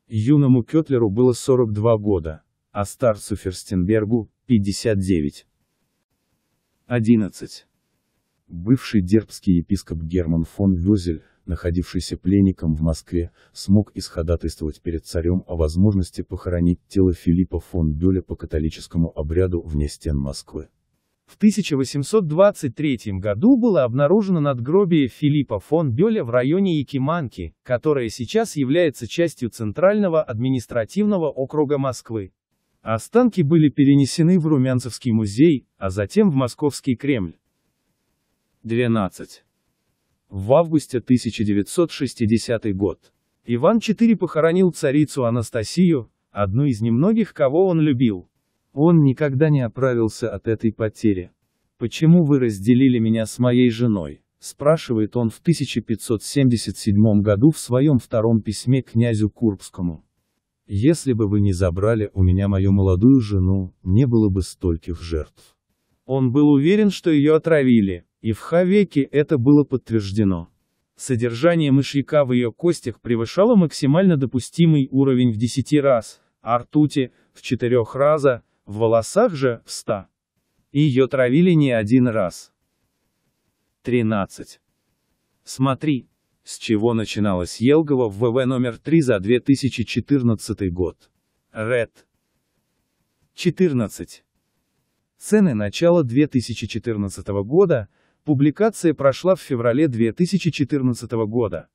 Юному Кетлеру было 42 года, а старцу Ферстенбергу – 59. 11. Бывший дербский епископ Герман фон Вюзель, находившийся пленником в Москве, смог исходатайствовать перед царем о возможности похоронить тело Филиппа фон Бюля по католическому обряду вне стен Москвы. В 1823 году было обнаружено надгробие Филиппа фон Бёля в районе Якиманки, которое сейчас является частью Центрального административного округа Москвы. Останки были перенесены в Румянцевский музей, а затем в Московский Кремль. 12. В августе 1960 год. Иван IV похоронил царицу Анастасию, одну из немногих, кого он любил. Он никогда не оправился от этой потери. «Почему вы разделили меня с моей женой?» – спрашивает он в 1577 году в своем втором письме князю Курбскому. «Если бы вы не забрали у меня мою молодую жену, не было бы стольких жертв». Он был уверен, что ее отравили, и в Хавеке это было подтверждено. Содержание мышьяка в ее костях превышало максимально допустимый уровень в 10 раз, а ртути – в 4 раза – в волосах же, в ста. Ее травили не один раз. 13. Смотри, с чего начиналась Елгова в ВВ номер 3 за 2014 год. Ред. 14. Цены начала 2014 года, публикация прошла в феврале 2014 года.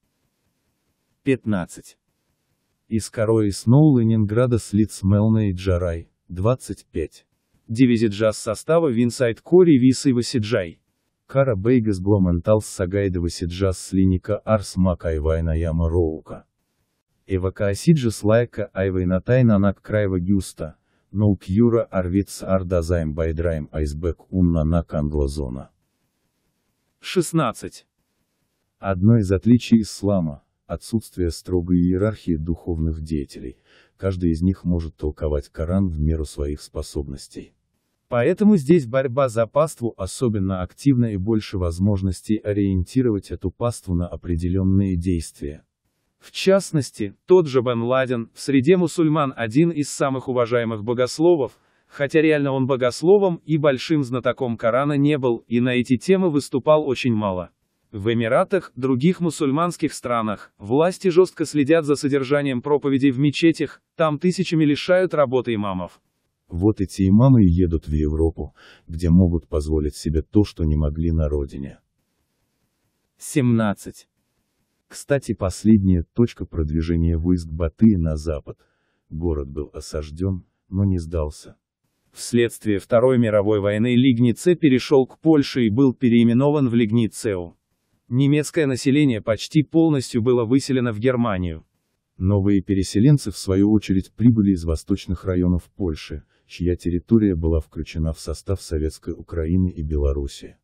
15. Из Коро и Сноу Ленинграда слит Смелна и Джарай. 25. Дивизит джаз состава Винсайд Кори и Васиджай. Кара Бейгас Гломанталс Сагайда Васиджас Слиника Арс Макайвайна Яма Роука. Эвака Асиджас Лайка Тайна, Нак Краева Гюста, Ноук Юра Арвиц Ардазайм Байдрайм, Айсбек Умна Нак Англозона. 16. Одно из отличий ислама – отсутствие строгой иерархии духовных деятелей, каждый из них может толковать Коран в меру своих способностей. Поэтому здесь борьба за паству особенно активна и больше возможностей ориентировать эту паству на определенные действия. В частности, тот же Бен Ладен, в среде мусульман один из самых уважаемых богословов, хотя реально он богословом и большим знатоком Корана не был, и на эти темы выступал очень мало. В Эмиратах, других мусульманских странах, власти жестко следят за содержанием проповедей в мечетях, там тысячами лишают работы имамов. Вот эти имамы едут в Европу, где могут позволить себе то, что не могли на родине. 17. Кстати, последняя точка продвижения войск Батыя на запад. Город был осажден, но не сдался. Вследствие Второй мировой войны Лигнице перешел к Польше и был переименован в Лигницеу. Немецкое население почти полностью было выселено в Германию. Новые переселенцы, в свою очередь, прибыли из восточных районов Польши, чья территория была включена в состав Советской Украины и Белоруссии.